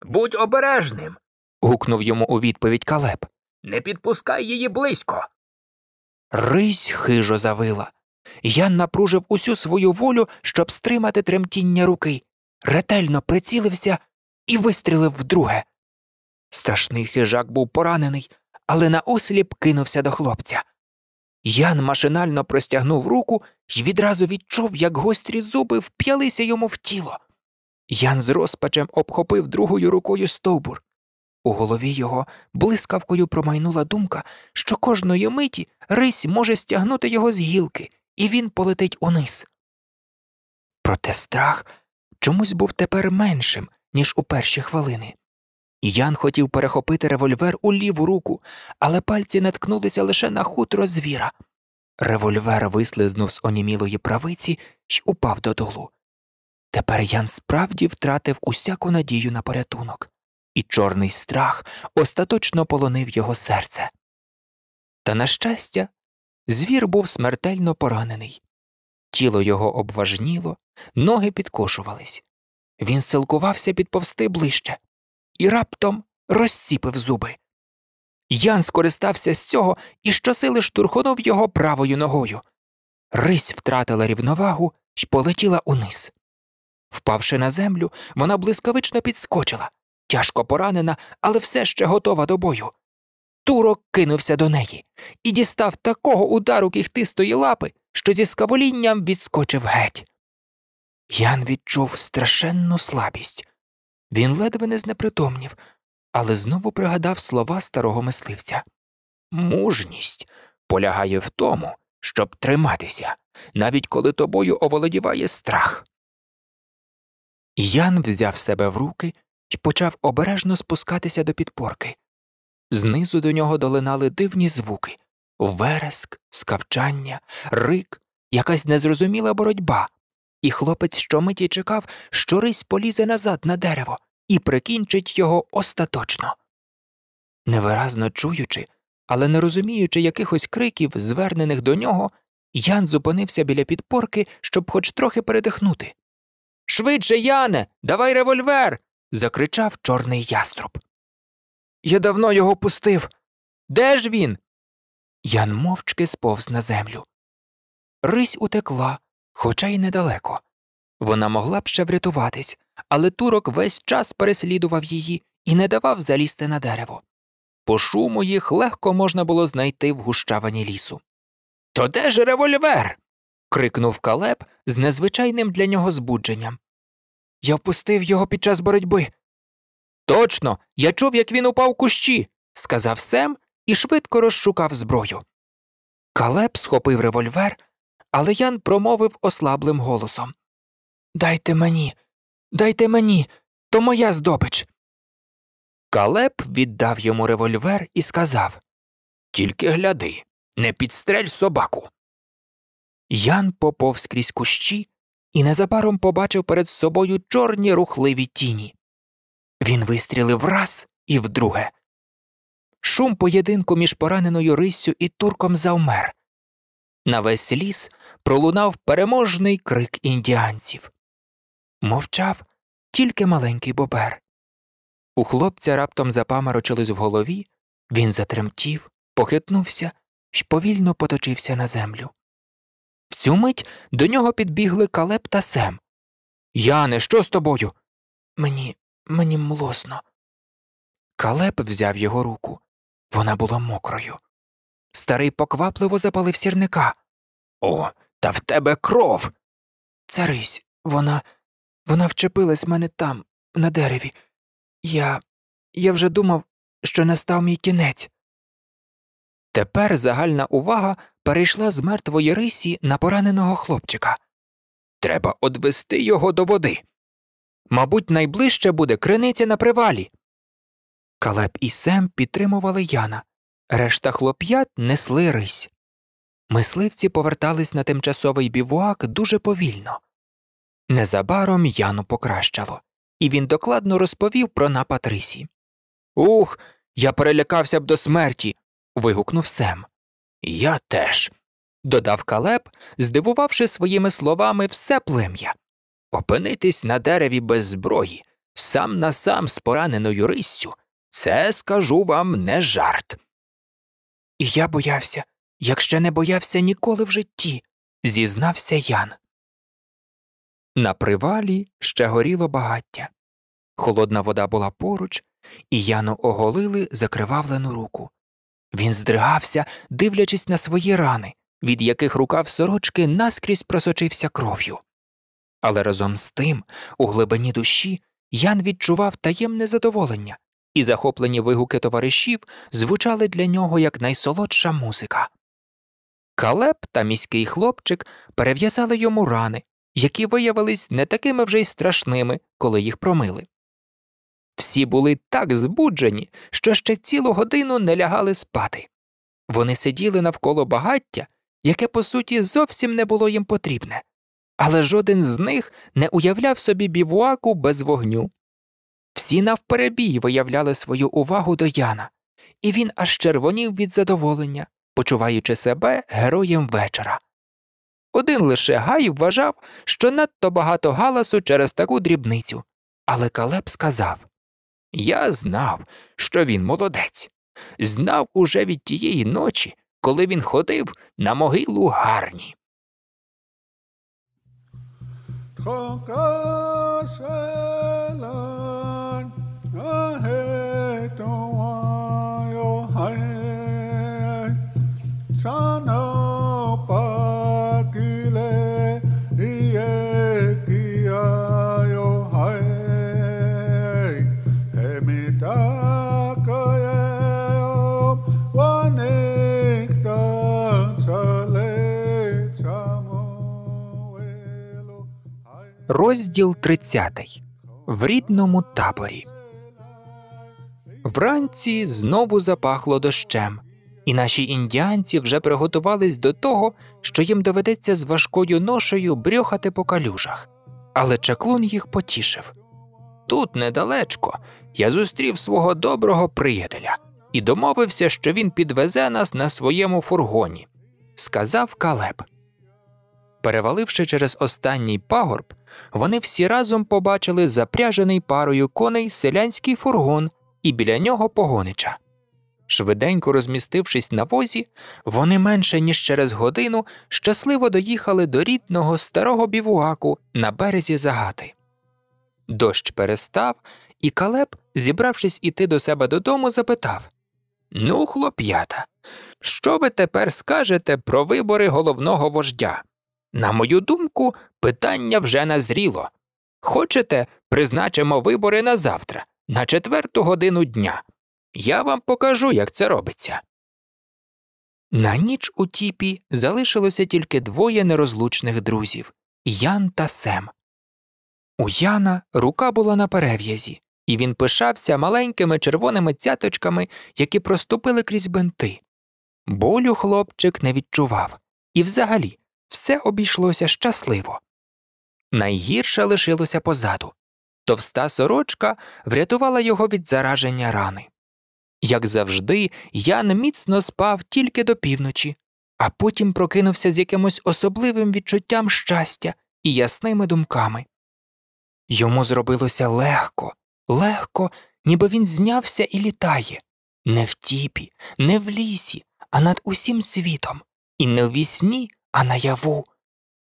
Будь обережним. гукнув йому у відповідь Калеб. Не підпускай її близько. Рись хижо завила, Ян напружив усю свою волю, щоб стримати тремтіння руки, ретельно прицілився і вистрілив вдруге. Страшний хижак був поранений, але наосліп кинувся до хлопця. Ян машинально простягнув руку і відразу відчув, як гострі зуби вп'ялися йому в тіло. Ян з розпачем обхопив другою рукою стовбур. У голові його блискавкою промайнула думка, що кожної миті рись може стягнути його з гілки і він полетить униз. Проте страх чомусь був тепер меншим, ніж у перші хвилини. Ян хотів перехопити револьвер у ліву руку, але пальці наткнулися лише на хутро звіра. Револьвер вислизнув з онімілої правиці й упав додолу. Тепер Ян справді втратив усяку надію на порятунок, і чорний страх остаточно полонив його серце. Та, на щастя, звір був смертельно поранений. Тіло його обважніло, ноги підкошувались. Він силкувався підповсти ближче і раптом розціпив зуби. Ян скористався з цього і щосили штурхонув його правою ногою. Рись втратила рівновагу й полетіла униз. Впавши на землю, вона блискавично підскочила, тяжко поранена, але все ще готова до бою. Турок кинувся до неї і дістав такого удару кіхтистої лапи, що зі скаволінням відскочив геть. Ян відчув страшенну слабість. Він ледве не знепритомнів, але знову пригадав слова старого мисливця Мужність полягає в тому, щоб триматися, навіть коли тобою оволодіває страх. Ян взяв себе в руки і почав обережно спускатися до підпорки. Знизу до нього долинали дивні звуки вереск, скавчання, рик, якась незрозуміла боротьба, і хлопець щомиті чекав, що рись полізе назад на дерево і прикінчить його остаточно. Невиразно чуючи, але не розуміючи якихось криків, звернених до нього, Ян зупинився біля підпорки, щоб хоч трохи передихнути. Швидше, Яне, давай револьвер. закричав чорний яструб. Я давно його пустив. Де ж він? Ян мовчки сповз на землю. Рись утекла, хоча й недалеко. Вона могла б ще врятуватись, але турок весь час переслідував її і не давав залізти на дерево. По шуму їх легко можна було знайти в гущавині лісу. То де ж револьвер? крикнув Калеб з незвичайним для нього збудженням. Я впустив його під час боротьби, Точно, я чув, як він упав у кущі, сказав Сем і швидко розшукав зброю. Калеб схопив револьвер, але Ян промовив ослаблим голосом Дайте мені, дайте мені, то моя здобич. Калеб віддав йому револьвер і сказав Тільки гляди, не підстрель собаку. Ян поповз крізь кущі і незабаром побачив перед собою чорні рухливі тіні. Він вистрілив раз і вдруге. Шум поєдинку між пораненою риссю і турком завмер. На весь ліс пролунав переможний крик індіанців. Мовчав тільки маленький бобер. У хлопця раптом запаморочились в голові, він затремтів, похитнувся й повільно поточився на землю. Всю мить до нього підбігли Калеп та Сем. Яне, що з тобою? Мені Мені млосно. Калеп взяв його руку. Вона була мокрою. Старий поквапливо запалив сірника. О, та в тебе кров. Царись, вона вона вчепилась мене там, на дереві. Я Я вже думав, що настав мій кінець. Тепер загальна увага перейшла з мертвої рисі на пораненого хлопчика. Треба одвести його до води. Мабуть, найближче буде криниця на привалі. Калеб і Сем підтримували Яна, решта хлоп'ят несли рись. Мисливці повертались на тимчасовий бівуак дуже повільно. Незабаром Яну покращало, і він докладно розповів про напад рисі. Ух, я перелякався б до смерті. вигукнув Сем. Я теж. додав Калеб, здивувавши своїми словами все плем'я. Опинитись на дереві без зброї, сам на сам з пораненою риссю, це скажу вам не жарт. І я боявся, якщо не боявся ніколи в житті, зізнався Ян. На привалі ще горіло багаття. Холодна вода була поруч, і Яну оголили закривавлену руку. Він здригався, дивлячись на свої рани, від яких рукав сорочки наскрізь просочився кров'ю. Але разом з тим, у глибині душі, Ян відчував таємне задоволення, і захоплені вигуки товаришів звучали для нього як найсолодша музика. Калеп та міський хлопчик перев'язали йому рани, які виявились не такими вже й страшними, коли їх промили. Всі були так збуджені, що ще цілу годину не лягали спати. Вони сиділи навколо багаття, яке по суті зовсім не було їм потрібне, але жоден з них не уявляв собі бівуаку без вогню. Всі навперебій виявляли свою увагу до Яна, і він аж червонів від задоволення, почуваючи себе героєм вечора. Один лише Гай вважав, що надто багато галасу через таку дрібницю, але Калеб сказав Я знав, що він молодець, знав уже від тієї ночі, коли він ходив на могилу гарні. Kokashelan Aheton. Розділ 30. В рідному таборі. Вранці знову запахло дощем, і наші індіанці вже приготувались до того, що їм доведеться з важкою ношею брюхати по калюжах. Але чаклун їх потішив Тут недалечко я зустрів свого доброго приятеля і домовився, що він підвезе нас на своєму фургоні. Сказав Калеб. Переваливши через останній пагорб, вони всі разом побачили запряжений парою коней селянський фургон і біля нього погонича. Швиденько розмістившись на возі, вони менше ніж через годину щасливо доїхали до рідного старого бівуаку на березі загати. Дощ перестав, і Калеб, зібравшись іти до себе додому, запитав Ну, хлоп'ята, що ви тепер скажете про вибори головного вождя? На мою думку, питання вже назріло. Хочете, призначимо вибори на завтра, на четверту годину дня. Я вам покажу, як це робиться. На ніч у тіпі залишилося тільки двоє нерозлучних друзів Ян та Сем. У Яна рука була на перев'язі, і він пишався маленькими червоними цяточками, які проступили крізь бенти. Болю хлопчик не відчував. І взагалі все обійшлося щасливо. Найгірше лишилося позаду. Товста сорочка врятувала його від зараження рани. Як завжди, Ян міцно спав тільки до півночі, а потім прокинувся з якимось особливим відчуттям щастя і ясними думками. Йому зробилося легко, легко, ніби він знявся і літає не в тіпі, не в лісі, а над усім світом, і не в вісні, а наяву.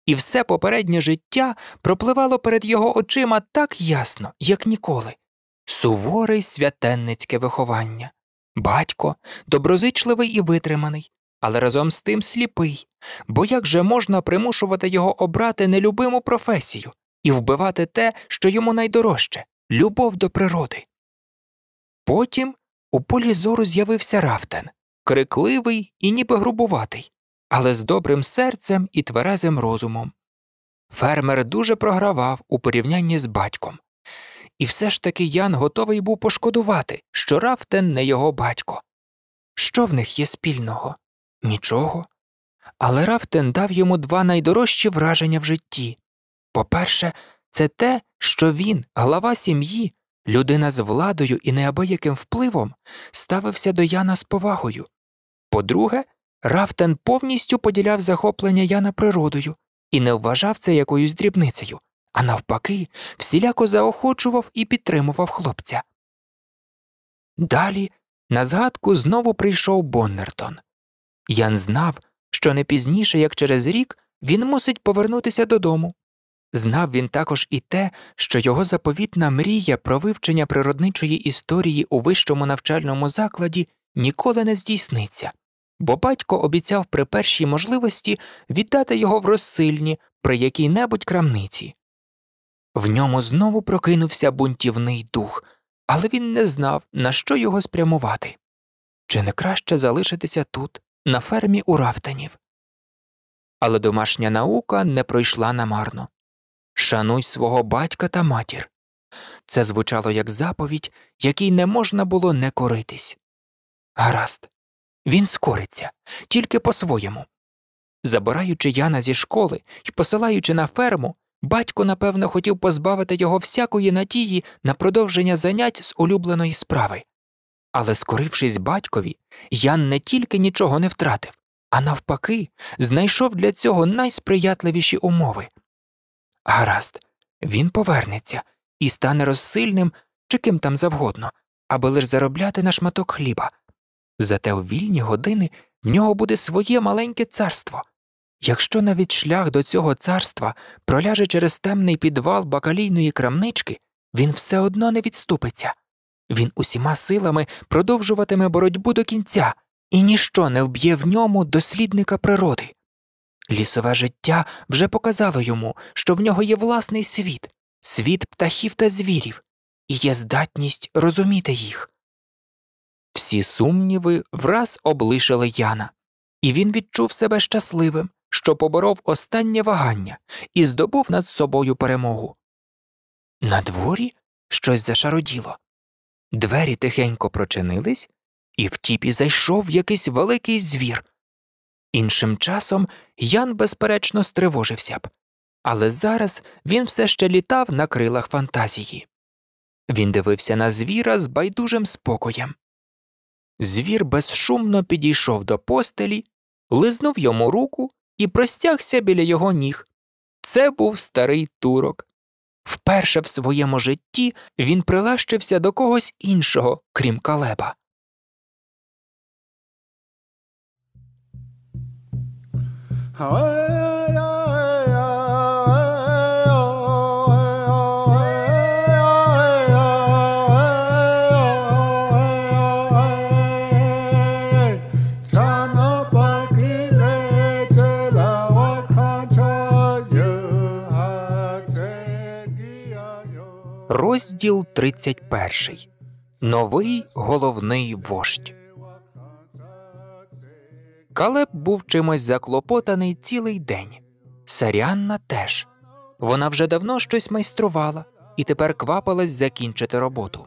І все попереднє життя пропливало перед його очима так ясно, як ніколи. Суворе й святенницьке виховання, батько доброзичливий і витриманий, але разом з тим сліпий, бо як же можна примушувати його обрати нелюбиму професію і вбивати те, що йому найдорожче любов до природи. Потім у полі зору з'явився рафтен крикливий і ніби грубуватий, але з добрим серцем і тверезим розумом. Фермер дуже програвав у порівнянні з батьком. І все ж таки Ян готовий був пошкодувати, що Рафтен не його батько. Що в них є спільного? Нічого. Але Рафтен дав йому два найдорожчі враження в житті по перше, це те, що він, глава сім'ї, людина з владою і неабияким впливом, ставився до Яна з повагою. По друге, Рафтен повністю поділяв захоплення Яна природою і не вважав це якоюсь дрібницею, а навпаки, всіляко заохочував і підтримував хлопця. Далі на згадку знову прийшов Боннертон. Ян знав, що не пізніше, як через рік, він мусить повернутися додому. Знав він також і те, що його заповітна мрія про вивчення природничої історії у вищому навчальному закладі ніколи не здійсниться бо батько обіцяв при першій можливості віддати його в розсильні при якій небудь крамниці. В ньому знову прокинувся бунтівний дух, але він не знав, на що його спрямувати. Чи не краще залишитися тут, на фермі у Рафтанів? Але домашня наука не пройшла намарно Шануй свого батька та матір. Це звучало як заповідь, якій не можна було не коритись. Гаразд, він скориться, тільки по-своєму. Забираючи Яна зі школи і посилаючи на ферму, батько, напевно, хотів позбавити його всякої надії на продовження занять з улюбленої справи. Але, скорившись батькові, Ян не тільки нічого не втратив, а навпаки, знайшов для цього найсприятливіші умови. Гаразд, він повернеться і стане розсильним чи ким там завгодно, аби лиш заробляти на шматок хліба. Зате у вільні години в нього буде своє маленьке царство. Якщо навіть шлях до цього царства проляже через темний підвал бакалійної крамнички, він все одно не відступиться. Він усіма силами продовжуватиме боротьбу до кінця, і ніщо не вб'є в ньому дослідника природи. Лісове життя вже показало йому, що в нього є власний світ, світ птахів та звірів, і є здатність розуміти їх. Всі сумніви враз облишили Яна, і він відчув себе щасливим, що поборов останнє вагання і здобув над собою перемогу. На дворі щось зашароділо. Двері тихенько прочинились, і в тіпі зайшов якийсь великий звір. Іншим часом Ян, безперечно, стривожився б, але зараз він все ще літав на крилах фантазії. Він дивився на звіра з байдужим спокоєм. Звір безшумно підійшов до постелі, лизнув йому руку і простягся біля його ніг. Це був старий турок. Вперше в своєму житті він прилащився до когось іншого, крім калеба. Ой! Розділ 31. Новий головний вождь. Калеб був чимось заклопотаний цілий день. Саріанна теж. Вона вже давно щось майструвала і тепер квапилась закінчити роботу.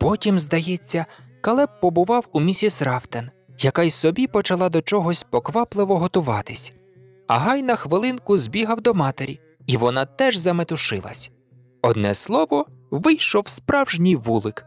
Потім, здається, Калеб побував у місіс Рафтен, яка й собі почала до чогось поквапливо готуватись. А Гай на хвилинку збігав до матері, і вона теж заметушилась. Одне слово, вийшов справжній вулик.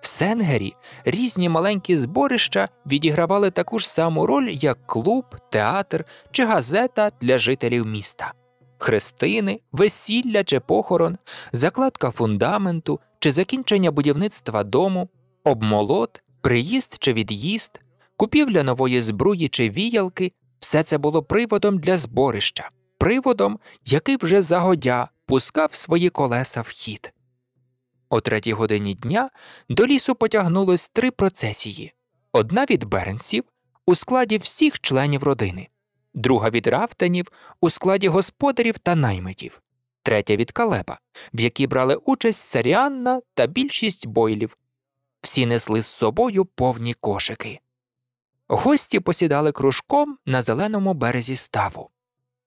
В Сенгері різні маленькі зборища відігравали таку ж саму роль, як клуб, театр чи газета для жителів міста. Хрестини, весілля чи похорон, закладка фундаменту чи закінчення будівництва дому, обмолот, приїзд чи від'їзд, купівля нової збруї чи віялки все це було приводом для зборища приводом, який вже загодя пускав свої колеса в хід. О третій годині дня до лісу потягнулось три процесії одна від Бернсів у складі всіх членів родини, друга від Рафтанів у складі господарів та наймитів, третя від Калеба, в якій брали участь Саріанна та більшість бойлів. Всі несли з собою повні кошики. Гості посідали кружком на зеленому березі ставу.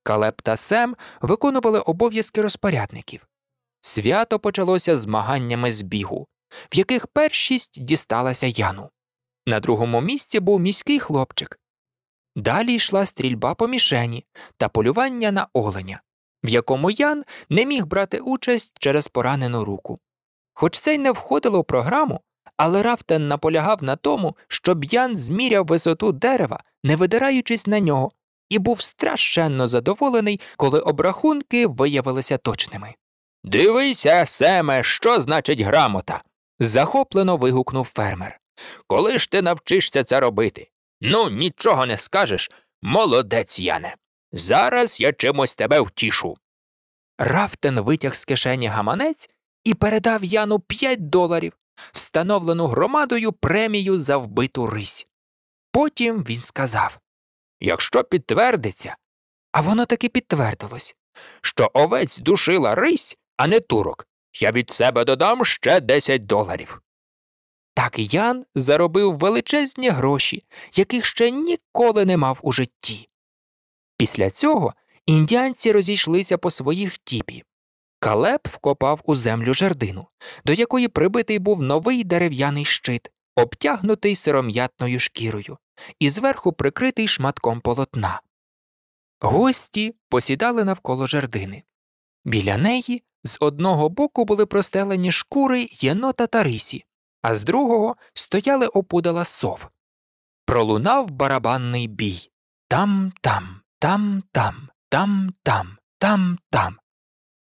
Калеб та Сем виконували обов'язки розпорядників. Свято почалося змаганнями з бігу, в яких першість дісталася Яну. На другому місці був міський хлопчик. Далі йшла стрільба по мішені та полювання на оленя, в якому Ян не міг брати участь через поранену руку. Хоч це й не входило в програму, але Рафтен наполягав на тому, щоб Ян зміряв висоту дерева, не видираючись на нього, і був страшенно задоволений, коли обрахунки виявилися точними. Дивися, Семе, що значить грамота. захоплено вигукнув фермер. Коли ж ти навчишся це робити? Ну, нічого не скажеш. Молодець, Яне. Зараз я чимось тебе втішу. Рафтен витяг з кишені гаманець і передав Яну п'ять доларів, встановлену громадою премію за вбиту рись. Потім він сказав якщо підтвердиться. А воно таки підтвердилось, що овець душила рись, а не турок. Я від себе додам ще 10 доларів. Так Ян заробив величезні гроші, яких ще ніколи не мав у житті. Після цього індіанці розійшлися по своїх тіпі. Калеб вкопав у землю жердину, до якої прибитий був новий дерев'яний щит, обтягнутий сиром'ятною шкірою і зверху прикритий шматком полотна. Гості посідали навколо жердини. Біля неї з одного боку були простелені шкури єнота та рисі, а з другого стояли опудала сов. Пролунав барабанний бій там там, там там, там там, там там.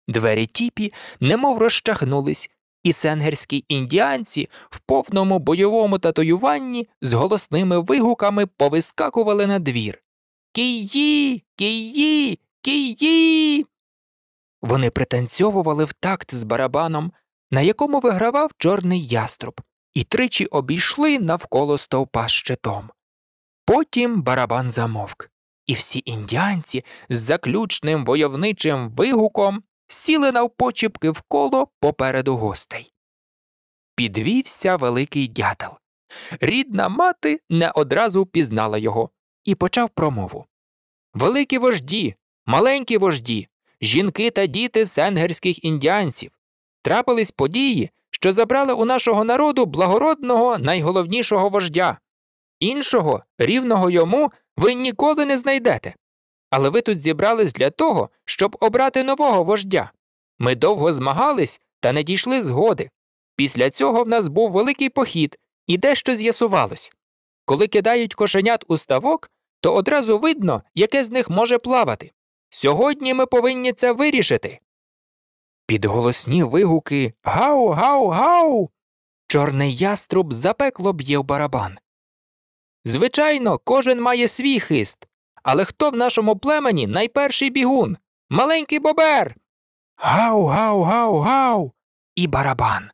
Двері тіпі немов розчахнулись, і сенгерські індіанці в повному бойовому татуюванні з голосними вигуками повискакували на двір. Кії, кії, кії. Вони пританцьовували в такт з барабаном, на якому вигравав чорний яструб, і тричі обійшли навколо стовпа щитом. Потім барабан замовк, і всі індіанці з заключним войовничим вигуком сіли навпочіпки в коло попереду гостей. Підвівся Великий дятел. Рідна мати не одразу впізнала його і почав промову Великі вожді, маленькі вожді, жінки та діти сенгерських індіанців. Трапились події, що забрали у нашого народу благородного найголовнішого вождя. Іншого, рівного йому, ви ніколи не знайдете. Але ви тут зібрались для того, щоб обрати нового вождя. Ми довго змагались та не дійшли згоди. Після цього в нас був великий похід, і дещо з'ясувалось. Коли кидають кошенят у ставок, то одразу видно, яке з них може плавати. Сьогодні ми повинні це вирішити. Під голосні вигуки Гау, гау, гау. Чорний яструб запекло б'є в барабан. Звичайно, кожен має свій хист. Але хто в нашому племені найперший бігун? Маленький бобер. Гау, гау, гау, гау. І барабан.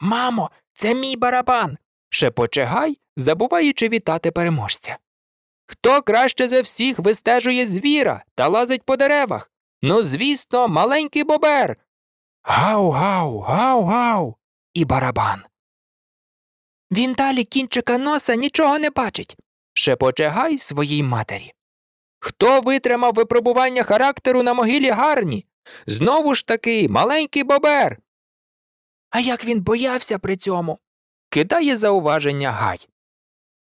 Мамо, це мій барабан. шепоче Гай, забуваючи вітати переможця. Хто краще за всіх вистежує звіра та лазить по деревах? Ну, звісно, маленький бобер. Гау, гау, гау, гау. І барабан. Він далі кінчика носа нічого не бачить шепоче гай своїй матері. Хто витримав випробування характеру на могилі гарні? Знову ж таки, маленький бобер. А як він боявся при цьому? кидає зауваження гай.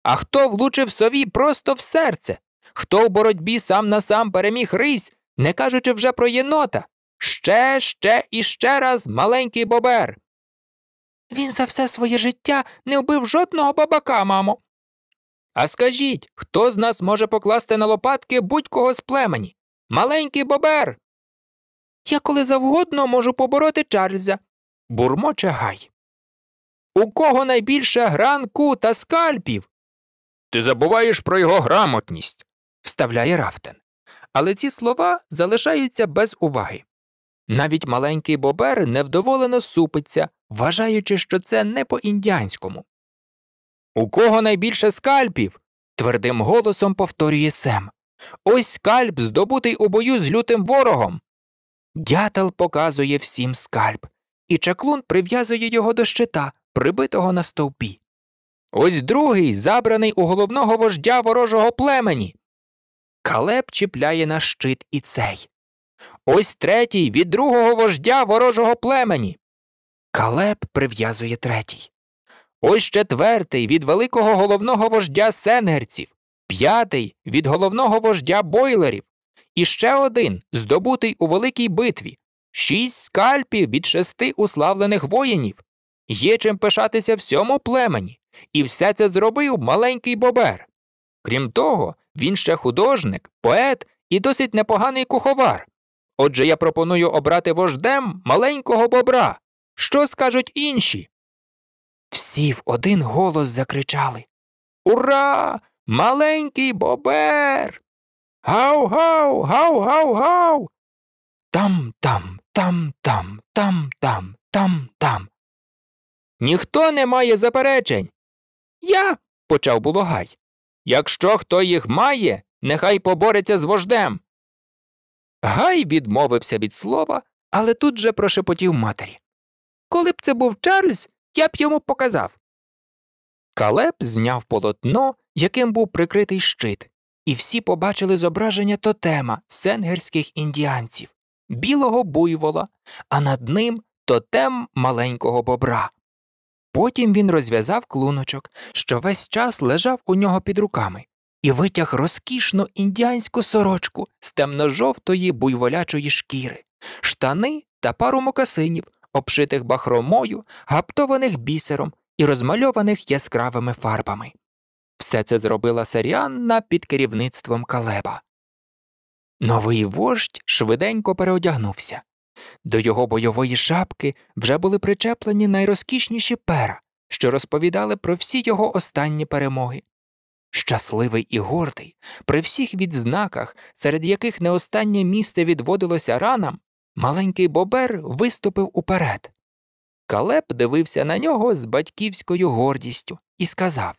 А хто влучив сові просто в серце? Хто в боротьбі сам на сам переміг рись, не кажучи вже про єнота? Ще, ще і ще раз маленький бобер. Він за все своє життя не вбив жодного бабака, мамо, а скажіть, хто з нас може покласти на лопатки будь-кого з племені? Маленький бобер. Я коли завгодно можу побороти Чарльза. Бурмоче гай. У кого найбільше гранку та скальпів? Ти забуваєш про його грамотність, вставляє Рафтен. Але ці слова залишаються без уваги. Навіть маленький бобер невдоволено супиться, вважаючи, що це не по індіанському. У кого найбільше скальпів? твердим голосом повторює Сем. Ось скальп, здобутий у бою з лютим ворогом. Дятел показує всім скальп, і чаклун прив'язує його до щита, прибитого на стовпі. Ось другий, забраний у головного вождя ворожого племені. Калеб чіпляє на щит і цей. Ось третій від другого вождя ворожого племені. Калеб прив'язує третій. Ось четвертий від великого головного вождя сенгерців, п'ятий від головного вождя бойлерів, і ще один, здобутий у великій битві, шість скальпів від шести уславлених воїнів. Є чим пишатися всьому племені, і все це зробив маленький бобер. Крім того, він ще художник, поет і досить непоганий куховар. Отже, я пропоную обрати вождем маленького бобра. Що скажуть інші? Всі в один голос закричали Ура! Маленький бобер! Гау гау, гау гау гау. Там там, там там, там там, там там. Ніхто не має заперечень. Я почав Булогай. Якщо хто їх має, нехай побореться з вождем. Гай відмовився від слова, але тут же прошепотів матері. Коли б це був Чарльз, я б йому показав. Калеб зняв полотно, яким був прикритий щит, і всі побачили зображення тотема сенгерських індіанців, білого буйвола, а над ним тотем маленького бобра. Потім він розв'язав клуночок, що весь час лежав у нього під руками, і витяг розкішну індіанську сорочку з темно жовтої буйволячої шкіри, штани та пару мокасинів обшитих бахромою, гаптованих бісером і розмальованих яскравими фарбами. Все це зробила Саріанна під керівництвом Калеба. Новий вождь швиденько переодягнувся. До його бойової шапки вже були причеплені найрозкішніші пера, що розповідали про всі його останні перемоги. Щасливий і гордий, при всіх відзнаках, серед яких не останнє місце відводилося ранам, Маленький бобер виступив уперед. Калеп дивився на нього з батьківською гордістю і сказав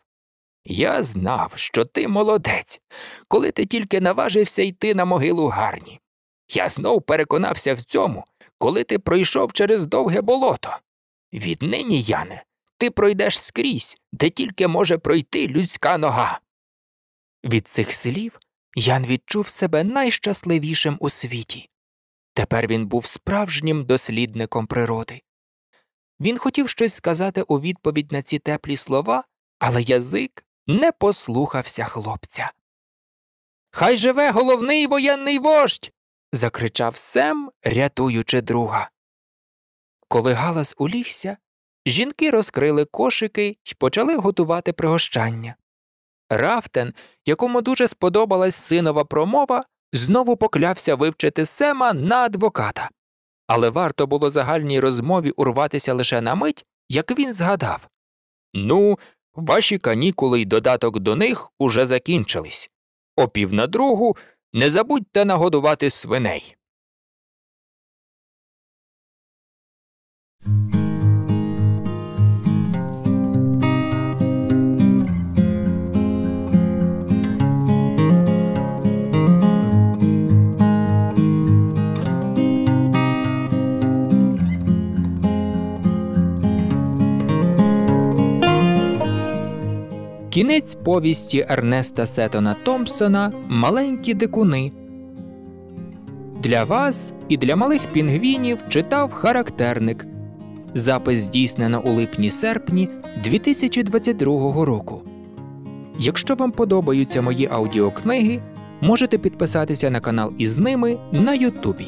Я знав, що ти молодець, коли ти тільки наважився йти на могилу гарні. Я знов переконався в цьому, коли ти пройшов через довге болото. Віднині, Яне, ти пройдеш скрізь, де тільки може пройти людська нога. Від цих слів Ян відчув себе найщасливішим у світі. Тепер він був справжнім дослідником природи. Він хотів щось сказати у відповідь на ці теплі слова, але язик не послухався хлопця. Хай живе головний воєнний вождь. закричав Сем, рятуючи друга. Коли галас улігся, жінки розкрили кошики і почали готувати пригощання. Рафтен, якому дуже сподобалась синова промова, знову поклявся вивчити Сема на адвоката. Але варто було загальній розмові урватися лише на мить, як він згадав Ну, ваші канікули й додаток до них уже закінчились. О пів на другу не забудьте нагодувати свиней. Кінець повісті Ернеста Сетона Томпсона Маленькі дикуни. Для вас і для малих пінгвінів читав характерник. Запис здійснено у липні серпні 2022 року. Якщо вам подобаються мої аудіокниги, можете підписатися на канал із ними на Ютубі.